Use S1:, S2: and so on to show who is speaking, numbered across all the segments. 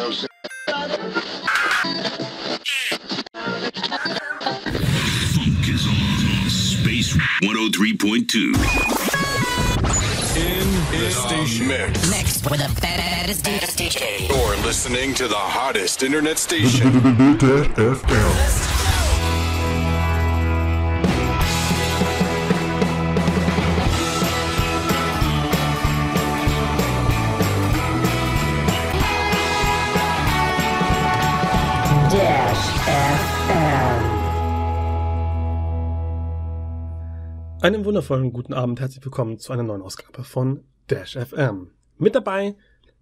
S1: Funk is on Space 103.2. In, the station mix. Mixed with the fattest DJ. You're listening to the hottest internet station. FM.
S2: Einen wundervollen guten Abend, herzlich willkommen zu einer neuen Ausgabe von Dash FM. Mit dabei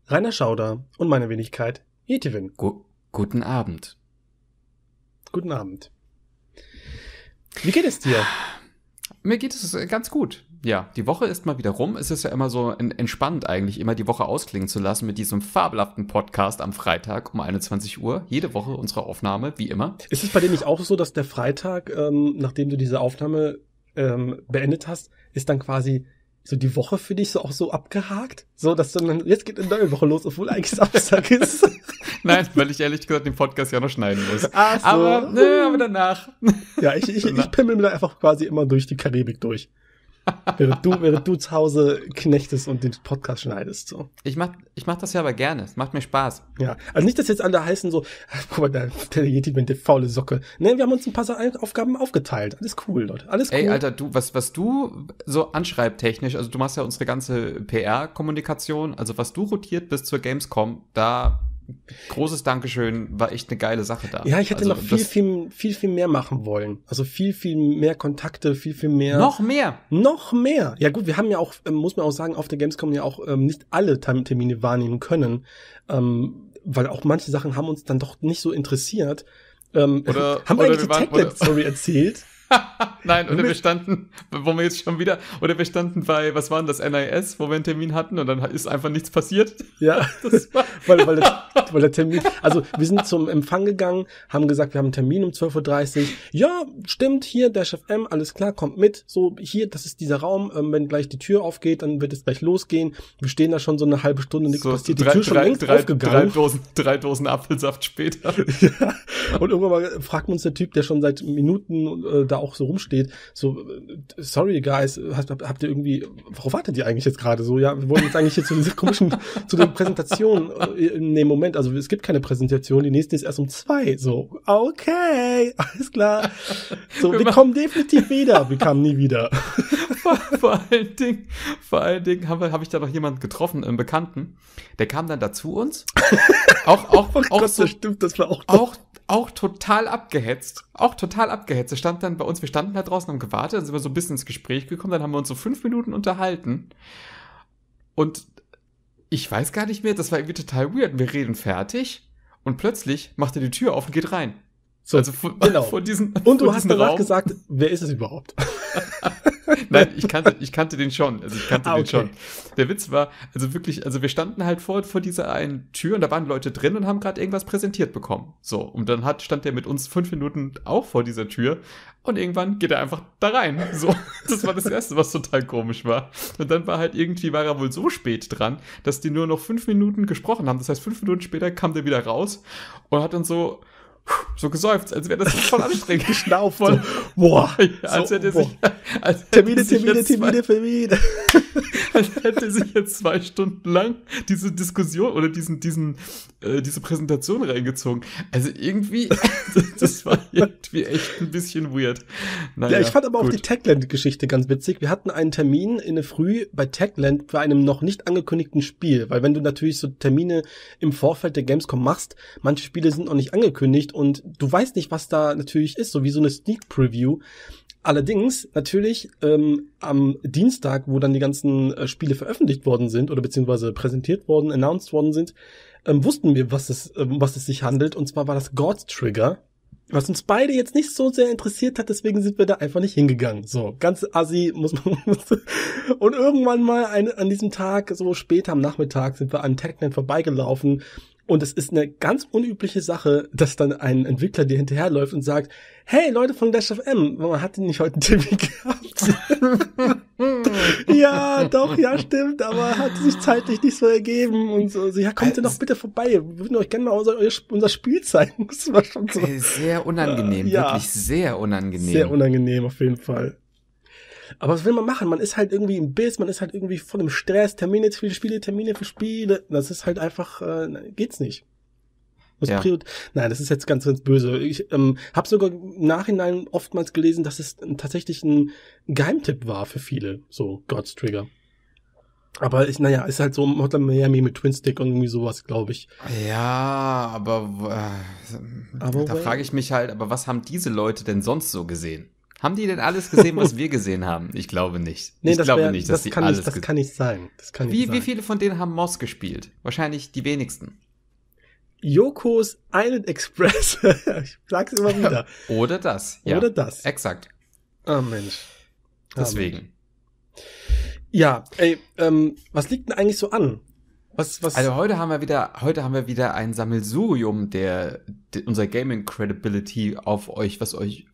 S2: Rainer Schauder und meine Wenigkeit
S1: Jetivin. Gu guten Abend. Guten Abend. Wie geht es dir? Mir geht es ganz gut. Ja, die Woche ist mal wieder rum. Es ist ja immer so entspannt eigentlich, immer die Woche ausklingen zu lassen mit diesem fabelhaften Podcast am Freitag um 21 Uhr. Jede Woche unsere Aufnahme, wie immer. Ist es bei
S2: dir nicht auch so, dass der Freitag, ähm, nachdem du diese Aufnahme ähm, beendet hast, ist dann quasi so die Woche für dich so auch so abgehakt, so dass dann jetzt geht eine neue Woche los, obwohl eigentlich Samstag ist.
S1: Nein, weil ich ehrlich gesagt den Podcast ja noch schneiden muss. Ach so. Aber, nö, ne, aber danach.
S2: Ja, ich, ich, ich pimmel mir da einfach quasi immer durch die Karibik durch während, du, während du zu Hause knechtest und den Podcast schneidest. So.
S1: Ich, mach, ich mach das ja aber gerne. Es macht mir Spaß. Ja,
S2: also nicht, dass jetzt alle heißen so, guck mal, der, der Yeti mit der faule Socke. Nee, wir haben uns ein paar Aufgaben aufgeteilt. Alles cool, Leute. Alles cool. Ey, Alter,
S1: du, was, was du so anschreibtechnisch, also du machst ja unsere ganze PR-Kommunikation, also was du rotiert bis zur Gamescom, da großes Dankeschön, war echt eine geile Sache da. Ja, ich hätte also, noch viel,
S2: viel, viel, viel mehr machen wollen. Also viel, viel mehr Kontakte, viel, viel mehr. Noch mehr? Noch mehr. Ja gut, wir haben ja auch, ähm, muss man auch sagen, auf der Gamescom ja auch ähm, nicht alle Termine wahrnehmen können, ähm, weil auch manche Sachen haben uns dann doch nicht so interessiert. Ähm, oder, haben wir oder eigentlich die Tech-Story
S1: erzählt? Nein, oder wir standen, wo wir jetzt schon wieder, oder wir standen bei, was war denn das, NIS, wo wir einen Termin hatten und dann ist einfach nichts passiert. Ja, das weil, weil, der,
S2: weil der Termin, also wir sind zum Empfang gegangen, haben gesagt, wir haben einen Termin um 12.30 Uhr. Ja, stimmt, hier, der Chef M, alles klar, kommt mit. So, hier, das ist dieser Raum, ähm, wenn gleich die Tür aufgeht, dann wird es gleich losgehen. Wir stehen da schon so eine halbe Stunde, nichts so, passiert. Die drei, Tür drei, schon längst drei, aufgegangen. Drei
S1: Dosen, drei Dosen Apfelsaft später. ja,
S2: und irgendwann fragt uns der Typ, der schon seit Minuten äh, da auch so rumsteht, so, äh, sorry guys, habt, habt ihr irgendwie, worauf wartet ihr eigentlich jetzt gerade so? Ja, wir wollen jetzt eigentlich hier zu dieser komischen, zu der Präsentation äh, in dem Moment, also es gibt keine Präsentation, die nächste ist erst um zwei, so, okay, alles klar. So, wir, wir kommen definitiv wieder, wir kamen nie wieder. vor, vor,
S1: allen Dingen, vor allen Dingen habe hab ich da noch jemanden getroffen, einen Bekannten. Der kam dann da zu uns. auch, auch, oh auch Gott, so, das stimmt, das war auch, auch, auch total abgehetzt. Auch total abgehetzt. Er stand dann bei uns, wir standen da draußen, und gewartet, dann sind wir so ein bisschen ins Gespräch gekommen, dann haben wir uns so fünf Minuten unterhalten. Und ich weiß gar nicht mehr, das war irgendwie total weird. Wir reden fertig und plötzlich macht er die Tür auf und geht rein. So, also von, genau. von diesen, Und du hast danach Raum. gesagt, wer ist es überhaupt? Nein, ich kannte, ich kannte den schon. Also ich kannte ah, den okay. schon. Der Witz war, also wirklich, also wir standen halt vor, vor dieser einen Tür und da waren Leute drin und haben gerade irgendwas präsentiert bekommen. So. Und dann hat, stand der mit uns fünf Minuten auch vor dieser Tür und irgendwann geht er einfach da rein. So. Das war das Erste, was total komisch war. Und dann war halt irgendwie, war er wohl so spät dran, dass die nur noch fünf Minuten gesprochen haben. Das heißt, fünf Minuten später kam der wieder raus und hat dann so, so gesäuft, als wäre das voll anstrengend. Geschnauft. Voll, boah. als so, hätte oh, boah. sich. Als Termine, hätte Termine, sich Termine, Termine, Termine. als hätte sich jetzt zwei Stunden lang diese Diskussion oder diesen, diesen, äh, diese Präsentation reingezogen. Also irgendwie, das war irgendwie echt ein bisschen weird. Naja, ja, ich fand aber gut. auch die
S2: Techland-Geschichte ganz witzig. Wir hatten einen Termin in der Früh bei Techland bei einem noch nicht angekündigten Spiel, weil wenn du natürlich so Termine im Vorfeld der Gamescom machst, manche Spiele sind noch nicht angekündigt und du weißt nicht, was da natürlich ist, so wie so eine Sneak Preview. Allerdings natürlich ähm, am Dienstag, wo dann die ganzen äh, Spiele veröffentlicht worden sind oder beziehungsweise präsentiert worden, announced worden sind, ähm, wussten wir, was es, ähm, was es sich handelt. Und zwar war das God Trigger, was uns beide jetzt nicht so sehr interessiert hat, deswegen sind wir da einfach nicht hingegangen. So, ganz assi muss man. und irgendwann mal ein, an diesem Tag, so spät am Nachmittag, sind wir an TechNet vorbeigelaufen und es ist eine ganz unübliche Sache, dass dann ein Entwickler dir hinterherläuft und sagt, hey Leute von Dash FM, man hat den nicht heute einen Termin gehabt. ja, doch, ja, stimmt, aber hat sich zeitlich nicht so ergeben und so. Also, ja, kommt denn äh, doch bitte vorbei. Wir würden euch gerne mal unser, unser Spiel zeigen. Das war schon so.
S1: Sehr unangenehm, äh, ja, wirklich sehr unangenehm. Sehr unangenehm,
S2: auf jeden Fall. Aber was will man machen? Man ist halt irgendwie im Biss, man ist halt irgendwie von dem Stress, Termine für Spiele, Termine für Spiele. Das ist halt einfach, äh, geht's nicht. Muss ja. Nein, das ist jetzt ganz, ganz böse. Ich ähm, habe sogar im Nachhinein oftmals gelesen, dass es tatsächlich ein Geheimtipp war für viele, so God's Trigger. Aber ich, naja, ist halt so Hotel Miami mit Twin Stick und irgendwie sowas, glaube ich.
S1: Ja, aber, äh, aber da frage ich mich halt, aber was haben diese Leute denn sonst so gesehen? Haben die denn alles gesehen, was wir gesehen haben? Ich glaube nicht. Nee, ich glaube wär, nicht, dass das die kann alles nicht, Das kann nicht sein. Das kann wie, sein. wie viele von denen haben Moss gespielt? Wahrscheinlich die wenigsten. Yokos Island Express. ich sag's immer wieder. Oder das. Ja. Oder das. Exakt. oh, Mensch. Deswegen. Oh, Ja, ey, ähm, was liegt denn eigentlich so an? Was, was? Also heute haben wir wieder, heute haben wir wieder ein Sammelsurium der, der unser Gaming Credibility auf euch, was euch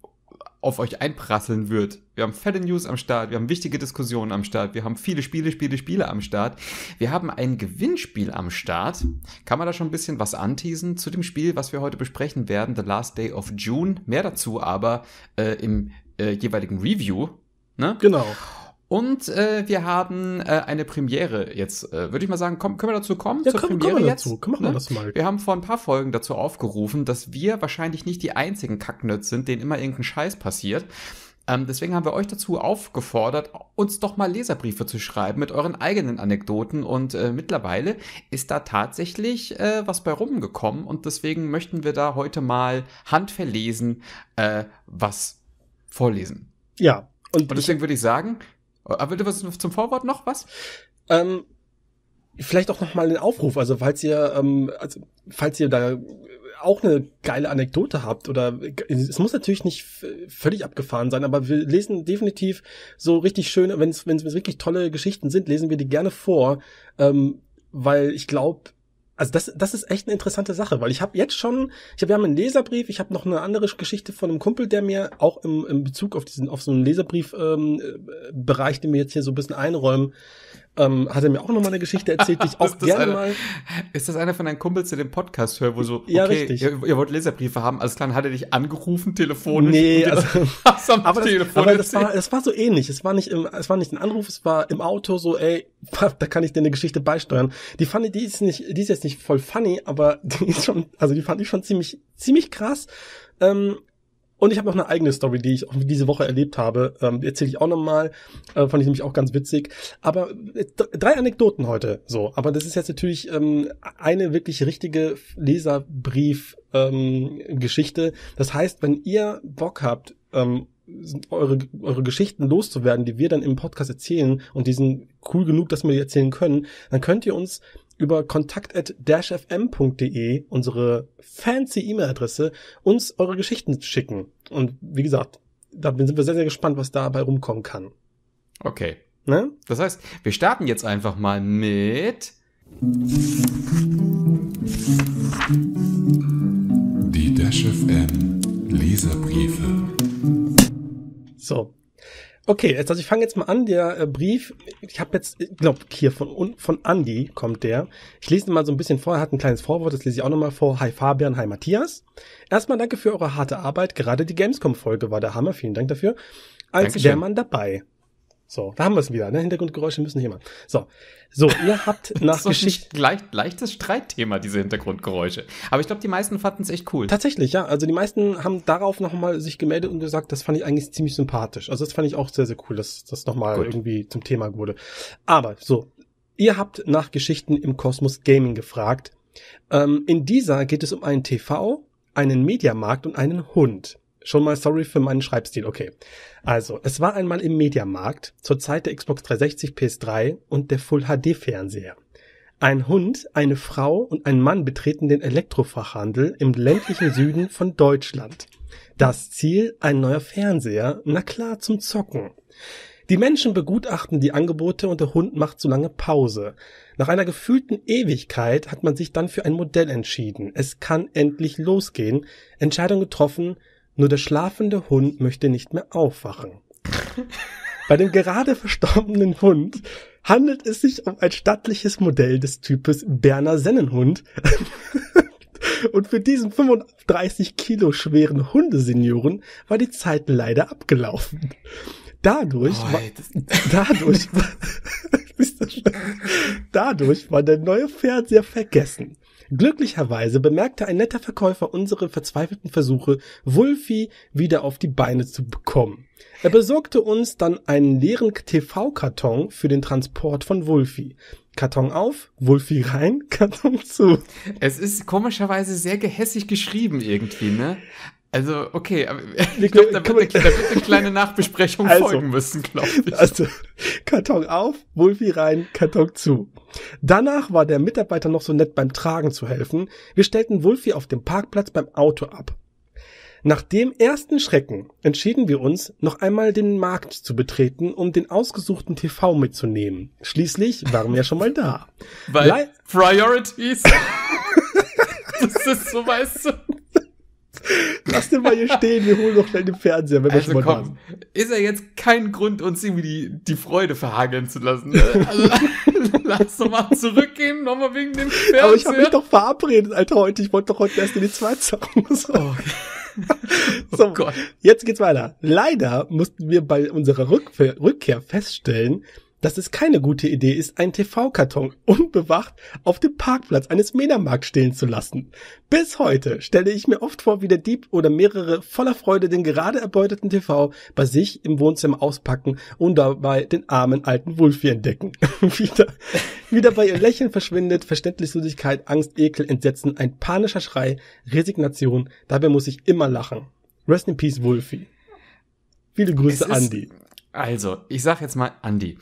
S1: auf euch einprasseln wird. Wir haben fette News am Start, wir haben wichtige Diskussionen am Start, wir haben viele Spiele, Spiele, Spiele am Start. Wir haben ein Gewinnspiel am Start. Kann man da schon ein bisschen was anteasen zu dem Spiel, was wir heute besprechen werden, The Last Day of June? Mehr dazu aber äh, im äh, jeweiligen Review. Ne? Genau. Und äh, wir haben äh, eine Premiere jetzt, äh, würde ich mal sagen, komm, können wir dazu kommen? Ja, zur komm, Premiere komm dazu. Jetzt, Machen wir ne? das mal. Wir haben vor ein paar Folgen dazu aufgerufen, dass wir wahrscheinlich nicht die einzigen Kacknöts sind, denen immer irgendein Scheiß passiert. Ähm, deswegen haben wir euch dazu aufgefordert, uns doch mal Leserbriefe zu schreiben mit euren eigenen Anekdoten. Und äh, mittlerweile ist da tatsächlich äh, was bei rumgekommen. Und deswegen möchten wir da heute mal handverlesen äh, was vorlesen. Ja. Und, und deswegen ich, würde ich sagen, aber ah, was zum Vorwort noch was?
S2: Ähm, vielleicht auch nochmal mal den Aufruf, also falls ihr, ähm, also falls ihr da auch eine geile Anekdote habt oder es muss natürlich nicht völlig abgefahren sein, aber wir lesen definitiv so richtig schöne, wenn es wenn es wirklich tolle Geschichten sind, lesen wir die gerne vor, ähm, weil ich glaube, also das, das ist echt eine interessante Sache, weil ich habe jetzt schon, ich habe wir haben einen Leserbrief, ich habe noch eine andere Geschichte von einem Kumpel, der mir auch im, im Bezug auf diesen, auf so einen Leserbrief ähm, äh, Bereich, den wir jetzt hier so ein bisschen einräumen, ähm, hat er mir auch nochmal eine Geschichte erzählt, die ich auch gerne eine, mal.
S1: Ist das einer von deinen Kumpels, der den Podcast hört, wo so, okay, ja, richtig. Ihr, ihr, wollt Leserbriefe haben, alles klar, hat er dich angerufen, telefonisch? Nee, also, was am aber, Telefon das, aber das war,
S2: das war so ähnlich. Es war nicht im, es war nicht ein Anruf, es war im Auto so, ey, da kann ich dir eine Geschichte beisteuern. Die fand ich, die ist nicht, die ist jetzt nicht voll funny, aber die ist schon, also die fand ich schon ziemlich, ziemlich krass. Ähm, und ich habe noch eine eigene Story, die ich auch diese Woche erlebt habe. Ähm, Erzähle ich auch nochmal. Äh, fand ich nämlich auch ganz witzig. Aber äh, drei Anekdoten heute so. Aber das ist jetzt natürlich ähm, eine wirklich richtige Leserbrief-Geschichte. Ähm, das heißt, wenn ihr Bock habt, ähm, eure, eure Geschichten loszuwerden, die wir dann im Podcast erzählen und die sind cool genug, dass wir die erzählen können, dann könnt ihr uns über kontakt@-fm.de unsere fancy E-Mail-Adresse uns eure Geschichten schicken. Und wie gesagt, da sind wir sehr sehr gespannt, was dabei rumkommen kann.
S1: Okay. Ne? Das heißt, wir starten jetzt einfach mal mit die Dash FM Leserbriefe.
S2: So, Okay, also ich fange jetzt mal an. Der äh, Brief, ich habe jetzt, ich äh, glaube, hier von, von Andy kommt der. Ich lese ihn mal so ein bisschen vor. Er hat ein kleines Vorwort, das lese ich auch nochmal vor. Hi Fabian, hi Matthias. Erstmal danke für eure harte Arbeit. Gerade die Gamescom-Folge war der Hammer. Vielen Dank dafür.
S1: Als wäre man
S2: dabei. So, da haben wir es wieder. Ne? Hintergrundgeräusche müssen hier mal. So, so ihr habt nach das Geschichte.
S1: Leicht, leichtes Streitthema, diese Hintergrundgeräusche. Aber ich glaube, die meisten fanden es echt cool.
S2: Tatsächlich, ja. Also die meisten haben darauf nochmal sich gemeldet und gesagt, das fand ich eigentlich ziemlich sympathisch. Also das fand ich auch sehr, sehr cool, dass das nochmal irgendwie zum Thema wurde. Aber so, ihr habt nach Geschichten im Kosmos Gaming gefragt. Ähm, in dieser geht es um einen TV, einen Mediamarkt und einen Hund. Schon mal sorry für meinen Schreibstil, okay. Also, es war einmal im Mediamarkt, zur Zeit der Xbox 360, PS3 und der Full HD Fernseher. Ein Hund, eine Frau und ein Mann betreten den Elektrofachhandel im ländlichen Süden von Deutschland. Das Ziel, ein neuer Fernseher, na klar, zum Zocken. Die Menschen begutachten die Angebote und der Hund macht zu lange Pause. Nach einer gefühlten Ewigkeit hat man sich dann für ein Modell entschieden. Es kann endlich losgehen. Entscheidung getroffen, nur der schlafende Hund möchte nicht mehr aufwachen. Bei dem gerade verstorbenen Hund handelt es sich um ein stattliches Modell des Types Berner Sennenhund. Und für diesen 35 Kilo schweren Hundesenioren war die Zeit leider abgelaufen. Dadurch, oh, war, dadurch, dadurch war der neue Fernseher vergessen. Glücklicherweise bemerkte ein netter Verkäufer unsere verzweifelten Versuche, Wulfi wieder auf die Beine zu bekommen. Er besorgte uns dann einen leeren TV-Karton für den Transport von Wulfi. Karton auf, Wulfi rein, Karton zu.
S1: Es ist komischerweise sehr gehässig geschrieben irgendwie, ne? Also, okay, aber ich glaube, da, da, wird eine kleine Nachbesprechung also, folgen müssen, glaube ich. Also,
S2: Karton auf, Wolfi rein, Karton zu. Danach war der Mitarbeiter noch so nett beim Tragen zu helfen. Wir stellten Wolfi auf dem Parkplatz beim Auto ab. Nach dem ersten Schrecken entschieden wir uns, noch einmal den Markt zu betreten, um den ausgesuchten TV mitzunehmen. Schließlich waren wir ja schon mal da.
S1: Weil Le Priorities. das ist so, weißt du.
S2: Lass den mal hier stehen, wir holen noch schnell den Fernseher, wenn wir also, schon mal komm,
S1: Ist ja jetzt kein Grund, uns irgendwie die, die Freude verhageln zu lassen. Ne? Also, lass doch mal zurückgehen, nochmal wegen dem Fernseher. Aber ich habe mich doch
S2: verabredet, Alter, heute. Ich wollte doch heute erst in die zweite oh. so, oh Gott. jetzt geht's weiter. Leider mussten wir bei unserer Rückkehr feststellen, dass es keine gute Idee ist, einen TV-Karton unbewacht auf dem Parkplatz eines Mediamarkt stehen zu lassen. Bis heute stelle ich mir oft vor, wie der Dieb oder mehrere voller Freude den gerade erbeuteten TV bei sich im Wohnzimmer auspacken und dabei den armen alten Wulfi entdecken. wieder, wieder bei ihr Lächeln verschwindet Verständnislosigkeit, Angst, Ekel, Entsetzen, ein panischer Schrei, Resignation. Dabei muss ich immer lachen. Rest in Peace, Wulfi. Viele Grüße, Andy.
S1: Also, ich sag jetzt mal Andy,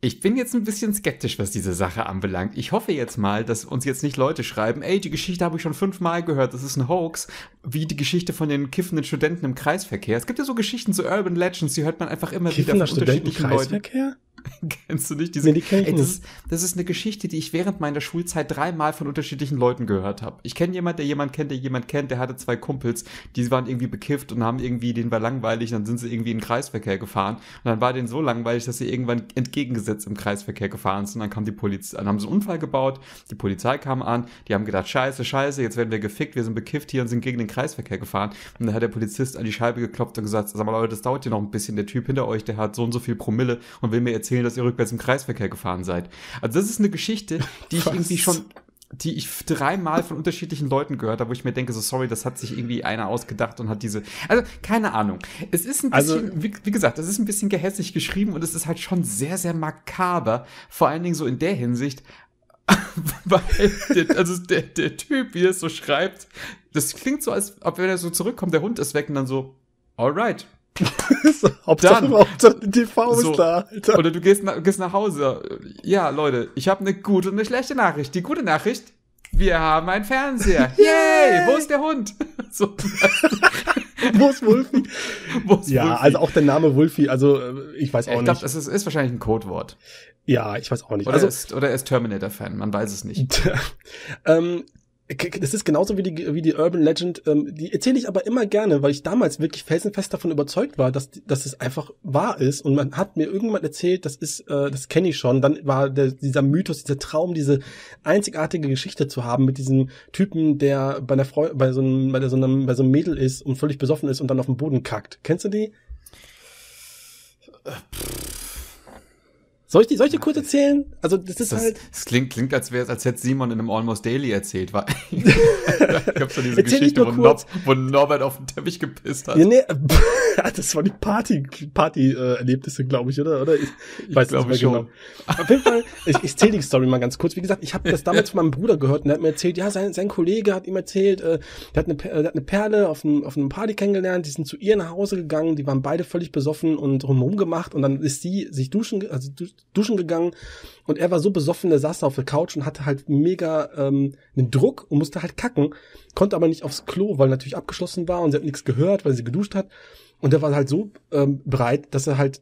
S1: ich bin jetzt ein bisschen skeptisch, was diese Sache anbelangt. Ich hoffe jetzt mal, dass uns jetzt nicht Leute schreiben, ey, die Geschichte habe ich schon fünfmal gehört, das ist ein Hoax, wie die Geschichte von den kiffenden Studenten im Kreisverkehr. Es gibt ja so Geschichten zu Urban Legends, die hört man einfach immer Kiffender wieder von unterschiedlichen Leuten. Kreisverkehr? Kennst du nicht diese? Nee, die das, Ist, das ist eine Geschichte, die ich während meiner Schulzeit dreimal von unterschiedlichen Leuten gehört habe. Ich kenne jemand, der jemand kennt, der jemand kennt, der hatte zwei Kumpels, die waren irgendwie bekifft und haben irgendwie, denen war langweilig, dann sind sie irgendwie in den Kreisverkehr gefahren und dann war denen so langweilig, dass sie irgendwann entgegengesetzt im Kreisverkehr gefahren sind und dann kam die Polizei, dann haben sie einen Unfall gebaut, die Polizei kam an, die haben gedacht, scheiße, scheiße, jetzt werden wir gefickt, wir sind bekifft hier und sind gegen den Kreisverkehr gefahren und dann hat der Polizist an die Scheibe geklopft und gesagt, sag mal Leute, das dauert hier noch ein bisschen, der Typ hinter euch, der hat so und so viel Promille und will mir erzählen, erzählen, dass ihr rückwärts im Kreisverkehr gefahren seid. Also das ist eine Geschichte, die ich Was? irgendwie schon die ich dreimal von unterschiedlichen Leuten gehört habe, wo ich mir denke, so sorry, das hat sich irgendwie einer ausgedacht und hat diese. Also, keine Ahnung. Es ist ein also bisschen, also, wie, wie, gesagt, das ist ein bisschen gehässig geschrieben und es ist halt schon sehr, sehr makaber. Vor allen Dingen so in der Hinsicht, weil der, also der, der Typ, wie er es so schreibt, das klingt so, als ob wenn er so zurückkommt, der Hund ist weg und dann so, alright, Hauptsache, dann, die TV so, ist da, Alter. Oder du gehst, na, gehst nach Hause. Ja, Leute, ich habe eine gute und eine schlechte Nachricht. Die gute Nachricht, wir haben einen Fernseher. Yay! Wo ist der Hund? So, Wo ist Wolfi? ja, also auch der Name Wolfi, also äh, ich weiß auch ich glaub, nicht. Ich glaube, es ist, wahrscheinlich ein Codewort. Ja, ich weiß auch nicht. Oder also, ist, oder er ist Terminator-Fan, man weiß es nicht. ähm, das ist genauso wie
S2: die, wie die Urban Legend. Ähm, die erzähle ich aber immer gerne, weil ich damals wirklich felsenfest davon überzeugt war, dass, dass es einfach wahr ist. Und man hat mir irgendwann erzählt, das ist, äh, das kenne ich schon. Dann war der, dieser Mythos, dieser Traum, diese einzigartige Geschichte zu haben mit diesem Typen, der bei einer Freu bei so einem, bei so einem, bei so einem Mädel ist und völlig besoffen ist und dann auf dem Boden kackt. Kennst du die? Äh, pff soll ich die, soll ich die kurz erzählen? Also, das ist das, halt.
S1: Das klingt, klingt, als wäre es, als hätte Simon in einem Almost Daily erzählt, weil. ich hab so diese Erzähl Geschichte, wo, Nob, wo, Norbert auf den Teppich gepisst hat. Ja, nee,
S2: das war die Party, Party-Erlebnisse, äh, glaube ich, oder? Oder? Ich, ich weiß nicht mehr schon. genau. Auf jeden Fall, ich, ich zähle die Story mal ganz kurz. Wie gesagt, ich habe das damals von meinem Bruder gehört und er hat mir erzählt, ja, sein, sein Kollege hat ihm erzählt, äh, der, hat eine, der hat eine Perle auf einem, auf einem Party kennengelernt, die sind zu ihr nach Hause gegangen, die waren beide völlig besoffen und rumgemacht und dann ist sie sich duschen, also duschen duschen gegangen und er war so besoffen, der saß da auf der Couch und hatte halt mega ähm, einen Druck und musste halt kacken, konnte aber nicht aufs Klo, weil natürlich abgeschlossen war und sie hat nichts gehört, weil sie geduscht hat. Und er war halt so ähm, breit, dass er halt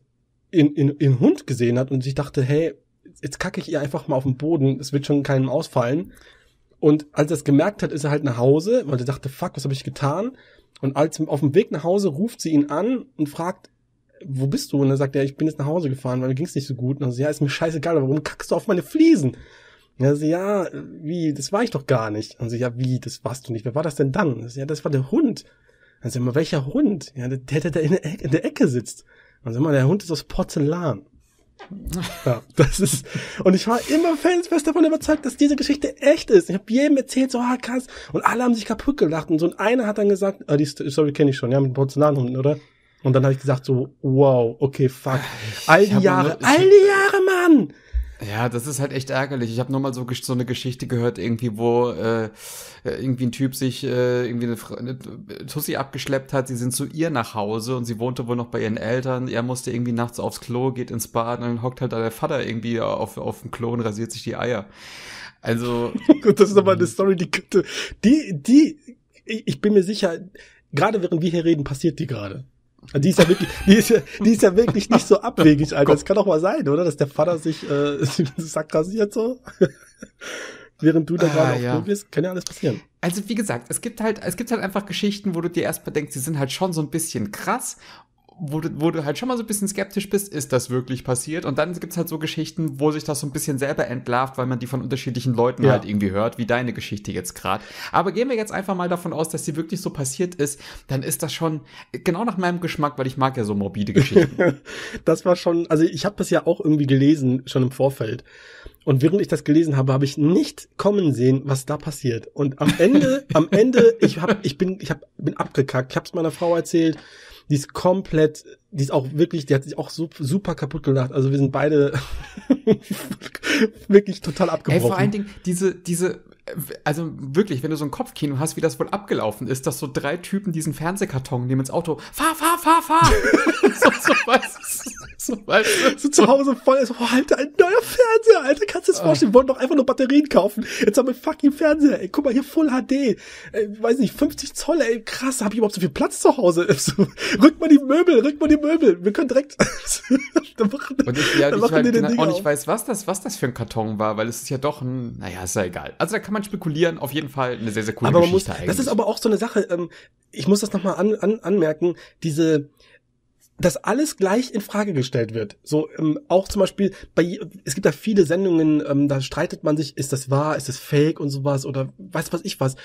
S2: in, in, in Hund gesehen hat und sich dachte, hey, jetzt kacke ich ihr einfach mal auf den Boden, es wird schon keinem ausfallen. Und als er es gemerkt hat, ist er halt nach Hause, weil er dachte, fuck, was habe ich getan? Und als auf dem Weg nach Hause ruft sie ihn an und fragt, wo bist du? Und dann sagt er, ich bin jetzt nach Hause gefahren, weil mir ging's nicht so gut. Und dann so, ja, ist mir scheißegal, aber warum kackst du auf meine Fliesen? Ja, so, ja, wie, das war ich doch gar nicht. Und so, ja, wie, das warst du nicht. Wer war das denn dann? Und so, ja, das war der Hund. Dann so, mal, welcher Hund? Ja, der, der, der in der Ecke, in der Ecke sitzt. Und so, mal, der Hund ist aus Porzellan. Ja, das ist, und ich war immer felsenfest davon überzeugt, dass diese Geschichte echt ist. Ich habe jedem erzählt, so, ah, krass. Und alle haben sich kaputt gelacht. Und so, und einer hat dann gesagt, ah, die Story kenne ich schon, ja, mit Porzellanhunden, oder? Und dann habe ich gesagt so, wow, okay, fuck.
S1: All die Jahre, nur, all
S2: die Jahre, Mann!
S1: Ja, das ist halt echt ärgerlich. Ich habe mal so, so eine Geschichte gehört, irgendwie, wo äh, äh, irgendwie ein Typ sich äh, irgendwie eine, eine äh, Tussi abgeschleppt hat. Sie sind zu ihr nach Hause und sie wohnte wohl noch bei ihren Eltern. Er musste irgendwie nachts aufs Klo, geht ins Bad und dann hockt halt da der Vater irgendwie auf, auf dem Klo und rasiert sich die Eier. Also. Gut, das ist aber eine Story, die könnte. Die, die,
S2: ich bin mir sicher, gerade während wir hier reden, passiert die gerade. Die ist ja wirklich, die ist ja, die ist ja wirklich nicht so abwegig, Alter. Das kann doch mal sein, oder? Dass der Vater sich äh, Sack rasiert so. Während du da ah, gerade ja. auf Klo
S1: bist, kann ja alles passieren. Also wie gesagt, es gibt halt, es gibt halt einfach Geschichten, wo du dir erstmal denkst, die sind halt schon so ein bisschen krass wo du, wo du halt schon mal so ein bisschen skeptisch bist, ist das wirklich passiert? Und dann gibt's halt so Geschichten, wo sich das so ein bisschen selber entlarvt, weil man die von unterschiedlichen Leuten ja. halt irgendwie hört, wie deine Geschichte jetzt gerade. Aber gehen wir jetzt einfach mal davon aus, dass sie wirklich so passiert ist, dann ist das schon genau nach meinem Geschmack, weil ich mag ja so morbide
S2: Geschichten. das war schon, also ich habe das ja auch irgendwie gelesen, schon im Vorfeld. Und während ich das gelesen habe, habe ich nicht kommen sehen, was da passiert. Und am Ende, am Ende, ich hab, ich bin, ich hab, bin abgekackt. Ich habe es meiner Frau erzählt die ist komplett die ist auch wirklich, die hat sich auch super kaputt gemacht. Also wir sind beide
S1: wirklich total abgebrochen. Ey, vor allen Dingen diese, diese, also wirklich, wenn du so ein Kopfkino hast, wie das wohl abgelaufen ist, dass so drei Typen diesen Fernsehkarton nehmen ins Auto, fahr, fahr, fahr, fahr. so, so, weißt, so, weißt, so zu Hause voll ist, oh, Alter, ein neuer Fernseher, Alter,
S2: kannst du das ah. vorstellen? Wir wollten doch einfach nur Batterien kaufen. Jetzt haben wir fucking Fernseher, ey, guck mal hier Full HD, ey, weiß nicht, 50 Zoll, ey, krass, hab ich überhaupt so viel Platz zu Hause? rück mal die Möbel, rück mal die die Möbel. Wir können direkt.
S1: dann machen, und ich, ja, ich machen genau, und ich weiß, was das, was das für ein Karton war, weil es ist ja doch ein. Naja, ist ja egal. Also da kann man spekulieren. Auf jeden Fall eine sehr, sehr coole aber man Geschichte muss, eigentlich. Das ist aber
S2: auch so eine Sache. Ähm, ich muss das nochmal an, an, anmerken. Diese dass alles gleich in Frage gestellt wird. So ähm, auch zum Beispiel bei es gibt da viele Sendungen, ähm, da streitet man sich, ist das wahr, ist das Fake und sowas oder weiß was ich was.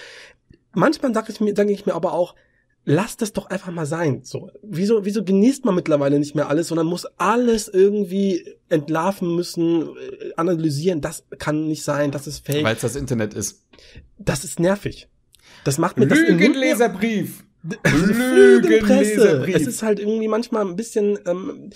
S2: Manchmal sage ich mir, denke ich mir aber auch, lasst es doch einfach mal sein. So, wieso, wieso genießt man mittlerweile nicht mehr alles, sondern muss alles irgendwie entlarven müssen, äh, analysieren? Das kann nicht sein, das ist fake. Weil es das
S1: Internet ist.
S2: Das ist nervig. Das macht mir Lügenleserbrief. das Lügenleserbrief. Lügenleserbrief. Es ist halt irgendwie manchmal ein bisschen ähm,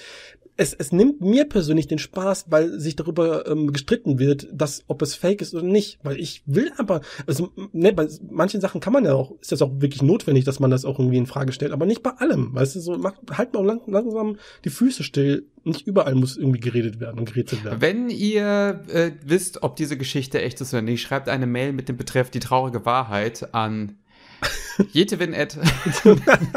S2: es, es nimmt mir persönlich den Spaß, weil sich darüber ähm, gestritten wird, dass ob es fake ist oder nicht. Weil ich will aber, also ne, bei manchen Sachen kann man ja auch, ist das auch wirklich notwendig, dass man das auch irgendwie in Frage stellt, aber nicht bei allem. Weißt du, so macht halt mal lang, langsam die Füße still. Nicht überall muss irgendwie geredet werden und gerätselt werden.
S1: Wenn ihr äh, wisst, ob diese Geschichte echt ist oder nicht, schreibt eine Mail mit dem Betreff die traurige Wahrheit an Jetevin Jetewin.at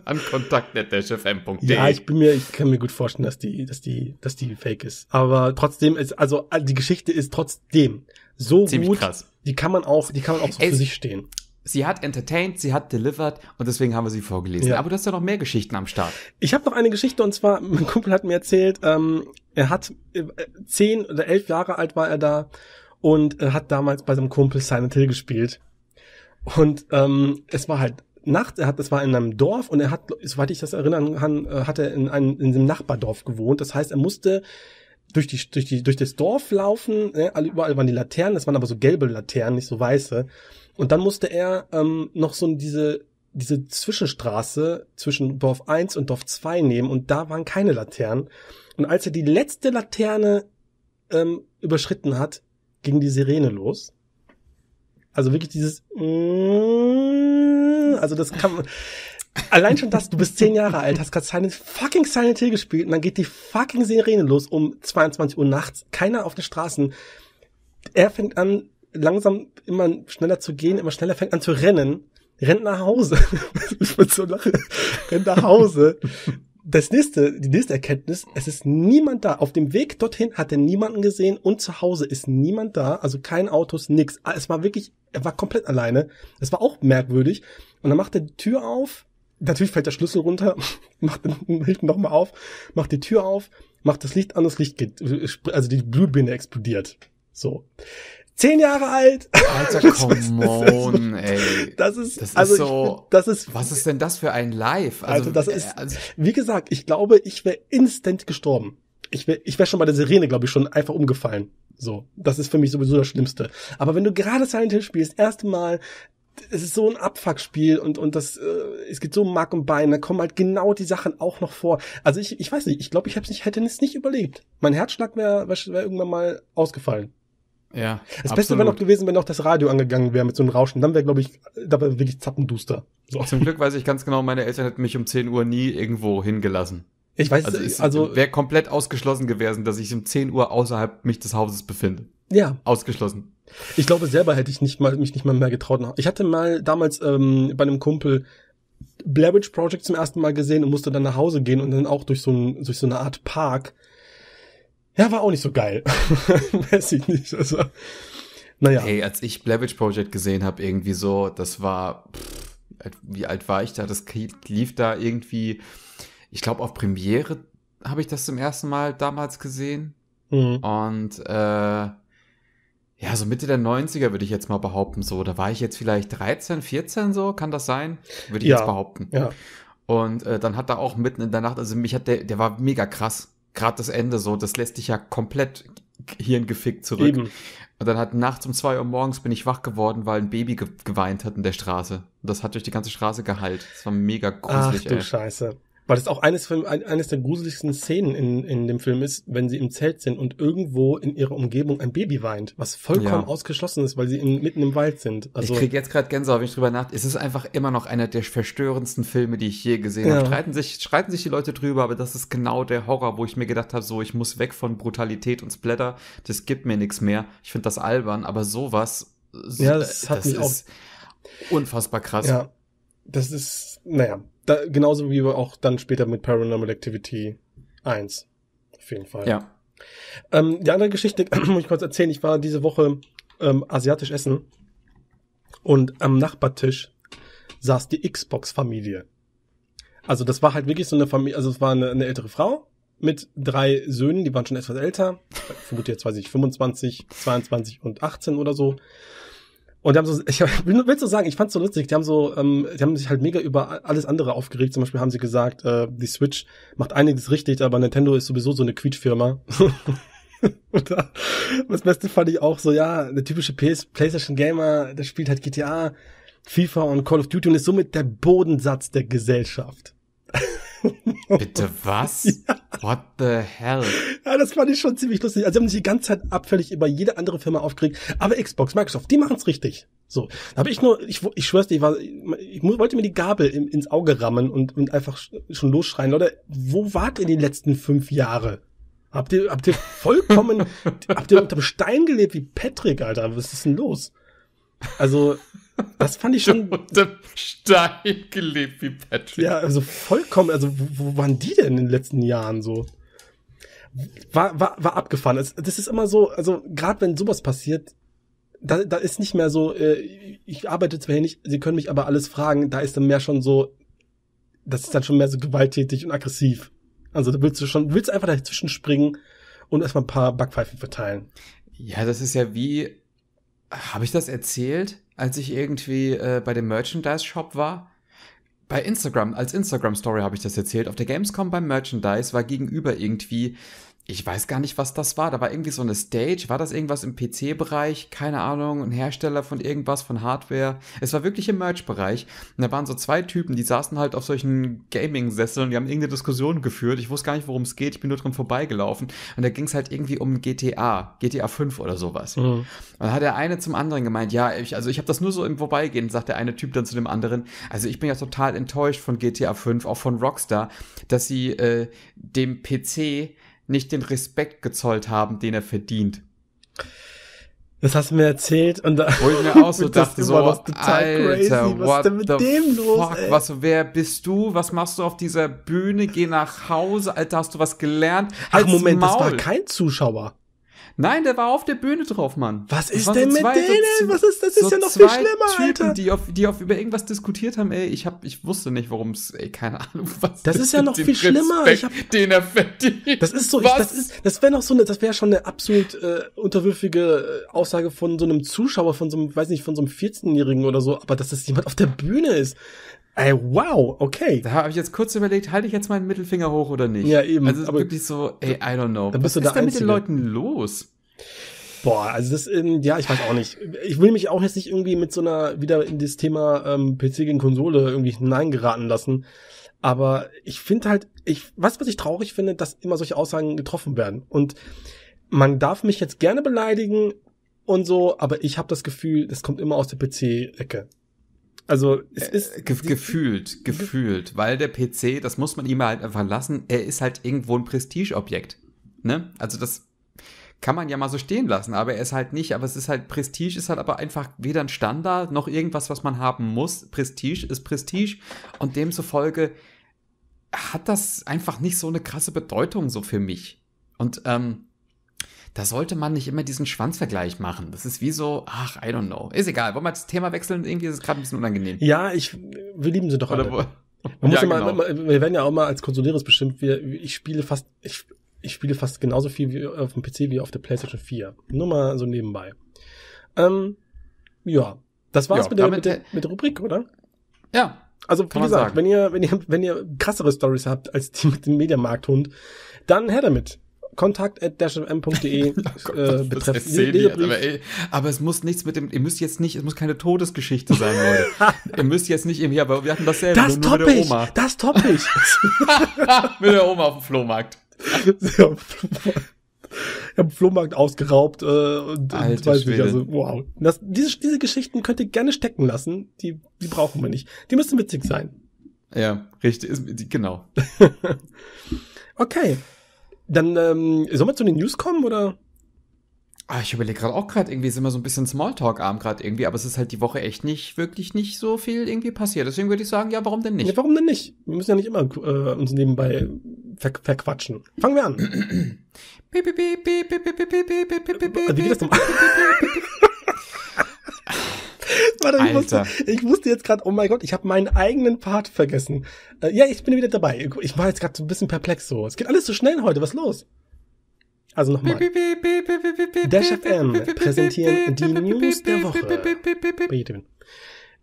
S1: an kontakt.fm.de. Ja, ich bin
S2: mir, ich kann mir gut vorstellen, dass die, dass die, dass die fake ist. Aber trotzdem ist, also
S1: äh, die Geschichte ist trotzdem so Ziemlich gut. Krass. Die kann man auch, die kann man auch so es, für sich stehen. Sie hat entertained, sie hat delivered und deswegen haben wir sie vorgelesen. Ja. Aber du hast ja noch mehr Geschichten am Start. Ich habe noch eine Geschichte und zwar, mein Kumpel hat mir erzählt, ähm, er hat äh, zehn oder
S2: elf Jahre alt war er da und äh, hat damals bei seinem Kumpel Silent Hill gespielt. Und ähm, es war halt Nacht, er hat, das war in einem Dorf und er hat, soweit ich das erinnern kann, äh, hat er in einem, in einem Nachbardorf gewohnt. Das heißt, er musste durch die, durch die, durch das Dorf laufen, ne? überall waren die Laternen, das waren aber so gelbe Laternen, nicht so weiße. Und dann musste er ähm, noch so diese, diese Zwischenstraße zwischen Dorf 1 und Dorf 2 nehmen und da waren keine Laternen. Und als er die letzte Laterne ähm, überschritten hat, ging die Sirene los. Also wirklich dieses, mm, also das kann, allein schon das, du bist zehn Jahre alt, hast gerade Silent, fucking Silent Hill gespielt und dann geht die fucking Sirene los um 22 Uhr nachts, keiner auf den Straßen. Er fängt an, langsam immer schneller zu gehen, immer schneller fängt an zu rennen, rennt nach Hause. ich bin so lachen. rennt nach Hause das nächste, die nächste Erkenntnis, es ist niemand da. Auf dem Weg dorthin hat er niemanden gesehen und zu Hause ist niemand da, also kein Autos, nix. Ah, es war wirklich, er war komplett alleine. Es war auch merkwürdig. Und dann macht er die Tür auf, natürlich fällt der Schlüssel runter, macht den Hilton nochmal auf, macht die Tür auf, macht das Licht an, das Licht geht, äh, also die Blutbinde
S1: explodiert. So zehn Jahre alt. Alter, come on, ey. Das ist, das ist also, so, ich, das ist, was ist denn das für ein Live? Also, also das ist, also, wie
S2: gesagt, ich glaube, ich wäre instant gestorben. Ich wäre ich wär schon bei der Sirene, glaube ich, schon einfach umgefallen. So, das ist für mich sowieso das Schlimmste. Aber wenn du gerade Silent Hill spielst, erste Mal, es ist so ein Abfuck-Spiel und, und das, äh, es geht so um Mark und Bein, da kommen halt genau die Sachen auch noch vor. Also ich, ich weiß nicht, ich glaube, ich hab's nicht, hätte es nicht überlebt. Mein Herzschlag wäre wär irgendwann mal ausgefallen. Ja. Das absolut. Beste wäre noch gewesen, wenn auch das Radio angegangen wäre mit so einem Rauschen. Dann wäre, glaube ich, da wär wirklich zappenduster. So. Zum
S1: Glück weiß ich ganz genau, meine Eltern hätten mich um 10 Uhr nie irgendwo hingelassen. Ich weiß, also, es also wäre komplett ausgeschlossen gewesen, dass ich um 10 Uhr außerhalb mich des Hauses befinde. Ja. Ausgeschlossen.
S2: Ich glaube, selber hätte ich nicht mal, mich nicht mal mehr getraut. Ich hatte mal damals ähm, bei einem Kumpel Blair Witch Project zum ersten Mal gesehen und musste dann nach Hause gehen und dann auch durch so, ein, durch so eine Art Park ja, war auch nicht so geil. Weiß ich nicht. Also,
S1: naja. Hey, als ich Blavich Project gesehen habe, irgendwie so, das war, pff, wie alt war ich da? Das lief da irgendwie, ich glaube, auf Premiere habe ich das zum ersten Mal damals gesehen. Mhm. Und äh, ja, so Mitte der 90er würde ich jetzt mal behaupten, so, da war ich jetzt vielleicht 13, 14 so, kann das sein? Würde ich ja. jetzt behaupten. Ja. Und äh, dann hat er auch mitten in der Nacht, also mich hat der, der war mega krass gerade das Ende so, das lässt dich ja komplett hirngefickt zurück. Eben. Und dann hat nachts um zwei Uhr morgens bin ich wach geworden, weil ein Baby ge geweint hat in der Straße. Und das hat durch die ganze Straße geheilt. Das war mega gruselig. Ach du ey.
S2: Scheiße. Weil das auch eines, eines der gruseligsten Szenen in, in dem Film ist, wenn sie im Zelt sind und irgendwo in ihrer Umgebung ein Baby weint, was vollkommen ja. ausgeschlossen ist, weil sie in, mitten im Wald sind. Also, ich krieg
S1: jetzt gerade Gänsehaut, wenn ich drüber nachdenke. Es ist einfach immer noch einer der verstörendsten Filme, die ich je gesehen ja. habe. Streiten sich, streiten sich die Leute drüber, aber das ist genau der Horror, wo ich mir gedacht habe, so, ich muss weg von Brutalität und Splatter, das gibt mir nichts mehr. Ich finde das albern, aber sowas, ja, das, äh, das hat mich auch unfassbar krass. Ja,
S2: das ist, naja, da, genauso wie auch dann später mit Paranormal Activity 1. Auf jeden Fall. Ja. Ähm, die andere Geschichte muss ich kurz erzählen. Ich war diese Woche ähm, asiatisch essen und am Nachbartisch saß die Xbox-Familie. Also das war halt wirklich so eine Familie, also es war eine, eine ältere Frau mit drei Söhnen, die waren schon etwas älter, vermutlich jetzt weiß ich 25, 22 und 18 oder so. Und die haben so, ich will so sagen, ich fand's so lustig, die haben so, ähm, die haben sich halt mega über alles andere aufgeregt. Zum Beispiel haben sie gesagt, äh, die Switch macht einiges richtig, aber Nintendo ist sowieso so eine Quietschfirma. Und das Beste fand ich auch so, ja, der typische PS PlayStation Gamer, der spielt halt GTA, FIFA und Call of Duty und ist somit der Bodensatz der Gesellschaft.
S1: Bitte was? Ja. What the hell?
S2: Ja, das fand ich schon ziemlich lustig. Also sie haben sich die ganze Zeit abfällig über jede andere Firma aufgeregt. Aber Xbox, Microsoft, die machen's richtig. So. Da habe ich nur, ich, ich schwör's dir, ich, war, ich wollte mir die Gabel im, ins Auge rammen und, und einfach schon losschreien. Leute, wo wart ihr die letzten fünf Jahre? Habt ihr, habt ihr vollkommen, habt ihr unter dem Stein gelebt wie Patrick, Alter? Was ist denn los? Also, das fand ich schon. Unter Stein gelebt wie Patrick. Ja, also vollkommen. Also, wo, wo, waren die denn in den letzten Jahren so? War, war, war abgefahren. Das, ist immer so, also gerade wenn sowas passiert, da, da ist nicht mehr so, äh, ich arbeite zwar hier nicht, sie können mich aber alles fragen, da ist dann mehr schon so, das ist dann schon mehr so gewalttätig und aggressiv. Also da willst du schon, willst einfach dazwischen springen und erstmal ein paar Backpfeifen verteilen.
S1: Ja, das ist ja wie, habe ich das erzählt? als ich irgendwie äh, bei dem Merchandise-Shop war. Bei Instagram, als Instagram-Story habe ich das erzählt. Auf der Gamescom beim Merchandise war gegenüber irgendwie ich weiß gar nicht, was das war. Da war irgendwie so eine Stage. War das irgendwas im PC-Bereich? Keine Ahnung. Ein Hersteller von irgendwas, von Hardware. Es war wirklich im Merch-Bereich. Und da waren so zwei Typen, die saßen halt auf solchen Gaming-Sesseln die haben irgendeine Diskussion geführt. Ich wusste gar nicht, worum es geht. Ich bin nur drin vorbeigelaufen. Und da ging es halt irgendwie um GTA. GTA 5 oder sowas. Mhm. Und da hat der eine zum anderen gemeint, ja, ich, also ich habe das nur so im Vorbeigehen, sagt der eine Typ dann zu dem anderen. Also ich bin ja total enttäuscht von GTA 5, auch von Rockstar, dass sie äh, dem PC nicht den Respekt gezollt haben, den er verdient.
S2: Das hast du mir erzählt und da wo ich mir auch so dachte so Alter, crazy. was ist denn mit dem los? Fuck, ey? was
S1: wer bist du? Was machst du auf dieser Bühne? Geh nach Hause, Alter, hast du was gelernt? Ach Halt's Moment, Maul. das war
S2: kein Zuschauer.
S1: Nein, der war auf der Bühne drauf, Mann. Was ist denn so mit denen? So,
S2: Was ist das? So ist ja noch viel schlimmer, Typen, Alter.
S1: Die auf, die auf über irgendwas diskutiert haben, ey, ich hab, ich wusste nicht, warum es, ey, keine Ahnung, was. Das ist ja noch viel schlimmer. Respekt, ich hab, den er verdient. Das ist so, ich, das ist, das wäre noch so eine, das wäre schon eine absolut äh,
S2: unterwürfige äh, Aussage von so einem Zuschauer, von so einem, weiß nicht, von so einem 14-Jährigen oder so, aber dass
S1: das jemand auf der Bühne ist. Ey, wow, okay. Da habe ich jetzt kurz überlegt, halte ich jetzt meinen Mittelfinger hoch oder nicht? Ja, eben. Also es ist wirklich so, ey, I don't know. Was ist da Einzige? mit den Leuten los?
S2: Boah, also das, ähm, ja, ich weiß auch nicht. Ich will mich auch jetzt nicht irgendwie mit so einer, wieder in das Thema ähm, PC gegen Konsole irgendwie hineingeraten lassen. Aber ich finde halt, ich weiß, was ich traurig finde, dass immer solche Aussagen getroffen werden. Und man darf mich jetzt gerne beleidigen und so, aber ich habe das Gefühl, das kommt immer aus der PC-Ecke.
S1: Also es äh, ist äh, ge gefühlt, gefühlt, weil der PC, das muss man ihm halt einfach lassen, er ist halt irgendwo ein Prestigeobjekt. Ne? Also das kann man ja mal so stehen lassen, aber er ist halt nicht, aber es ist halt, Prestige ist halt aber einfach weder ein Standard noch irgendwas, was man haben muss. Prestige ist Prestige und demzufolge hat das einfach nicht so eine krasse Bedeutung so für mich. Und ähm, da sollte man nicht immer diesen Schwanzvergleich machen. Das ist wie so, ach, I don't know. Ist egal. Wollen wir das Thema wechseln? Irgendwie ist es gerade ein bisschen unangenehm. Ja, ich, wir lieben sie doch alle. Oder man muss ja, immer, genau.
S2: immer, wir werden ja auch mal als Konsoleres bestimmt. Wir, ich spiele fast, ich, ich spiele fast genauso viel wie auf dem PC wie auf der PlayStation 4. Nur mal so nebenbei. Ähm, ja, das war's ja, mit, der, mit, der, mit der Rubrik, oder? Ja. Also, wie gesagt, wenn ihr, wenn ihr, wenn ihr krassere Stories habt als die mit dem Mediamarkthund, dann her damit kontakt.dashfm.de oh äh, betreffen. Nee, aber,
S1: ey, aber es muss nichts mit dem, ihr müsst jetzt nicht, es muss keine Todesgeschichte sein, Leute. ihr müsst jetzt nicht irgendwie, aber wir hatten dasselbe, das nur, nur mit der Oma. Das top ich. mit der Oma auf dem Flohmarkt. Ja, ich habe Flohmarkt ausgeraubt äh, und, und weiß Schwede. nicht, also
S2: wow. Das, diese, diese Geschichten könnt ihr gerne stecken lassen, die, die brauchen wir nicht. Die müssen witzig sein.
S1: Ja, richtig, ist, genau. okay, dann ähm, sollen wir zu den News kommen oder? Ah, ich überlege gerade auch gerade irgendwie, ist immer so ein bisschen Smalltalk-arm gerade irgendwie, aber es ist halt die Woche echt nicht, wirklich nicht so viel irgendwie passiert. Deswegen würde ich sagen, ja, warum denn nicht? Ja,
S2: warum denn nicht? Wir müssen ja nicht immer äh, uns nebenbei ver verquatschen. Fangen wir an.
S1: Wie geht das denn? Warte, ich wusste, ich
S2: wusste, jetzt gerade, oh mein Gott, ich habe meinen eigenen Part vergessen. Äh, ja, ich bin wieder dabei. Ich war jetzt gerade so ein bisschen perplex so. Es geht alles so schnell heute, was ist los? Also nochmal. Dash FM präsentieren die News der Woche.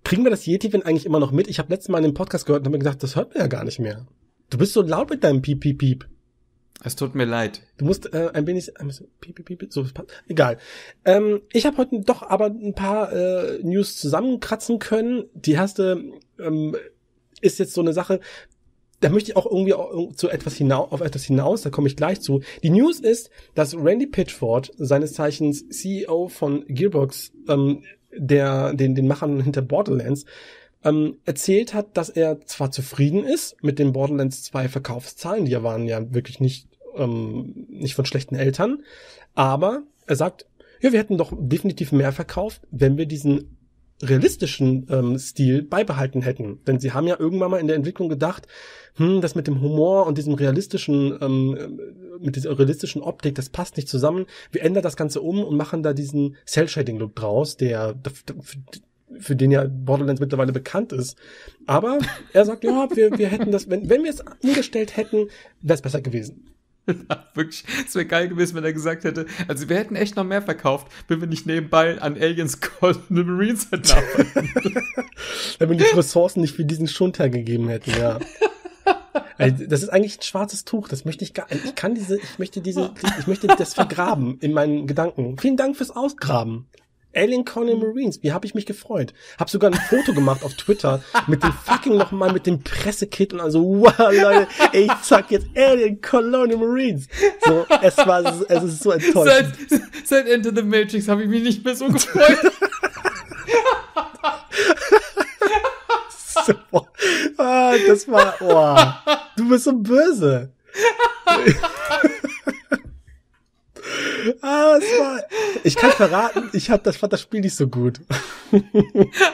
S2: Kriegen wir das Yeti-Win eigentlich immer noch mit? Ich habe letztes Mal in dem Podcast gehört und habe mir gedacht, das hört man ja gar nicht mehr. Du bist so laut mit deinem Piep, Piep, Piep. Es tut mir leid. Du musst äh, ein wenig ein bisschen, piep, piep, piep, so, egal. Ähm, ich habe heute doch aber ein paar äh, News zusammenkratzen können. Die erste ähm, ist jetzt so eine Sache, da möchte ich auch irgendwie zu etwas hinaus, auf etwas hinaus, da komme ich gleich zu. Die News ist, dass Randy Pitchford, seines Zeichens CEO von Gearbox, ähm, der, den, den Machern hinter Borderlands, ähm, erzählt hat, dass er zwar zufrieden ist mit den Borderlands 2 Verkaufszahlen, die waren ja wirklich nicht ähm, nicht von schlechten Eltern. Aber er sagt, ja, wir hätten doch definitiv mehr verkauft, wenn wir diesen realistischen ähm, Stil beibehalten hätten. Denn sie haben ja irgendwann mal in der Entwicklung gedacht, hm, das mit dem Humor und diesem realistischen, ähm, äh, mit dieser realistischen Optik, das passt nicht zusammen. Wir ändern das Ganze um und machen da diesen Cell-Shading-Look draus, der, für den ja Borderlands mittlerweile bekannt ist. Aber er sagt, ja, wir, wir hätten das, wenn, wenn wir es umgestellt hätten,
S1: wäre es besser gewesen. Wirklich, es wäre geil gewesen, wenn er gesagt hätte, also wir hätten echt noch mehr verkauft, wenn wir nicht nebenbei an Aliens Golden Marines hätten arbeiten.
S2: wenn wir die Ressourcen nicht für diesen Schund gegeben hätten, ja. Also, das ist eigentlich ein schwarzes Tuch, das möchte ich gar also ich kann diese, ich möchte diese, ich möchte das vergraben in meinen Gedanken. Vielen Dank fürs Ausgraben. Alien Colony mhm. Marines, wie habe ich mich gefreut. Hab sogar ein Foto gemacht auf Twitter mit dem fucking nochmal mit dem Pressekit und also, wow, Leute, ich zack jetzt Alien Colony Marines. So, es war, es ist so enttäuschend.
S1: Seit, seit Enter the Matrix habe ich mich nicht mehr so gefreut.
S2: so, ah, das war, wow, oh, du bist so böse. ah, es war, ich kann verraten, ich hab, das, fand das Spiel nicht so gut.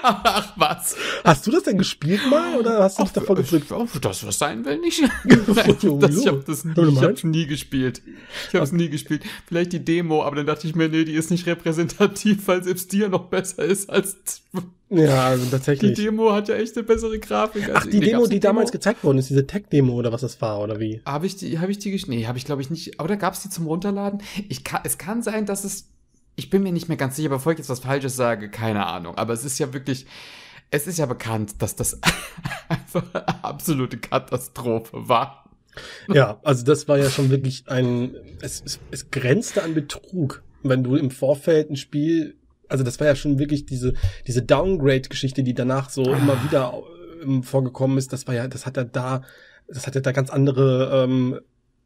S2: Ach
S1: was. Hast du das denn gespielt mal oder hast du dich davor gefrickt? Auf oh, das, was sein will, nicht. Oh, oh, das, ich habe das nie, ich hab's nie gespielt. Ich habe es nie gespielt. Vielleicht die Demo, aber dann dachte ich mir, nee, die ist nicht repräsentativ, weil selbst dir noch besser ist als ja,
S2: also tatsächlich. Die
S1: Demo hat ja echt eine bessere Grafik. Ach, die Demo, die Demo? damals gezeigt
S2: worden ist, diese Tech-Demo oder was das war, oder wie?
S1: Habe ich die, habe ich die, nee, habe ich glaube ich nicht, oder gab es die zum Runterladen? Ich kann, es kann sein, dass es, ich bin mir nicht mehr ganz sicher, bevor ich jetzt was Falsches sage, keine Ahnung, aber es ist ja wirklich, es ist ja bekannt, dass das einfach eine absolute Katastrophe war.
S2: Ja, also das war ja schon wirklich ein, es, es, es grenzte an Betrug, wenn du im Vorfeld ein Spiel also das war ja schon wirklich diese, diese Downgrade-Geschichte, die danach so ah. immer wieder ähm, vorgekommen ist, das war ja, das hat er da, das hat er da ganz andere ähm,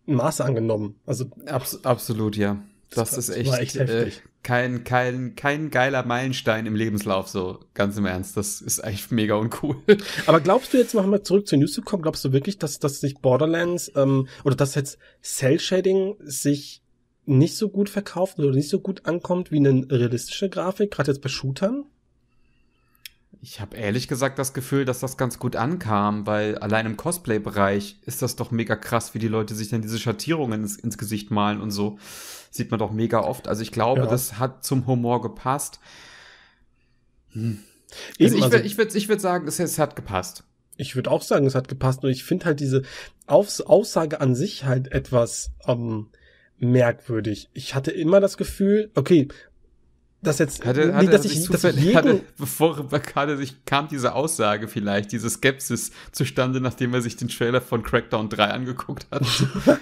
S2: Maße angenommen. Also Abs absolut,
S1: ja. Das, das ist echt, echt äh, kein, kein, kein geiler Meilenstein im Lebenslauf, so ganz im Ernst. Das ist echt mega uncool.
S2: Aber glaubst du jetzt noch mal zurück zur News zu kommen, glaubst du wirklich, dass, dass sich Borderlands ähm, oder dass jetzt Cell-Shading sich nicht so gut verkauft oder nicht so gut ankommt wie eine realistische Grafik, gerade jetzt bei Shootern?
S1: Ich habe ehrlich gesagt das Gefühl, dass das ganz gut ankam, weil allein im Cosplay-Bereich ist das doch mega krass, wie die Leute sich dann diese Schattierungen ins, ins Gesicht malen und so. Sieht man doch mega oft. Also ich glaube, ja. das hat zum Humor gepasst. Hm. Also ich, also, ich würde ich würd sagen, es, es hat gepasst. Ich würde auch sagen, es hat gepasst. Und ich finde halt diese Aufs Aussage
S2: an sich halt etwas ähm, merkwürdig. Ich hatte immer das Gefühl, okay, das jetzt hatte, hatte, nicht, dass, ich, dass ich jeden hatte,
S1: bevor gerade sich kam diese Aussage vielleicht, diese Skepsis zustande, nachdem er sich den Trailer von Crackdown 3 angeguckt hat.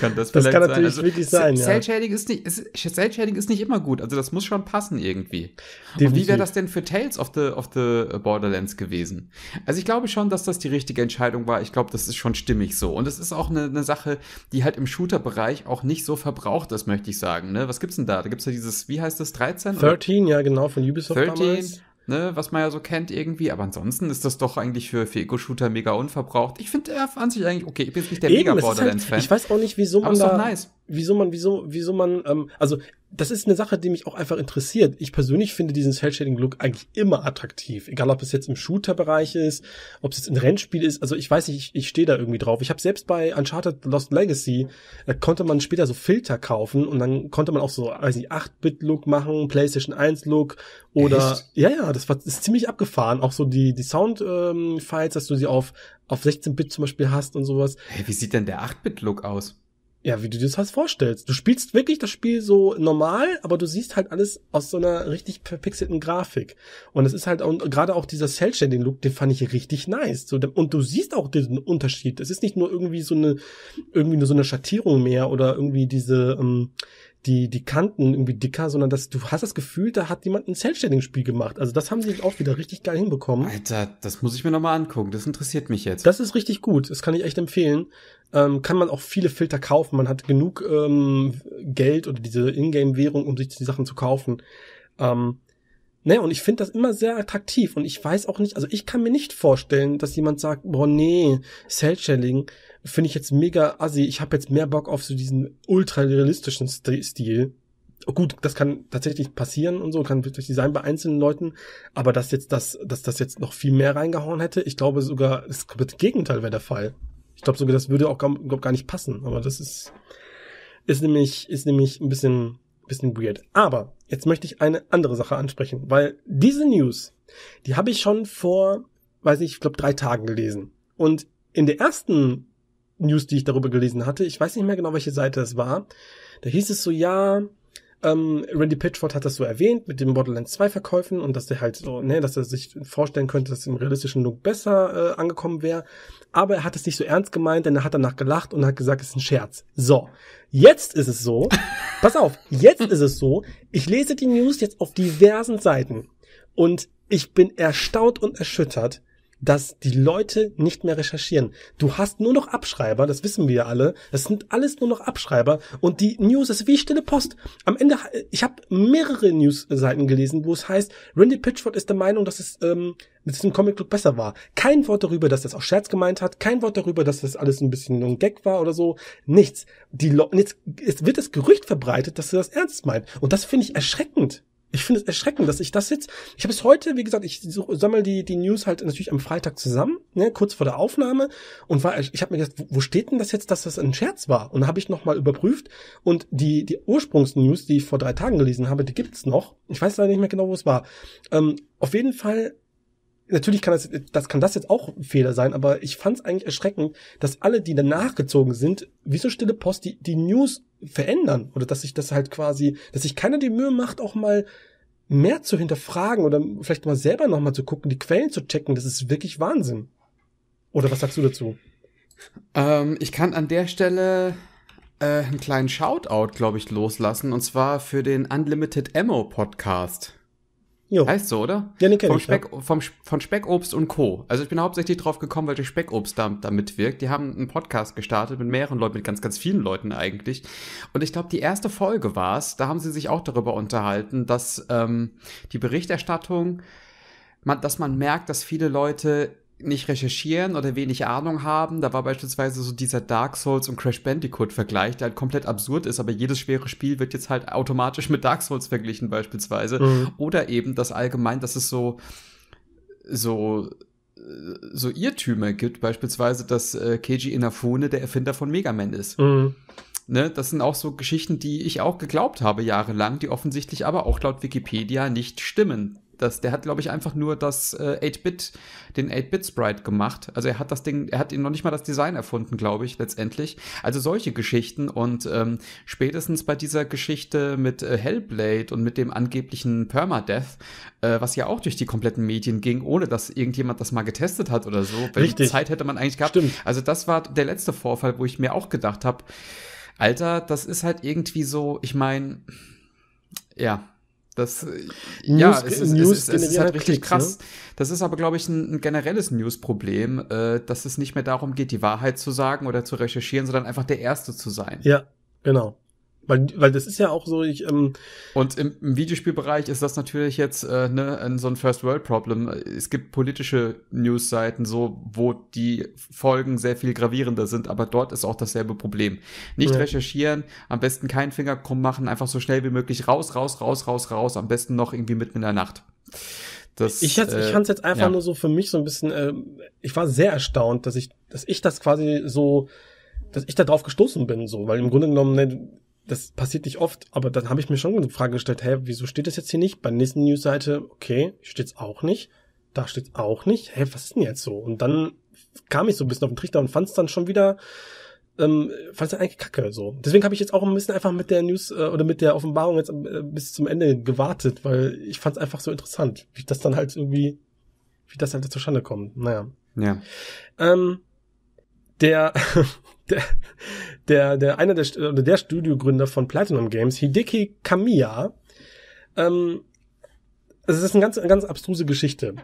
S1: kann das, das vielleicht kann sein? natürlich also, wirklich sein. Cell Shading ist nicht Cell Shading ist nicht immer gut, also das muss schon passen irgendwie. Definitiv. Und wie wäre das denn für Tales of the of the Borderlands gewesen? Also ich glaube schon, dass das die richtige Entscheidung war. Ich glaube, das ist schon stimmig so und es ist auch eine, eine Sache, die halt im Shooter Bereich auch nicht so verbraucht ist, möchte ich sagen, ne? Was gibt's denn da? Da gibt's ja dieses wie heißt das 13 13? 13,
S2: oder? ja, genau, von Ubisoft 13, damals.
S1: Ne, was man ja so kennt irgendwie, aber ansonsten ist das doch eigentlich für, für Ego-Shooter mega unverbraucht. Ich finde er an sich eigentlich okay. Ich bin jetzt nicht der Eben, mega Borderlands-Fan. Halt, ich weiß auch
S2: nicht, wieso man aber da. Ist doch nice wieso man, wieso, wieso man, ähm, also das ist eine Sache, die mich auch einfach interessiert. Ich persönlich finde diesen Cell-Shading-Look eigentlich immer attraktiv. Egal, ob es jetzt im Shooter-Bereich ist, ob es jetzt ein Rennspiel ist. Also ich weiß nicht, ich, ich stehe da irgendwie drauf. Ich habe selbst bei Uncharted Lost Legacy, da äh, konnte man später so Filter kaufen und dann konnte man auch so, weiß nicht, 8-Bit-Look machen, PlayStation 1-Look oder... Echt? Ja, ja, das war ist ziemlich abgefahren. Auch so die, die Sound-Files, ähm, dass du sie auf, auf 16-Bit zum Beispiel hast und sowas. Hey, wie sieht denn der 8-Bit-Look aus? Ja, wie du dir das halt vorstellst. Du spielst wirklich das Spiel so normal, aber du siehst halt alles aus so einer richtig verpixelten Grafik. Und es ist halt auch, gerade auch dieser Cell-Shading-Look, den fand ich richtig nice. So, und du siehst auch diesen Unterschied. Es ist nicht nur irgendwie so eine, irgendwie nur so eine Schattierung mehr oder irgendwie diese, ähm, die, die Kanten irgendwie dicker, sondern dass du hast das Gefühl, da hat jemand ein Cell-Shading-Spiel gemacht. Also das haben sie auch wieder richtig geil hinbekommen. Alter, das muss ich mir nochmal angucken. Das interessiert mich jetzt. Das ist richtig gut. Das kann ich echt empfehlen ähm, kann man auch viele Filter kaufen. Man hat genug ähm, Geld oder diese Ingame-Währung, um sich die Sachen zu kaufen. Ähm, ne, und ich finde das immer sehr attraktiv. Und ich weiß auch nicht, also ich kann mir nicht vorstellen, dass jemand sagt, boah, nee, Cell-Shelling finde ich jetzt mega assi. Ich habe jetzt mehr Bock auf so diesen ultra-realistischen Stil. Gut, das kann tatsächlich passieren und so, kann natürlich sein bei einzelnen Leuten, aber dass jetzt das, dass das jetzt noch viel mehr reingehauen hätte, ich glaube sogar, das komplette Gegenteil wäre der Fall. Ich glaube sogar, das würde auch gar, glaub, gar nicht passen. Aber das ist, ist nämlich, ist nämlich ein bisschen, bisschen weird. Aber jetzt möchte ich eine andere Sache ansprechen, weil diese News, die habe ich schon vor, weiß nicht, ich glaube drei Tagen gelesen. Und in der ersten News, die ich darüber gelesen hatte, ich weiß nicht mehr genau, welche Seite das war, da hieß es so, ja, ähm, Randy Pitchford hat das so erwähnt mit dem Borderlands 2 Verkäufen und dass der halt so, ne, dass er sich vorstellen könnte, dass im realistischen Look besser äh, angekommen wäre. Aber er hat es nicht so ernst gemeint, denn er hat danach gelacht und hat gesagt, es ist ein Scherz. So, jetzt ist es so. pass auf, jetzt ist es so. Ich lese die News jetzt auf diversen Seiten und ich bin erstaunt und erschüttert, dass die Leute nicht mehr recherchieren. Du hast nur noch Abschreiber, das wissen wir ja alle. Das sind alles nur noch Abschreiber und die News ist wie stille Post. Am Ende, ich habe mehrere Newsseiten gelesen, wo es heißt, Randy Pitchford ist der Meinung, dass es ähm, mit diesem Comic Club besser war. Kein Wort darüber, dass das auch Scherz gemeint hat, kein Wort darüber, dass das alles ein bisschen ein Gag war oder so. Nichts. Die Le jetzt wird das Gerücht verbreitet, dass er das ernst meint. Und das finde ich erschreckend ich finde es erschreckend, dass ich das jetzt, ich habe es heute, wie gesagt, ich sammle die die News halt natürlich am Freitag zusammen, ne, kurz vor der Aufnahme und war ich habe mir gedacht, wo steht denn das jetzt, dass das ein Scherz war? Und habe ich nochmal überprüft und die die Ursprungsnews, die ich vor drei Tagen gelesen habe, die gibt's noch. Ich weiß leider nicht mehr genau, wo es war. Ähm, auf jeden Fall natürlich kann das, das kann das jetzt auch ein Fehler sein, aber ich fand es eigentlich erschreckend, dass alle, die danach gezogen sind, wie so stille Post die, die News verändern oder dass sich das halt quasi, dass sich keiner die Mühe macht, auch mal mehr zu hinterfragen oder vielleicht mal selber nochmal zu gucken, die Quellen zu checken, das ist wirklich Wahnsinn. Oder was sagst du dazu?
S1: Ähm, ich kann an der Stelle äh, einen kleinen Shoutout, glaube ich, loslassen und zwar für den Unlimited Ammo Podcast. Jo. Heißt so, oder? Ja, den kenn ich. Speck, ja. vom, von Speckobst und Co. Also ich bin hauptsächlich drauf gekommen, weil der Speckobst da, da mitwirkt. Die haben einen Podcast gestartet mit mehreren Leuten, mit ganz, ganz vielen Leuten eigentlich. Und ich glaube, die erste Folge war es, da haben sie sich auch darüber unterhalten, dass ähm, die Berichterstattung, man, dass man merkt, dass viele Leute nicht recherchieren oder wenig Ahnung haben. Da war beispielsweise so dieser Dark Souls und Crash Bandicoot Vergleich, der halt komplett absurd ist, aber jedes schwere Spiel wird jetzt halt automatisch mit Dark Souls verglichen beispielsweise. Mhm. Oder eben das allgemein, dass es so so so Irrtümer gibt, beispielsweise, dass äh, Keiji Inafune der Erfinder von Mega Man ist. Mhm. Ne, das sind auch so Geschichten, die ich auch geglaubt habe jahrelang, die offensichtlich aber auch laut Wikipedia nicht stimmen das, der hat, glaube ich, einfach nur das äh, 8-Bit, den 8-Bit-Sprite gemacht. Also er hat das Ding, er hat ihn noch nicht mal das Design erfunden, glaube ich, letztendlich. Also solche Geschichten und ähm, spätestens bei dieser Geschichte mit äh, Hellblade und mit dem angeblichen Permadeath, äh, was ja auch durch die kompletten Medien ging, ohne dass irgendjemand das mal getestet hat oder so. Welche Zeit hätte man eigentlich gehabt. Stimmt. Also das war der letzte Vorfall, wo ich mir auch gedacht habe, Alter, das ist halt irgendwie so, ich meine, ja, das, News, äh, ja, es, ist, News es, es, es ist halt richtig Klicks, krass. Ne? Das ist aber, glaube ich, ein, ein generelles News-Problem, äh, dass es nicht mehr darum geht, die Wahrheit zu sagen oder zu recherchieren, sondern einfach der Erste zu sein. Ja, genau. Weil, weil das ist ja auch so, ich. Ähm und im, im Videospielbereich ist das natürlich jetzt äh, ne, so ein First-World-Problem. Es gibt politische News-Seiten, so, wo die Folgen sehr viel gravierender sind, aber dort ist auch dasselbe Problem. Nicht ja. recherchieren, am besten keinen Finger krumm machen, einfach so schnell wie möglich raus, raus, raus, raus, raus, am besten noch irgendwie mitten in der Nacht. Das, ich äh, ich fand jetzt einfach ja. nur so
S2: für mich so ein bisschen, äh, ich war sehr erstaunt, dass ich, dass ich das quasi so dass ich da drauf gestoßen bin, so, weil im Grunde genommen, ne, das passiert nicht oft, aber dann habe ich mir schon die Frage gestellt, hä, wieso steht das jetzt hier nicht? Bei der nächsten News-Seite, okay, steht's auch nicht. Da steht's auch nicht. Hä, was ist denn jetzt so? Und dann kam ich so ein bisschen auf den Trichter und fand's dann schon wieder, ähm, fand's dann eigentlich kacke so. Deswegen habe ich jetzt auch ein bisschen einfach mit der News äh, oder mit der Offenbarung jetzt äh, bis zum Ende gewartet, weil ich fand's einfach so interessant, wie das dann halt irgendwie, wie das halt zustande kommt. Naja. Ja. Ähm, der der, der, der einer der, oder der Studiogründer von Platinum Games, Hideki Kamiya, ähm, es ist eine ganz, eine ganz abstruse Geschichte.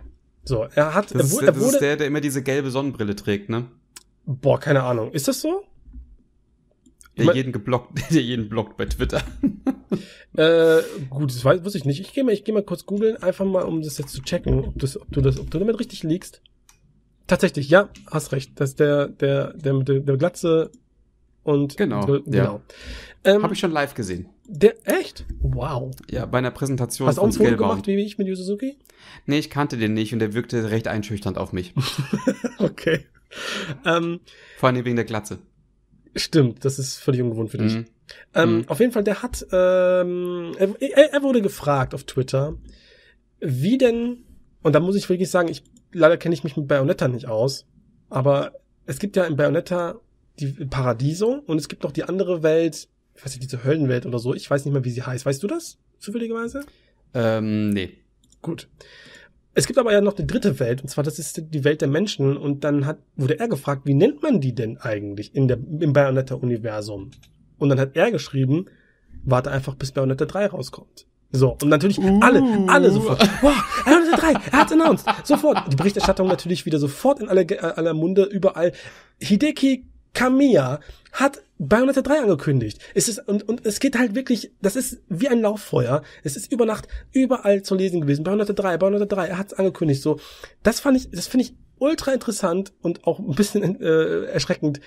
S2: So, er hat, das er, wurde, ist, das wurde, ist
S1: der, der immer diese gelbe Sonnenbrille trägt, ne?
S2: Boah, keine Ahnung. Ist das so?
S1: Der Man, jeden geblockt, der jeden blockt bei Twitter.
S2: äh, gut, das weiß, wusste ich nicht. Ich gehe mal, ich geh mal kurz googeln, einfach mal, um das jetzt zu checken, ob, das, ob, du das, ob du damit richtig liegst. Tatsächlich, ja, hast recht. Das ist der, der, der der, der Glatze und. Genau. Der, genau. Ja.
S1: Ähm, Habe ich schon live gesehen.
S2: Der, echt? Wow. Ja, bei einer Präsentation. Hast du auch ein Foto gemacht, wie ich mit Yu Suzuki?
S1: Nee, ich kannte den nicht und der wirkte recht einschüchternd auf mich. okay. Ähm, Vor allem wegen der Glatze.
S2: Stimmt, das ist völlig ungewohnt für dich. Mhm. Ähm, mhm. Auf jeden Fall, der hat, ähm, er, er wurde gefragt auf Twitter, wie denn, und da muss ich wirklich sagen, ich leider kenne ich mich mit Bayonetta nicht aus, aber es gibt ja in Bayonetta die Paradiso und es gibt noch die andere Welt, ich weiß nicht, diese Höllenwelt oder so, ich weiß nicht mehr, wie sie heißt. Weißt du das? Zufälligerweise?
S1: Ähm, nee.
S2: Gut. Es gibt aber ja noch eine dritte Welt, und zwar das ist die Welt der Menschen, und dann hat, wurde er gefragt, wie nennt man die denn eigentlich in der, im Bayonetta-Universum? Und dann hat er geschrieben, warte einfach, bis Bayonetta 3 rauskommt. So, und natürlich uh. alle, alle uh. sofort. Wow, Iron Man 3, er hat's announced. Sofort. Die Berichterstattung natürlich wieder sofort in aller, äh, aller Munde, überall. Hideki Kamiya hat Bayonetta 3 angekündigt. Es ist, und, und es geht halt wirklich, das ist wie ein Lauffeuer. Es ist über Nacht überall zu lesen gewesen. Bayonetta 3, Bayonetta 3, er hat's angekündigt. So, das fand ich, das finde ich ultra interessant und auch ein bisschen äh, erschreckend.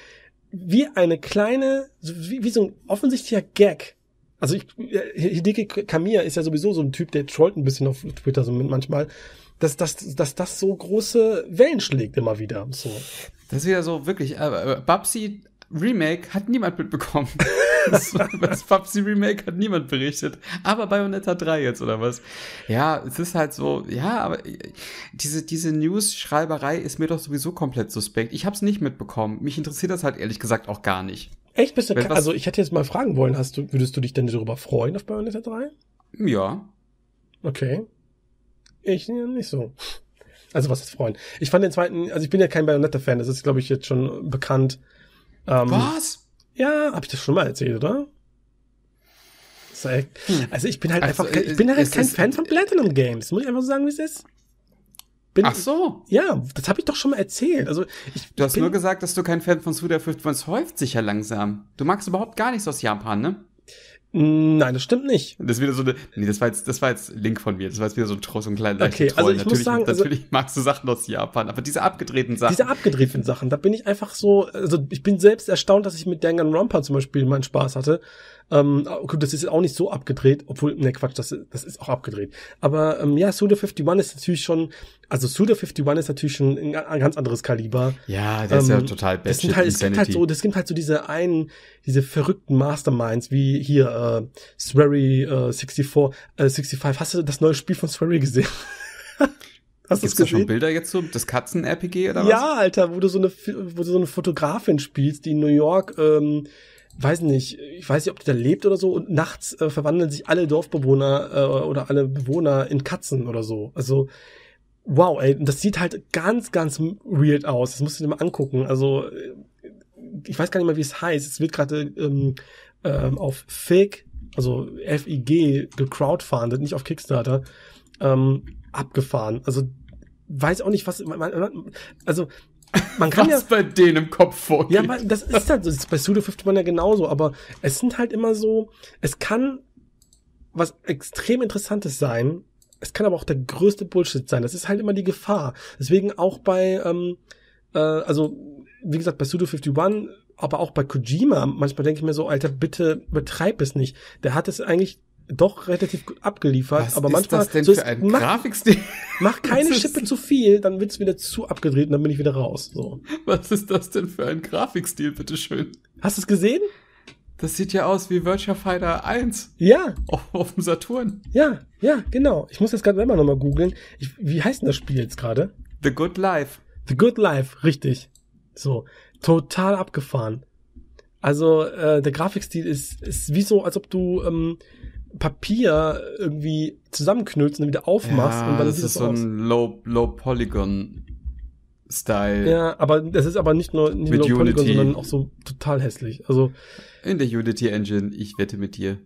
S2: Wie eine kleine, wie, wie so ein offensichtlicher Gag also ich, äh, Hideki Kamiya ist ja sowieso so ein Typ, der trollt ein bisschen auf Twitter so manchmal, dass, dass, dass das so große
S1: Wellen schlägt immer wieder. So. Das ist ja so wirklich, äh, äh Babsi Remake hat niemand mitbekommen. Das, das PUBG Remake hat niemand berichtet. Aber Bayonetta 3 jetzt, oder was? Ja, es ist halt so, ja, aber äh, diese, diese News-Schreiberei ist mir doch sowieso komplett suspekt. Ich hab's nicht mitbekommen. Mich interessiert das halt ehrlich gesagt auch gar nicht. Echt? Bist du, Wenn, also ich
S2: hätte jetzt mal fragen wollen, hast du, würdest du dich denn darüber freuen auf Bayonetta 3? Ja. Okay. Ich nicht so. Also was ist freuen? Ich fand den zweiten, also ich bin ja kein Bayonetta-Fan, das ist, glaube ich, jetzt schon bekannt. Ähm, Was? Ja, habe ich das schon mal erzählt, oder? Hm. Also ich bin halt also, einfach, ich bin äh, halt kein Fan
S1: von Platinum Games. Muss ich einfach so sagen, wie es ist. Bin, Ach so. Ja, das habe ich doch schon mal erzählt. Also ich du hast nur gesagt, dass du kein Fan von Suda Swift warst. Es häuft sich ja langsam. Du magst überhaupt gar nichts aus Japan, ne? Hm, nein, das stimmt nicht. Das ist wieder so eine. Nee, das war jetzt, das war jetzt Link von mir. Das war jetzt wieder so ein Tross und kleiner Okay, Troll. also ich natürlich, muss sagen, also natürlich also, magst du Sachen aus Japan, aber diese abgedrehten Sachen. Diese
S2: abgedrehten Sachen, da bin ich einfach so. Also ich bin selbst erstaunt, dass ich mit Danganronpa zum Beispiel meinen Spaß hatte. Ähm, oh, gut, das ist auch nicht so abgedreht, obwohl, ne Quatsch, das, das ist auch abgedreht. Aber ähm, ja, Suda 51 ist natürlich schon, also Suda 51 ist natürlich schon ein, ein ganz anderes Kaliber. Ja, der ähm, ist ja ähm, total best. Das sind halt, es gibt halt so, das gibt halt so diese einen, diese verrückten Masterminds wie hier äh, Swery äh, 64, äh, 65. Hast du das neue Spiel von Swery gesehen?
S1: Hast Gibt's da schon Bilder jetzt so? Das Katzen-RPG oder was? Ja,
S2: Alter, wo du so eine, wo du so eine Fotografin spielst, die in New York ähm, weiß nicht, ich weiß nicht, ob die da lebt oder so. Und nachts äh, verwandeln sich alle Dorfbewohner äh, oder alle Bewohner in Katzen oder so. Also wow, ey, das sieht halt ganz, ganz weird aus. Das musst du dir mal angucken. Also äh, ich weiß gar nicht mal, wie es heißt. Es wird gerade ähm, ähm, auf Fig, also F-I-G, gecrowdfundet, nicht auf Kickstarter, ähm, abgefahren. Also weiß auch nicht, was man, man, also man kann Was ja, bei denen im Kopf vorgeht. Ja, das ist halt so. Das ist bei Studio 50 man ja genauso. Aber es sind halt immer so, es kann was extrem Interessantes sein. Es kann aber auch der größte Bullshit sein. Das ist halt immer die Gefahr. Deswegen auch bei, ähm, äh, also, wie gesagt, bei Studio 51, aber auch bei Kojima, manchmal denke ich mir so, Alter, bitte betreib es nicht. Der hat es eigentlich doch relativ gut abgeliefert,
S1: Was aber manchmal. Was ist das denn so, für ein mach, Grafikstil? Mach keine Schippe
S2: zu viel, dann wird es wieder zu abgedreht und dann bin ich wieder raus. So.
S1: Was ist das denn für ein Grafikstil, bitteschön? Hast du es gesehen? Das sieht ja aus wie Virtual Fighter 1. Ja. Auf, auf dem Saturn.
S2: Ja, ja, genau. Ich muss das gerade selber nochmal googeln. Wie heißt denn das Spiel jetzt gerade? The Good Life. The Good Life, richtig. So, total abgefahren. Also äh, der Grafikstil ist, ist wie so, als ob du ähm, Papier irgendwie zusammenknüllst und dann wieder aufmachst. Ja, und dann das ist, ist so ein
S1: Low, Polygon Style.
S2: Ja, aber das ist aber nicht nur nicht mit Low Polygon, Unity. sondern auch
S1: so total hässlich. Also in der Unity Engine, ich wette mit dir.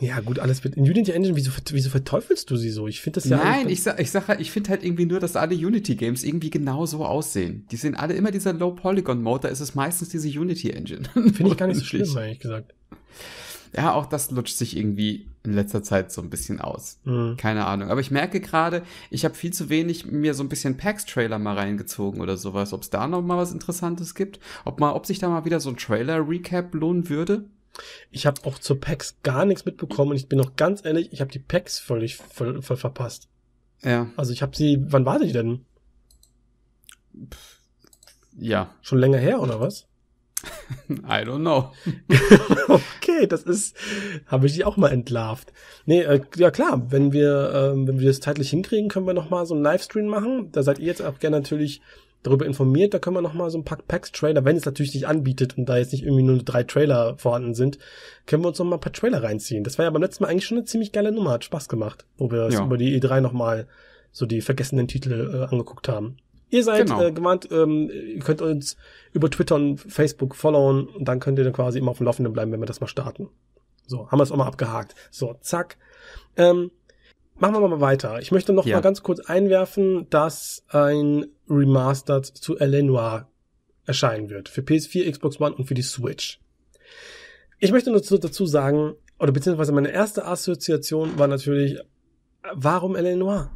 S2: Ja, gut, alles wird in Unity Engine, wieso, wieso verteufelst du sie so? Ich finde das ja Nein, ich
S1: sag halt, ich sag ich finde halt irgendwie nur, dass alle Unity Games irgendwie genau so aussehen. Die sehen alle immer dieser Low Polygon Mode, da ist es meistens diese Unity Engine. Finde ich gar nicht so schlimm, ehrlich gesagt. Ja, auch das lutscht sich irgendwie in letzter Zeit so ein bisschen aus. Mhm. Keine Ahnung. Aber ich merke gerade, ich habe viel zu wenig mir so ein bisschen PAX-Trailer mal reingezogen oder sowas. Ob es da noch mal was Interessantes gibt? Ob, mal, ob sich da mal wieder so ein Trailer-Recap lohnen würde? Ich habe auch zu PAX gar nichts mitbekommen und ich bin noch ganz ehrlich, ich habe die
S2: PAX völlig voll, voll verpasst. Ja. Also ich habe sie, wann war die denn?
S1: Pff, ja.
S2: Schon länger her oder was? I don't know. okay, das ist, habe ich dich auch mal entlarvt. Nee, äh, ja klar, wenn wir, äh, wenn wir das zeitlich hinkriegen, können wir nochmal so einen Livestream machen. Da seid ihr jetzt auch gerne natürlich darüber informiert. Da können wir nochmal so ein paar Packs-Trailer, wenn es natürlich nicht anbietet und da jetzt nicht irgendwie nur drei Trailer vorhanden sind, können wir uns nochmal ein paar Trailer reinziehen. Das war ja beim letzten Mal eigentlich schon eine ziemlich geile Nummer, hat Spaß gemacht, wo wir ja. über die E3 nochmal so die vergessenen Titel äh, angeguckt haben. Ihr seid genau. äh, gemeint, ähm, ihr könnt uns über Twitter und Facebook followen und dann könnt ihr dann quasi immer auf dem Laufenden bleiben, wenn wir das mal starten. So, haben wir es auch mal abgehakt. So, zack. Ähm, machen wir mal weiter. Ich möchte noch ja. mal ganz kurz einwerfen, dass ein Remastered zu Noir erscheinen wird. Für PS4, Xbox One und für die Switch. Ich möchte nur dazu, sagen, oder beziehungsweise meine erste Assoziation war natürlich, warum Noir?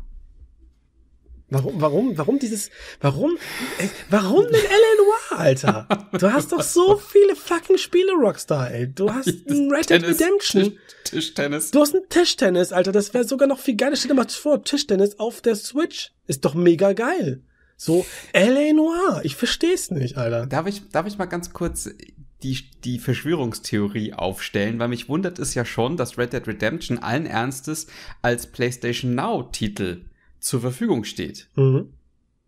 S2: Warum, warum, warum dieses, warum, ey, warum denn LNY, Alter? Du hast doch so viele fucking Spiele, Rockstar, ey. Du hast ein Red Dead Redemption. Tischtennis. du hast ein Tischtennis, Alter. Das wäre sogar noch viel geiler. Stell dir mal vor, Tischtennis auf der Switch. Ist doch mega geil. So,
S1: L.A. Noir. Ich versteh's nicht, Alter. Darf ich, darf ich mal ganz kurz die, die Verschwörungstheorie aufstellen, weil mich wundert es ja schon, dass Red Dead Redemption allen Ernstes als PlayStation Now Titel zur Verfügung steht. Mhm.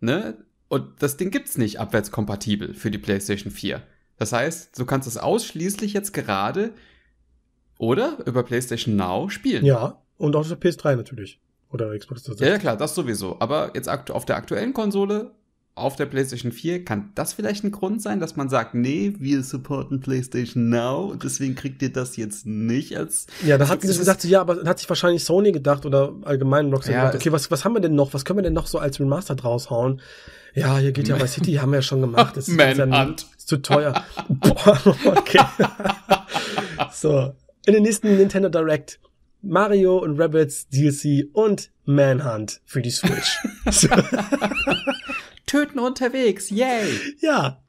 S1: Ne? Und das Ding gibt's nicht abwärtskompatibel für die PlayStation 4. Das heißt, du kannst es ausschließlich jetzt gerade oder über PlayStation Now spielen. Ja,
S2: und auch auf der PS3 natürlich. Oder Xbox 360.
S1: Ja, ja, klar, das sowieso. Aber jetzt auf der aktuellen Konsole auf der PlayStation 4, kann das vielleicht ein Grund sein, dass man sagt, nee, wir supporten PlayStation Now, deswegen kriegt ihr das jetzt nicht als.
S2: Ja, da hat sich gesagt, ja, aber hat sich wahrscheinlich Sony gedacht oder allgemein Rockstar ja, gedacht, okay, was, was haben wir denn noch? Was können wir denn noch so als Remaster draushauen? Ja, hier geht ja bei City, haben wir ja schon gemacht. Das ist, Man ist, ja, ist zu teuer. Boah, okay. so. In den nächsten Nintendo Direct Mario und Rabbits DLC und Manhunt für die Switch töten unterwegs. Yay! Ja.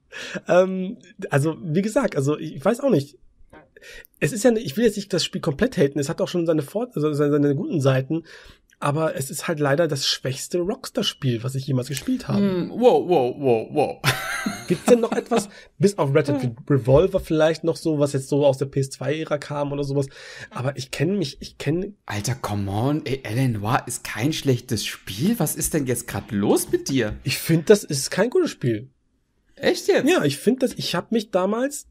S2: Ähm, also, wie gesagt, also ich weiß auch nicht. Es ist ja, ich will jetzt nicht das Spiel komplett haten, es hat auch schon seine, Vor also seine, seine guten Seiten, aber es ist halt leider das schwächste Rockstar-Spiel, was ich jemals gespielt habe. Mm, wow, wow, wow, wow. Gibt's denn noch etwas, bis auf Red Dead Revolver vielleicht noch
S1: so, was jetzt so aus der PS2-Ära kam oder sowas? Aber ich kenne mich, ich kenne. Alter, come on, ey, Alan Noir ist kein schlechtes Spiel. Was ist denn jetzt gerade los mit dir? Ich finde, das
S2: ist kein gutes Spiel. Echt jetzt? Ja, ich finde das, ich habe mich damals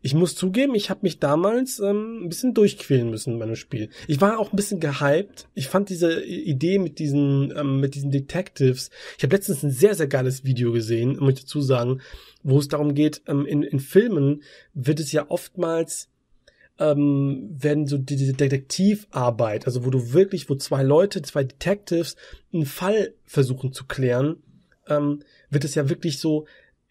S2: ich muss zugeben, ich habe mich damals ähm, ein bisschen durchquälen müssen in meinem Spiel. Ich war auch ein bisschen gehypt. Ich fand diese Idee mit diesen, ähm, mit diesen Detectives. Ich habe letztens ein sehr, sehr geiles Video gesehen, muss ich dazu sagen, wo es darum geht, ähm, in, in Filmen wird es ja oftmals ähm, werden so diese Detektivarbeit, also wo du wirklich, wo zwei Leute, zwei Detectives einen Fall versuchen zu klären, ähm, wird es ja wirklich so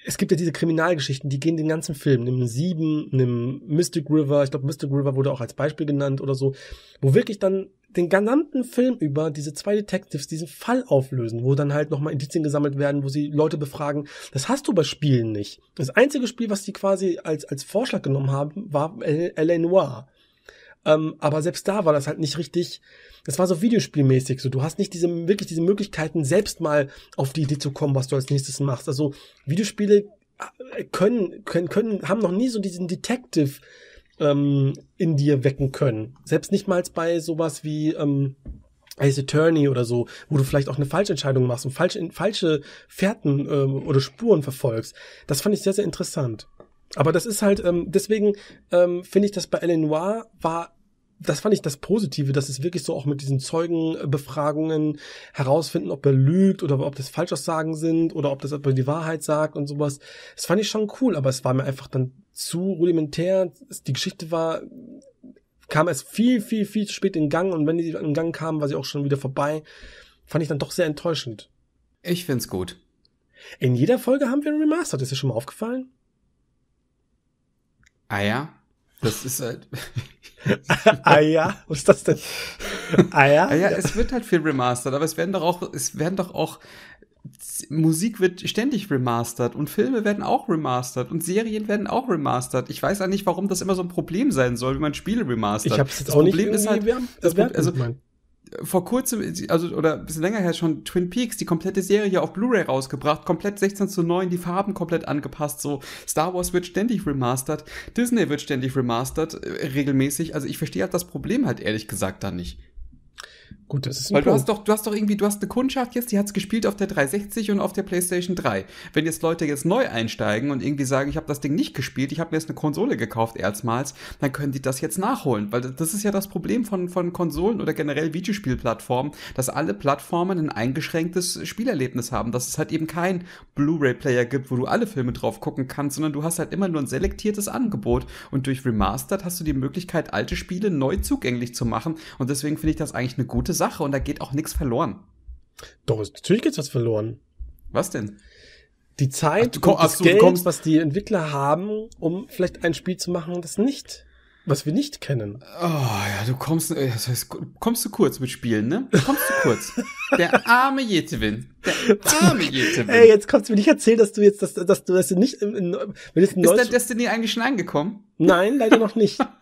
S2: es gibt ja diese Kriminalgeschichten, die gehen den ganzen Film, nimm Sieben, nimm Mystic River, ich glaube Mystic River wurde auch als Beispiel genannt oder so, wo wirklich dann den gesamten Film über diese zwei Detectives diesen Fall auflösen, wo dann halt nochmal Indizien gesammelt werden, wo sie Leute befragen. Das hast du bei Spielen nicht. Das einzige Spiel, was die quasi als, als Vorschlag genommen haben, war L.A. Noir. Ähm, aber selbst da war das halt nicht richtig, das war so videospielmäßig. So, du hast nicht diese, wirklich diese Möglichkeiten, selbst mal auf die Idee zu kommen, was du als nächstes machst. Also Videospiele äh, können, können, können, haben noch nie so diesen Detective ähm, in dir wecken können. Selbst nicht mal bei sowas wie ähm, Ace Attorney oder so, wo du vielleicht auch eine falsche Entscheidung machst und falsche, falsche Fährten ähm, oder Spuren verfolgst. Das fand ich sehr, sehr interessant. Aber das ist halt, ähm, deswegen ähm, finde ich, dass bei Alain Noir war das fand ich das Positive, dass es wirklich so auch mit diesen Zeugenbefragungen herausfinden, ob er lügt oder ob das Falschaussagen sind oder ob das ob die Wahrheit sagt und sowas. Das fand ich schon cool, aber es war mir einfach dann zu rudimentär. Die Geschichte war, kam erst viel, viel, viel zu spät in Gang und wenn die in Gang kamen, war sie auch schon wieder vorbei. Fand ich dann doch sehr enttäuschend. Ich find's gut. In jeder Folge haben wir ein Remastered, ist dir schon mal aufgefallen?
S1: Eier? Das ist halt. Eier? Was ist das denn? Eier? Eier, es wird halt viel remastert, aber es werden doch auch, es werden doch auch, Musik wird ständig remastert und Filme werden auch remastert und Serien werden auch remastert. Ich weiß ja nicht, warum das immer so ein Problem sein soll, wenn man Spiele remastert. Ich hab's jetzt das auch Problem nicht ist halt, das, Pro also, vor kurzem, also oder ein bisschen länger her schon, Twin Peaks, die komplette Serie auf Blu-ray rausgebracht, komplett 16 zu 9, die Farben komplett angepasst, so Star Wars wird ständig remastert, Disney wird ständig remastert, äh, regelmäßig. Also ich verstehe halt das Problem halt ehrlich gesagt da nicht. Gut, das ist Weil du hast doch, du hast doch irgendwie, du hast eine Kundschaft jetzt, die hat es gespielt auf der 360 und auf der PlayStation 3. Wenn jetzt Leute jetzt neu einsteigen und irgendwie sagen, ich habe das Ding nicht gespielt, ich habe mir jetzt eine Konsole gekauft erstmals, dann können die das jetzt nachholen. Weil das ist ja das Problem von, von Konsolen oder generell Videospielplattformen, dass alle Plattformen ein eingeschränktes Spielerlebnis haben. Dass es halt eben kein Blu-ray-Player gibt, wo du alle Filme drauf gucken kannst, sondern du hast halt immer nur ein selektiertes Angebot. Und durch Remastered hast du die Möglichkeit, alte Spiele neu zugänglich zu machen. Und deswegen finde ich das eigentlich eine gute Sache. Sache und da geht auch nichts verloren. Doch, natürlich geht's was verloren. Was denn? Die Zeit ach, komm, und das ach, Geld, kommst, was die
S2: Entwickler haben, um vielleicht ein Spiel zu
S1: machen, das nicht, was wir nicht kennen. Oh ja, du kommst, äh, das heißt, kommst du kurz mit Spielen, ne? Kommst du kurz. Der arme Jetewin. Der arme Jetewin. Ey,
S2: jetzt kommst du mir nicht erzählen, dass du jetzt, dass, dass du das nicht in, in, wenn jetzt in Ist der Destiny eigentlich schon angekommen? Nein, leider noch nicht.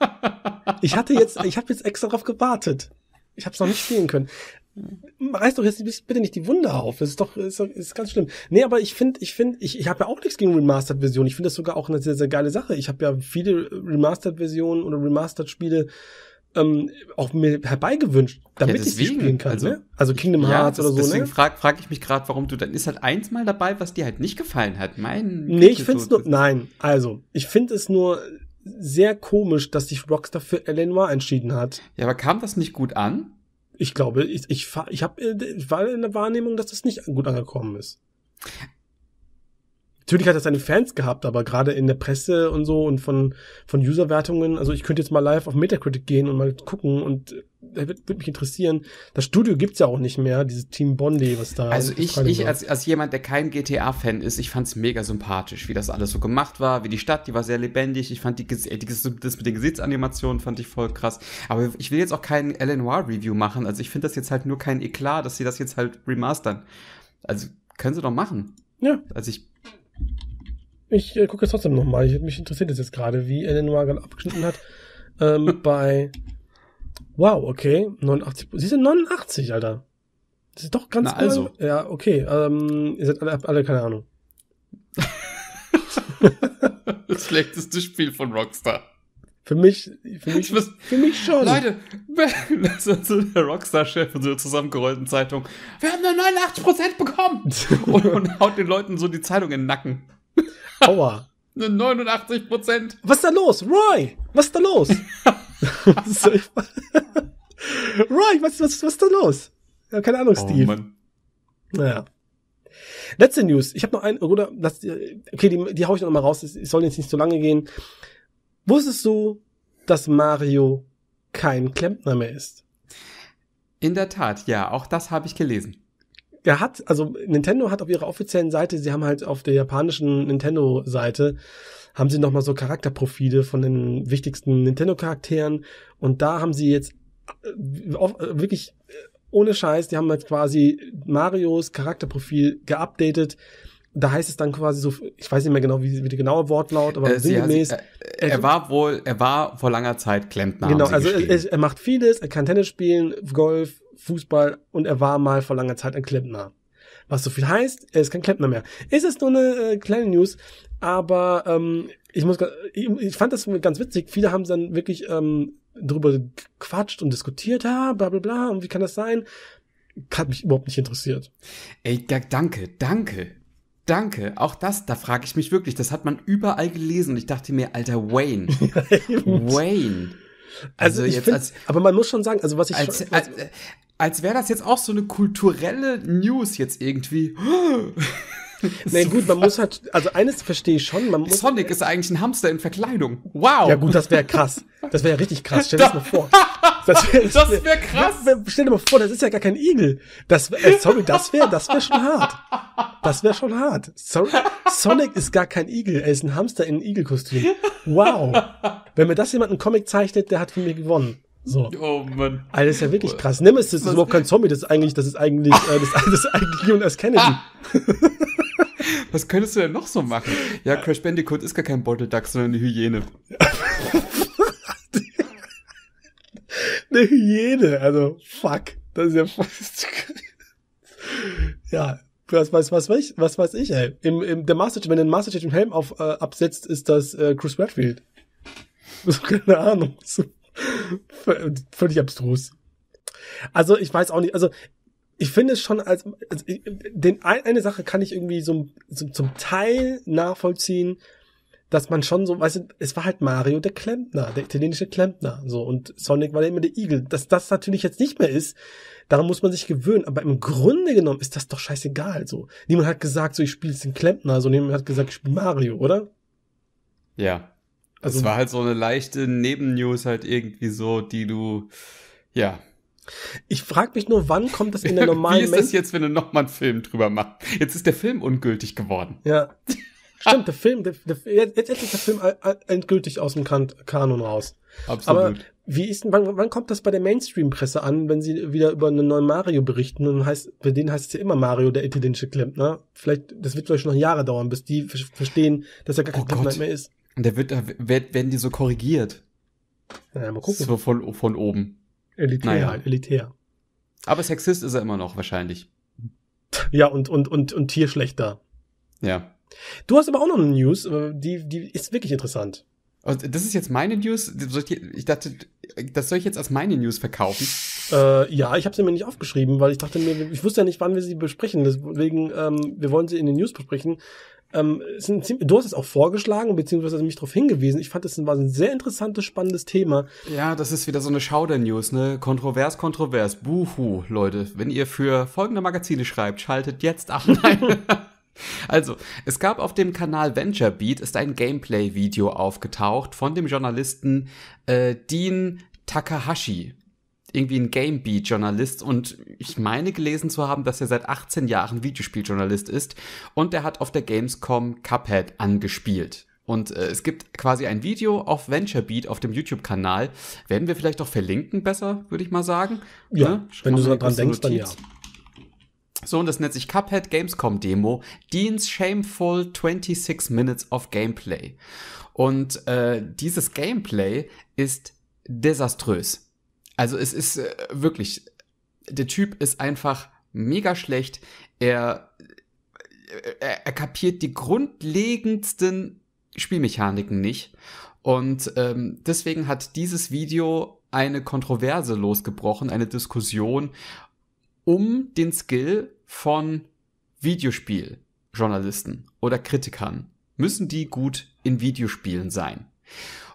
S2: Ich hatte jetzt, ich habe jetzt extra drauf gewartet. Ich habe es noch nicht spielen können. Reiß doch jetzt bitte nicht die Wunde auf. Das ist doch, ist, ist ganz schlimm. Nee, aber ich finde, ich finde, ich, ich habe ja auch nichts gegen Remastered-Versionen. Ich finde das sogar auch eine sehr, sehr geile Sache. Ich habe ja viele Remastered-Versionen oder Remastered-Spiele ähm, auch mir herbeigewünscht, damit ja, deswegen, ich die spielen kann. Also, ne? also Kingdom ich, Hearts das, oder so. Ne? Deswegen ne?
S1: frage frag ich mich gerade, warum du dann ist halt eins mal dabei, was dir halt nicht gefallen hat. Mein. Nee, ich finde es
S2: nur. Nein, also ich finde es nur sehr komisch, dass sich Rockstar für L.A. Noir entschieden hat. Ja, aber kam das nicht gut an? Ich glaube, ich, ich, ich, hab, äh, ich war in der Wahrnehmung, dass das nicht gut angekommen ist natürlich hat er seine Fans gehabt, aber gerade in der Presse und so und von, von Userwertungen, also ich könnte jetzt mal live auf Metacritic gehen und mal gucken und äh, würde mich interessieren. Das Studio gibt's ja auch nicht mehr, dieses Team Bondi, was da. Also ich, ich als,
S1: als jemand, der kein GTA-Fan ist, ich fand's mega sympathisch, wie das alles so gemacht war, wie die Stadt, die war sehr lebendig. Ich fand die, äh, die das mit den Gesichtsanimationen fand ich voll krass. Aber ich will jetzt auch kein LNR-Review machen. Also ich finde das jetzt halt nur kein Eklat, dass sie das jetzt halt remastern. Also können sie doch machen. Ja. Also ich
S2: ich äh, gucke es trotzdem nochmal. Mich interessiert es jetzt gerade, wie Ellen Noir abgeschnitten hat. Ähm, bei. Wow, okay. 89. Sie sind
S1: 89,
S2: Alter. Das ist doch ganz Na, also. Ja, okay. Ähm, ihr seid alle, alle keine
S1: Ahnung. das schlechteste Spiel von Rockstar. Für mich, für mich, muss, für mich schon. Leute, das ist so der Rockstar-Chef in so einer zusammengerollten Zeitung. Wir haben nur 89% bekommen! und, und haut den Leuten so die Zeitung in den Nacken. Aua. 89%. Was ist da los? Roy, was ist da los? Roy, was, was,
S2: was ist da los? Ja, keine Ahnung, oh, Steve. Mann. Naja. Letzte News. Ich habe noch einen, oder, das, okay, die, die hau ich noch mal raus. Es soll jetzt nicht zu lange gehen. Wusstest du, dass Mario kein Klempner mehr ist?
S1: In der Tat, ja, auch das habe ich gelesen.
S2: Er hat, also Nintendo hat auf ihrer offiziellen Seite, sie haben halt auf der japanischen Nintendo-Seite, haben sie nochmal so Charakterprofile von den wichtigsten Nintendo-Charakteren und da haben sie jetzt äh, äh, wirklich äh, ohne Scheiß, die haben jetzt quasi Marios Charakterprofil geupdatet da heißt es dann quasi so, ich weiß nicht mehr genau, wie, wie der genaue Wortlaut, aber äh, sinngemäß. Hat, äh, er,
S1: war wohl, er war vor langer Zeit Klempner. Genau, also er,
S2: er, macht vieles, er kann Tennis spielen, Golf, Fußball und er war mal vor langer Zeit ein Klempner. Was so viel heißt, er ist kein Klempner mehr. Ist es nur eine äh, kleine News, aber ähm, ich muss, ich, ich fand das ganz witzig. Viele haben dann wirklich ähm, drüber gequatscht und diskutiert, ja, bla bla bla, und wie kann
S1: das sein? Hat mich überhaupt nicht interessiert. Ey, danke, danke. Danke, auch das, da frage ich mich wirklich, das hat man überall gelesen und ich dachte mir, alter Wayne. Wayne. Also, also jetzt find, als, aber man muss schon sagen, also was ich als, als, äh, als wäre das jetzt auch so eine kulturelle News jetzt irgendwie. Na gut, man muss halt, also eines verstehe ich schon, man muss. Sonic ist eigentlich ein Hamster in Verkleidung. Wow! Ja
S2: gut, das wäre krass. Das wäre richtig krass, stell dir das mal vor. Das wäre wär, wär krass. Stell dir mal vor, das ist ja gar kein Igel. Das, äh, sorry, das wäre das wäre schon hart. Das wäre schon hart. Sorry, Sonic ist gar kein Igel, er ist ein Hamster in Igelkostüm. Wow! Wenn mir das jemand einen Comic zeichnet, der hat von mir gewonnen.
S1: So. Oh Mann.
S2: Alter, ist ja wirklich krass. Nimm es, das ist überhaupt
S1: kein Zombie, das ist eigentlich, das ist eigentlich, äh, das, das ist eigentlich Leon S. Kennedy. Ah. Was könntest du denn noch so machen? Ja, Crash Bandicoot ist gar kein Bottle Beutelduck, sondern eine Hyäne. eine Hyäne, also fuck.
S2: Das ist ja fast. ja, was weiß, was weiß ich, was weiß ich, ey. Im, im, der Master wenn der Master Chief den Helm auf, äh, absetzt, ist das äh, Chris Redfield. So, keine Ahnung. Völlig abstrus. Also ich weiß auch nicht, also ich finde es schon als, also den, eine Sache kann ich irgendwie so, so, zum Teil nachvollziehen, dass man schon so, weißt du, es war halt Mario der Klempner, der italienische Klempner, so und Sonic war ja immer der Igel. Dass das natürlich jetzt nicht mehr ist, daran muss man sich gewöhnen. Aber im Grunde genommen ist das doch scheißegal. So niemand hat gesagt, so ich spiele jetzt den Klempner, so niemand hat gesagt, ich spiele Mario, oder?
S1: Ja. Also, es war halt so eine leichte Nebennews halt irgendwie so, die du, ja. Ich frag mich
S2: nur, wann kommt das in der normalen Wie ist das
S1: jetzt, wenn du nochmal einen Film drüber machst? Jetzt ist der Film ungültig geworden.
S2: Ja. Stimmt, der Film, der, der, jetzt, ist der Film endgültig aus dem kan Kanon raus. Absolut. Aber wie ist denn, wann, wann kommt das bei der Mainstream-Presse an, wenn sie wieder über einen neuen Mario berichten und heißt, bei denen heißt es ja immer Mario, der italienische Klempner. Vielleicht, das wird vielleicht schon noch Jahre dauern, bis die verstehen, dass er gar oh kein oh Klempner mehr ist.
S1: Und da, wird, da werden die so korrigiert. Ja, mal gucken. So von, von oben. Elitär, naja. Halt, elitär. Aber Sexist ist er immer noch wahrscheinlich.
S2: Ja, und, und, und, und Tierschlechter.
S1: Ja. Du hast aber auch noch eine News, äh, die, die ist wirklich interessant. Und oh, das ist jetzt meine News? Ich dachte, das soll ich jetzt als meine News verkaufen? Äh, ja, ich habe
S2: sie mir nicht aufgeschrieben, weil ich dachte mir, ich wusste ja nicht, wann wir sie besprechen. Deswegen, ähm, wir wollen sie in den News besprechen. Ähm, du hast es auch vorgeschlagen, beziehungsweise mich darauf hingewiesen. Ich fand, es war ein sehr interessantes, spannendes Thema.
S1: Ja, das ist wieder so eine Schauder-News, ne? Kontrovers, kontrovers. Buhu, Leute. Wenn ihr für folgende Magazine schreibt, schaltet jetzt ab. Nein. Also, es gab auf dem Kanal VentureBeat ist ein Gameplay-Video aufgetaucht von dem Journalisten äh, Dean Takahashi irgendwie ein Gamebeat-Journalist und ich meine gelesen zu haben, dass er seit 18 Jahren Videospieljournalist ist und er hat auf der Gamescom Cuphead angespielt. Und äh, es gibt quasi ein Video auf VentureBeat auf dem YouTube-Kanal. Werden wir vielleicht auch verlinken, besser, würde ich mal sagen. Ja, ne? wenn du so dran denkst, Notiz. dann ja. So, und das nennt sich Cuphead Gamescom Demo. Dean's Shameful 26 Minutes of Gameplay. Und äh, dieses Gameplay ist desaströs also es ist äh, wirklich, der Typ ist einfach mega schlecht. Er, äh, er, er kapiert die grundlegendsten Spielmechaniken nicht. Und ähm, deswegen hat dieses Video eine Kontroverse losgebrochen, eine Diskussion um den Skill von Videospieljournalisten oder Kritikern. Müssen die gut in Videospielen sein?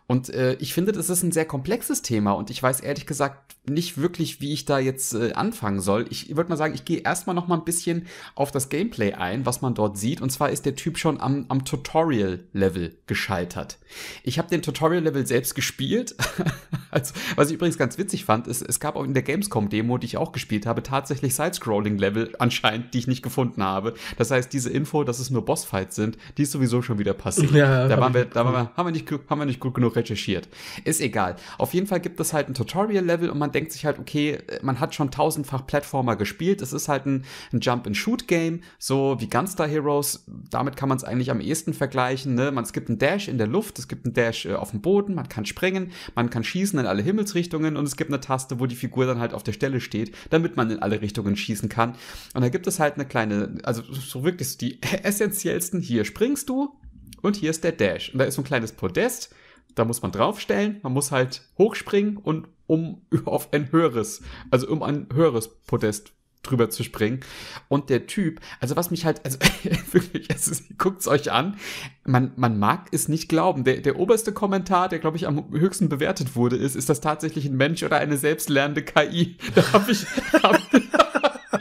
S1: Und äh, ich finde, das ist ein sehr komplexes Thema und ich weiß ehrlich gesagt nicht wirklich, wie ich da jetzt äh, anfangen soll. Ich würde mal sagen, ich gehe erstmal noch mal ein bisschen auf das Gameplay ein, was man dort sieht. Und zwar ist der Typ schon am, am Tutorial-Level gescheitert. Ich habe den Tutorial-Level selbst gespielt. also, was ich übrigens ganz witzig fand, ist, es gab auch in der Gamescom-Demo, die ich auch gespielt habe, tatsächlich Side-Scrolling-Level anscheinend, die ich nicht gefunden habe. Das heißt, diese Info, dass es nur Bossfights sind, die ist sowieso schon wieder passiert. Ja, da waren wir, da waren wir, haben wir nicht, haben wir nicht gut genug recherchiert. Ist egal. Auf jeden Fall gibt es halt ein Tutorial-Level und man denkt sich halt, okay, man hat schon tausendfach Plattformer gespielt. Es ist halt ein, ein Jump-and-Shoot-Game, so wie Gunstar Heroes. Damit kann man es eigentlich am ehesten vergleichen. Ne? Man, es gibt einen Dash in der Luft, es gibt einen Dash äh, auf dem Boden, man kann springen, man kann schießen in alle Himmelsrichtungen und es gibt eine Taste, wo die Figur dann halt auf der Stelle steht, damit man in alle Richtungen schießen kann. Und da gibt es halt eine kleine, also so wirklich die essentiellsten, hier springst du, und hier ist der Dash. Und da ist so ein kleines Podest da muss man draufstellen, man muss halt hochspringen und um auf ein höheres, also um ein höheres Podest drüber zu springen. Und der Typ, also was mich halt, also wirklich, also, guckt's euch an, man, man mag es nicht glauben. Der, der oberste Kommentar, der glaube ich am höchsten bewertet wurde, ist, ist das tatsächlich ein Mensch oder eine selbstlernende KI? Da hab ich, hab,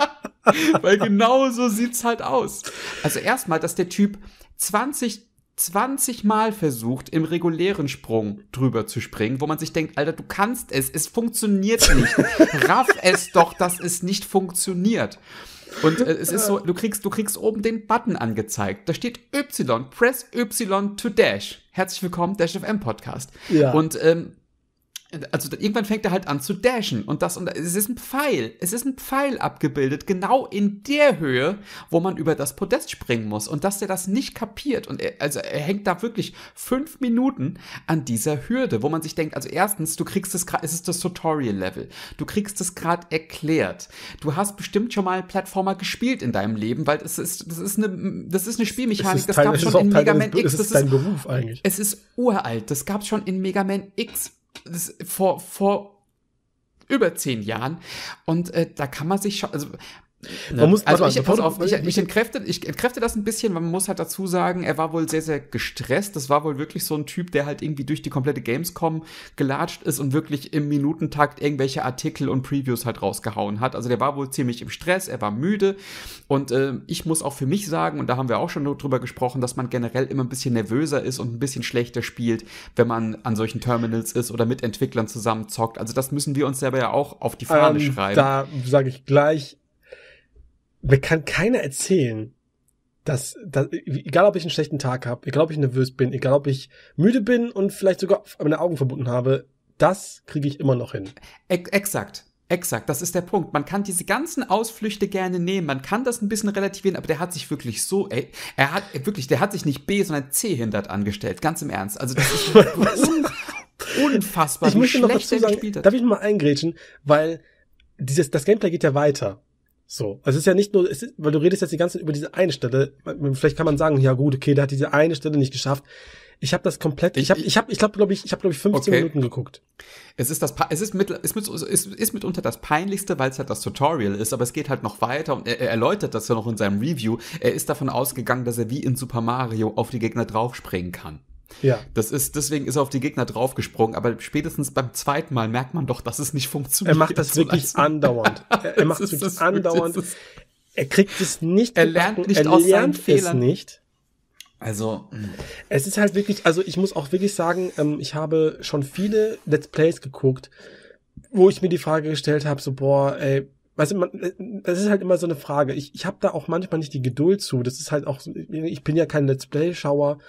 S1: weil genau so sieht's halt aus. Also erstmal, dass der Typ 20 20 Mal versucht, im regulären Sprung drüber zu springen, wo man sich denkt, Alter, du kannst es, es funktioniert nicht. Raff es doch, dass es nicht funktioniert. Und äh, es ist so, du kriegst, du kriegst oben den Button angezeigt. Da steht Y, press Y to dash. Herzlich willkommen, Dash FM Podcast. Ja. Und ähm, also irgendwann fängt er halt an zu dashen und das und es ist ein Pfeil, es ist ein Pfeil abgebildet, genau in der Höhe, wo man über das Podest springen muss und dass der das nicht kapiert und er, also er hängt da wirklich fünf Minuten an dieser Hürde, wo man sich denkt, also erstens, du kriegst es gerade, es ist das Tutorial-Level, du kriegst es gerade erklärt, du hast bestimmt schon mal Plattformer gespielt in deinem Leben, weil es ist, das ist eine, das ist eine Spielmechanik, ist das gab schon in Mega Man X, das ist dein Beruf eigentlich. Es ist uralt, das gab schon in Mega Man X vor, vor über zehn Jahren. Und äh, da kann man sich schon, also man ne? also, muss, also ich, pass auf, ich, ich, entkräfte, ich entkräfte das ein bisschen, man muss halt dazu sagen, er war wohl sehr, sehr gestresst. Das war wohl wirklich so ein Typ, der halt irgendwie durch die komplette Gamescom gelatscht ist und wirklich im Minutentakt irgendwelche Artikel und Previews halt rausgehauen hat. Also der war wohl ziemlich im Stress, er war müde. Und äh, ich muss auch für mich sagen, und da haben wir auch schon drüber gesprochen, dass man generell immer ein bisschen nervöser ist und ein bisschen schlechter spielt, wenn man an solchen Terminals ist oder mit Entwicklern zusammen zockt. Also das müssen wir uns selber ja auch auf die Fahne ähm, schreiben. Da sage
S2: ich gleich mir kann keiner erzählen, dass, dass egal ob ich einen schlechten Tag habe, egal ob ich nervös bin, egal ob ich müde bin und vielleicht sogar meine Augen
S1: verbunden habe, das kriege ich immer noch hin. E exakt. Exakt, das ist der Punkt. Man kann diese ganzen Ausflüchte gerne nehmen, man kann das ein bisschen relativieren, aber der hat sich wirklich so, ey, er hat wirklich, der hat sich nicht B, sondern C hindert angestellt, ganz im Ernst. Also das ist un unfassbar, ich wie möchte schlecht noch dazu sagen, Darf ich mal eingrätschen, weil dieses, das Gameplay geht
S2: ja weiter. So, also es ist ja nicht nur, ist, weil du redest jetzt die ganze Zeit über diese eine Stelle. Vielleicht kann man sagen, ja gut, okay, der hat diese eine Stelle nicht geschafft. Ich habe das komplett. Ich habe, ich habe, ich glaube, glaube ich, ich habe glaube ich 15 okay. Minuten geguckt.
S1: Es ist das, es ist mit, ist, mit, ist, ist mitunter das peinlichste, weil es halt das Tutorial ist, aber es geht halt noch weiter und er, er erläutert das ja noch in seinem Review. Er ist davon ausgegangen, dass er wie in Super Mario auf die Gegner draufspringen kann. Ja. Das ist, deswegen ist er auf die Gegner draufgesprungen, aber spätestens beim zweiten Mal merkt man doch, dass es nicht funktioniert. Er macht das so wirklich langsam. andauernd. Er, er macht es wirklich andauernd. Ist,
S2: er kriegt es nicht. Er lernt nicht er aus lernt seinen Fehlern. nicht. Also. Mh. Hm. Es ist halt wirklich, also ich muss auch wirklich sagen, ähm, ich habe schon viele Let's Plays geguckt, wo ich mir die Frage gestellt habe, so, boah, ey, weißt du, man, das ist halt immer so eine Frage. Ich, ich habe da auch manchmal nicht die Geduld zu. Das ist halt auch, ich bin ja kein Let's Play-Schauer.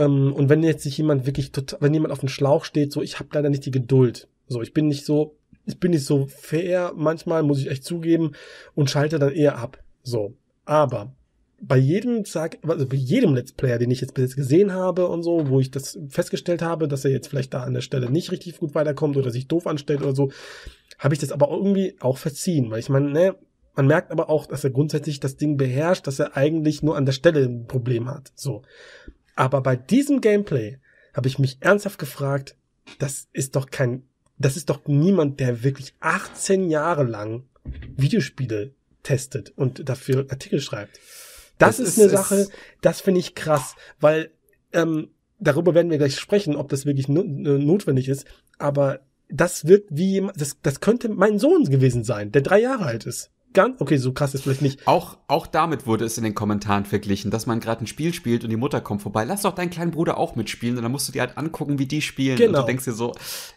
S2: Ähm, und wenn jetzt sich jemand wirklich total, wenn jemand auf dem Schlauch steht, so ich habe leider nicht die Geduld. So, ich bin nicht so, ich bin nicht so fair, manchmal muss ich echt zugeben und schalte dann eher ab. So. Aber bei jedem sag, also bei jedem Let's Player, den ich jetzt bis jetzt gesehen habe und so, wo ich das festgestellt habe, dass er jetzt vielleicht da an der Stelle nicht richtig gut weiterkommt oder sich doof anstellt oder so, habe ich das aber irgendwie auch verziehen, weil ich meine, ne, man merkt aber auch, dass er grundsätzlich das Ding beherrscht, dass er eigentlich nur an der Stelle ein Problem hat. So. Aber bei diesem Gameplay habe ich mich ernsthaft gefragt, das ist doch kein, das ist doch niemand, der wirklich 18 Jahre lang Videospiele testet und dafür Artikel schreibt. Das, das ist, ist eine Sache, das finde ich krass, weil ähm, darüber werden wir gleich sprechen, ob das wirklich notwendig ist. Aber das wirkt wie, das, das könnte mein Sohn gewesen sein, der drei Jahre alt ist ganz, okay, so krass ist vielleicht nicht.
S1: Auch, auch damit wurde es in den Kommentaren verglichen, dass man gerade ein Spiel spielt und die Mutter kommt vorbei. Lass doch deinen kleinen Bruder auch mitspielen und dann musst du dir halt angucken, wie die spielen. Genau. Und du genau. denkst dir so,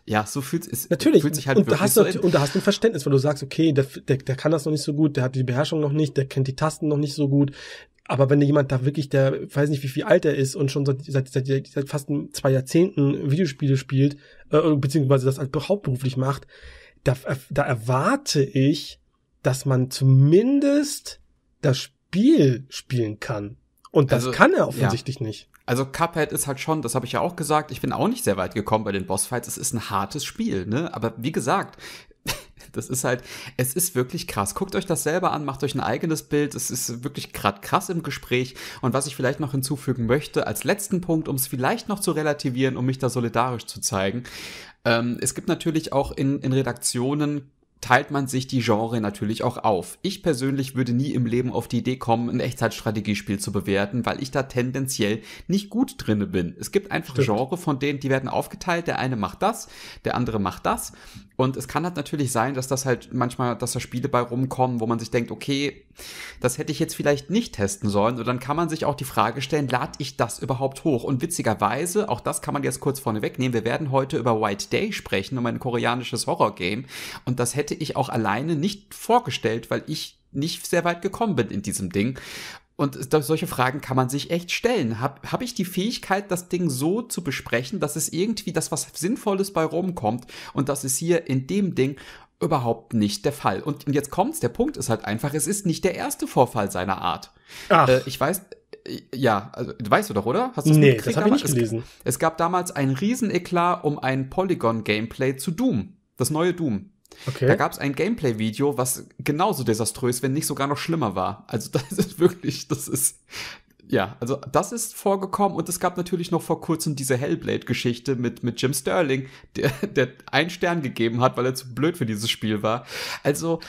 S1: ja, so fühlt es, Natürlich. fühlt sich halt und da hast so du, Und
S2: da hast du ein Verständnis, weil du sagst, okay, der, der, der kann das noch nicht so gut, der hat die Beherrschung noch nicht, der kennt die Tasten noch nicht so gut. Aber wenn jemand da wirklich, der weiß nicht, wie viel alt er ist und schon seit, seit, seit, seit fast zwei Jahrzehnten Videospiele spielt, äh, beziehungsweise das halt hauptberuflich macht, da, da erwarte ich, dass man zumindest das Spiel spielen kann. Und das also, kann er offensichtlich ja. nicht.
S1: Also Cuphead ist halt schon, das habe ich ja auch gesagt, ich bin auch nicht sehr weit gekommen bei den Bossfights. Es ist ein hartes Spiel, ne? Aber wie gesagt, das ist halt, es ist wirklich krass. Guckt euch das selber an, macht euch ein eigenes Bild. Es ist wirklich gerade krass im Gespräch. Und was ich vielleicht noch hinzufügen möchte, als letzten Punkt, um es vielleicht noch zu relativieren, um mich da solidarisch zu zeigen. Ähm, es gibt natürlich auch in, in Redaktionen teilt man sich die Genre natürlich auch auf. Ich persönlich würde nie im Leben auf die Idee kommen, ein Echtzeitstrategiespiel zu bewerten, weil ich da tendenziell nicht gut drinne bin. Es gibt einfach Genre von denen, die werden aufgeteilt, der eine macht das, der andere macht das und es kann halt natürlich sein, dass das halt manchmal, dass da Spiele bei rumkommen, wo man sich denkt, okay, das hätte ich jetzt vielleicht nicht testen sollen. Und dann kann man sich auch die Frage stellen, lade ich das überhaupt hoch? Und witzigerweise, auch das kann man jetzt kurz vorne wegnehmen, wir werden heute über White Day sprechen, um ein koreanisches Horrorgame. Und das hätte ich auch alleine nicht vorgestellt, weil ich nicht sehr weit gekommen bin in diesem Ding. Und solche Fragen kann man sich echt stellen. Habe hab ich die Fähigkeit, das Ding so zu besprechen, dass es irgendwie das, was Sinnvolles bei rumkommt? Und das ist hier in dem Ding überhaupt nicht der Fall. Und, und jetzt kommt's, der Punkt ist halt einfach, es ist nicht der erste Vorfall seiner Art. Ach. Äh, ich weiß, äh, ja, also, weißt du doch, oder? Hast du nee, das habe ich nicht gelesen. Es, es gab damals ein Rieseneklat um ein Polygon-Gameplay zu Doom. Das neue Doom. Okay. Da gab es ein Gameplay-Video, was genauso desaströs, wenn nicht sogar noch schlimmer war. Also das ist wirklich, das ist, ja, also das ist vorgekommen und es gab natürlich noch vor kurzem diese Hellblade-Geschichte mit, mit Jim Sterling, der, der einen Stern gegeben hat, weil er zu blöd für dieses Spiel war. Also,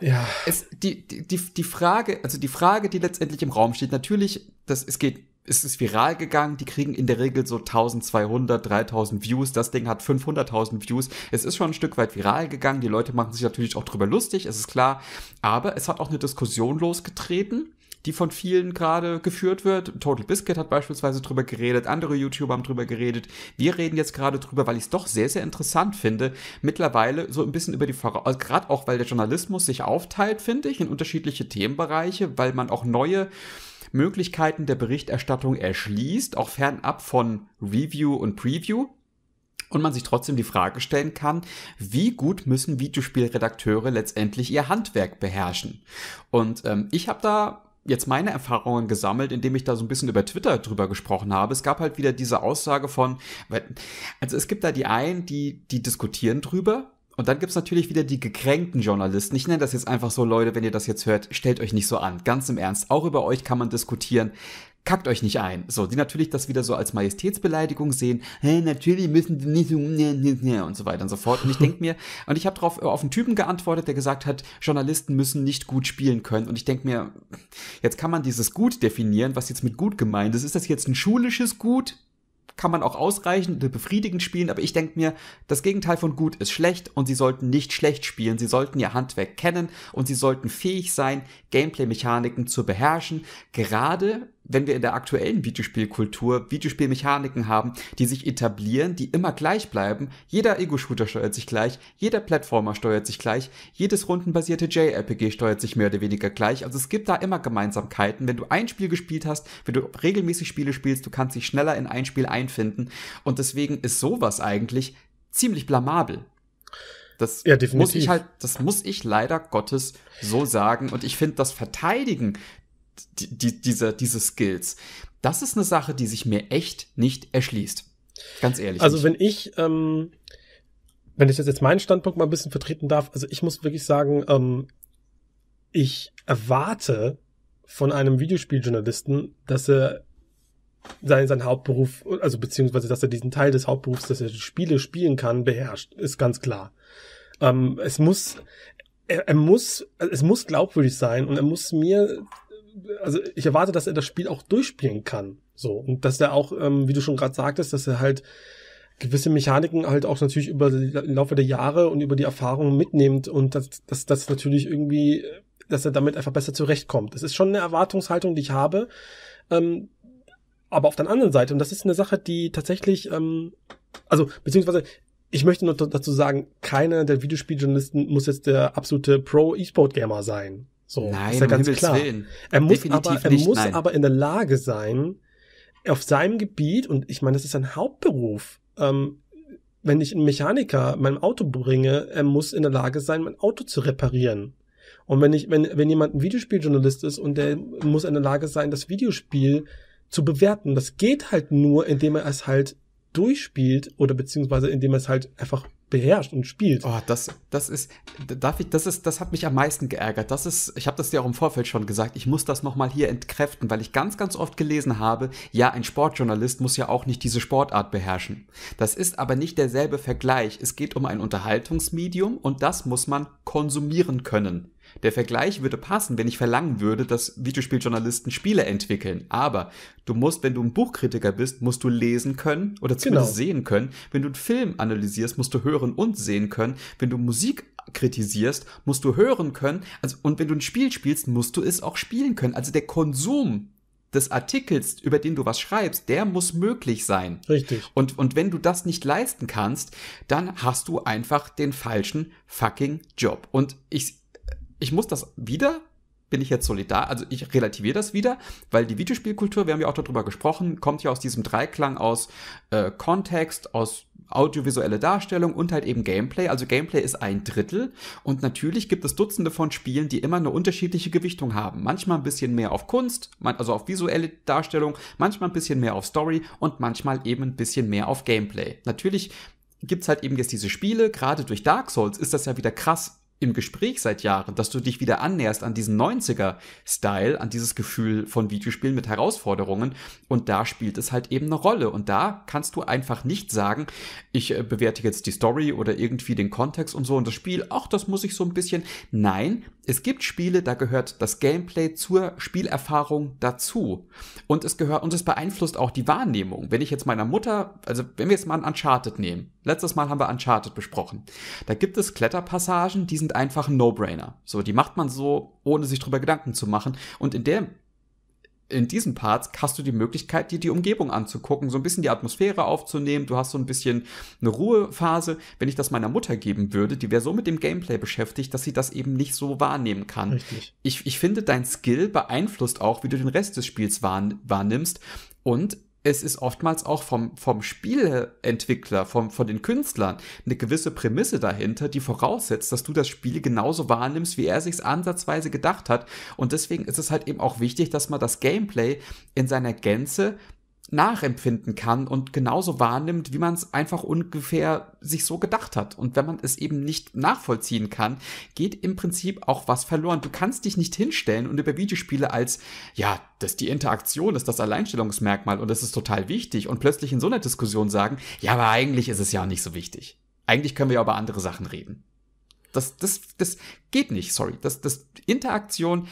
S1: äh, ja. Es, die, die, die, die Frage, also die Frage, die letztendlich im Raum steht, natürlich, das, es geht ist es viral gegangen. Die kriegen in der Regel so 1200, 3000 Views. Das Ding hat 500.000 Views. Es ist schon ein Stück weit viral gegangen. Die Leute machen sich natürlich auch drüber lustig, es ist klar. Aber es hat auch eine Diskussion losgetreten die von vielen gerade geführt wird. Total Biscuit hat beispielsweise drüber geredet, andere YouTuber haben drüber geredet. Wir reden jetzt gerade drüber, weil ich es doch sehr, sehr interessant finde. Mittlerweile so ein bisschen über die Voraus, also gerade auch weil der Journalismus sich aufteilt, finde ich, in unterschiedliche Themenbereiche, weil man auch neue Möglichkeiten der Berichterstattung erschließt, auch fernab von Review und Preview. Und man sich trotzdem die Frage stellen kann, wie gut müssen Videospielredakteure letztendlich ihr Handwerk beherrschen? Und ähm, ich habe da jetzt meine Erfahrungen gesammelt, indem ich da so ein bisschen über Twitter drüber gesprochen habe. Es gab halt wieder diese Aussage von, also es gibt da die einen, die, die diskutieren drüber und dann gibt's natürlich wieder die gekränkten Journalisten. Ich nenne das jetzt einfach so, Leute, wenn ihr das jetzt hört, stellt euch nicht so an. Ganz im Ernst, auch über euch kann man diskutieren. Kackt euch nicht ein. So, die natürlich das wieder so als Majestätsbeleidigung sehen. Hey, natürlich müssen die nicht so, ne, ne, ne, und so weiter und so fort. Und ich denk mir, und ich habe drauf äh, auf einen Typen geantwortet, der gesagt hat, Journalisten müssen nicht gut spielen können. Und ich denk mir, jetzt kann man dieses Gut definieren, was jetzt mit gut gemeint ist. Ist das jetzt ein schulisches Gut? kann man auch ausreichend und äh, befriedigend spielen, aber ich denke mir, das Gegenteil von gut ist schlecht und sie sollten nicht schlecht spielen, sie sollten ihr Handwerk kennen und sie sollten fähig sein, Gameplay-Mechaniken zu beherrschen, gerade wenn wir in der aktuellen Videospielkultur Videospielmechaniken haben, die sich etablieren, die immer gleich bleiben. Jeder Ego-Shooter steuert sich gleich, jeder Plattformer steuert sich gleich, jedes rundenbasierte JRPG steuert sich mehr oder weniger gleich. Also es gibt da immer Gemeinsamkeiten. Wenn du ein Spiel gespielt hast, wenn du regelmäßig Spiele spielst, du kannst dich schneller in ein Spiel einfinden. Und deswegen ist sowas eigentlich ziemlich blamabel. Das ja, muss ich halt, das muss ich leider Gottes so sagen. Und ich finde das Verteidigen die, die, diese, Skills. Das ist eine Sache, die sich mir echt nicht erschließt. Ganz ehrlich. Also nicht. wenn
S2: ich, ähm, wenn ich jetzt meinen Standpunkt mal ein bisschen vertreten darf, also ich muss wirklich sagen, ähm, ich erwarte von einem Videospieljournalisten, dass er sein, sein Hauptberuf, also beziehungsweise, dass er diesen Teil des Hauptberufs, dass er Spiele spielen kann, beherrscht, ist ganz klar. Ähm, es muss, er, er, muss, es muss glaubwürdig sein und er muss mir also ich erwarte, dass er das Spiel auch durchspielen kann. So. Und dass er auch, ähm, wie du schon gerade sagtest, dass er halt gewisse Mechaniken halt auch natürlich über den Laufe der Jahre und über die Erfahrungen mitnimmt und dass das, das natürlich irgendwie, dass er damit einfach besser zurechtkommt. Das ist schon eine Erwartungshaltung, die ich habe. Ähm, aber auf der anderen Seite, und das ist eine Sache, die tatsächlich, ähm, also beziehungsweise ich möchte nur dazu sagen, keiner der Videospieljournalisten muss jetzt der absolute Pro-E-Sport-Gamer sein. So, Nein, ist ja ganz Himmels klar. Willen. Er muss, aber, er nicht, muss aber in der Lage sein, auf seinem Gebiet, und ich meine, das ist sein Hauptberuf, ähm, wenn ich einen Mechaniker meinem Auto bringe, er muss in der Lage sein, mein Auto zu reparieren. Und wenn ich, wenn, wenn jemand ein Videospieljournalist ist und der muss in der Lage sein, das Videospiel zu bewerten, das geht halt nur, indem er es halt durchspielt oder beziehungsweise
S1: indem er es halt einfach beherrscht und spielt. Oh, das, das ist, darf ich, das ist, das hat mich am meisten geärgert. Das ist, ich habe das dir auch im Vorfeld schon gesagt. Ich muss das noch mal hier entkräften, weil ich ganz, ganz oft gelesen habe, ja, ein Sportjournalist muss ja auch nicht diese Sportart beherrschen. Das ist aber nicht derselbe Vergleich. Es geht um ein Unterhaltungsmedium und das muss man konsumieren können. Der Vergleich würde passen, wenn ich verlangen würde, dass Videospieljournalisten Spiele entwickeln. Aber du musst, wenn du ein Buchkritiker bist, musst du lesen können oder zumindest genau. sehen können. Wenn du einen Film analysierst, musst du hören und sehen können. Wenn du Musik kritisierst, musst du hören können. Also, und wenn du ein Spiel spielst, musst du es auch spielen können. Also der Konsum des Artikels, über den du was schreibst, der muss möglich sein. Richtig. Und, und wenn du das nicht leisten kannst, dann hast du einfach den falschen fucking Job. Und ich, ich muss das wieder bin ich jetzt solidar, also ich relativiere das wieder, weil die Videospielkultur, wir haben ja auch darüber gesprochen, kommt ja aus diesem Dreiklang aus äh, Kontext, aus audiovisuelle Darstellung und halt eben Gameplay. Also Gameplay ist ein Drittel und natürlich gibt es Dutzende von Spielen, die immer eine unterschiedliche Gewichtung haben. Manchmal ein bisschen mehr auf Kunst, also auf visuelle Darstellung, manchmal ein bisschen mehr auf Story und manchmal eben ein bisschen mehr auf Gameplay. Natürlich gibt's halt eben jetzt diese Spiele, gerade durch Dark Souls ist das ja wieder krass im Gespräch seit Jahren, dass du dich wieder annäherst an diesen 90er-Style, an dieses Gefühl von Videospielen mit Herausforderungen. Und da spielt es halt eben eine Rolle. Und da kannst du einfach nicht sagen, ich äh, bewerte jetzt die Story oder irgendwie den Kontext und so und das Spiel, ach, das muss ich so ein bisschen. Nein, es gibt Spiele, da gehört das Gameplay zur Spielerfahrung dazu. Und es gehört, und es beeinflusst auch die Wahrnehmung. Wenn ich jetzt meiner Mutter, also wenn wir jetzt mal ein Uncharted nehmen, Letztes Mal haben wir Uncharted besprochen. Da gibt es Kletterpassagen, die sind einfach ein No-Brainer. So, die macht man so, ohne sich drüber Gedanken zu machen. Und in der in diesen Parts hast du die Möglichkeit, dir die Umgebung anzugucken, so ein bisschen die Atmosphäre aufzunehmen. Du hast so ein bisschen eine Ruhephase. Wenn ich das meiner Mutter geben würde, die wäre so mit dem Gameplay beschäftigt, dass sie das eben nicht so wahrnehmen kann. Richtig. Ich, ich finde, dein Skill beeinflusst auch, wie du den Rest des Spiels wahrnimmst. Und es ist oftmals auch vom, vom Spieleentwickler, vom, von den Künstlern eine gewisse Prämisse dahinter, die voraussetzt, dass du das Spiel genauso wahrnimmst, wie er sich's ansatzweise gedacht hat. Und deswegen ist es halt eben auch wichtig, dass man das Gameplay in seiner Gänze nachempfinden kann und genauso wahrnimmt, wie man es einfach ungefähr sich so gedacht hat. Und wenn man es eben nicht nachvollziehen kann, geht im Prinzip auch was verloren. Du kannst dich nicht hinstellen und über Videospiele als, ja, dass die Interaktion ist das Alleinstellungsmerkmal und das ist total wichtig und plötzlich in so einer Diskussion sagen, ja, aber eigentlich ist es ja nicht so wichtig. Eigentlich können wir ja über andere Sachen reden. Das, das, das geht nicht, sorry. Das, das Interaktion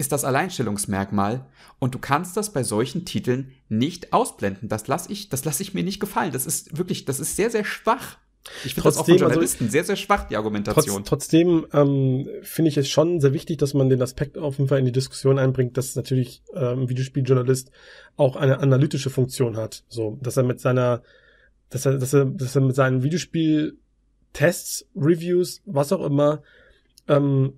S1: ist das Alleinstellungsmerkmal und du kannst das bei solchen Titeln nicht ausblenden. Das lasse ich, das lasse ich mir nicht gefallen. Das ist wirklich, das ist sehr, sehr schwach.
S2: Ich finde das auch von also Journalisten also,
S1: sehr, sehr schwach, die Argumentation. Trotz,
S2: trotzdem ähm, finde ich es schon sehr wichtig, dass man den Aspekt auf jeden Fall in die Diskussion einbringt, dass natürlich ähm, Videospieljournalist auch eine analytische Funktion hat. So, dass er mit seiner, dass er, dass er, dass er mit seinen Videospiel-Tests, Reviews, was auch immer, ähm,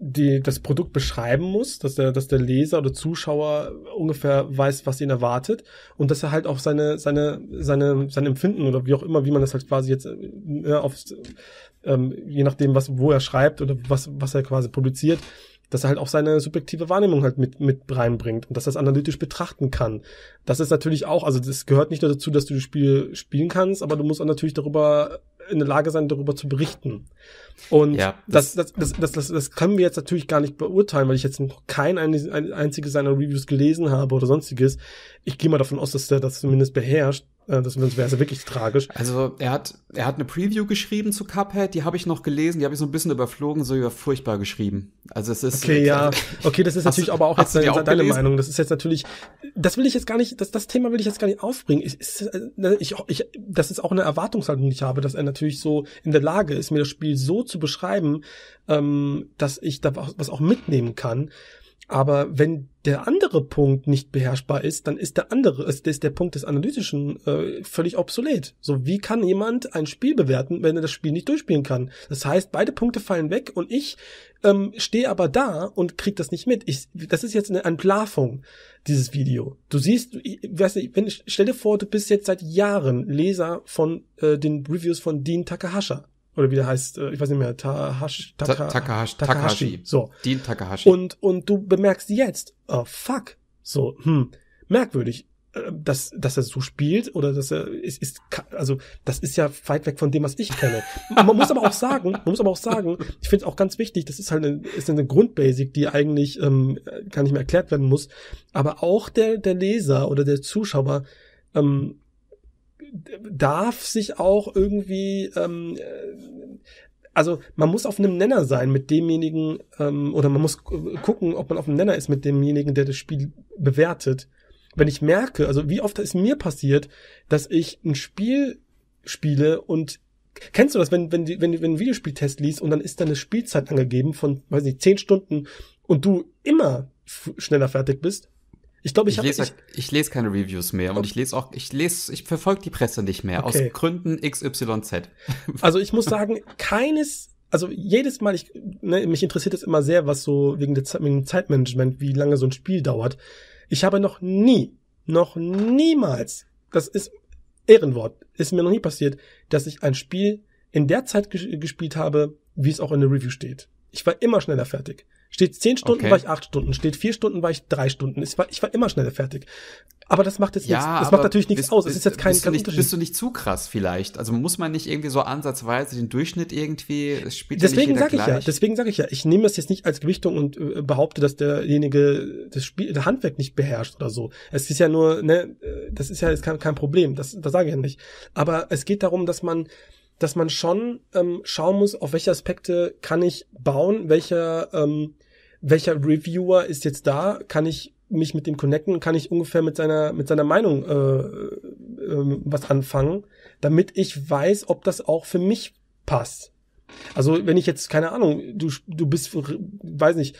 S2: die, das Produkt beschreiben muss, dass der, dass der Leser oder Zuschauer ungefähr weiß, was ihn erwartet und dass er halt auch seine, seine, seine, sein Empfinden oder wie auch immer, wie man das halt quasi jetzt ja, ne, auf, ähm, je nachdem, was, wo er schreibt oder was, was er quasi publiziert, dass er halt auch seine subjektive Wahrnehmung halt mit, mit reinbringt und dass er es analytisch betrachten kann. Das ist natürlich auch, also das gehört nicht nur dazu, dass du das Spiel spielen kannst, aber du musst auch natürlich darüber in der Lage sein, darüber zu berichten. Und ja, das, das, das, das, das, das, können wir jetzt natürlich gar nicht beurteilen, weil ich jetzt noch kein einziges seiner Reviews gelesen habe oder sonstiges. Ich gehe mal davon aus, dass der das zumindest beherrscht. Äh, das wäre wirklich tragisch.
S1: Also er hat, er hat eine Preview geschrieben zu Cuphead, die habe ich noch gelesen, die habe ich so ein bisschen überflogen, so über furchtbar geschrieben. Also es ist. Okay, ja. Okay, das ist natürlich hast, aber auch jetzt deine, auch deine Meinung.
S2: Das ist jetzt natürlich, das will ich jetzt gar nicht, das, das Thema will ich jetzt gar nicht aufbringen. Ich, äh, ne, ich, ich, das ist auch eine Erwartungshaltung, die ich habe, dass er natürlich so in der Lage ist, mir das Spiel so zu beschreiben, ähm, dass ich da was auch mitnehmen kann. Aber wenn der andere Punkt nicht beherrschbar ist, dann ist der andere, ist der Punkt des Analytischen äh, völlig obsolet. So, wie kann jemand ein Spiel bewerten, wenn er das Spiel nicht durchspielen kann? Das heißt, beide Punkte fallen weg und ich ähm, stehe aber da und krieg das nicht mit. Ich, das ist jetzt eine Entlarvung, dieses Video. Du siehst, ich, weiß nicht, wenn, stell dir vor, du bist jetzt seit Jahren Leser von äh, den Reviews von Dean Takahasha oder wie der heißt, äh, ich weiß nicht mehr, Tahashi,
S1: Taka, Takahashi, Takahashi, so. Dean Takahashi.
S2: Und, und du bemerkst jetzt, oh fuck, so, hm, merkwürdig, äh, dass, dass er so spielt oder dass er ist, ist also das ist ja weit weg von dem, was ich kenne. Man muss aber auch sagen, man muss aber auch sagen, ich finde es auch ganz wichtig, das ist halt eine, ist eine Grundbasic, die eigentlich ähm, gar nicht mehr erklärt werden muss. Aber auch der, der Leser oder der Zuschauer ähm, darf sich auch irgendwie, ähm, äh, also man muss auf einem Nenner sein mit demjenigen, ähm, oder man muss gucken, ob man auf einem Nenner ist mit demjenigen, der das Spiel bewertet. Wenn ich merke, also wie oft ist mir passiert, dass ich ein Spiel spiele und Kennst du das, wenn, wenn, die, wenn, wenn du einen Videospieltest liest und dann ist deine Spielzeit angegeben von, weiß nicht, zehn Stunden und du immer schneller fertig bist?
S1: Ich glaube, ich, ich, lese, ich, ich lese keine Reviews mehr und oh. ich lese auch, ich lese, ich verfolge die Presse nicht mehr okay. aus Gründen XYZ. Also ich muss sagen, keines, also jedes Mal, ich, ne, mich interessiert es
S2: immer sehr, was so wegen, der, wegen dem Zeitmanagement, wie lange so ein Spiel dauert. Ich habe noch nie, noch niemals, das ist Ehrenwort, ist mir noch nie passiert, dass ich ein Spiel in der Zeit ges gespielt habe, wie es auch in der Review steht. Ich war immer schneller fertig. Steht zehn Stunden, okay. war ich acht Stunden. Steht vier Stunden, war ich drei Stunden. Ich war, ich war immer schneller fertig. Aber das macht jetzt ja, nichts. Das macht natürlich nichts bist, aus. Es ist jetzt kein, bist kein nicht, Bist du nicht
S1: zu krass vielleicht? Also muss man nicht irgendwie so ansatzweise den Durchschnitt irgendwie spielen? Deswegen ja sage ich ja. Deswegen
S2: sage ich ja. Ich nehme das jetzt nicht als Gewichtung und äh, behaupte, dass derjenige das Spiel, das Handwerk nicht beherrscht oder so. Es ist ja nur, ne, äh, das ist ja jetzt kein, kein Problem. Das, das sage ich ja nicht. Aber es geht darum, dass man dass man schon ähm, schauen muss, auf welche Aspekte kann ich bauen, welche ähm, welcher Reviewer ist jetzt da? Kann ich mich mit dem connecten? Kann ich ungefähr mit seiner, mit seiner Meinung äh, äh, was anfangen, damit ich weiß, ob das auch für mich passt? Also wenn ich jetzt, keine Ahnung, du, du bist, weiß nicht,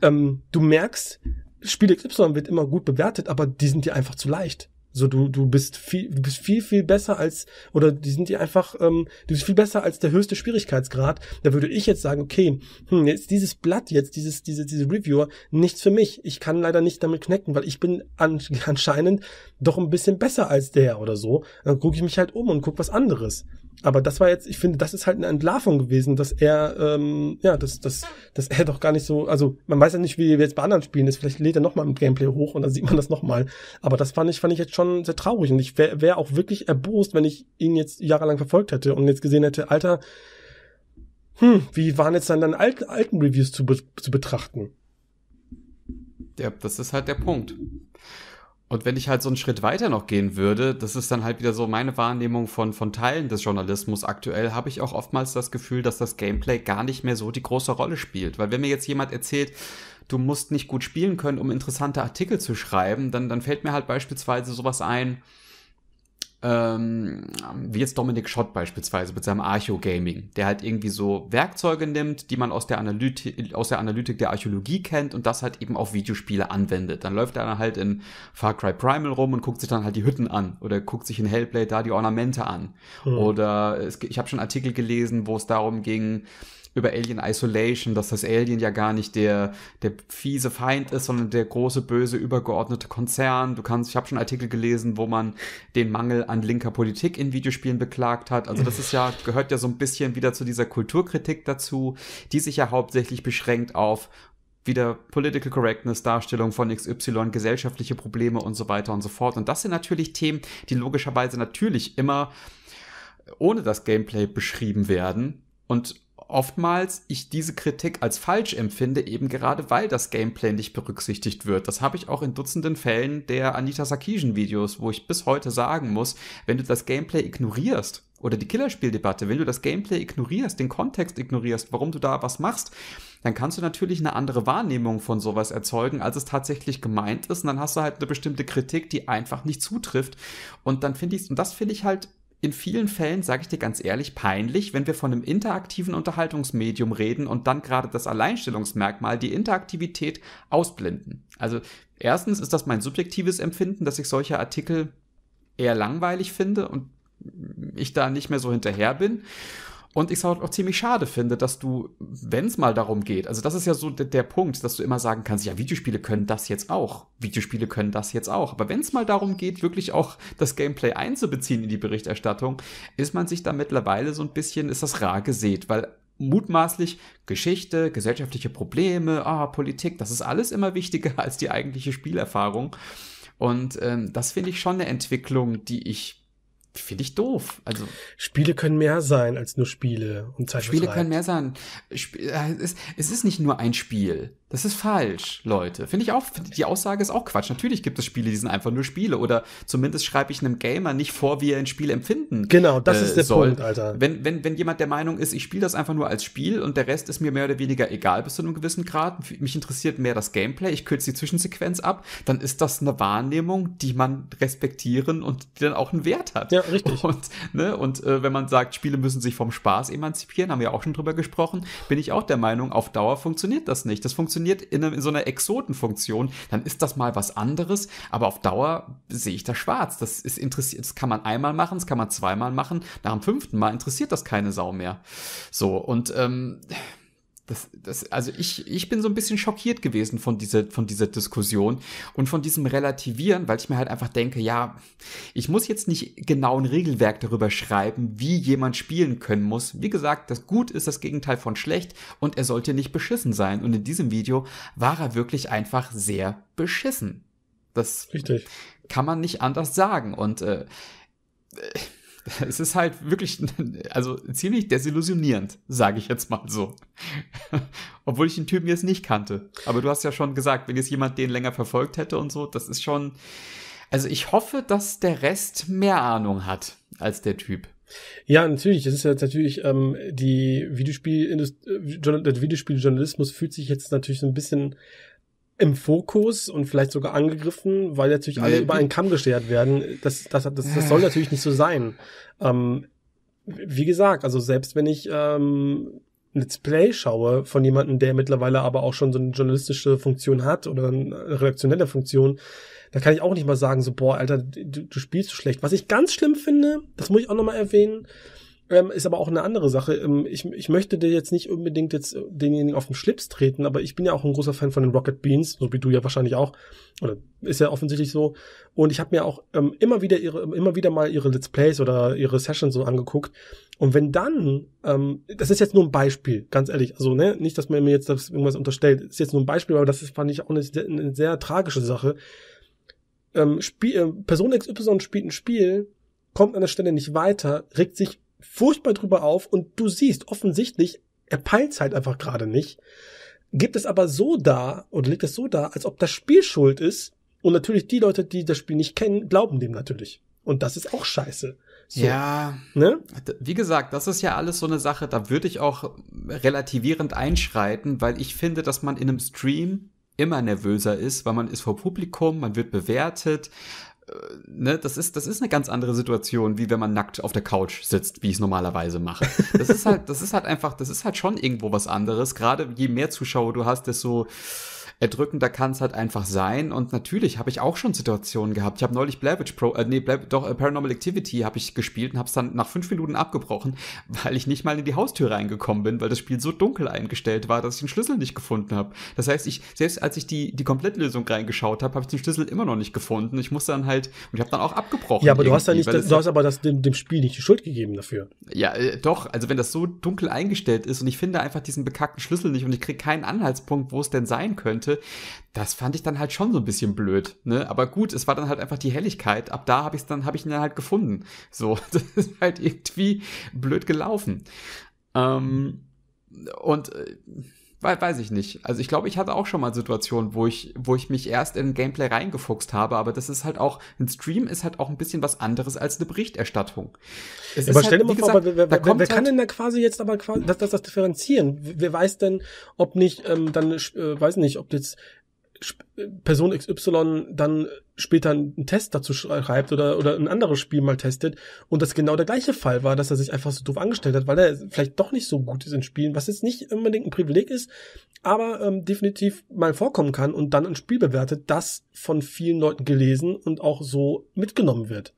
S2: ähm, du merkst, Spiel XY wird immer gut bewertet, aber die sind dir einfach zu leicht. So, du, du bist viel, du bist viel, viel besser als, oder die sind dir einfach, ähm, du bist viel besser als der höchste Schwierigkeitsgrad. Da würde ich jetzt sagen, okay, hm, jetzt dieses Blatt jetzt, dieses, diese, diese Reviewer, nichts für mich. Ich kann leider nicht damit knacken, weil ich bin an, anscheinend doch ein bisschen besser als der oder so. Dann gucke ich mich halt um und guck was anderes aber das war jetzt, ich finde, das ist halt eine Entlarvung gewesen, dass er, ähm, ja, dass, dass, dass er doch gar nicht so, also man weiß ja nicht, wie jetzt bei anderen Spielen ist, vielleicht lädt er nochmal im Gameplay hoch und dann sieht man das nochmal. Aber das fand ich, fand ich jetzt schon sehr traurig und ich wäre wär auch wirklich erbost, wenn ich ihn jetzt jahrelang verfolgt hätte und jetzt gesehen hätte, Alter, hm, wie waren jetzt dann deine alten, alten Reviews zu, be zu betrachten?
S1: Ja, das ist halt der Punkt. Und wenn ich halt so einen Schritt weiter noch gehen würde, das ist dann halt wieder so meine Wahrnehmung von, von Teilen des Journalismus aktuell, habe ich auch oftmals das Gefühl, dass das Gameplay gar nicht mehr so die große Rolle spielt. Weil wenn mir jetzt jemand erzählt, du musst nicht gut spielen können, um interessante Artikel zu schreiben, dann, dann fällt mir halt beispielsweise sowas ein, ähm, wie jetzt Dominic Schott beispielsweise mit seinem archeo der halt irgendwie so Werkzeuge nimmt, die man aus der, Analytik, aus der Analytik der Archäologie kennt und das halt eben auf Videospiele anwendet. Dann läuft er dann halt in Far Cry Primal rum und guckt sich dann halt die Hütten an oder guckt sich in Hellblade da die Ornamente an. Mhm. Oder es, ich habe schon Artikel gelesen, wo es darum ging, über Alien Isolation, dass das Alien ja gar nicht der, der fiese Feind ist, sondern der große, böse, übergeordnete Konzern. Du kannst, ich habe schon Artikel gelesen, wo man den Mangel an linker Politik in Videospielen beklagt hat. Also das ist ja, gehört ja so ein bisschen wieder zu dieser Kulturkritik dazu, die sich ja hauptsächlich beschränkt auf wieder Political Correctness, Darstellung von XY, gesellschaftliche Probleme und so weiter und so fort. Und das sind natürlich Themen, die logischerweise natürlich immer ohne das Gameplay beschrieben werden. Und oftmals ich diese Kritik als falsch empfinde, eben gerade weil das Gameplay nicht berücksichtigt wird. Das habe ich auch in Dutzenden Fällen der Anita Sarkeesian Videos, wo ich bis heute sagen muss, wenn du das Gameplay ignorierst, oder die Killerspieldebatte, wenn du das Gameplay ignorierst, den Kontext ignorierst, warum du da was machst, dann kannst du natürlich eine andere Wahrnehmung von sowas erzeugen, als es tatsächlich gemeint ist. Und dann hast du halt eine bestimmte Kritik, die einfach nicht zutrifft. Und dann finde ich, und das finde ich halt in vielen Fällen, sage ich dir ganz ehrlich, peinlich, wenn wir von einem interaktiven Unterhaltungsmedium reden und dann gerade das Alleinstellungsmerkmal, die Interaktivität, ausblenden. Also erstens ist das mein subjektives Empfinden, dass ich solche Artikel eher langweilig finde und ich da nicht mehr so hinterher bin. Und ich es auch ziemlich schade finde, dass du, wenn es mal darum geht, also das ist ja so der, der, Punkt, dass du immer sagen kannst, ja, Videospiele können das jetzt auch, Videospiele können das jetzt auch. Aber wenn es mal darum geht, wirklich auch das Gameplay einzubeziehen in die Berichterstattung, ist man sich da mittlerweile so ein bisschen, ist das rar gesät, weil mutmaßlich Geschichte, gesellschaftliche Probleme, ah, Politik, das ist alles immer wichtiger als die eigentliche Spielerfahrung. Und ähm, das finde ich schon eine Entwicklung, die ich finde ich doof. Also Spiele
S2: können mehr sein als nur Spiele und Spiele können
S1: mehr sein. Äh, es ist nicht nur ein Spiel. Das ist falsch, Leute. Finde ich auch, find, die Aussage ist auch Quatsch. Natürlich gibt es Spiele, die sind einfach nur Spiele. Oder zumindest schreibe ich einem Gamer nicht vor, wie er ein Spiel empfinden Genau, das äh, ist der soll. Punkt, Alter. Wenn, wenn, wenn jemand der Meinung ist, ich spiele das einfach nur als Spiel und der Rest ist mir mehr oder weniger egal bis zu einem gewissen Grad, mich interessiert mehr das Gameplay, ich kürze die Zwischensequenz ab, dann ist das eine Wahrnehmung, die man respektieren und die dann auch einen Wert hat. Ja, richtig. Und, ne, und äh, wenn man sagt, Spiele müssen sich vom Spaß emanzipieren, haben wir auch schon drüber gesprochen, bin ich auch der Meinung, auf Dauer funktioniert das nicht. Das funktioniert funktioniert in, in so einer Exotenfunktion, dann ist das mal was anderes, aber auf Dauer sehe ich das schwarz. Das ist interessiert, das kann man einmal machen, das kann man zweimal machen, nach dem fünften Mal interessiert das keine Sau mehr. So, und ähm, das, das, also ich, ich bin so ein bisschen schockiert gewesen von dieser, von dieser Diskussion und von diesem Relativieren, weil ich mir halt einfach denke, ja, ich muss jetzt nicht genau ein Regelwerk darüber schreiben, wie jemand spielen können muss. Wie gesagt, das Gut ist das Gegenteil von schlecht und er sollte nicht beschissen sein. Und in diesem Video war er wirklich einfach sehr beschissen. Das Richtig. kann man nicht anders sagen. Und äh, es ist halt wirklich, also ziemlich desillusionierend, sage ich jetzt mal so. Obwohl ich den Typen jetzt nicht kannte. Aber du hast ja schon gesagt, wenn jetzt jemand den länger verfolgt hätte und so, das ist schon. Also ich hoffe, dass der Rest mehr Ahnung hat als der Typ. Ja,
S2: natürlich. Es ist jetzt natürlich ähm, die Videospielindustrie, äh, der Videospieljournalismus fühlt sich jetzt natürlich so ein bisschen im Fokus und vielleicht sogar angegriffen, weil natürlich alle über einen Kamm geschert werden. Das, das, das, das, das soll natürlich nicht so sein. Ähm, wie gesagt, also selbst wenn ich ähm, Let's Play schaue von jemandem, der mittlerweile aber auch schon so eine journalistische Funktion hat oder eine redaktionelle Funktion, da kann ich auch nicht mal sagen, so, boah, Alter, du, du spielst so schlecht. Was ich ganz schlimm finde, das muss ich auch nochmal erwähnen, ähm, ist aber auch eine andere Sache. Ähm, ich, ich möchte dir jetzt nicht unbedingt jetzt äh, denjenigen auf den Schlips treten, aber ich bin ja auch ein großer Fan von den Rocket Beans, so wie du ja wahrscheinlich auch. Oder ist ja offensichtlich so. Und ich habe mir auch ähm, immer wieder ihre, ähm, immer wieder mal ihre Let's Plays oder ihre Sessions so angeguckt. Und wenn dann, ähm, das ist jetzt nur ein Beispiel, ganz ehrlich, also ne, nicht, dass man mir jetzt das irgendwas unterstellt, ist jetzt nur ein Beispiel, aber das ist, fand ich auch eine, eine sehr tragische Sache. Ähm, Spiel, äh, Person XY spielt ein Spiel, kommt an der Stelle nicht weiter, regt sich furchtbar drüber auf und du siehst offensichtlich, er peilt halt einfach gerade nicht, gibt es aber so da oder liegt es so da, als ob das Spiel schuld ist. Und natürlich die Leute, die das Spiel nicht kennen, glauben dem natürlich. Und das ist auch scheiße. So, ja,
S1: ne? Also, wie gesagt, das ist ja alles so eine Sache, da würde ich auch relativierend einschreiten, weil ich finde, dass man in einem Stream immer nervöser ist, weil man ist vor Publikum, man wird bewertet, ne, das ist, das ist eine ganz andere Situation, wie wenn man nackt auf der Couch sitzt, wie ich es normalerweise mache. Das ist halt, das ist halt einfach, das ist halt schon irgendwo was anderes. Gerade je mehr Zuschauer du hast, desto erdrückender kann es halt einfach sein. Und natürlich habe ich auch schon Situationen gehabt. Ich habe neulich Blavich Pro, äh, nee, Blair, doch äh, Paranormal Activity habe ich gespielt und habe es dann nach fünf Minuten abgebrochen, weil ich nicht mal in die Haustür reingekommen bin, weil das Spiel so dunkel eingestellt war, dass ich den Schlüssel nicht gefunden habe. Das heißt, ich selbst als ich die die Komplettlösung reingeschaut habe, habe ich den Schlüssel immer noch nicht gefunden. Ich musste dann halt und ich habe dann auch abgebrochen. Ja, aber du hast ja nicht, du hast
S2: aber das dem, dem Spiel nicht die Schuld gegeben dafür.
S1: Ja, äh, doch. Also wenn das so dunkel eingestellt ist und ich finde einfach diesen bekackten Schlüssel nicht und ich kriege keinen Anhaltspunkt, wo es denn sein könnte sollte. Das fand ich dann halt schon so ein bisschen blöd, ne? Aber gut, es war dann halt einfach die Helligkeit. Ab da habe ich dann habe ich ihn dann halt gefunden. So, das ist halt irgendwie blöd gelaufen. Ähm, und äh, weiß ich nicht. Also ich glaube, ich hatte auch schon mal Situationen, wo ich, wo ich mich erst in Gameplay reingefuchst habe, aber das ist halt auch, ein Stream ist halt auch ein bisschen was anderes als eine Berichterstattung. Es aber halt, stell dir halt, mal vor, wer, wer, wer, wer halt kann halt denn da quasi jetzt aber quasi das, das, das differenzieren? Wer weiß denn, ob nicht,
S2: ähm, dann, äh, weiß nicht, ob jetzt Person XY dann später einen Test dazu schreibt oder, oder ein anderes Spiel mal testet und das genau der gleiche Fall war, dass er sich einfach so doof angestellt hat, weil er vielleicht doch nicht so gut ist in Spielen, was jetzt nicht unbedingt ein Privileg ist, aber ähm, definitiv mal vorkommen kann und dann ein Spiel bewertet, das von vielen Leuten gelesen und auch so mitgenommen wird.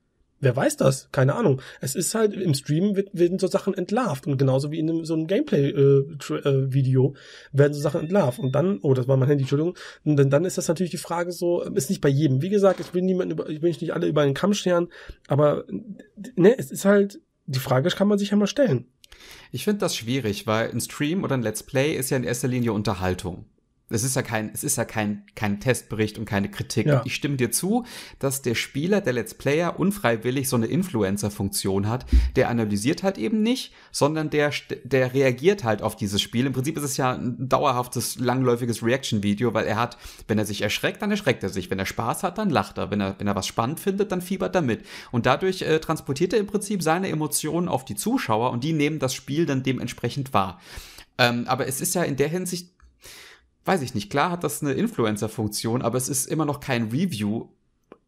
S2: Wer weiß das? Keine Ahnung. Es ist halt, im Stream werden so Sachen entlarvt. Und genauso wie in einem, so einem Gameplay-Video äh, äh, werden so Sachen entlarvt. Und dann, oh, das war mein Handy, Entschuldigung. Und dann, dann ist das natürlich die Frage so, ist nicht bei jedem. Wie gesagt, ich will niemanden über, ich will nicht alle über einen Kamm scheren, aber ne, es ist halt, die Frage kann man sich ja mal stellen.
S1: Ich finde das schwierig, weil ein Stream oder ein Let's Play ist ja in erster Linie Unterhaltung es ist ja kein, es ist ja kein, kein Testbericht und keine Kritik. Ja. Ich stimme dir zu, dass der Spieler, der Let's Player, unfreiwillig so eine Influencer-Funktion hat. Der analysiert halt eben nicht, sondern der, der reagiert halt auf dieses Spiel. Im Prinzip ist es ja ein dauerhaftes, langläufiges Reaction-Video, weil er hat, wenn er sich erschreckt, dann erschreckt er sich. Wenn er Spaß hat, dann lacht er. Wenn er, wenn er was spannend findet, dann fiebert er mit. Und dadurch äh, transportiert er im Prinzip seine Emotionen auf die Zuschauer und die nehmen das Spiel dann dementsprechend wahr. Ähm, aber es ist ja in der Hinsicht weiß ich nicht, klar hat das eine Influencer-Funktion, aber es ist immer noch kein Review.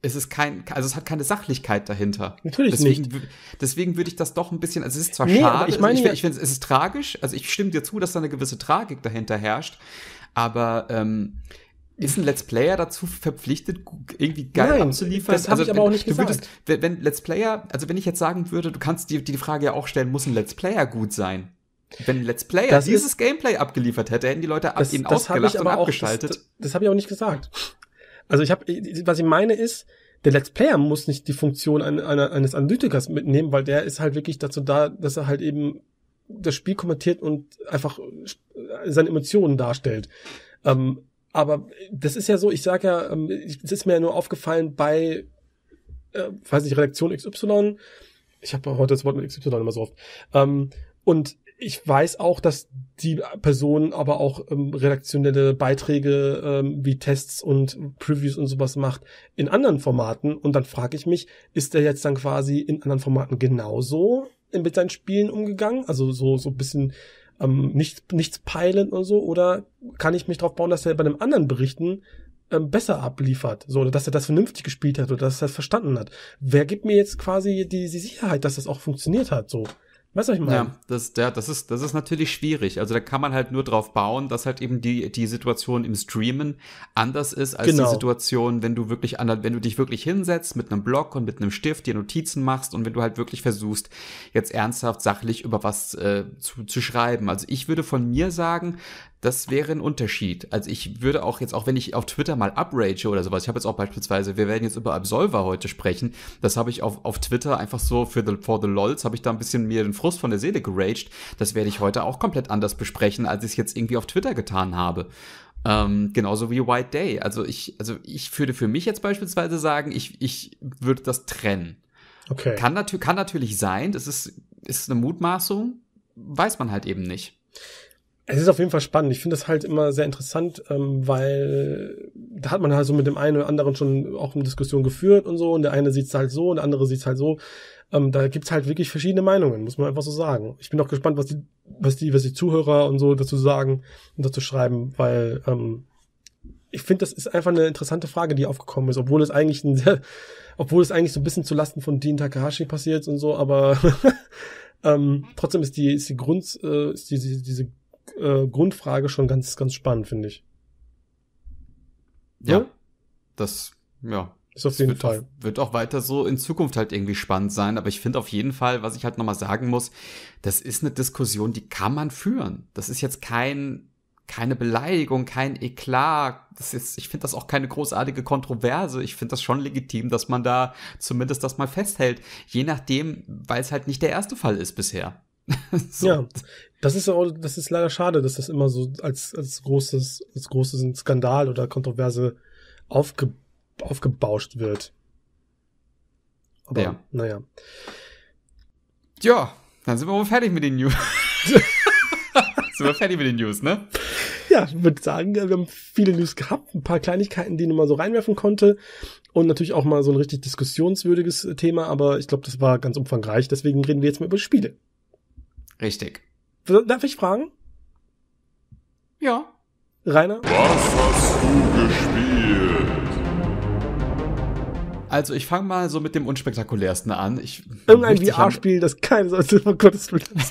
S1: Es ist kein, also es hat keine Sachlichkeit dahinter. Natürlich deswegen, nicht. Deswegen würde ich das doch ein bisschen, also es ist zwar nee, schade, ich, also meine, also ich, ich finde, es ist tragisch, also ich stimme dir zu, dass da eine gewisse Tragik dahinter herrscht, aber ähm, ist ein Let's Player dazu verpflichtet, irgendwie geil Nein, abzuliefern? Das habe also, ich aber wenn, auch nicht gesagt. Würdest, wenn, wenn Let's Player, also wenn ich jetzt sagen würde, du kannst dir die Frage ja auch stellen, muss ein Let's Player gut sein? Wenn Let's Player dieses ist, Gameplay abgeliefert hätte, hätten die Leute das, ihn ausgelacht und abgeschaltet. Auch, das,
S2: das habe ich auch nicht gesagt. Also ich habe, was ich meine ist, der Let's Player muss nicht die Funktion eines Analytikers mitnehmen, weil der ist halt wirklich dazu da, dass er halt eben das Spiel kommentiert und einfach seine Emotionen darstellt. Ähm, aber das ist ja so, ich sage ja, es ähm, ist mir ja nur aufgefallen bei, äh, weiß nicht, Redaktion XY. Ich habe heute das Wort mit XY immer so oft. Ähm, und ich weiß auch, dass die Personen aber auch ähm, redaktionelle Beiträge ähm, wie Tests und Previews und sowas macht in anderen Formaten. Und dann frage ich mich, ist der jetzt dann quasi in anderen Formaten genauso mit seinen Spielen umgegangen? Also so so ein bisschen ähm, nicht, nichts peilend und so? Oder kann ich mich darauf bauen, dass er bei einem anderen Berichten ähm, besser abliefert? So, oder dass er das vernünftig gespielt hat oder dass er das verstanden hat? Wer gibt mir jetzt quasi die, die Sicherheit, dass das auch funktioniert hat? So. Weißt du, was ich meine? Ja,
S1: das, ja, das, ist, das ist natürlich schwierig. Also da kann man halt nur drauf bauen, dass halt eben die, die Situation im Streamen anders ist als genau. die Situation, wenn du wirklich wenn du dich wirklich hinsetzt mit einem Blog und mit einem Stift dir Notizen machst und wenn du halt wirklich versuchst, jetzt ernsthaft sachlich über was äh, zu, zu schreiben. Also ich würde von mir sagen, das wäre ein Unterschied. Also ich würde auch jetzt, auch wenn ich auf Twitter mal uprage oder sowas, ich habe jetzt auch beispielsweise, wir werden jetzt über Absolver heute sprechen, das habe ich auf, auf Twitter einfach so für the, for the lols, habe ich da ein bisschen mir den Frust von der Seele geraged. Das werde ich heute auch komplett anders besprechen, als ich es jetzt irgendwie auf Twitter getan habe. Ähm, genauso wie White Day. Also ich, also ich würde für mich jetzt beispielsweise sagen, ich, ich würde das trennen. Okay. Kann, natu kann natürlich sein, das ist, ist eine Mutmaßung, weiß man halt eben nicht es ist auf jeden Fall spannend. Ich finde das halt immer sehr
S2: interessant, ähm, weil da hat man halt so mit dem einen oder anderen schon auch eine Diskussion geführt und so. Und der eine sieht es halt so und der andere sieht es halt so. Ähm, da gibt's halt wirklich verschiedene Meinungen, muss man einfach so sagen. Ich bin auch gespannt, was die, was die, was die Zuhörer und so dazu sagen und dazu schreiben, weil ähm, ich finde, das ist einfach eine interessante Frage, die aufgekommen ist, obwohl es eigentlich ein sehr, obwohl es eigentlich so ein bisschen zu Lasten von Dean Takahashi passiert und so, aber ähm, trotzdem ist die, ist die Grund, äh, ist die, die, diese äh, Grundfrage schon ganz, ganz spannend, finde ich. Ja. ja. Ne?
S1: Das, ja.
S2: Ist auf jeden wird Fall.
S1: wird auch weiter so in Zukunft halt irgendwie spannend sein. Aber ich finde auf jeden Fall, was ich halt nochmal sagen muss, das ist eine Diskussion, die kann man führen. Das ist jetzt kein, keine Beleidigung, kein Eklat. Das ist, ich finde das auch keine großartige Kontroverse. Ich finde das schon legitim, dass man da zumindest das mal festhält. Je nachdem, weil es halt nicht der erste Fall ist bisher.
S2: so. Ja, das ist auch, das ist leider schade, dass das immer so als, als großes, als großes Skandal oder Kontroverse aufge, aufgebauscht wird.
S1: Aber, ja. naja. Ja, dann sind wir wohl fertig mit den News. sind wir fertig mit den News, ne? Ja, ich würde
S2: sagen, wir haben viele News gehabt, ein paar Kleinigkeiten, die ich mal so reinwerfen konnte und natürlich auch mal so ein richtig diskussionswürdiges Thema, aber ich glaube, das war ganz umfangreich, deswegen reden wir jetzt mal über Spiele. Richtig. Darf ich fragen?
S1: Ja. Rainer? Was hast du gespielt? Also, ich fange mal so mit dem unspektakulärsten an. Ich, Irgendein VR-Spiel,
S2: das kein sollte. Oh Gott, das
S1: wird Spaß.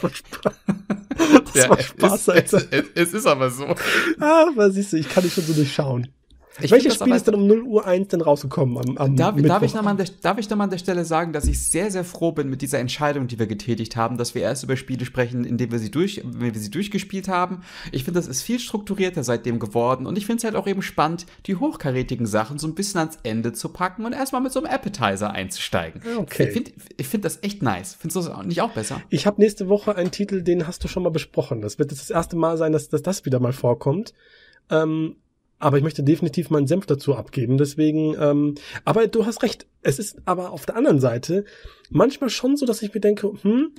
S1: Das war Spaß, es, Alter. Es, es, es, ist aber so.
S2: Ah, aber siehst du, ich kann dich schon so durchschauen. Ich Welches Spiel ist denn um 0 Uhr 1 denn rausgekommen am, am darf, Mittwoch? Darf ich,
S1: nochmal an der, darf ich nochmal an der Stelle sagen, dass ich sehr, sehr froh bin mit dieser Entscheidung, die wir getätigt haben, dass wir erst über Spiele sprechen, indem wir sie, durch, wir sie durchgespielt haben. Ich finde, das ist viel strukturierter seitdem geworden und ich finde es halt auch eben spannend, die hochkarätigen Sachen so ein bisschen ans Ende zu packen und erstmal mit so einem Appetizer einzusteigen. Okay. Ich finde find das echt nice. Findest du das nicht auch besser? Ich habe nächste
S2: Woche einen Titel, den hast du schon mal besprochen. Das wird jetzt das erste Mal sein, dass, dass das wieder mal vorkommt. Ähm, aber ich möchte definitiv meinen Senf dazu abgeben. Deswegen, ähm, aber du hast recht. Es ist aber auf der anderen Seite manchmal schon so, dass ich mir denke, hm,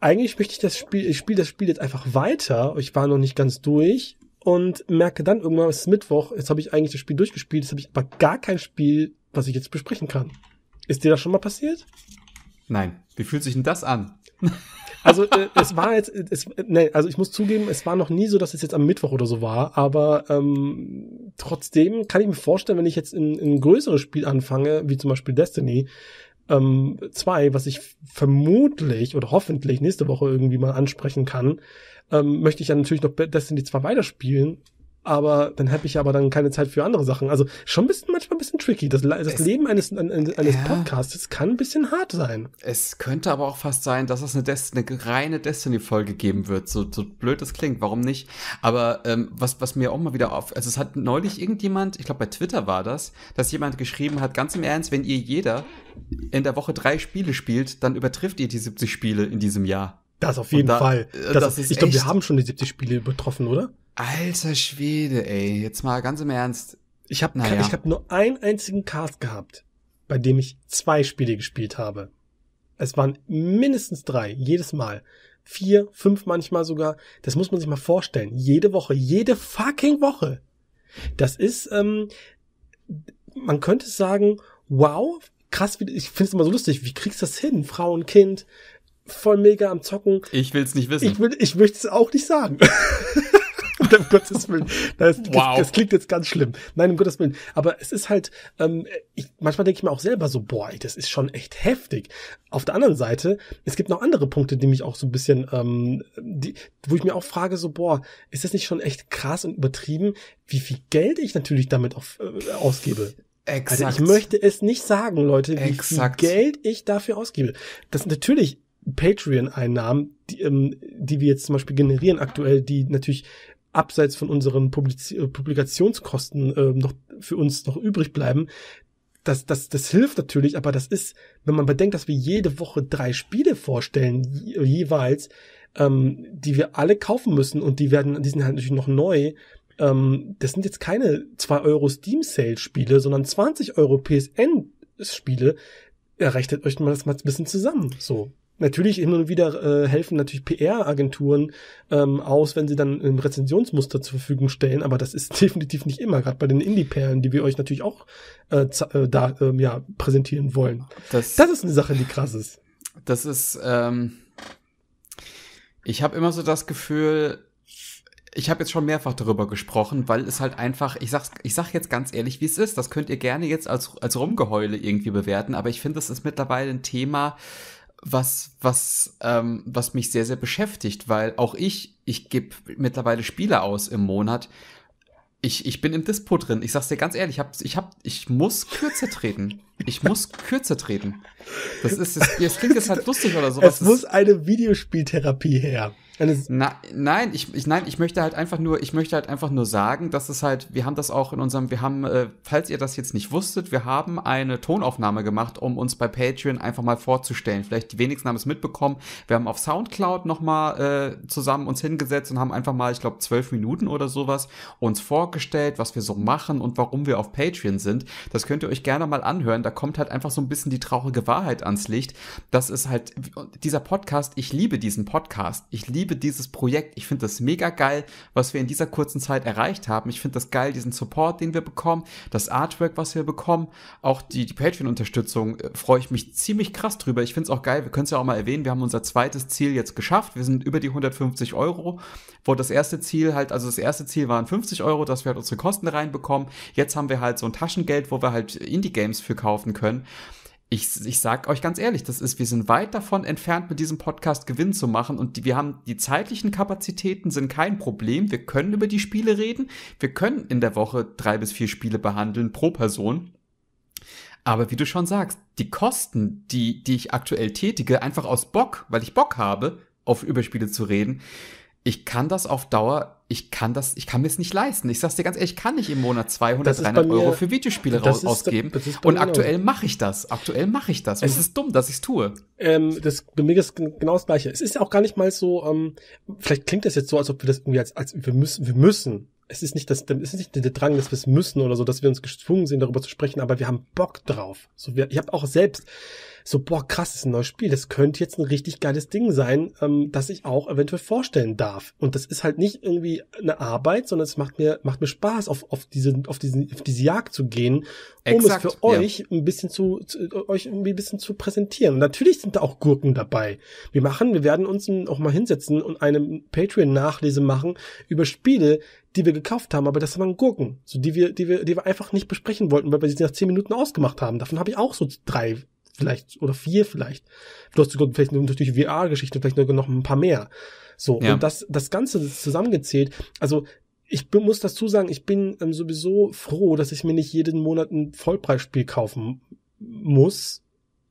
S2: eigentlich möchte ich das Spiel, ich spiele das Spiel jetzt einfach weiter. Ich war noch nicht ganz durch und merke dann irgendwann, es ist Mittwoch, jetzt habe ich eigentlich das Spiel durchgespielt, jetzt habe ich aber gar kein Spiel, was ich jetzt besprechen kann. Ist dir das schon mal passiert?
S1: Nein. Wie fühlt sich denn das an?
S2: Also äh, es war jetzt, äh, es, äh, nee, also ich muss zugeben, es war noch nie so, dass es jetzt am Mittwoch oder so war, aber ähm, trotzdem kann ich mir vorstellen, wenn ich jetzt in, in ein größeres Spiel anfange, wie zum Beispiel Destiny, ähm, was ich vermutlich oder hoffentlich nächste Woche irgendwie mal ansprechen kann, ähm, möchte ich ja natürlich noch Destiny 2 weiterspielen aber dann habe ich aber dann keine Zeit für andere Sachen. Also schon ein bisschen, manchmal ein bisschen tricky. Das, das es, Leben eines, eines ja. Podcasts kann ein bisschen hart sein.
S1: Es könnte aber auch fast sein, dass es eine, Des eine reine Destiny-Folge geben wird. So, so blöd das klingt, warum nicht? Aber ähm, was, was mir auch mal wieder auf, also es hat neulich irgendjemand, ich glaube bei Twitter war das, dass jemand geschrieben hat, ganz im Ernst, wenn ihr jeder in der Woche drei Spiele spielt, dann übertrifft ihr die 70 Spiele in diesem Jahr. Das auf jeden da, Fall. Äh, das, das ist, ich glaube, wir haben
S2: schon die 70 Spiele übertroffen, oder? Alter Schwede,
S1: ey. Jetzt mal ganz im Ernst. Ich habe naja. ich hab
S2: nur einen einzigen Cast gehabt, bei dem ich zwei Spiele gespielt habe. Es waren mindestens drei, jedes Mal. Vier, fünf manchmal sogar. Das muss man sich mal vorstellen. Jede Woche, jede fucking Woche. Das ist, ähm, man könnte sagen, wow, krass, wie, ich finde es immer so lustig, wie kriegst du das hin? Frau und Kind, voll mega am Zocken.
S1: Ich will's nicht wissen. Ich,
S2: will, ich möchte es auch nicht sagen. Nein, um Gottes Willen. Das, wow. das, klingt jetzt ganz schlimm. Nein, um Gottes Willen. Aber es ist halt, ähm, ich, manchmal denke ich mir auch selber so, boah, ey, das ist schon echt heftig. Auf der anderen Seite, es gibt noch andere Punkte, die mich auch so ein bisschen, ähm, die, wo ich mir auch frage, so, boah, ist das nicht schon echt krass und übertrieben, wie viel Geld ich natürlich damit auf, äh, ausgebe? Exakt. Also ich möchte es nicht sagen, Leute, wie Exakt. viel Geld ich dafür ausgebe. Das sind natürlich Patreon-Einnahmen, die, ähm, die wir jetzt zum Beispiel generieren aktuell, die natürlich abseits von unseren Publiz äh, Publikationskosten äh, noch für uns noch übrig bleiben. Das, das, das hilft natürlich, aber das ist, wenn man bedenkt, dass wir jede Woche drei Spiele vorstellen, äh, jeweils, ähm, die wir alle kaufen müssen und die werden, die sind halt natürlich noch neu. Ähm, das sind jetzt keine zwei Euro Steam Sale Spiele, sondern 20 Euro PSN Spiele. Errechnet euch mal das mal ein bisschen zusammen, so. Natürlich hin und wieder äh, helfen natürlich PR-Agenturen ähm, aus, wenn sie dann ein Rezensionsmuster zur Verfügung stellen, aber das ist definitiv nicht immer, gerade bei den Indie-Perlen, die wir euch natürlich auch äh, äh da äh, ja, präsentieren wollen. Das, das ist eine
S1: Sache, die krass ist. Das ist, ähm, ich habe immer so das Gefühl, ich habe jetzt schon mehrfach darüber gesprochen, weil es halt einfach, ich sag's, ich sag jetzt ganz ehrlich, wie es ist. Das könnt ihr gerne jetzt als, als Rumgeheule irgendwie bewerten, aber ich finde, es ist mittlerweile ein Thema, was, was, ähm, was mich sehr, sehr beschäftigt, weil auch ich, ich gebe mittlerweile Spiele aus im Monat. Ich, ich bin im Dispo drin. Ich sag's dir ganz ehrlich, ich, hab, ich, hab, ich muss kürzer treten. Ich muss kürzer treten. Das ist, das, das klingt jetzt halt lustig oder sowas. Es muss eine Videospieltherapie her. Na, nein, ich, ich, nein, ich möchte halt einfach nur, ich möchte halt einfach nur sagen, dass es halt, wir haben das auch in unserem, wir haben, äh, falls ihr das jetzt nicht wusstet, wir haben eine Tonaufnahme gemacht, um uns bei Patreon einfach mal vorzustellen. Vielleicht die wenigsten haben es mitbekommen. Wir haben auf Soundcloud nochmal äh, zusammen uns hingesetzt und haben einfach mal, ich glaube, zwölf Minuten oder sowas uns vorgestellt, was wir so machen und warum wir auf Patreon sind. Das könnt ihr euch gerne mal anhören. Da kommt halt einfach so ein bisschen die traurige Wahrheit ans Licht. Das ist halt, dieser Podcast, ich liebe diesen Podcast. Ich liebe liebe dieses Projekt. Ich finde das mega geil, was wir in dieser kurzen Zeit erreicht haben. Ich finde das geil, diesen Support, den wir bekommen, das Artwork, was wir bekommen, auch die, die Patreon-Unterstützung, äh, freue ich mich ziemlich krass drüber. Ich finde es auch geil, wir können es ja auch mal erwähnen, wir haben unser zweites Ziel jetzt geschafft. Wir sind über die 150 Euro, wo das erste Ziel halt, also das erste Ziel waren 50 Euro, dass wir halt unsere Kosten reinbekommen. Jetzt haben wir halt so ein Taschengeld, wo wir halt Indie-Games für kaufen können ich, ich sag euch ganz ehrlich, das ist, wir sind weit davon entfernt, mit diesem Podcast Gewinn zu machen und die, wir haben die zeitlichen Kapazitäten sind kein Problem. Wir können über die Spiele reden. Wir können in der Woche drei bis vier Spiele behandeln pro Person. Aber wie du schon sagst, die Kosten, die, die ich aktuell tätige, einfach aus Bock, weil ich Bock habe, auf Überspiele zu reden, ich kann das auf Dauer, ich kann das, ich kann mir es nicht leisten. Ich sag's dir ganz ehrlich, ich kann nicht im Monat 200, 300 mir, Euro für Videospiele raus, ist, ausgeben. und aktuell mache ich das. Aktuell mache ich das. es ist, ist dumm, dass ich's tue.
S2: Ähm, das, bei mir ist genau das Gleiche. Es ist auch gar nicht mal so, ähm, vielleicht klingt das jetzt so, als ob wir das irgendwie als, als wir müssen, wir müssen es ist nicht das, es ist nicht der Drang, dass wir es müssen oder so, dass wir uns gezwungen sind, darüber zu sprechen, aber wir haben Bock drauf. So, wir, ich habe auch selbst, so, boah, krass, ist ein neues Spiel. Das könnte jetzt ein richtig geiles Ding sein, ähm, das ich auch eventuell vorstellen darf. Und das ist halt nicht irgendwie eine Arbeit, sondern es macht mir, macht mir Spaß, auf, auf diese, auf diesen, auf diese Jagd zu gehen, um Exakt, es für euch ein bisschen zu, zu, euch irgendwie ein bisschen zu präsentieren. Und natürlich sind da auch Gurken dabei. Wir machen, wir werden uns auch mal hinsetzen und eine Patreon-Nachlese machen über Spiele, die wir gekauft haben, aber das waren Gurken, so die wir, die wir, die wir einfach nicht besprechen wollten, weil wir sie nach zehn Minuten ausgemacht haben. Davon habe ich auch so drei vielleicht oder vier vielleicht. Du hast sogar vielleicht natürlich VR-Geschichte, vielleicht noch ein paar mehr. So, ja. und das, das Ganze das zusammengezählt, also ich bin, muss dazu sagen, ich bin ähm, sowieso froh, dass ich mir nicht jeden Monat ein Vollpreisspiel kaufen muss.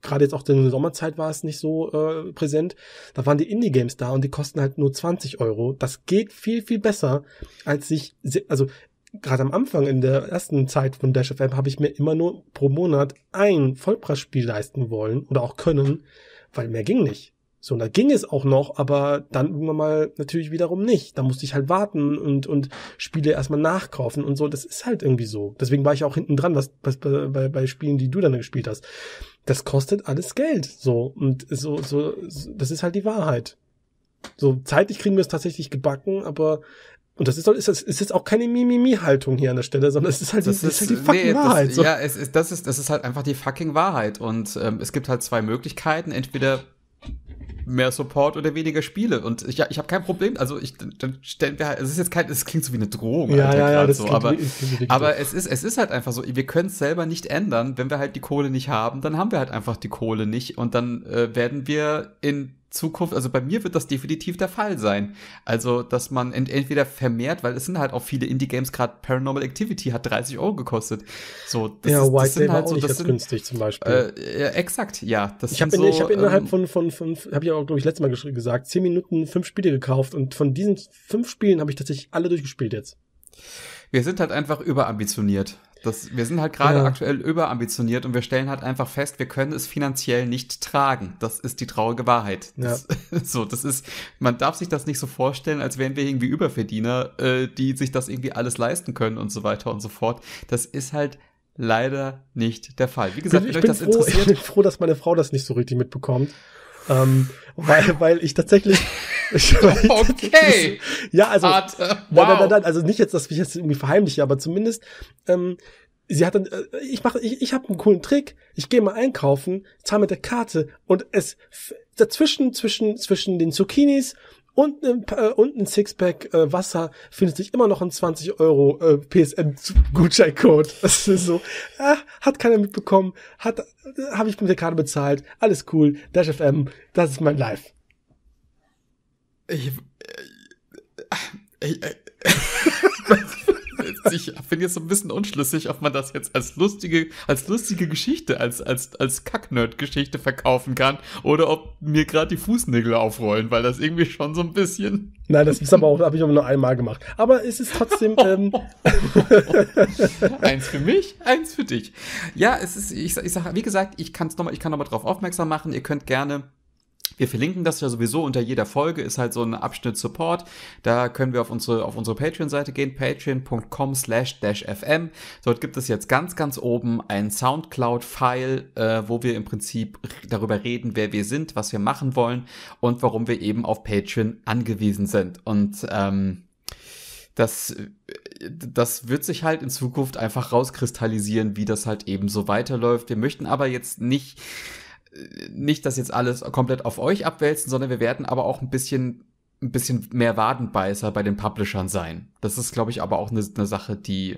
S2: Gerade jetzt auch in der Sommerzeit war es nicht so äh, präsent. Da waren die Indie-Games da und die kosten halt nur 20 Euro. Das geht viel, viel besser, als sich, also gerade am Anfang in der ersten Zeit von Dash FM habe ich mir immer nur pro Monat ein Vollpreisspiel leisten wollen oder auch können, weil mehr ging nicht. So, und da ging es auch noch, aber dann irgendwann mal natürlich wiederum nicht. Da musste ich halt warten und, und Spiele erstmal nachkaufen und so. Das ist halt irgendwie so. Deswegen war ich auch hinten dran, was, was bei, bei Spielen, die du dann gespielt hast. Das kostet alles Geld. So, und so, so, so das ist halt die Wahrheit. So, zeitlich kriegen wir es tatsächlich gebacken, aber und das ist, ist, das, ist jetzt auch keine Mimimi-Haltung hier an der Stelle, sondern es ist halt, das die, ist, halt die fucking nee, Wahrheit. Das, so. Ja,
S1: es ist, das, ist, das ist halt einfach die fucking Wahrheit. Und ähm, es gibt halt zwei Möglichkeiten. Entweder mehr Support oder weniger Spiele. Und ich, ja, ich habe kein Problem. Also ich dann stellen wir halt, es ist jetzt kein, es klingt so wie eine Drohung, ja, Alter, ja, ja, das so. Klingt, aber, klingt aber es ist, es ist halt einfach so, wir können es selber nicht ändern. Wenn wir halt die Kohle nicht haben, dann haben wir halt einfach die Kohle nicht. Und dann äh, werden wir in Zukunft, also bei mir wird das definitiv der Fall sein. Also, dass man ent entweder vermehrt, weil es sind halt auch viele Indie-Games, gerade Paranormal Activity hat 30 Euro gekostet. So, das ja, ist, White das sind halt auch so, nicht das sind, günstig zum Beispiel. Äh, ja, exakt, ja. Das ich habe so, ich hab ähm, innerhalb
S2: von, von fünf, habe ich auch, glaube ich, letztes Mal gesagt, zehn Minuten fünf Spiele gekauft und von diesen fünf Spielen habe ich tatsächlich alle durchgespielt jetzt
S1: wir sind halt einfach überambitioniert. Das, wir sind halt gerade ja. aktuell überambitioniert und wir stellen halt einfach fest, wir können es finanziell nicht tragen. Das ist die traurige Wahrheit. Ja. Das, so, das ist, man darf sich das nicht so vorstellen, als wären wir irgendwie Überverdiener, äh, die sich das irgendwie alles leisten können und so weiter und so fort. Das ist halt leider nicht der Fall. Wie gesagt, ich, wenn ich euch das froh, interessiert. Ich bin
S2: froh, dass meine Frau das nicht so richtig mitbekommt. Ähm, weil, weil ich tatsächlich okay. Ist, ja, also, Art, äh, wow. nein, nein, nein, also nicht jetzt, dass ich jetzt irgendwie verheimliche, aber zumindest, ähm, sie hat dann, äh, ich mache, ich, ich habe einen coolen Trick. Ich gehe mal einkaufen, zahle mit der Karte und es dazwischen zwischen zwischen den Zucchinis und ein, äh, und ein Sixpack äh, Wasser findet sich immer noch ein 20 Euro äh, PSN Gutscheincode. Das ist so, äh, hat keiner mitbekommen, hat, äh, habe ich mit der Karte bezahlt, alles cool, Dash FM, das ist mein Life. Ich,
S1: äh, äh, äh, ich, ich, ich finde jetzt so ein bisschen unschlüssig, ob man das jetzt als lustige, als lustige Geschichte, als, als, als Kacknerd-Geschichte verkaufen kann oder ob mir gerade die Fußnägel aufrollen, weil das irgendwie schon so ein bisschen.
S2: Nein, das ist aber auch, habe ich aber nur einmal
S1: gemacht. Aber es ist trotzdem. Ähm eins für mich, eins für dich. Ja, es ist, ich, ich sage, wie gesagt, ich, kann's noch mal, ich kann nochmal drauf aufmerksam machen. Ihr könnt gerne wir verlinken das ja sowieso unter jeder Folge, ist halt so ein Abschnitt Support. Da können wir auf unsere, auf unsere Patreon-Seite gehen, patreon.com slash fm. Dort gibt es jetzt ganz, ganz oben ein Soundcloud-File, äh, wo wir im Prinzip darüber reden, wer wir sind, was wir machen wollen und warum wir eben auf Patreon angewiesen sind. Und ähm, das, das wird sich halt in Zukunft einfach rauskristallisieren, wie das halt eben so weiterläuft. Wir möchten aber jetzt nicht nicht das jetzt alles komplett auf euch abwälzen, sondern wir werden aber auch ein bisschen ein bisschen mehr Wadenbeißer bei den Publishern sein. Das ist, glaube ich, aber auch eine, eine Sache, die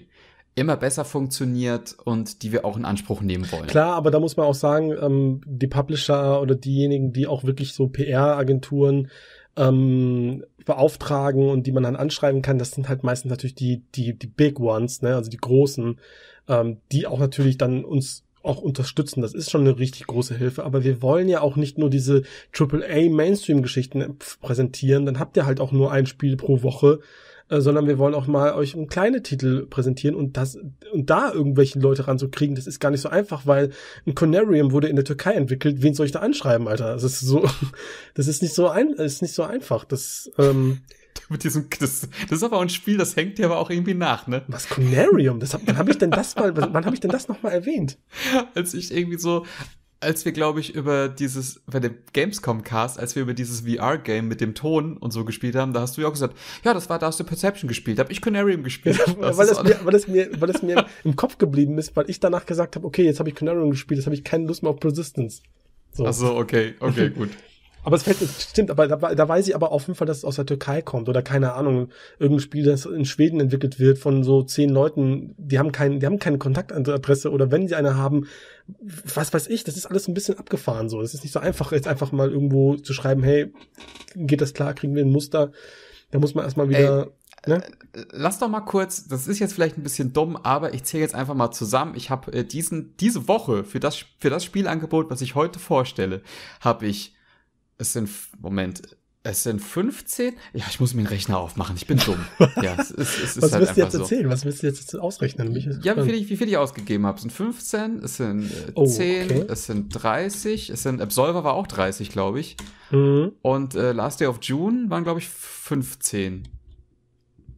S1: immer besser funktioniert und die wir auch in Anspruch nehmen wollen. Klar,
S2: aber da muss man auch sagen, ähm, die Publisher oder diejenigen, die auch wirklich so PR-Agenturen ähm, beauftragen und die man dann anschreiben kann, das sind halt meistens natürlich die, die, die Big Ones, ne? also die Großen, ähm, die auch natürlich dann uns auch unterstützen. Das ist schon eine richtig große Hilfe. Aber wir wollen ja auch nicht nur diese AAA Mainstream-Geschichten präsentieren. Dann habt ihr halt auch nur ein Spiel pro Woche, äh, sondern wir wollen auch mal euch kleine Titel präsentieren und das und da irgendwelche Leute ranzukriegen. Das ist gar nicht so einfach, weil ein Conarium wurde in der Türkei entwickelt. Wen soll ich da anschreiben, Alter? Das ist so, das ist nicht so ein, ist nicht so einfach. Das ähm,
S1: mit diesem, das, das ist aber ein Spiel, das hängt dir aber auch irgendwie nach, ne?
S2: Was Conarium? Das hab, wann habe ich denn das mal, wann habe ich denn das nochmal erwähnt?
S1: Als ich irgendwie so, als wir, glaube ich, über dieses, bei dem Gamescom-Cast, als wir über dieses VR-Game mit dem Ton und so gespielt haben, da hast du ja auch gesagt, ja, das war, da hast du Perception gespielt, habe ich Conarium gespielt. Ja, weil,
S2: das mir, weil, das mir, weil das mir im Kopf geblieben ist, weil ich danach gesagt habe, okay, jetzt habe ich Conarium gespielt, jetzt habe ich keine Lust mehr auf Persistence. So. Ach so, okay, okay, gut. Aber es fällt, stimmt, aber da, da weiß ich aber auf jeden Fall, dass es aus der Türkei kommt oder keine Ahnung, irgendein Spiel, das in Schweden entwickelt wird von so zehn Leuten, die haben keinen, die haben keine Kontaktadresse oder wenn sie eine haben, was weiß ich, das ist alles ein bisschen abgefahren so. Es ist nicht so einfach, jetzt einfach mal irgendwo zu schreiben, hey, geht das klar, kriegen wir ein Muster? Da muss man erstmal wieder. Ey. Ne?
S1: Lass doch mal kurz, das ist jetzt vielleicht ein bisschen dumm, aber ich zähle jetzt einfach mal zusammen. Ich habe äh, diesen diese Woche für das für das Spielangebot, was ich heute vorstelle, habe ich es sind, Moment, es sind 15? Ja, ich muss mir einen Rechner aufmachen. Ich bin dumm. ja, es, es, es ist Was halt müsst ihr jetzt so. erzählen?
S2: Was willst du jetzt ausrechnen? ja, wie viel,
S1: ich, wie viel ich ausgegeben habe. Es sind 15, es sind äh, oh, 10, okay. es sind 30, es sind Absolver war auch 30, glaube ich. Mhm. Und äh, Last Day of June waren, glaube ich, 15.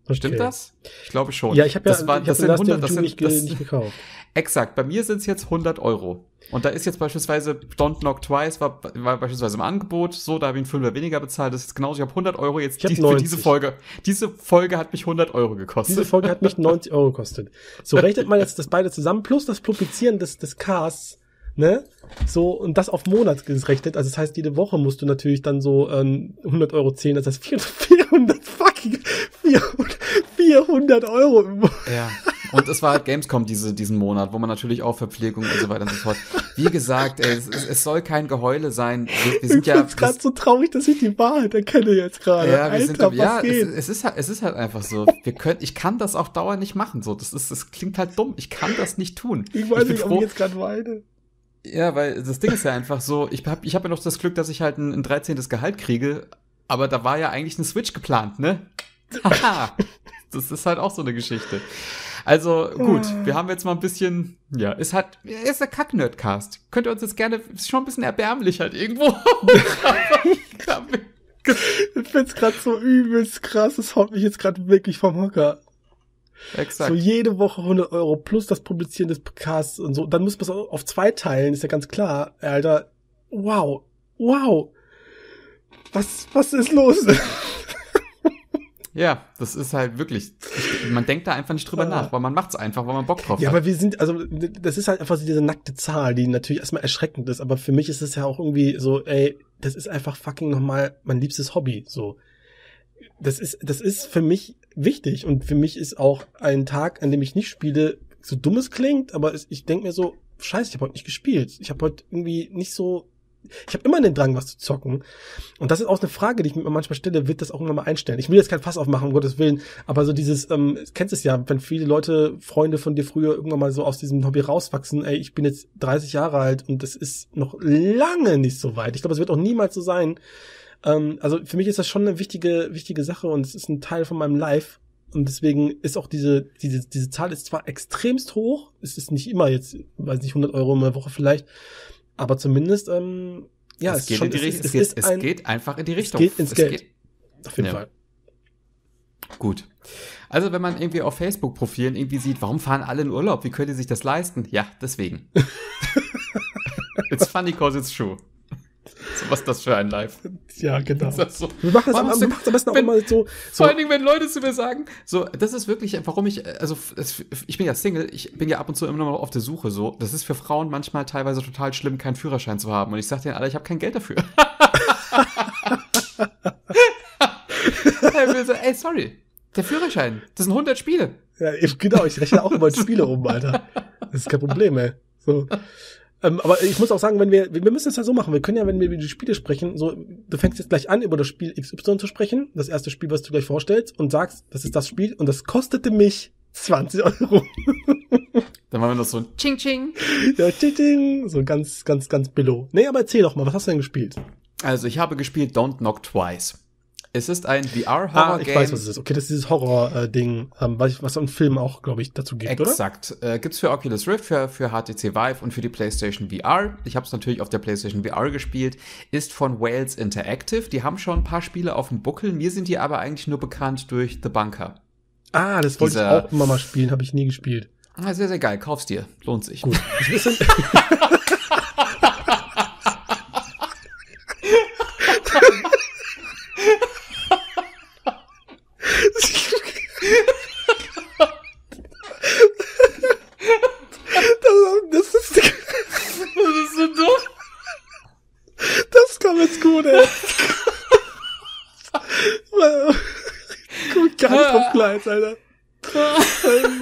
S1: Okay. Stimmt das? Ich glaube schon. Ja, ich habe ja das, war, das, das sind Last 100, of June das sind, nicht, das, nicht gekauft. Exakt, bei mir sind es jetzt 100 Euro. Und da ist jetzt beispielsweise Don't Knock Twice war, war beispielsweise im Angebot, so, da habe ich einen Fünfer weniger bezahlt, das ist genauso, ich habe 100 Euro jetzt die, für diese Folge. Diese Folge hat mich 100 Euro gekostet. Diese
S2: Folge hat mich 90 Euro gekostet. So, rechnet man jetzt das beide zusammen, plus das Publizieren des, des Cars, ne? So, und das auf Monat gerechnet, also das heißt, jede Woche musst du natürlich dann so ähm, 100 Euro
S1: zählen, das heißt 400,
S2: 400 fucking 400, 400 Euro.
S1: Ja. Und es war halt Gamescom diese, diesen Monat, wo man natürlich auch Verpflegung und so weiter und so fort. Wie gesagt, es, es, es soll kein Geheule sein. Wir, wir sind ich ja gerade
S2: so traurig, dass ich die Wahrheit erkenne jetzt gerade. Ja, wir Alter, sind, ja es,
S1: es, ist halt, es ist halt einfach so. Wir können, ich kann das auf Dauer nicht machen. So, das ist, das klingt halt dumm. Ich kann das nicht tun. Ich weiß ich nicht, froh, ob ich jetzt
S2: gerade weine.
S1: Ja, weil das Ding ist ja einfach so, ich habe ich hab ja noch das Glück, dass ich halt ein, ein 13. Gehalt kriege, aber da war ja eigentlich ein Switch geplant, ne? Haha. das ist halt auch so eine Geschichte. Also gut, ja. Äh. wir haben jetzt mal ein bisschen, ja, es hat, es ist der Kack-Nerdcast. Könnt ihr uns jetzt gerne, ist schon ein bisschen erbärmlich halt irgendwo.
S2: ich find's gerade so übelst krass, es haut mich jetzt gerade wirklich vom Hocker. Exakt. So jede Woche 100 Euro plus das Publizieren des Podcasts und so. Dann muss man es auf zwei teilen, ist ja ganz klar. Alter, wow, wow. Was, was ist los?
S1: Ja, das ist halt wirklich, man denkt da einfach nicht drüber nach, weil man macht's einfach, weil man Bock drauf ja, hat. Ja, aber
S2: wir sind, also das ist halt einfach so diese nackte Zahl, die natürlich erstmal erschreckend ist, aber für mich ist es ja auch irgendwie so, ey, das ist einfach fucking nochmal mein liebstes Hobby, so. Das ist, das ist für mich wichtig und für mich ist auch ein Tag, an dem ich nicht spiele, so dumm es klingt, aber ich denke mir so, scheiße, ich habe heute nicht gespielt. Ich habe heute irgendwie nicht so ich habe immer den Drang, was zu zocken. Und das ist auch eine Frage, die ich mir manchmal stelle, wird das auch irgendwann mal einstellen. Ich will jetzt kein Fass aufmachen, um Gottes Willen, aber so dieses, ähm, kennst es ja, wenn viele Leute, Freunde von dir früher irgendwann mal so aus diesem Hobby rauswachsen, ey, ich bin jetzt 30 Jahre alt und das ist noch lange nicht so weit. Ich glaube, es wird auch niemals so sein. Ähm, also für mich ist das schon eine wichtige, wichtige Sache und es ist ein Teil von meinem Life. Und deswegen ist auch diese, diese, diese Zahl ist zwar extremst hoch, es ist nicht immer jetzt, weiß nicht, 100 Euro in der Woche vielleicht, aber zumindest, ähm, ja, es, es, geht, schon, es, es geht, ein, geht, einfach in die Richtung. Es geht ins Geld.
S1: Auf jeden ja. Fall. Gut. Also, wenn man irgendwie auf Facebook-Profilen irgendwie sieht, warum fahren alle in Urlaub? Wie können die sich das leisten? Ja, deswegen. it's funny cause it's true weißt du, was das für ein Live?
S2: Ja, genau. So, wir machen das am, du, am besten wenn, auch mal
S1: so, so. Vor allen Dingen, wenn Leute zu mir sagen, so, das ist wirklich, warum ich, also ich bin ja Single, ich bin ja ab und zu immer noch auf der Suche so. Das ist für Frauen manchmal teilweise total schlimm, keinen Führerschein zu haben. Und ich sage denen alle, ich habe kein Geld dafür. so, ey, sorry, der Führerschein, das sind 100 Spiele. Ja,
S2: genau, ich rechne auch immer in Spiele rum, Alter. Das ist kein Problem, ey. So. Ähm, aber ich muss auch sagen, wenn wir, wir müssen es ja so machen. Wir können ja, wenn wir über die Spiele sprechen, so, du fängst jetzt gleich an, über das Spiel XY zu sprechen, das erste Spiel, was du gleich vorstellst, und sagst, das ist das Spiel, und das kostete mich 20 Euro. Dann machen wir noch so ein Ching Ching. Ja, Ching Ching. So ganz, ganz, ganz below. Nee, aber erzähl doch mal, was hast du denn gespielt?
S1: Also, ich habe gespielt Don't Knock Twice. Es ist ein VR-Horror-Game. Ah, ich weiß, was es ist.
S2: Okay, das ist dieses Horror-Ding, ähm, was, was im Film auch, glaube ich, dazu
S1: gibt, Exakt. oder? Exakt. Äh, gibt's für Oculus Rift, für, für HTC Vive und für die PlayStation VR. Ich habe es natürlich auf der PlayStation VR gespielt. Ist von Wales Interactive. Die haben schon ein paar Spiele auf dem Buckel. Mir sind die aber eigentlich nur bekannt durch The Bunker. Ah, das wollte Dieser, ich auch immer mal spielen, habe ich nie gespielt. Ah, sehr, sehr geil. Kauf's dir. Lohnt sich. Gut.
S2: Scheiß, Alter.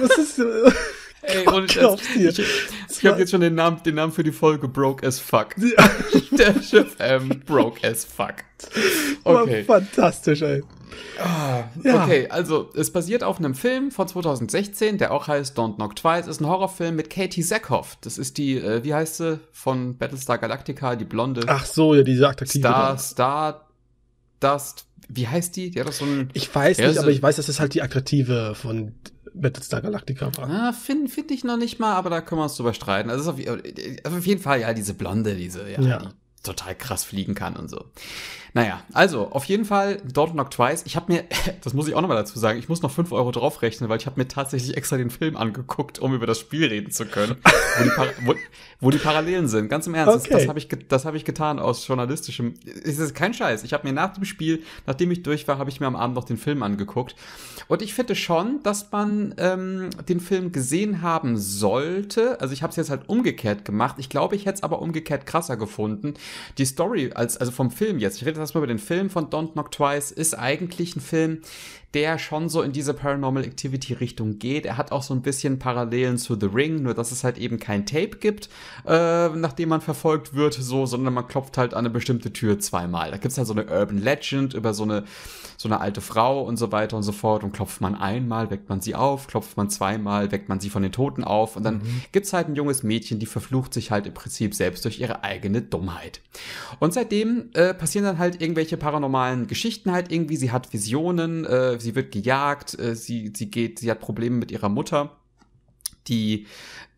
S2: Was ist denn? Äh, ey, ohne Scheiß. Ich, ich habe
S1: jetzt schon den Namen, den Namen für die Folge Broke as Fuck. Ja. Der Chef M. Ähm, broke as Fuck. Okay. War
S2: fantastisch, ey. Ah, ja. Okay,
S1: also es basiert auf einem Film von 2016, der auch heißt Don't Knock Twice. Ist ein Horrorfilm mit Katie Sackhoff. Das ist die, äh, wie heißt sie, von Battlestar Galactica, die blonde. Ach so, ja, die sagt Star, Star, Dust, wie heißt die? Die hat doch so einen. Ich weiß nicht, so aber ich weiß, dass
S2: es halt die attraktive von Battlestar Galactica
S1: war. Ah, finde find ich noch nicht mal, aber da können wir uns drüber streiten. Also auf, äh, auf jeden Fall, ja, diese Blonde, diese, ja, ja. Die total krass fliegen kann und so. Naja, also auf jeden Fall Don't Knock Twice. Ich habe mir, das muss ich auch nochmal dazu sagen, ich muss noch 5 Euro draufrechnen, weil ich habe mir tatsächlich extra den Film angeguckt, um über das Spiel reden zu können, wo, die wo, wo die Parallelen sind. Ganz im Ernst, okay. das, das habe ich, hab ich getan aus journalistischem. Es ist kein Scheiß. Ich habe mir nach dem Spiel, nachdem ich durch war, habe ich mir am Abend noch den Film angeguckt. Und ich finde schon, dass man ähm, den Film gesehen haben sollte. Also ich habe es jetzt halt umgekehrt gemacht. Ich glaube, ich hätte es aber umgekehrt krasser gefunden. Die Story, als, also vom Film jetzt, ich rede erstmal über den Film von Don't Knock Twice. Ist eigentlich ein Film, der schon so in diese Paranormal Activity Richtung geht. Er hat auch so ein bisschen Parallelen zu The Ring, nur dass es halt eben kein Tape gibt, äh, nachdem man verfolgt wird, so, sondern man klopft halt an eine bestimmte Tür zweimal. Da gibt's halt so eine Urban Legend über so eine so eine alte Frau und so weiter und so fort. Und klopft man einmal, weckt man sie auf, klopft man zweimal, weckt man sie von den Toten auf. Und dann mhm. gibt's halt ein junges Mädchen, die verflucht sich halt im Prinzip selbst durch ihre eigene Dummheit. Und seitdem äh, passieren dann halt irgendwelche paranormalen Geschichten halt irgendwie. Sie hat Visionen, äh, sie wird gejagt, äh, sie, sie geht, sie hat Probleme mit ihrer Mutter die